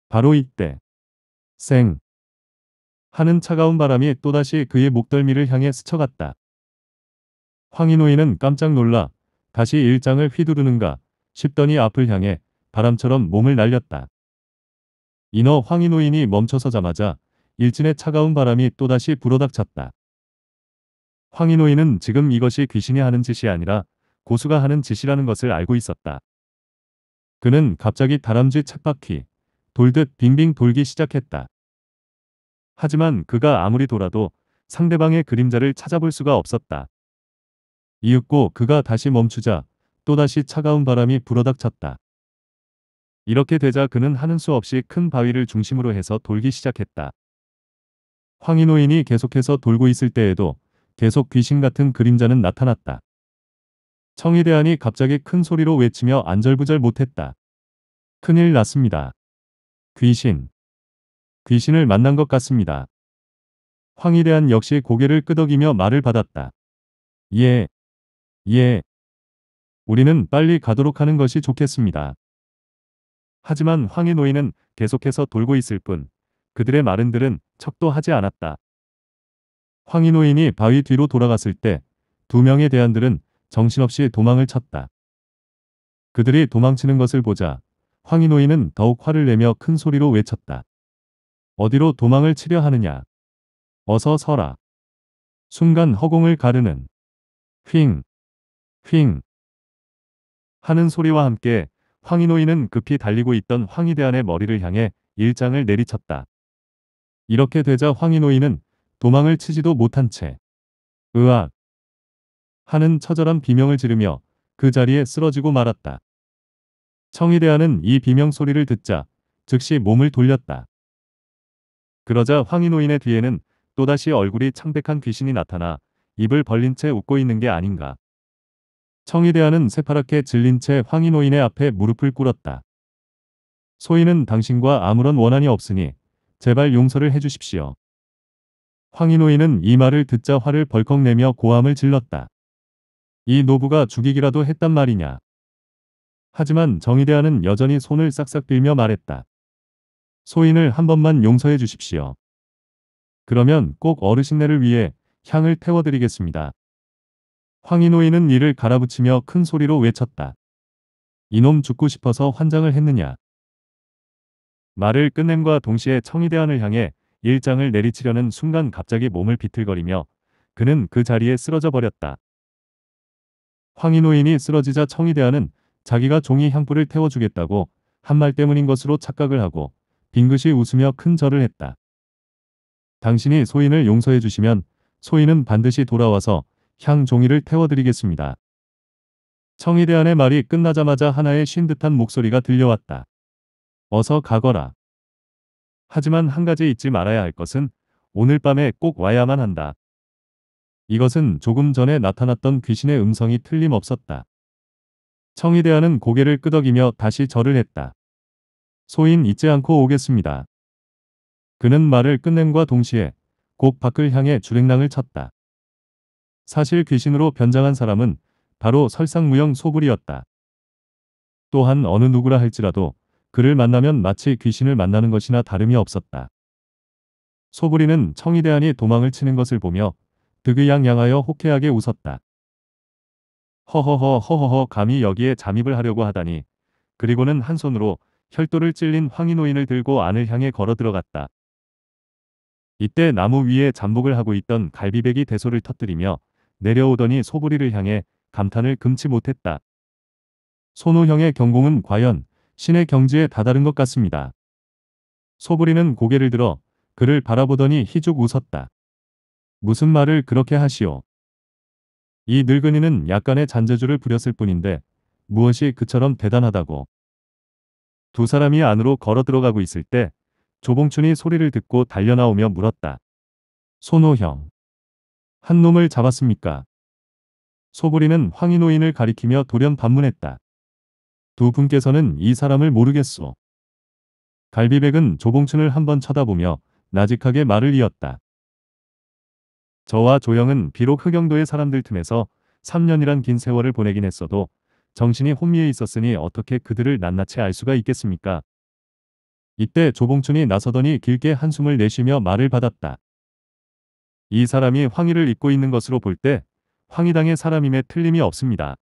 바로 이때. 생. 하는 차가운 바람이 또다시 그의 목덜미를 향해 스쳐갔다. 황인호인은 깜짝 놀라 다시 일장을 휘두르는가 싶더니 앞을 향해 바람처럼 몸을 날렸다. 인어 황인호인이 멈춰서자마자 일진의 차가운 바람이 또다시 불어닥쳤다. 황인호이는 지금 이것이 귀신이 하는 짓이 아니라 고수가 하는 짓이라는 것을 알고 있었다. 그는 갑자기 다람쥐 쳇바퀴 돌듯 빙빙 돌기 시작했다. 하지만 그가 아무리 돌아도 상대방의 그림자를 찾아볼 수가 없었다. 이윽고 그가 다시 멈추자 또다시 차가운 바람이 불어닥쳤다. 이렇게 되자 그는 하는 수 없이 큰 바위를 중심으로 해서 돌기 시작했다. 황인호인이 계속해서 돌고 있을 때에도 계속 귀신 같은 그림자는 나타났다. 청의대안이 갑자기 큰 소리로 외치며 안절부절 못했다. 큰일 났습니다. 귀신. 귀신을 만난 것 같습니다. 황의대한 역시 고개를 끄덕이며 말을 받았다. 예. 예. 우리는 빨리 가도록 하는 것이 좋겠습니다. 하지만 황의 노인은 계속해서 돌고 있을 뿐 그들의 말은들은 척도 하지 않았다. 황인호인이 바위 뒤로 돌아갔을 때 두 명의 대안들은 정신없이 도망을 쳤다. 그들이 도망치는 것을 보자 황인호인은 더욱 화를 내며 큰 소리로 외쳤다. 어디로 도망을 치려 하느냐. 어서 서라. 순간 허공을 가르는 휭, 휭 하는 소리와 함께 황인호인은 급히 달리고 있던 황희대안의 머리를 향해 일장을 내리쳤다. 이렇게 되자 황인호인은 도망을 치지도 못한 채 으악 하는 처절한 비명을 지르며 그 자리에 쓰러지고 말았다. 청의대하는이 비명 소리를 듣자 즉시 몸을 돌렸다. 그러자 황인호인의 뒤에는 또다시 얼굴이 창백한 귀신이 나타나 입을 벌린 채 웃고 있는 게 아닌가. 청의대하는 새파랗게 질린 채 황인호인의 앞에 무릎을 꿇었다. 소인은 당신과 아무런 원한이 없으니 제발 용서를 해주십시오. 황인호인은 이 말을 듣자 화를 벌컥 내며 고함을 질렀다. 이 노부가 죽이기라도 했단 말이냐. 하지만 정의대하은 여전히 손을 싹싹 빌며 말했다. 소인을 한 번만 용서해 주십시오. 그러면 꼭 어르신네를 위해 향을 태워드리겠습니다. 황인호인은 이를 갈아붙이며 큰 소리로 외쳤다. 이놈 죽고 싶어서 환장을 했느냐. 말을 끝냄과 동시에 청의대안을 향해 일장을 내리치려는 순간 갑자기 몸을 비틀거리며 그는 그 자리에 쓰러져 버렸다. 황인호인이 쓰러지자 청이대하는 자기가 종이 향불을 태워주겠다고 한 말 때문인 것으로 착각을 하고 빙긋이 웃으며 큰 절을 했다. 당신이 소인을 용서해 주시면 소인은 반드시 돌아와서 향 종이를 태워드리겠습니다. 청이대안의 말이 끝나자마자 하나의 쉰 듯한 목소리가 들려왔다. 어서 가거라. 하지만 한 가지 잊지 말아야 할 것은 오늘 밤에 꼭 와야만 한다. 이것은 조금 전에 나타났던 귀신의 음성이 틀림없었다. 청의대하는 고개를 끄덕이며 다시 절을 했다. 소인 잊지 않고 오겠습니다. 그는 말을 끝낸과 동시에 곧 밖을 향해 주랭랑을 쳤다. 사실 귀신으로 변장한 사람은 바로 설상무형 소굴이었다. 또한 어느 누구라 할지라도 그를 만나면 마치 귀신을 만나는 것이나 다름이 없었다. 소부리는 청이대안이 도망을 치는 것을 보며 득의양양하여 호쾌하게 웃었다. 허허허 허허허 감히 여기에 잠입을 하려고 하다니. 그리고는 한 손으로 혈도를 찔린 황인노인을 들고 안을 향해 걸어 들어갔다. 이때 나무 위에 잠복을 하고 있던 갈비백이 대소를 터뜨리며 내려오더니 소부리를 향해 감탄을 금치 못했다. 손우형의 경공은 과연 신의 경지에 다다른 것 같습니다. 소부리는 고개를 들어 그를 바라보더니 희죽 웃었다. 무슨 말을 그렇게 하시오. 이 늙은이는 약간의 잔재주를 부렸을 뿐인데 무엇이 그처럼 대단하다고. 두 사람이 안으로 걸어 들어가고 있을 때 조봉춘이 소리를 듣고 달려나오며 물었다. 손호형. 한 놈을 잡았습니까? 소부리는 황인호인을 가리키며 돌연 반문했다. 두 분께서는 이 사람을 모르겠소. 갈비백은 조봉춘을 한번 쳐다보며 나직하게 말을 이었다. 저와 조영은 비록 흑영도의 사람들 틈에서 3년이란 긴 세월을 보내긴 했어도 정신이 혼미해 있었으니 어떻게 그들을 낱낱이 알 수가 있겠습니까? 이때 조봉춘이 나서더니 길게 한숨을 내쉬며 말을 받았다. 이 사람이 황의를 입고 있는 것으로 볼 때 황의당의 사람임에 틀림이 없습니다.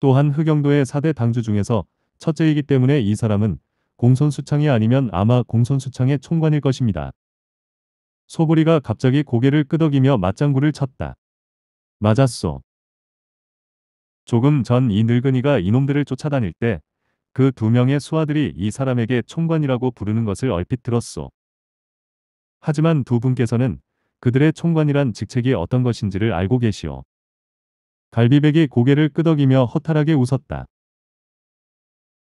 또한 흑영도의 4대 당주 중에서 첫째이기 때문에 이 사람은 공손수창이 아니면 아마 공손수창의 총관일 것입니다. 소보리가 갑자기 고개를 끄덕이며 맞장구를 쳤다. 맞았소. 조금 전 이 늙은이가 이놈들을 쫓아다닐 때 그 두 명의 수하들이 이 사람에게 총관이라고 부르는 것을 얼핏 들었소. 하지만 두 분께서는 그들의 총관이란 직책이 어떤 것인지를 알고 계시오. 갈비백이 고개를 끄덕이며 허탈하게 웃었다.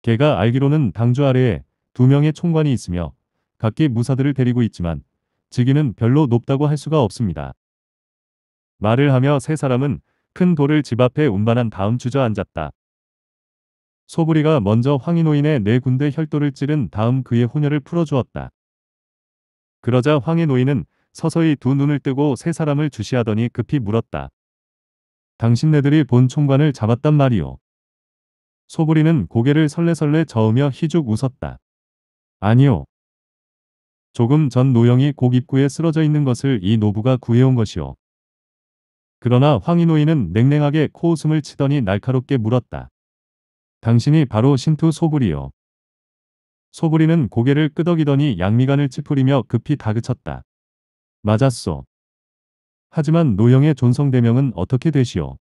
걔가 알기로는 당주 아래에 두 명의 총관이 있으며 각기 무사들을 데리고 있지만 직위는 별로 높다고 할 수가 없습니다. 말을 하며 세 사람은 큰 돌을 집 앞에 운반한 다음 주저앉았다. 소부리가 먼저 황희노인의 네 군데 혈도를 찌른 다음 그의 혼혈을 풀어주었다. 그러자 황희노인은 서서히 두 눈을 뜨고 세 사람을 주시하더니 급히 물었다. 당신네들이 본 총관을 잡았단 말이오. 소부리는 고개를 설레설레 저으며 희죽 웃었다. 아니요. 조금 전 노영이 곡입구에 쓰러져 있는 것을 이 노부가 구해온 것이오. 그러나 황인호이는 냉랭하게 코웃음을 치더니 날카롭게 물었다. 당신이 바로 신투 소부리요. 소부리는 고개를 끄덕이더니 양미간을 찌푸리며 급히 다그쳤다. 맞았소. 하지만 노형의 존성대명은 어떻게 되시오?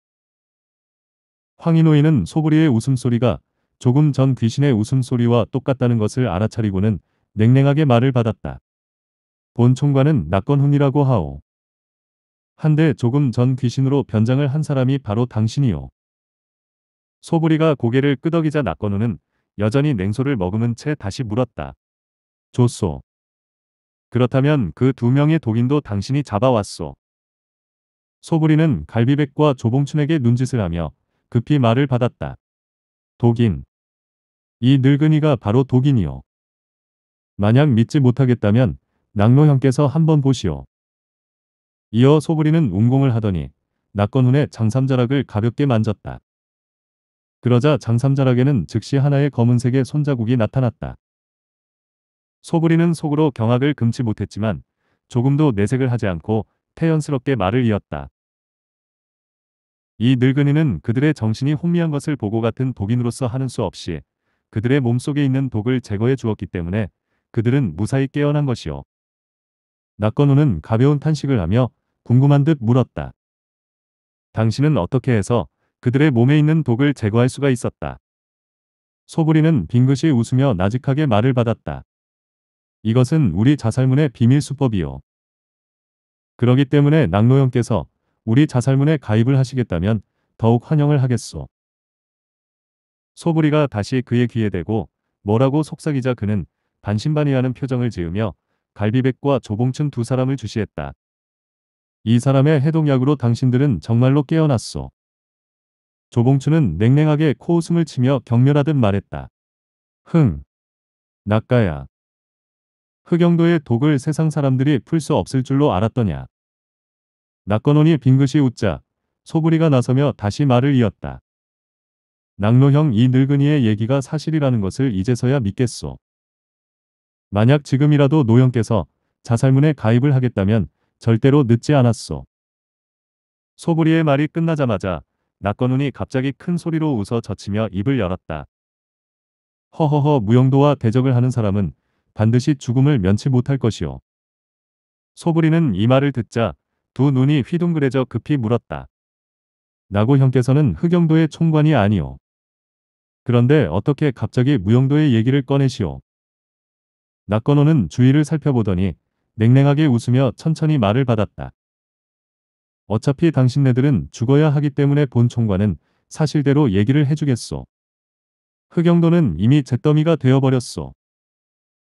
황인호인은 소부리의 웃음소리가 조금 전 귀신의 웃음소리와 똑같다는 것을 알아차리고는 냉랭하게 말을 받았다. 본 총관은 낙건훈이라고 하오. 한데 조금 전 귀신으로 변장을 한 사람이 바로 당신이오 소부리가 고개를 끄덕이자 낙건훈는 여전히 냉소를 머금은 채 다시 물었다. 좋소. 그렇다면 그 두 명의 독인도 당신이 잡아왔소. 소부리는 갈비백과 조봉춘에게 눈짓을 하며 급히 말을 받았다. 독인. 이 늙은이가 바로 독인이요. 만약 믿지 못하겠다면 낙로 형께서 한번 보시오. 이어 소부리는 운공을 하더니 낙건훈의 장삼자락을 가볍게 만졌다. 그러자 장삼자락에는 즉시 하나의 검은색의 손자국이 나타났다. 소부리는 속으로 경악을 금치 못했지만 조금도 내색을 하지 않고 태연스럽게 말을 이었다. 이 늙은이는 그들의 정신이 혼미한 것을 보고 같은 독인으로서 하는 수 없이 그들의 몸속에 있는 독을 제거해 주었기 때문에 그들은 무사히 깨어난 것이요. 낙건우는 가벼운 탄식을 하며 궁금한 듯 물었다. 당신은 어떻게 해서 그들의 몸에 있는 독을 제거할 수가 있었다. 소부리는 빙긋이 웃으며 나직하게 말을 받았다. 이것은 우리 자살문의 비밀 수법이요. 그러기 때문에 낙노형께서 우리 자살문에 가입을 하시겠다면 더욱 환영을 하겠소. 소부리가 다시 그의 귀에 대고 뭐라고 속삭이자 그는 반신반의하는 표정을 지으며 갈비백과 조봉춘 두 사람을 주시했다. 이 사람의 해독약으로 당신들은 정말로 깨어났소. 조봉춘은 냉랭하게 코웃음을 치며 경멸하듯 말했다. 흥. 낙가야. 흑영도의 독을 세상 사람들이 풀 수 없을 줄로 알았더냐. 낙건원이 빙긋이 웃자 소부리가 나서며 다시 말을 이었다. 낙노형이 늙은이의 얘기가 사실이라는 것을 이제서야 믿겠소. 만약 지금이라도 노형께서 자살문에 가입을 하겠다면 절대로 늦지 않았소. 소부리의 말이 끝나자마자 낙건운이 갑자기 큰 소리로 웃어 젖히며 입을 열었다. 허허허 무용도와 대적을 하는 사람은 반드시 죽음을 면치 못할 것이오 소부리는 이 말을 듣자 두 눈이 휘둥그레져 급히 물었다. 나고 형께서는 흑영도의 총관이 아니오. 그런데 어떻게 갑자기 무영도의 얘기를 꺼내시오. 낙건호는 주위를 살펴보더니 냉랭하게 웃으며 천천히 말을 받았다. 어차피 당신네들은 죽어야 하기 때문에 본 총관은 사실대로 얘기를 해주겠소. 흑영도는 이미 잿더미가 되어버렸소.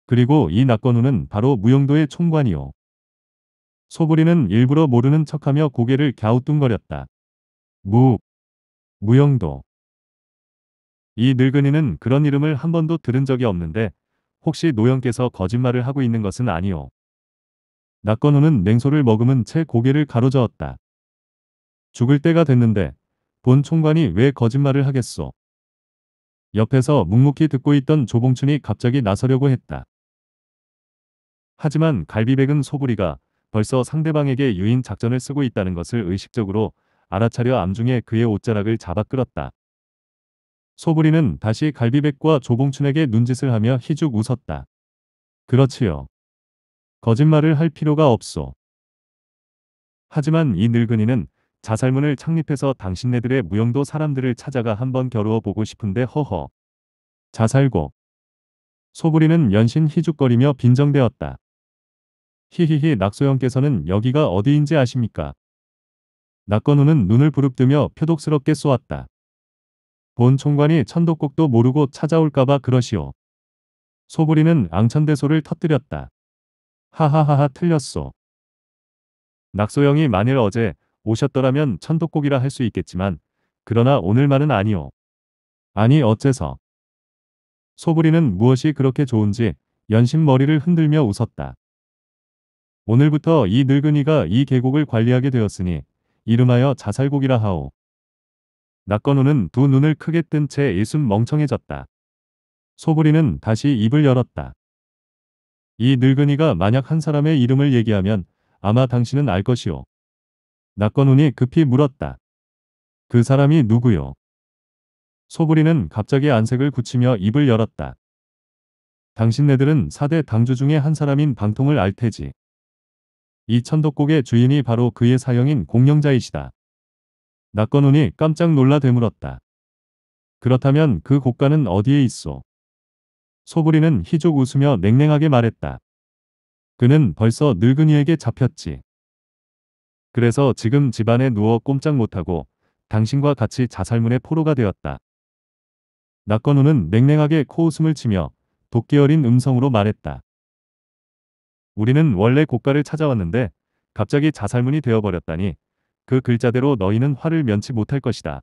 그리고 이 낙건우는 바로 무용도의 총관이요. 소부리는 일부러 모르는 척하며 고개를 갸우뚱거렸다. 무, 무용도이 늙은이는 그런 이름을 한 번도 들은 적이 없는데 혹시 노영께서 거짓말을 하고 있는 것은 아니오. 낙건우는 냉소를 머금은 채 고개를 가로저었다. 죽을 때가 됐는데 본 총관이 왜 거짓말을 하겠소. 옆에서 묵묵히 듣고 있던 조봉춘이 갑자기 나서려고 했다. 하지만 갈비백은 소부리가 벌써 상대방에게 유인 작전을 쓰고 있다는 것을 의식적으로 알아차려 암중에 그의 옷자락을 잡아 끌었다. 소부리는 다시 갈비백과 조봉춘에게 눈짓을 하며 희죽 웃었다. 그렇지요. 거짓말을 할 필요가 없소. 하지만 이 늙은이는 자살문을 창립해서 당신네들의 무용도 사람들을 찾아가 한번 겨루어 보고 싶은데 허허. 자살고. 소부리는 연신 희죽거리며 빈정대었다. 히히히 낙소영께서는 여기가 어디인지 아십니까? 낙건우는 눈을 부릅뜨며 표독스럽게 쏘았다. 본 총관이 천도곡도 모르고 찾아올까봐 그러시오. 소부리는 앙천대소를 터뜨렸다. 하하하하 틀렸소. 낙소영이 만일 어제 오셨더라면 천도곡이라 할 수 있겠지만 그러나 오늘만은 아니오. 아니 어째서. 소부리는 무엇이 그렇게 좋은지 연신 머리를 흔들며 웃었다. 오늘부터 이 늙은이가 이 계곡을 관리하게 되었으니 이름하여 자살곡이라 하오. 낙건우는 두 눈을 크게 뜬 채 일순 멍청해졌다. 소부리는 다시 입을 열었다. 이 늙은이가 만약 한 사람의 이름을 얘기하면 아마 당신은 알 것이오. 낙건운이 급히 물었다. 그 사람이 누구요? 소부리는 갑자기 안색을 굳히며 입을 열었다. 당신네들은 4대 당주 중에 한 사람인 방통을 알 테지. 이 천덕곡의 주인이 바로 그의 사형인 공령자이시다. 낙건운이 깜짝 놀라 되물었다. 그렇다면 그곡가는 어디에 있소? 소부리는 희죽 웃으며 냉랭하게 말했다. 그는 벌써 늙은이에게 잡혔지. 그래서 지금 집안에 누워 꼼짝 못하고 당신과 같이 자살문의 포로가 되었다. 낙건우는 냉랭하게 코웃음을 치며 독기 어린 음성으로 말했다. 우리는 원래 고가를 찾아왔는데 갑자기 자살문이 되어버렸다니 그 글자대로 너희는 화를 면치 못할 것이다.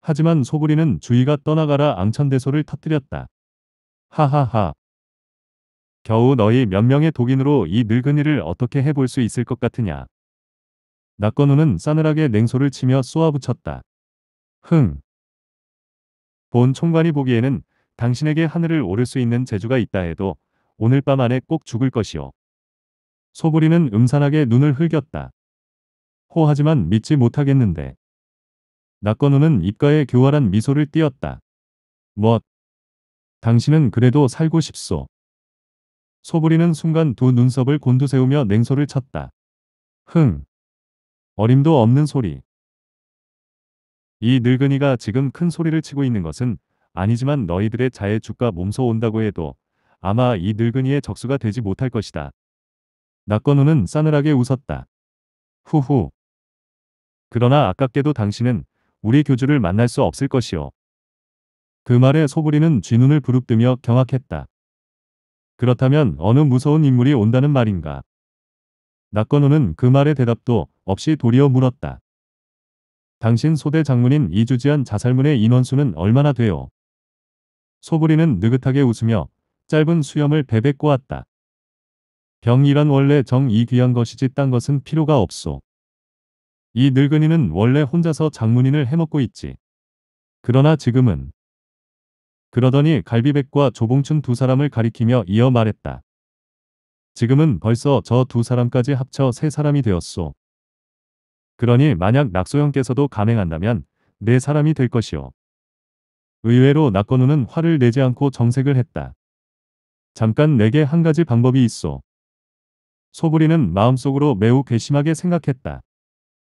하지만 소부리는 주의가 떠나가라 앙천대소를 터뜨렸다. 하하하. 겨우 너희 몇 명의 독인으로 이 늙은이를 어떻게 해볼 수 있을 것 같으냐. 낙건우는 싸늘하게 냉소를 치며 쏘아붙였다. 흥. 본 총관이 보기에는 당신에게 하늘을 오를 수 있는 재주가 있다 해도 오늘 밤 안에 꼭 죽을 것이오. 소보리는 음산하게 눈을 흘겼다. 호하지만 믿지 못하겠는데. 낙건우는 입가에 교활한 미소를 띄었다. 무엇? 뭐? 당신은 그래도 살고 싶소. 소부리는 순간 두 눈썹을 곤두세우며 냉소를 쳤다. 흥. 어림도 없는 소리. 이 늙은이가 지금 큰 소리를 치고 있는 것은 아니지만 너희들의 자의 주가 몸소 온다고 해도 아마 이 늙은이의 적수가 되지 못할 것이다. 낙건우는 싸늘하게 웃었다. 후후. 그러나 아깝게도 당신은 우리 교주를 만날 수 없을 것이오. 그 말에 소부리는 쥐눈을 부릅뜨며 경악했다. 그렇다면 어느 무서운 인물이 온다는 말인가. 낙건우는 그 말에 대답도 없이 도리어 물었다. 당신 소대 장문인 이주지한 자살문의 인원수는 얼마나 돼요? 소부리는 느긋하게 웃으며 짧은 수염을 베베 꼬았다. 병이란 원래 정이 귀한 것이지 딴 것은 필요가 없소. 이 늙은이는 원래 혼자서 장문인을 해먹고 있지. 그러나 지금은 그러더니 갈비백과 조봉춘 두 사람을 가리키며 이어 말했다. 지금은 벌써 저 두 사람까지 합쳐 세 사람이 되었소. 그러니 만약 낙소형께서도 감행한다면 네 사람이 될 것이오. 의외로 낙건우는 화를 내지 않고 정색을 했다. 잠깐 내게 한 가지 방법이 있어. 소부리는 마음속으로 매우 괘씸하게 생각했다.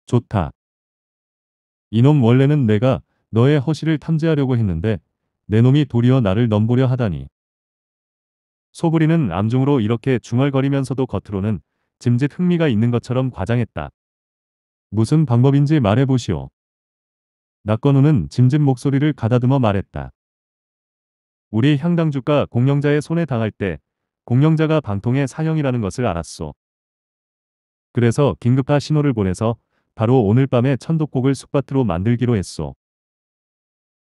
좋다. 이놈 원래는 내가 너의 허시를 탐지하려고 했는데 내 놈이 도리어 나를 넘보려 하다니. 소부리는 암중으로 이렇게 중얼거리면서도 겉으로는 짐짓 흥미가 있는 것처럼 과장했다. 무슨 방법인지 말해보시오. 낙건우는 짐짓 목소리를 가다듬어 말했다. 우리 향당주가 공영자의 손에 당할 때 공영자가 방통의 사형이라는 것을 알았소. 그래서 긴급화 신호를 보내서 바로 오늘 밤에 천독곡을 숙밭으로 만들기로 했소.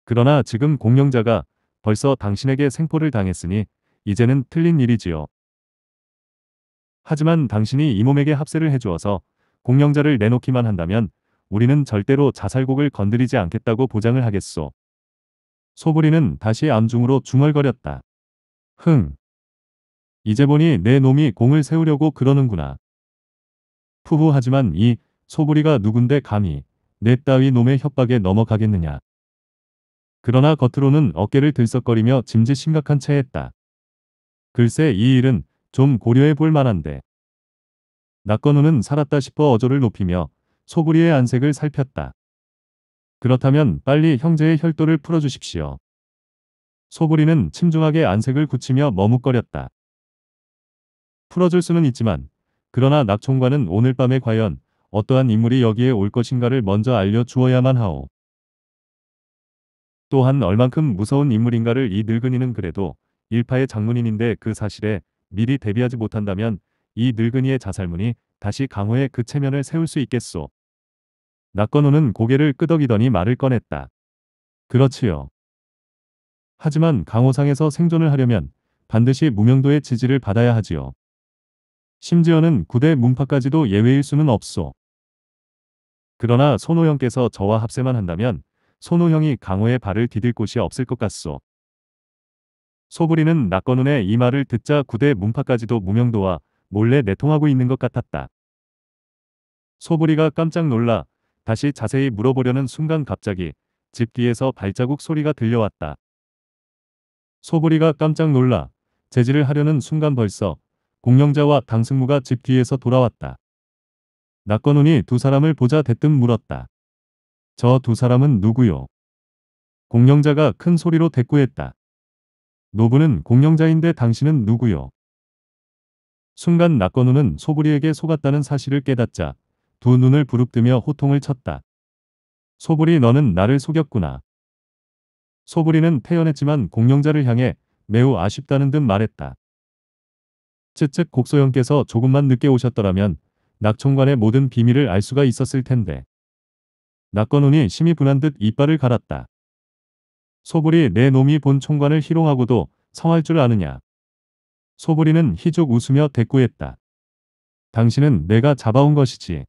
그러나 지금 공영자가 벌써 당신에게 생포를 당했으니 이제는 틀린 일이지요. 하지만 당신이 이 몸에게 합세를 해주어서 공영자를 내놓기만 한다면 우리는 절대로 자살곡을 건드리지 않겠다고 보장을 하겠소. 소부리는 다시 암중으로 중얼거렸다. 흥. 이제 보니 내 놈이 공을 세우려고 그러는구나. 푸부 하지만 이 소부리가 누군데 감히 내 따위 놈의 협박에 넘어가겠느냐. 그러나 겉으로는 어깨를 들썩거리며 짐짓 심각한 체했다. 글쎄 이 일은 좀 고려해 볼 만한데. 낙건우는 살았다 싶어 어조를 높이며 소부리의 안색을 살폈다. 그렇다면 빨리 형제의 혈도를 풀어주십시오. 소부리는 침중하게 안색을 굳히며 머뭇거렸다. 풀어줄 수는 있지만 그러나 낙총관은 오늘 밤에 과연 어떠한 인물이 여기에 올 것인가를 먼저 알려주어야만 하오. 또한 얼만큼 무서운 인물인가를 이 늙은이는 그래도 일파의 장문인인데 그 사실에 미리 대비하지 못한다면 이 늙은이의 자살문이 다시 강호의 그 체면을 세울 수 있겠소. 낙건호는 고개를 끄덕이더니 말을 꺼냈다. 그렇지요. 하지만 강호상에서 생존을 하려면 반드시 무명도의 지지를 받아야 하지요. 심지어는 구대 문파까지도 예외일 수는 없소. 그러나 손호영께서 저와 합세만 한다면 손호영이 강호의 발을 디딜 곳이 없을 것 같소. 소부리는 낙건운의 이 말을 듣자 구대 문파까지도 무명도와 몰래 내통하고 있는 것 같았다. 소부리가 깜짝 놀라 다시 자세히 물어보려는 순간 갑자기 집 뒤에서 발자국 소리가 들려왔다. 소보리가 깜짝 놀라 제지를 하려는 순간 벌써 공영자와 강승무가 집 뒤에서 돌아왔다. 낙건운이두 사람을 보자 대뜸 물었다. 저 두 사람은 누구요? 공영자가 큰 소리로 대꾸했다. 노부는 공영자인데 당신은 누구요? 순간 낙건우는 소부리에게 속았다는 사실을 깨닫자 두 눈을 부릅뜨며 호통을 쳤다. 소불이 너는 나를 속였구나. 소불이는 태연했지만 공명자를 향해 매우 아쉽다는 듯 말했다. 쯧쯧 곡소영께서 조금만 늦게 오셨더라면 낙총관의 모든 비밀을 알 수가 있었을 텐데. 낙건운이 심히 분한 듯 이빨을 갈았다. 소불이 내 놈이 본 총관을 희롱하고도 성할 줄 아느냐. 소불이는 희죽 웃으며 대꾸했다. 당신은 내가 잡아온 것이지.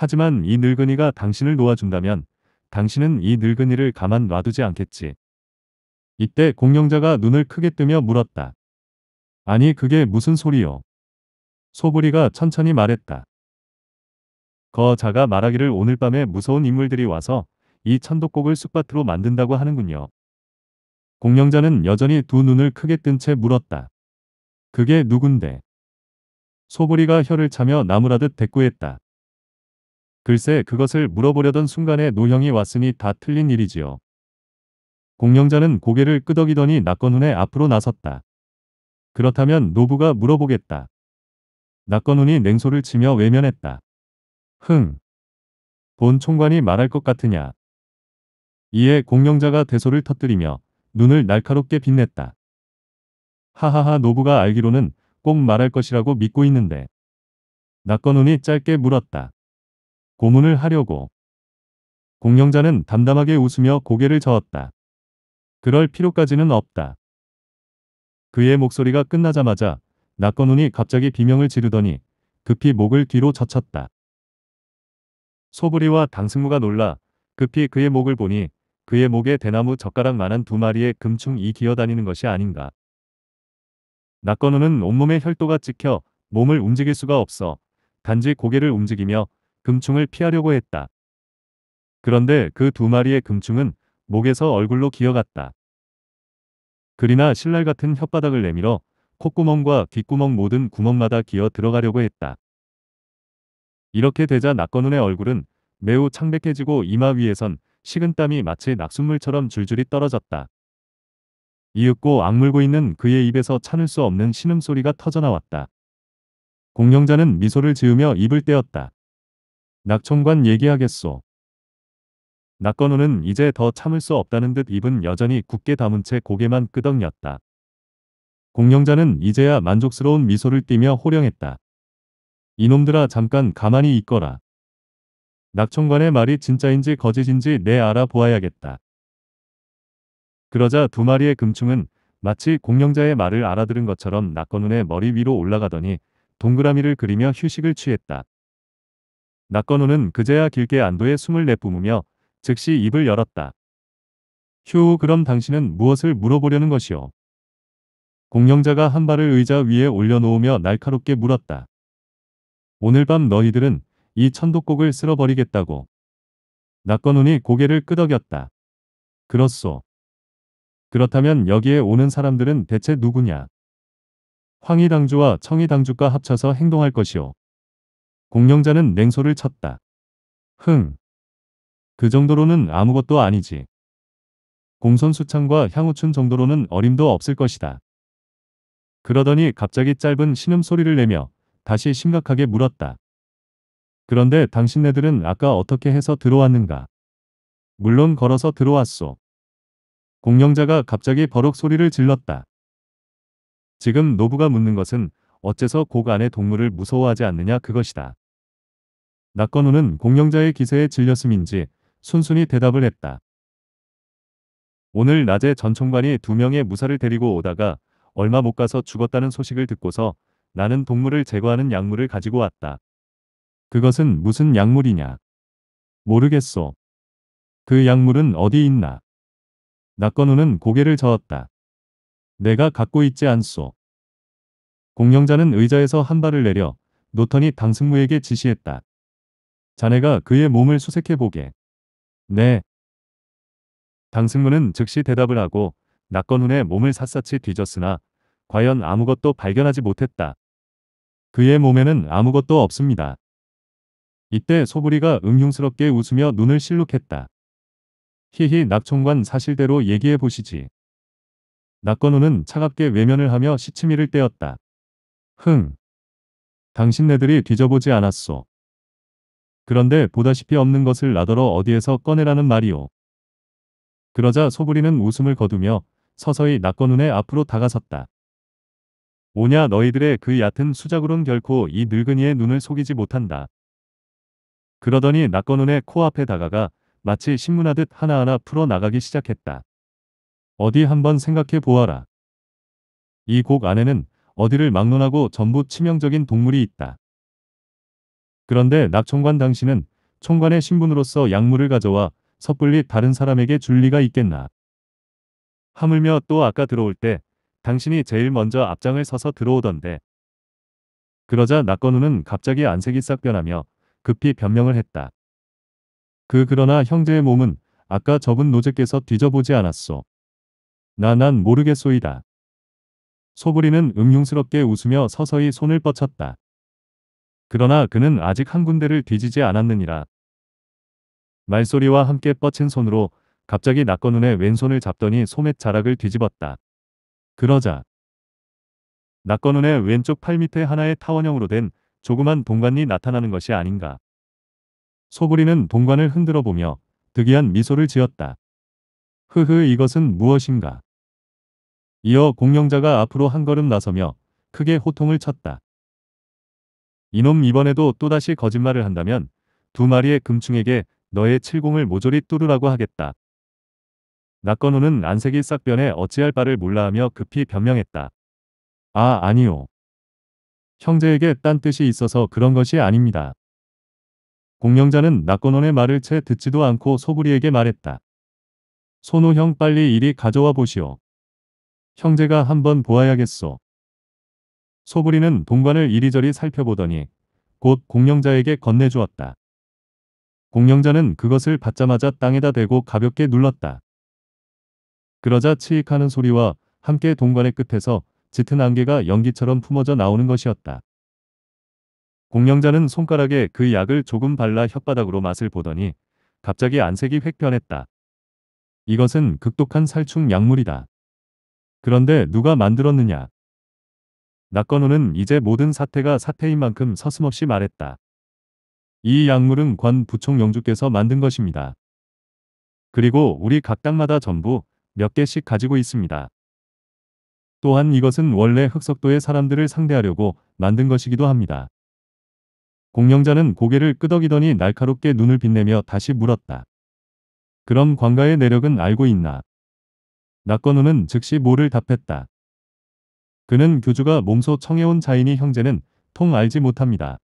하지만 이 늙은이가 당신을 놓아준다면 당신은 이 늙은이를 가만 놔두지 않겠지. 이때 공룡자가 눈을 크게 뜨며 물었다. 아니 그게 무슨 소리요. 소부리가 천천히 말했다. 거자가 말하기를 오늘 밤에 무서운 인물들이 와서 이 천도곡을 쑥밭으로 만든다고 하는군요. 공룡자는 여전히 두 눈을 크게 뜬 채 물었다. 그게 누군데? 소부리가 혀를 차며 나무라듯 대꾸했다. 글쎄 그것을 물어보려던 순간에 노형이 왔으니 다 틀린 일이지요. 공영자는 고개를 끄덕이더니 낙건훈의 앞으로 나섰다. 그렇다면 노부가 물어보겠다. 낙건훈이 냉소를 치며 외면했다. 흥. 본 총관이 말할 것 같으냐. 이에 공영자가 대소를 터뜨리며 눈을 날카롭게 빛냈다. 하하하 노부가 알기로는 꼭 말할 것이라고 믿고 있는데. 낙건훈이 짧게 물었다. 고문을 하려고. 공영자는 담담하게 웃으며 고개를 저었다. 그럴 필요까지는 없다. 그의 목소리가 끝나자마자 낙건운이 갑자기 비명을 지르더니 급히 목을 뒤로 젖혔다. 소부리와 당승무가 놀라 급히 그의 목을 보니 그의 목에 대나무 젓가락만한 두 마리의 금충이 기어다니는 것이 아닌가. 낙건우는 온몸에 혈도가 찍혀 몸을 움직일 수가 없어 단지 고개를 움직이며 금충을 피하려고 했다. 그런데 그 두 마리의 금충은 목에서 얼굴로 기어갔다. 그리나 신랄 같은 혓바닥을 내밀어 콧구멍과 귓구멍 모든 구멍마다 기어 들어가려고 했다. 이렇게 되자 낙건운의 얼굴은 매우 창백해지고 이마 위에선 식은땀이 마치 낙순물처럼 줄줄이 떨어졌다. 이윽고 악물고 있는 그의 입에서 참을 수 없는 신음소리가 터져나왔다. 공룡자는 미소를 지으며 입을 떼었다. 낙천관 얘기하겠소. 낙건우는 이제 더 참을 수 없다는 듯 입은 여전히 굳게 담은 채 고개만 끄덕였다. 공영자는 이제야 만족스러운 미소를 띠며 호령했다. 이놈들아 잠깐 가만히 있거라. 낙천관의 말이 진짜인지 거짓인지 내 알아보아야겠다. 그러자 두 마리의 금충은 마치 공영자의 말을 알아들은 것처럼 낙건운의 머리 위로 올라가더니 동그라미를 그리며 휴식을 취했다. 낙건우는 그제야 길게 안도의 숨을 내뿜으며 즉시 입을 열었다. 휴 그럼 당신은 무엇을 물어보려는 것이오. 공영자가 한 발을 의자 위에 올려놓으며 날카롭게 물었다. 오늘 밤 너희들은 이 천도곡을 쓸어버리겠다고. 낙건운이 고개를 끄덕였다. 그렇소. 그렇다면 여기에 오는 사람들은 대체 누구냐? 황희당주와 청희당주가 합쳐서 행동할 것이오. 공룡자는 냉소를 쳤다. 흥. 그 정도로는 아무것도 아니지. 공손수창과 향우춘 정도로는 어림도 없을 것이다. 그러더니 갑자기 짧은 신음소리를 내며 다시 심각하게 물었다. 그런데 당신네들은 아까 어떻게 해서 들어왔는가? 물론 걸어서 들어왔소. 공룡자가 갑자기 버럭 소리를 질렀다. 지금 노부가 묻는 것은 어째서 고간에 그 동물을 무서워하지 않느냐 그것이다. 낙건우는 공영자의 기세에 질렸음인지 순순히 대답을 했다. 오늘 낮에 전총관이 두 명의 무사를 데리고 오다가 얼마 못 가서 죽었다는 소식을 듣고서 나는 동물을 제거하는 약물을 가지고 왔다. 그것은 무슨 약물이냐? 모르겠소. 그 약물은 어디 있나? 낙건우는 고개를 저었다. 내가 갖고 있지 않소. 공명자는 의자에서 한 발을 내려 노턴이 당승무에게 지시했다. 자네가 그의 몸을 수색해보게. 네. 당승무는 즉시 대답을 하고 낙건훈의 몸을 샅샅이 뒤졌으나 과연 아무것도 발견하지 못했다. 그의 몸에는 아무것도 없습니다. 이때 소부리가 음흉스럽게 웃으며 눈을 실룩했다. 히히 낙총관 사실대로 얘기해 보시지. 낙건우는 차갑게 외면을 하며 시치미를 떼었다. 흥. 당신네들이 뒤져보지 않았소. 그런데 보다시피 없는 것을 나더러 어디에서 꺼내라는 말이오. 그러자 소부리는 웃음을 거두며 서서히 낙건운의 앞으로 다가섰다. 오냐 너희들의 그 얕은 수작으론 결코 이 늙은이의 눈을 속이지 못한다. 그러더니 낙건운의 코앞에 다가가 마치 신문하듯 하나하나 풀어나가기 시작했다. 어디 한번 생각해 보아라. 이 곡 안에는 어디를 막론하고 전부 치명적인 동물이 있다. 그런데 낙총관 당신은 총관의 신분으로서 약물을 가져와 섣불리 다른 사람에게 줄 리가 있겠나. 하물며 또 아까 들어올 때 당신이 제일 먼저 앞장을 서서 들어오던데. 그러자 낙건우는 갑자기 안색이 싹 변하며 급히 변명을 했다. 그 그러나 형제의 몸은 아까 저분 노제께서 뒤져보지 않았소. 나 난 모르겠소이다. 소부리는 응흉스럽게 웃으며 서서히 손을 뻗쳤다. 그러나 그는 아직 한 군데를 뒤지지 않았느니라. 말소리와 함께 뻗친 손으로 갑자기 낙건운의 왼손을 잡더니 소맷 자락을 뒤집었다. 그러자 낙건운의 왼쪽 팔 밑에 하나의 타원형으로 된 조그만 동관이 나타나는 것이 아닌가. 소부리는 동관을 흔들어 보며 특이한 미소를 지었다. 흐흐 이것은 무엇인가. 이어 공룡자가 앞으로 한 걸음 나서며 크게 호통을 쳤다. 이놈 이번에도 또다시 거짓말을 한다면 두 마리의 금충에게 너의 칠공을 모조리 뚫으라고 하겠다. 낙건호는 안색이 싹 변해 어찌할 바를 몰라하며 급히 변명했다. 아 아니요. 형제에게 딴 뜻이 있어서 그런 것이 아닙니다. 공룡자는낙건호의 말을 채 듣지도 않고 소구리에게 말했다. 손호형 빨리 이리 가져와 보시오. 형제가 한번 보아야겠소. 소부리는 동관을 이리저리 살펴보더니 곧 공령자에게 건네주었다. 공령자는 그것을 받자마자 땅에다 대고 가볍게 눌렀다. 그러자 치익하는 소리와 함께 동관의 끝에서 짙은 안개가 연기처럼 품어져 나오는 것이었다. 공령자는 손가락에 그 약을 조금 발라 혓바닥으로 맛을 보더니 갑자기 안색이 획 변했다. 이것은 극독한 살충 약물이다. 그런데 누가 만들었느냐? 낙건우는 이제 모든 사태가 사태인 만큼 서슴없이 말했다. 이 약물은 관 부총 영주께서 만든 것입니다. 그리고 우리 각 당마다 전부 몇 개씩 가지고 있습니다. 또한 이것은 원래 흑석도의 사람들을 상대하려고 만든 것이기도 합니다. 공영자는 고개를 끄덕이더니 날카롭게 눈을 빛내며 다시 물었다. 그럼 광가의 내력은 알고 있나? 낙건우는 즉시 모를 답했다. 그는 교주가 몸소 청해온 자인이 형제는 통 알지 못합니다.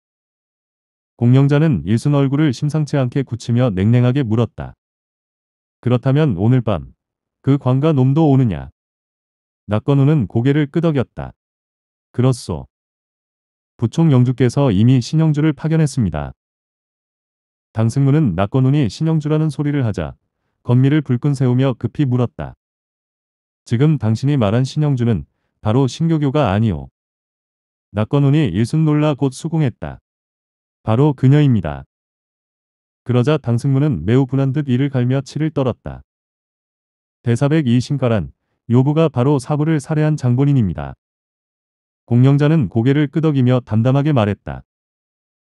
공영자는 일순 얼굴을 심상치 않게 굳히며 냉랭하게 물었다. 그렇다면 오늘 밤 그광가 놈도 오느냐? 낙건우는 고개를 끄덕였다. 그렇소. 부총 영주께서 이미 신영주를 파견했습니다. 당승문은 낙건우이 신영주라는 소리를 하자 건미를 불끈 세우며 급히 물었다. 지금 당신이 말한 신영주는 바로 신교교가 아니오. 낙건운이 일순 놀라 곧 수긍했다. 바로 그녀입니다. 그러자 당승문은 매우 분한 듯 이를 갈며 치를 떨었다. 대사백 이신가란 요부가 바로 사부를 살해한 장본인입니다. 공영자는 고개를 끄덕이며 담담하게 말했다.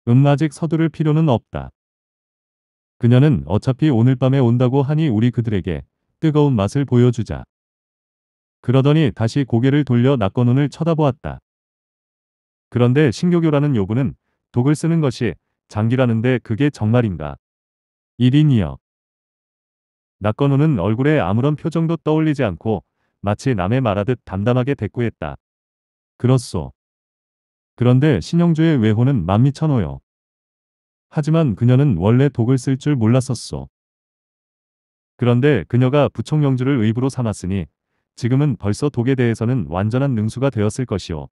음 아직 서두를 필요는 없다. 그녀는 어차피 오늘 밤에 온다고 하니 우리 그들에게 뜨거운 맛을 보여주자. 그러더니 다시 고개를 돌려 낙건운을 쳐다보았다. 그런데 신교교라는 요구는 독을 쓰는 것이 장기라는데 그게 정말인가. 1인이여. 낙건우는 얼굴에 아무런 표정도 떠올리지 않고 마치 남의 말하듯 담담하게 대꾸했다. 그렇소. 그런데 신영주의 외호는 만미천호요. 하지만 그녀는 원래 독을 쓸 줄 몰랐었소. 그런데 그녀가 부총영주를 의부로 삼았으니 지금은 벌써 독에 대해서는 완전한 능수가 되었을 것이오.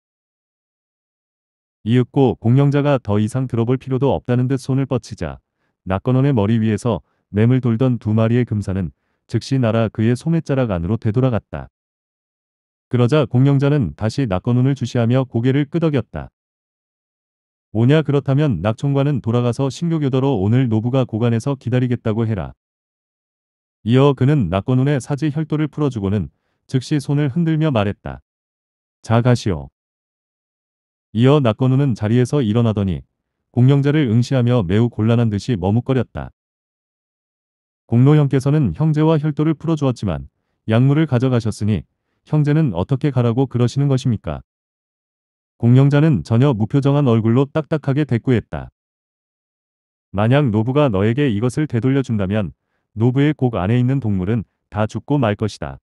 이윽고 공영자가 더 이상 들어볼 필요도 없다는 듯 손을 뻗치자 낙건원의 머리 위에서 맴을 돌던 두 마리의 금사는 즉시 날아 그의 소매자락 안으로 되돌아갔다. 그러자 공영자는 다시 낙건원을 주시하며 고개를 끄덕였다. 오냐 그렇다면 낙총관은 돌아가서 신교교도로 오늘 노부가 고관에서 기다리겠다고 해라. 이어 그는 낙건운의 사지 혈도를 풀어주고는 즉시 손을 흔들며 말했다. 자 가시오. 이어 낙건우는 자리에서 일어나더니 공룡자를 응시하며 매우 곤란한 듯이 머뭇거렸다. 공로 형께서는 형제와 혈도를 풀어주었지만 약물을 가져가셨으니 형제는 어떻게 가라고 그러시는 것입니까? 공룡자는 전혀 무표정한 얼굴로 딱딱하게 대꾸했다. 만약 노부가 너에게 이것을 되돌려준다면 노부의 곡 안에 있는 동물은 다 죽고 말 것이다.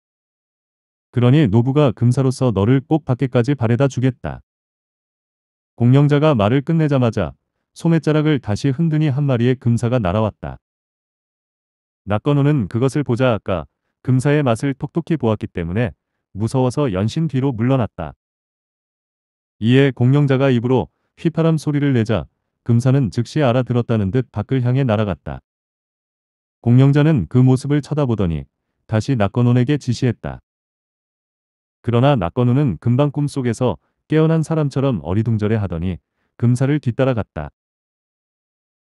그러니 노부가 금사로서 너를 꼭 밖에까지 바래다 주겠다. 공령자가 말을 끝내자마자 소매자락을 다시 흔드니 한 마리의 금사가 날아왔다. 낙건호는 그것을 보자 아까 금사의 맛을 톡톡히 보았기 때문에 무서워서 연신 뒤로 물러났다. 이에 공령자가 입으로 휘파람 소리를 내자 금사는 즉시 알아들었다는 듯 밖을 향해 날아갔다. 공령자는 그 모습을 쳐다보더니 다시 낙건원에게 지시했다. 그러나 낙건우는 금방 꿈속에서 깨어난 사람처럼 어리둥절해 하더니 금사를 뒤따라갔다.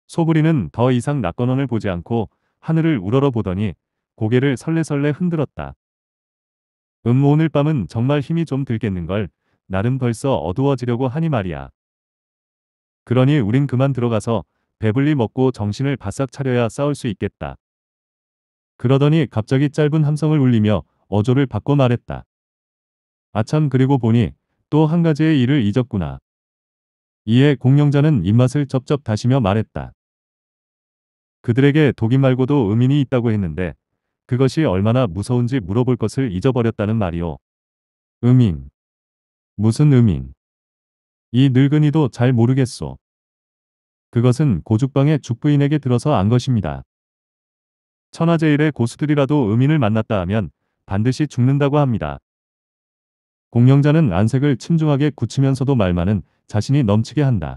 소부리는 더 이상 낙건원을 보지 않고 하늘을 우러러 보더니 고개를 설레설레 흔들었다. 음 오늘 밤은 정말 힘이 좀 들겠는걸 나름 벌써 어두워지려고 하니 말이야. 그러니 우린 그만 들어가서 배불리 먹고 정신을 바싹 차려야 싸울 수 있겠다. 그러더니 갑자기 짧은 함성을 울리며 어조를 바꿔 말했다. 아참 그리고 보니 또 한 가지의 일을 잊었구나. 이에 공명자는 입맛을 쩝쩝 다시며 말했다. 그들에게 독인 말고도 음인이 있다고 했는데 그것이 얼마나 무서운지 물어볼 것을 잊어버렸다는 말이오. 음인. 무슨 음인? 이 늙은이도 잘 모르겠소. 그것은 고죽방의 죽부인에게 들어서 안 것입니다. 천하제일의 고수들이라도 음인을 만났다 하면 반드시 죽는다고 합니다. 공명자는 안색을 침중하게 굳히면서도 말만은 자신이 넘치게 한다.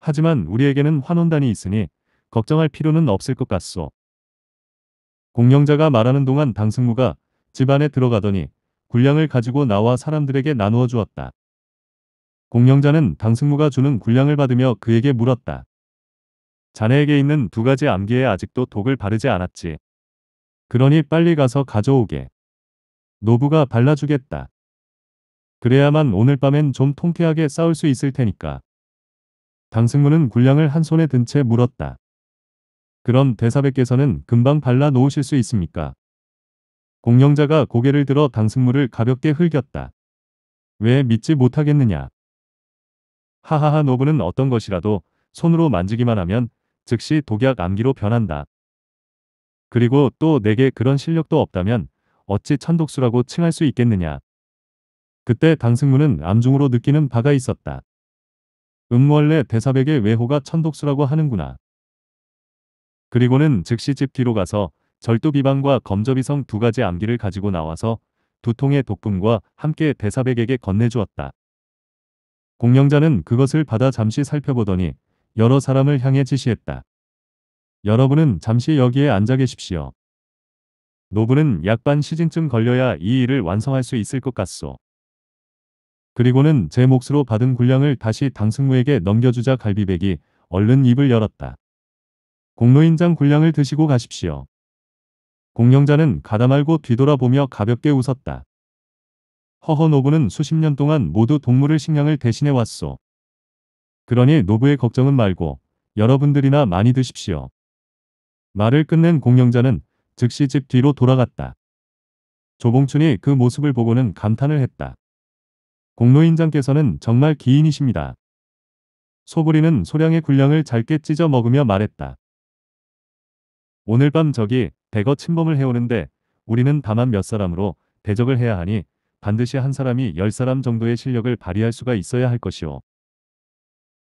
하지만 우리에게는 환원단이 있으니 걱정할 필요는 없을 것 같소. 공명자가 말하는 동안 당승무가 집 안에 들어가더니 군량을 가지고 나와 사람들에게 나누어 주었다. 공명자는 당승무가 주는 군량을 받으며 그에게 물었다. 자네에게 있는 두 가지 암기에 아직도 독을 바르지 않았지. 그러니 빨리 가서 가져오게. 노부가 발라주겠다. 그래야만 오늘 밤엔 좀 통쾌하게 싸울 수 있을 테니까. 강승무는 군량을 한 손에 든 채 물었다. 그럼 대사백께서는 금방 발라 놓으실 수 있습니까? 공영자가 고개를 들어 강승무를 가볍게 흘겼다. 왜 믿지 못하겠느냐? 하하하 노부는 어떤 것이라도 손으로 만지기만 하면 즉시 독약 암기로 변한다. 그리고 또 내게 그런 실력도 없다면 어찌 천독수라고 칭할 수 있겠느냐? 그때 강승무는 암중으로 느끼는 바가 있었다. 음무원래 대사백의 외호가 천독수라고 하는구나. 그리고는 즉시 집 뒤로 가서 절도 비방과 검저비성 두 가지 암기를 가지고 나와서 두 통의 독분과 함께 대사백에게 건네주었다. 공영자는 그것을 받아 잠시 살펴보더니 여러 사람을 향해 지시했다. 여러분은 잠시 여기에 앉아 계십시오. 노부는 약반 시즌쯤 걸려야 이 일을 완성할 수 있을 것 같소. 그리고는 제 몫으로 받은 군량을 다시 당승무에게 넘겨주자 갈비백이 얼른 입을 열었다. 공로인장 군량을 드시고 가십시오. 공영자는 가다 말고 뒤돌아보며 가볍게 웃었다. 허허 노부는 수십 년 동안 모두 동물을 식량을 대신해 왔소. 그러니 노부의 걱정은 말고 여러분들이나 많이 드십시오. 말을 끝낸 공영자는 즉시 집 뒤로 돌아갔다. 조봉춘이 그 모습을 보고는 감탄을 했다. 공로인장께서는 정말 기인이십니다. 소부리는 소량의 군량을 잘게 찢어 먹으며 말했다. 오늘 밤 적이 대거 침범을 해오는데 우리는 다만 몇 사람으로 대적을 해야 하니 반드시 한 사람이 열 사람 정도의 실력을 발휘할 수가 있어야 할 것이오.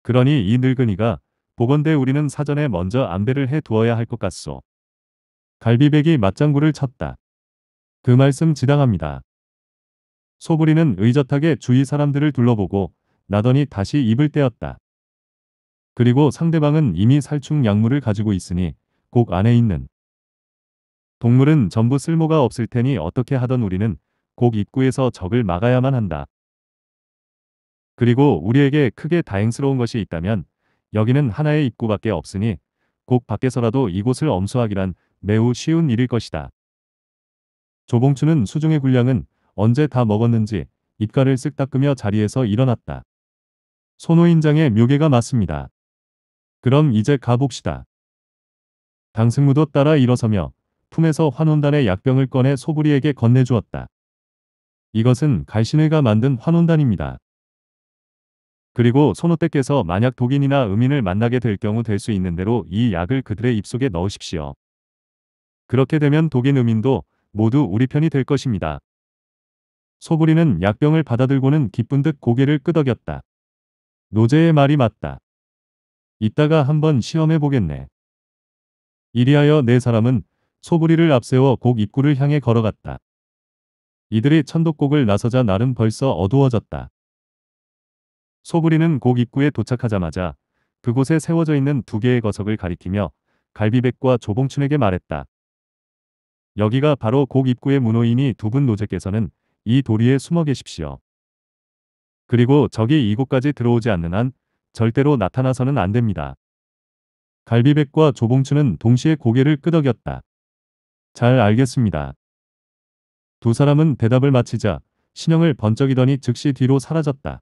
그러니 이 늙은이가 보건대 우리는 사전에 먼저 안배를 해 두어야 할 것 같소. 갈비백이 맞장구를 쳤다. 그 말씀 지당합니다. 소부리는 의젓하게 주위 사람들을 둘러보고 나더니 다시 입을 떼었다. 그리고 상대방은 이미 살충 약물을 가지고 있으니 곡 안에 있는 동물은 전부 쓸모가 없을 테니 어떻게 하던 우리는 곡 입구에서 적을 막아야만 한다. 그리고 우리에게 크게 다행스러운 것이 있다면 여기는 하나의 입구밖에 없으니 곡 밖에서라도 이곳을 엄수하기란 매우 쉬운 일일 것이다. 조봉추는 수중의 군량은 언제 다 먹었는지 입가를 쓱 닦으며 자리에서 일어났다. 손호인장의 묘개가 맞습니다. 그럼 이제 가봅시다. 당승무도 따라 일어서며 품에서 환혼단의 약병을 꺼내 소부리에게 건네주었다. 이것은 갈신회가 만든 환혼단입니다 그리고 손호떼께서 만약 독인이나 음인을 만나게 될 경우 될 수 있는 대로 이 약을 그들의 입속에 넣으십시오. 그렇게 되면 독인 음인도 모두 우리 편이 될 것입니다. 소부리는 약병을 받아들고는 기쁜 듯 고개를 끄덕였다. 노제의 말이 맞다. 이따가 한번 시험해 보겠네. 이리하여 네 사람은 소부리를 앞세워 곡 입구를 향해 걸어갔다. 이들이 천독곡을 나서자 날은 벌써 어두워졌다. 소부리는 곡 입구에 도착하자마자 그곳에 세워져 있는 두 개의 거석을 가리키며 갈비백과 조봉춘에게 말했다. 여기가 바로 곡 입구의 문호인이 두분 노제께서는 이 도리에 숨어 계십시오. 그리고 적이 이곳까지 들어오지 않는 한 절대로 나타나서는 안 됩니다. 갈비백과 조봉추는 동시에 고개를 끄덕였다. 잘 알겠습니다. 두 사람은 대답을 마치자 신형을 번쩍이더니 즉시 뒤로 사라졌다.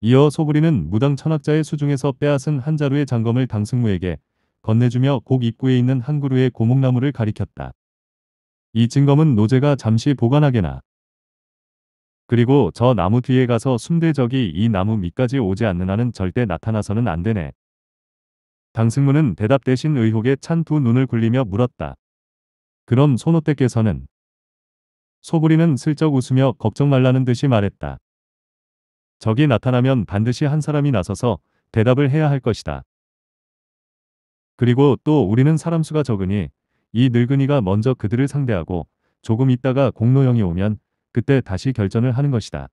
이어 소부리는 무당 천학자의 수중에서 빼앗은 한 자루의 장검을 당승무에게 건네주며 곡 입구에 있는 한 그루의 고목나무를 가리켰다. 이 증검은 노제가 잠시 보관하게나. 그리고 저 나무 뒤에 가서 숨대적이 이 나무 밑까지 오지 않는 한은 절대 나타나서는 안 되네. 당승문은 대답 대신 의혹에 찬 두 눈을 굴리며 물었다. 그럼 손호태께서는 소부리는 슬쩍 웃으며 걱정 말라는 듯이 말했다. 적이 나타나면 반드시 한 사람이 나서서 대답을 해야 할 것이다. 그리고 또 우리는 사람 수가 적으니 이 늙은이가 먼저 그들을 상대하고 조금 있다가 공로형이 오면 그때 다시 결전을 하는 것이다.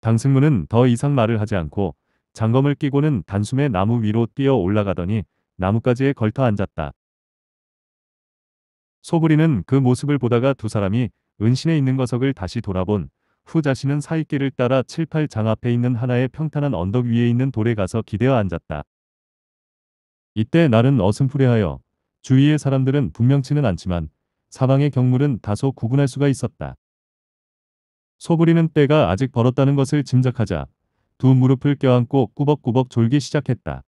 당승무는 더 이상 말을 하지 않고 장검을 끼고는 단숨에 나무 위로 뛰어 올라가더니 나뭇가지에 걸터 앉았다. 소부리는 그 모습을 보다가 두 사람이 은신에 있는 거석을 다시 돌아본 후 자신은 사이길을 따라 7, 8장 앞에 있는 하나의 평탄한 언덕 위에 있는 돌에 가서 기대어 앉았다. 이때 날은 어슴푸레하여 주위의 사람들은 분명치는 않지만 사방의 경물은 다소 구분할 수가 있었다. 소부리는 때가 아직 벌었다는 것을 짐작하자 두 무릎을 껴안고 꾸벅꾸벅 졸기 시작했다.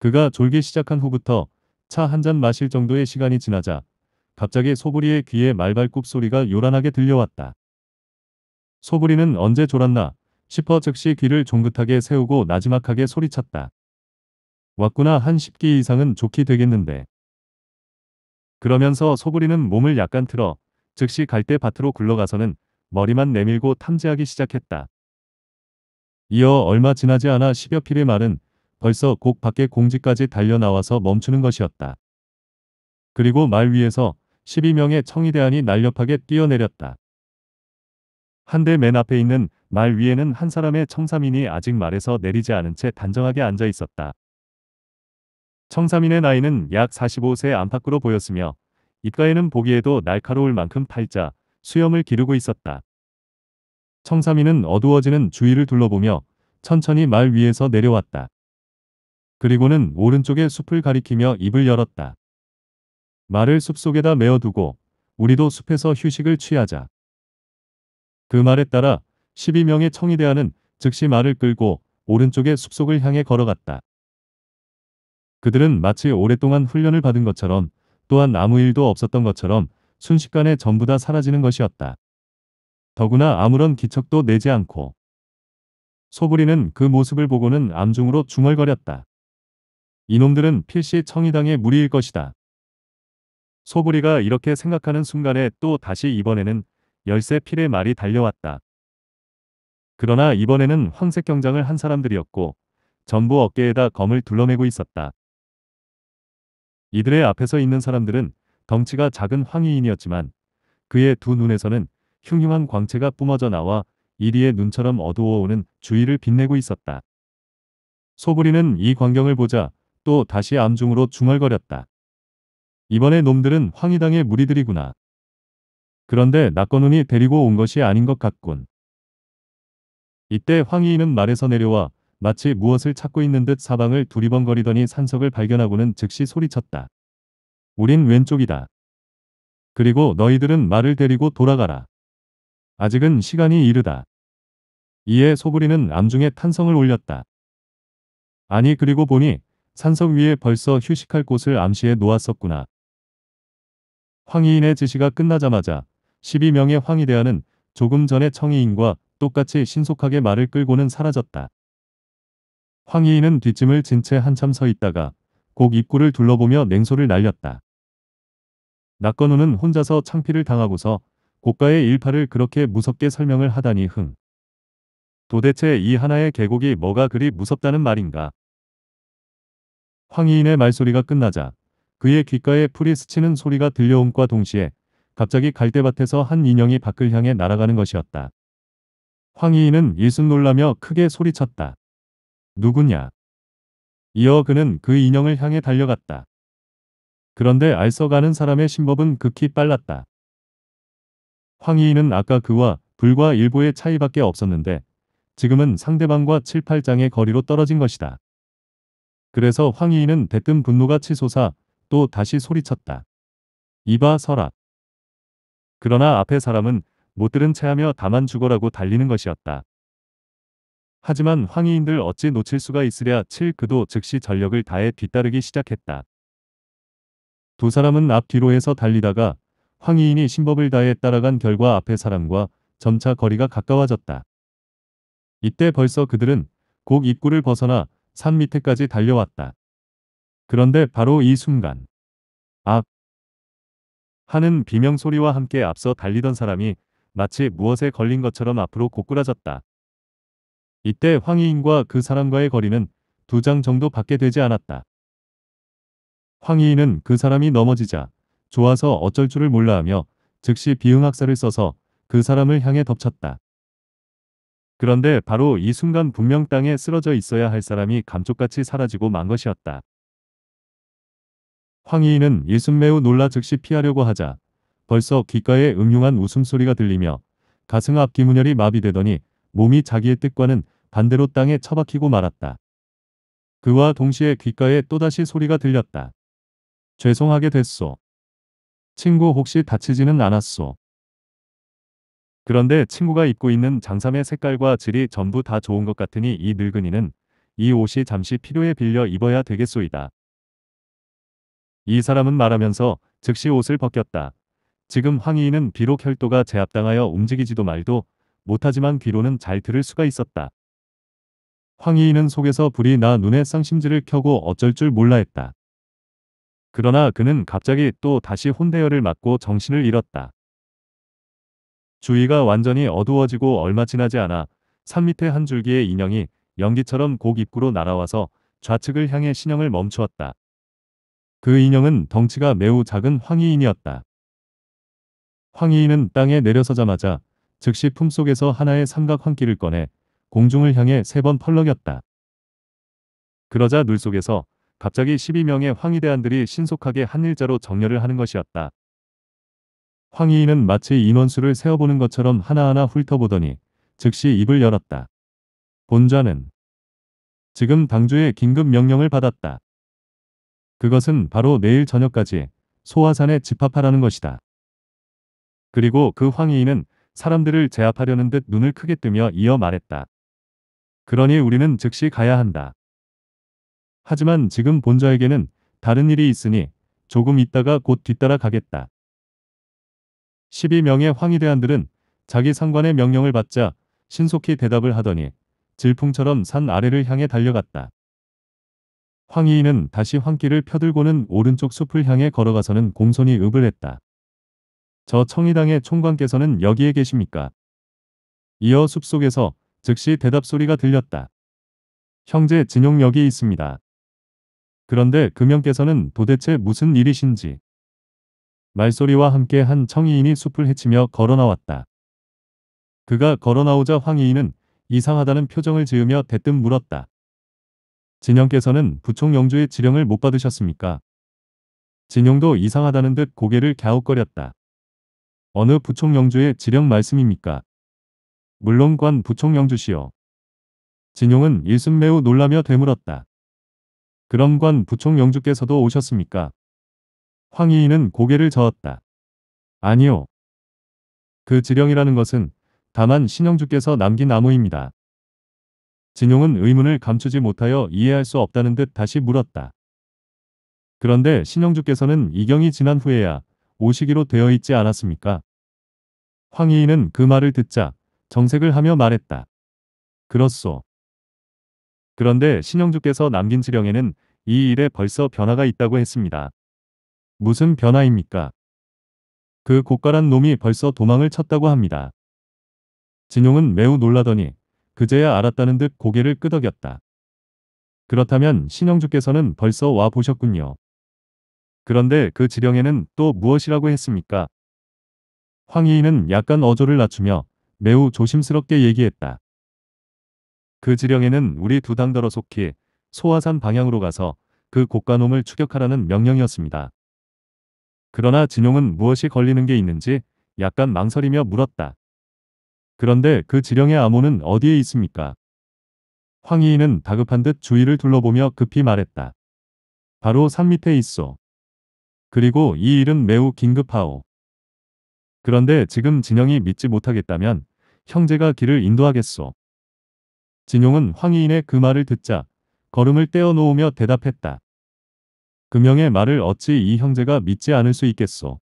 그가 졸기 시작한 후부터 차 한 잔 마실 정도의 시간이 지나자 갑자기 소부리의 귀에 말발굽 소리가 요란하게 들려왔다. 소부리는 언제 졸았나 싶어 즉시 귀를 종긋하게 세우고 나지막하게 소리쳤다. 왔구나 한 10기 이상은 좋게 되겠는데. 그러면서 소구리는 몸을 약간 틀어 즉시 갈대 밭으로 굴러가서는 머리만 내밀고 탐지하기 시작했다. 이어 얼마 지나지 않아 10여 필의 말은 벌써 곡 밖에 공지까지 달려나와서 멈추는 것이었다. 그리고 말 위에서 12명의 청의대안이 날렵하게 뛰어내렸다. 한 대 맨 앞에 있는 말 위에는 한 사람의 청사민이 아직 말에서 내리지 않은 채 단정하게 앉아 있었다. 청삼인의 나이는 약 45세 안팎으로 보였으며 입가에는 보기에도 날카로울 만큼 팔자, 수염을 기르고 있었다. 청삼이은 어두워지는 주위를 둘러보며 천천히 말 위에서 내려왔다. 그리고는 오른쪽에 숲을 가리키며 입을 열었다. 말을 숲속에다 메어두고 우리도 숲에서 휴식을 취하자. 그 말에 따라 12명의 청이대하는 즉시 말을 끌고 오른쪽에 숲속을 향해 걸어갔다. 그들은 마치 오랫동안 훈련을 받은 것처럼 또한 아무 일도 없었던 것처럼 순식간에 전부 다 사라지는 것이었다. 더구나 아무런 기척도 내지 않고 소부리는 그 모습을 보고는 암중으로 중얼거렸다. 이놈들은 필시 청의당의 무리일 것이다. 소부리가 이렇게 생각하는 순간에 또 다시 이번에는 열쇠 필의 말이 달려왔다. 그러나 이번에는 황색 경장을 한 사람들이었고 전부 어깨에다 검을 둘러매고 있었다. 이들의 앞에서 있는 사람들은 덩치가 작은 황희인이었지만 그의 두 눈에서는 흉흉한 광채가 뿜어져 나와 이리의 눈처럼 어두워오는 주위를 빛내고 있었다. 소부리는 이 광경을 보자 또 다시 암중으로 중얼거렸다. 이번에 놈들은 황희당의 무리들이구나. 그런데 낙건운이 데리고 온 것이 아닌 것 같군. 이때 황희인은 말에서 내려와 마치 무엇을 찾고 있는 듯 사방을 두리번거리더니 산석을 발견하고는 즉시 소리쳤다. 우린 왼쪽이다. 그리고 너희들은 말을 데리고 돌아가라. 아직은 시간이 이르다. 이에 소부리는 암중에 탄성을 올렸다. 아니 그리고 보니 산석 위에 벌써 휴식할 곳을 암시해 놓았었구나. 황희인의 지시가 끝나자마자 12명의 황희대하는 조금 전에 청이인과 똑같이 신속하게 말을 끌고는 사라졌다. 황희인은 뒷짐을 진 채 한참 서 있다가 곡 입구를 둘러보며 냉소를 날렸다. 낙건우는 혼자서 창피를 당하고서 고가의 일파를 그렇게 무섭게 설명을 하다니 흥. 도대체 이 하나의 계곡이 뭐가 그리 무섭다는 말인가. 황희인의 말소리가 끝나자 그의 귓가에 풀이 스치는 소리가 들려옴과 동시에 갑자기 갈대밭에서 한 인형이 밖을 향해 날아가는 것이었다. 황희인은 일순 놀라며 크게 소리쳤다. 누구냐? 이어 그는 그 인형을 향해 달려갔다. 그런데 알써가는 사람의 신법은 극히 빨랐다. 황희인은 아까 그와 불과 일보의 차이밖에 없었는데 지금은 상대방과 7, 8장의 거리로 떨어진 것이다. 그래서 황희인은 대뜸 분노가 치솟아 또 다시 소리쳤다. 이봐 서라. 그러나 앞에 사람은 못 들은 체하며 다만 죽어라고 달리는 것이었다. 하지만 황희인들 어찌 놓칠 수가 있으랴 칠 그도 즉시 전력을 다해 뒤따르기 시작했다. 두 사람은 앞뒤로에서 달리다가 황희인이 신법을 다해 따라간 결과 앞에 사람과 점차 거리가 가까워졌다. 이때 벌써 그들은 곡 입구를 벗어나 산 밑에까지 달려왔다. 그런데 바로 이 순간 악 하는 비명 소리와 함께 앞서 달리던 사람이 마치 무엇에 걸린 것처럼 앞으로 고꾸라졌다. 이때 황희인과 그 사람과의 거리는 두 장 정도밖에 되지 않았다. 황희인은 그 사람이 넘어지자 좋아서 어쩔 줄을 몰라 하며 즉시 비응학사를 써서 그 사람을 향해 덮쳤다. 그런데 바로 이 순간 분명 땅에 쓰러져 있어야 할 사람이 감쪽같이 사라지고 만 것이었다. 황희인은 일순 매우 놀라 즉시 피하려고 하자 벌써 귓가에 음흉한 웃음소리가 들리며 가슴 앞 기문열이 마비되더니 몸이 자기의 뜻과는 반대로 땅에 처박히고 말았다. 그와 동시에 귓가에 또다시 소리가 들렸다. 죄송하게 됐소. 친구 혹시 다치지는 않았소. 그런데 친구가 입고 있는 장삼의 색깔과 질이 전부 다 좋은 것 같으니 이 늙은이는 이 옷이 잠시 필요에 빌려 입어야 되겠소이다. 이 사람은 말하면서 즉시 옷을 벗겼다. 지금 황희인은 비록 혈도가 제압당하여 움직이지도 말도 못하지만 귀로는 잘 들을 수가 있었다. 황희인은 속에서 불이 나 눈에 쌍심지를 켜고 어쩔 줄 몰라 했다. 그러나 그는 갑자기 또 다시 혼대열을 맞고 정신을 잃었다. 주위가 완전히 어두워지고 얼마 지나지 않아 산 밑에 한 줄기의 인형이 연기처럼 곡 입구로 날아와서 좌측을 향해 신형을 멈추었다. 그 인형은 덩치가 매우 작은 황희인이었다. 황희인은 땅에 내려서자마자 즉시 품속에서 하나의 삼각 황기를 꺼내 공중을 향해 세 번 펄럭였다. 그러자 눈속에서 갑자기 12명의 황희대안들이 신속하게 한 일자로 정렬을 하는 것이었다. 황희인은 마치 인원수를 세어보는 것처럼 하나하나 훑어보더니 즉시 입을 열었다. 본좌는 지금 당주의 긴급 명령을 받았다. 그것은 바로 내일 저녁까지 소화산에 집합하라는 것이다. 그리고 그 황희인은 사람들을 제압하려는 듯 눈을 크게 뜨며 이어 말했다. 그러니 우리는 즉시 가야 한다. 하지만 지금 본저에게는 다른 일이 있으니 조금 있다가 곧 뒤따라 가겠다. 12명의 황희대안들은 자기 상관의 명령을 받자 신속히 대답을 하더니 질풍처럼 산 아래를 향해 달려갔다. 황희인은 다시 황기를 펴들고는 오른쪽 숲을 향해 걸어가서는 공손히 읍을 했다. 저 청의당의 총관께서는 여기에 계십니까? 이어 숲속에서 즉시 대답 소리가 들렸다. 형제 진용 여기 있습니다. 그런데 금영께서는 도대체 무슨 일이신지 말소리와 함께 한청의인이 숲을 헤치며 걸어나왔다. 그가 걸어나오자 황의인은 이상하다는 표정을 지으며 대뜸 물었다. 진영께서는 부총 영주의 지령을 못 받으셨습니까? 진영도 이상하다는 듯 고개를 갸웃거렸다. 어느 부총 영주의 지령 말씀입니까? 물론 관 부총 영주시오. 진용은 일순 매우 놀라며 되물었다. 그럼 관 부총 영주께서도 오셨습니까? 황희인은 고개를 저었다. 아니요. 그 지령이라는 것은 다만 신영주께서 남긴 나무입니다. 진용은 의문을 감추지 못하여 이해할 수 없다는 듯 다시 물었다. 그런데 신영주께서는 이경이 지난 후에야 오시기로 되어 있지 않았습니까? 황희인은 그 말을 듣자 정색을 하며 말했다. 그렇소. 그런데 신영주께서 남긴 지령에는 이 일에 벌써 변화가 있다고 했습니다. 무슨 변화입니까? 그 고깔한 놈이 벌써 도망을 쳤다고 합니다. 진용은 매우 놀라더니 그제야 알았다는 듯 고개를 끄덕였다. 그렇다면 신영주께서는 벌써 와 보셨군요. 그런데 그 지령에는 또 무엇이라고 했습니까? 황희인은 약간 어조를 낮추며 매우 조심스럽게 얘기했다. 그 지령에는 우리 두 당더러 속히 소화산 방향으로 가서 그 고가놈을 추격하라는 명령이었습니다. 그러나 진용은 무엇이 걸리는 게 있는지 약간 망설이며 물었다. 그런데 그 지령의 암호는 어디에 있습니까? 황희인은 다급한 듯 주위를 둘러보며 급히 말했다. 바로 산 밑에 있어. 그리고 이 일은 매우 긴급하오. 그런데 지금 진영이 믿지 못하겠다면 형제가 길을 인도하겠소. 진용은 황희인의 그 말을 듣자 걸음을 떼어놓으며 대답했다. 금영의 말을 어찌 이 형제가 믿지 않을 수 있겠소.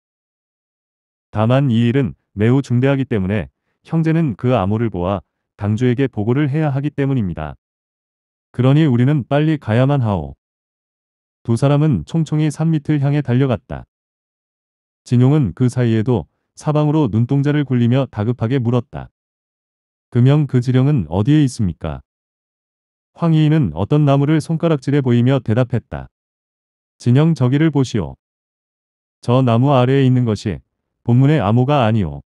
다만 이 일은 매우 중대하기 때문에 형제는 그 암호를 보아 당주에게 보고를 해야 하기 때문입니다. 그러니 우리는 빨리 가야만 하오. 두 사람은 총총히 산밑을 향해 달려갔다. 진용은 그 사이에도 사방으로 눈동자를 굴리며 다급하게 물었다. 금형 그 지령은 어디에 있습니까? 황희인은 어떤 나무를 손가락질해 보이며 대답했다. 진영 저기를 보시오. 저 나무 아래에 있는 것이 본문의 암호가 아니오.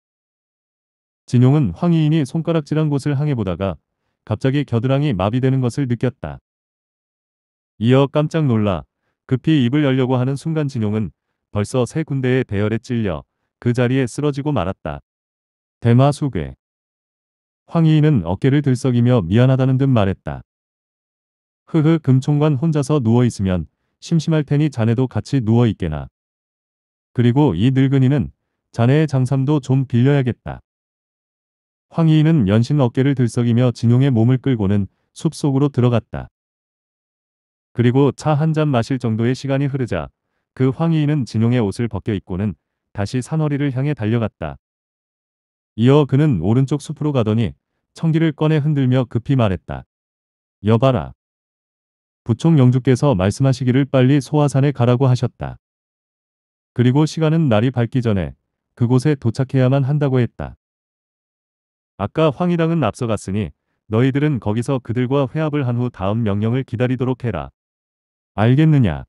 진용은 황희인이 손가락질한 곳을 항해 보다가 갑자기 겨드랑이 마비되는 것을 느꼈다. 이어 깜짝 놀라 급히 입을 열려고 하는 순간 진용은 벌써 세 군데의 배열에 찔려 그 자리에 쓰러지고 말았다. 대마수괴 황희인은 어깨를 들썩이며 미안하다는 듯 말했다. 흐흐 금총관 혼자서 누워있으면 심심할 테니 자네도 같이 누워있게나. 그리고 이 늙은이는 자네의 장삼도 좀 빌려야겠다. 황희인은 연신 어깨를 들썩이며 진용의 몸을 끌고는 숲속으로 들어갔다. 그리고 차 한 잔 마실 정도의 시간이 흐르자 그 황희인은 진용의 옷을 벗겨 입고는 다시 산허리를 향해 달려갔다. 이어 그는 오른쪽 숲으로 가더니 청기를 꺼내 흔들며 급히 말했다. 여봐라. 부총 영주께서 말씀하시기를 빨리 소화산에 가라고 하셨다. 그리고 시간은 날이 밝기 전에 그곳에 도착해야만 한다고 했다. 아까 황희당은 앞서갔으니 너희들은 거기서 그들과 회합을 한 후 다음 명령을 기다리도록 해라. 알겠느냐?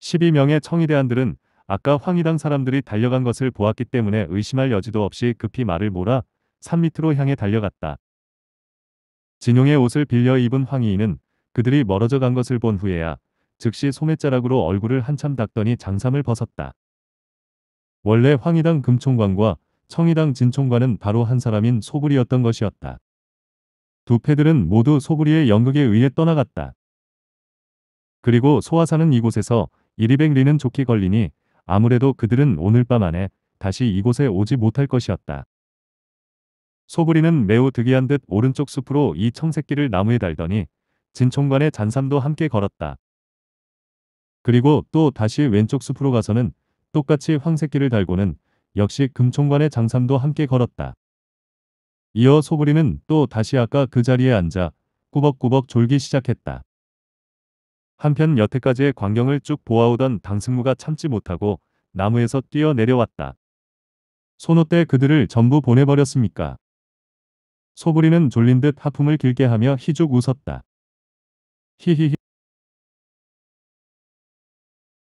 12명의 청의대안들은 아까 황희당 사람들이 달려간 것을 보았기 때문에 의심할 여지도 없이 급히 말을 몰아 산 밑으로 향해 달려갔다. 진용의 옷을 빌려 입은 황희인은 그들이 멀어져 간 것을 본 후에야 즉시 소매자락으로 얼굴을 한참 닦더니 장삼을 벗었다. 원래 황희당 금총관과 청희당 진총관은 바로 한 사람인 소불이었던 것이었다. 두 패들은 모두 소불이의 연극에 의해 떠나갔다. 그리고 소화사는 이곳에서 이리0리는 좋게 걸리니 아무래도 그들은 오늘 밤 안에 다시 이곳에 오지 못할 것이었다. 소부리는 매우 득이한 듯 오른쪽 숲으로 이 청새끼를 나무에 달더니 진총관의 잔삼도 함께 걸었다. 그리고 또 다시 왼쪽 숲으로 가서는 똑같이 황새끼를 달고는 역시 금총관의 장삼도 함께 걸었다. 이어 소부리는 또 다시 아까 그 자리에 앉아 꾸벅꾸벅 졸기 시작했다. 한편 여태까지의 광경을 쭉 보아오던 당승무가 참지 못하고 나무에서 뛰어 내려왔다. 소노때 그들을 전부 보내버렸습니까? 소부리는 졸린 듯 하품을 길게 하며 희죽 웃었다. 히히히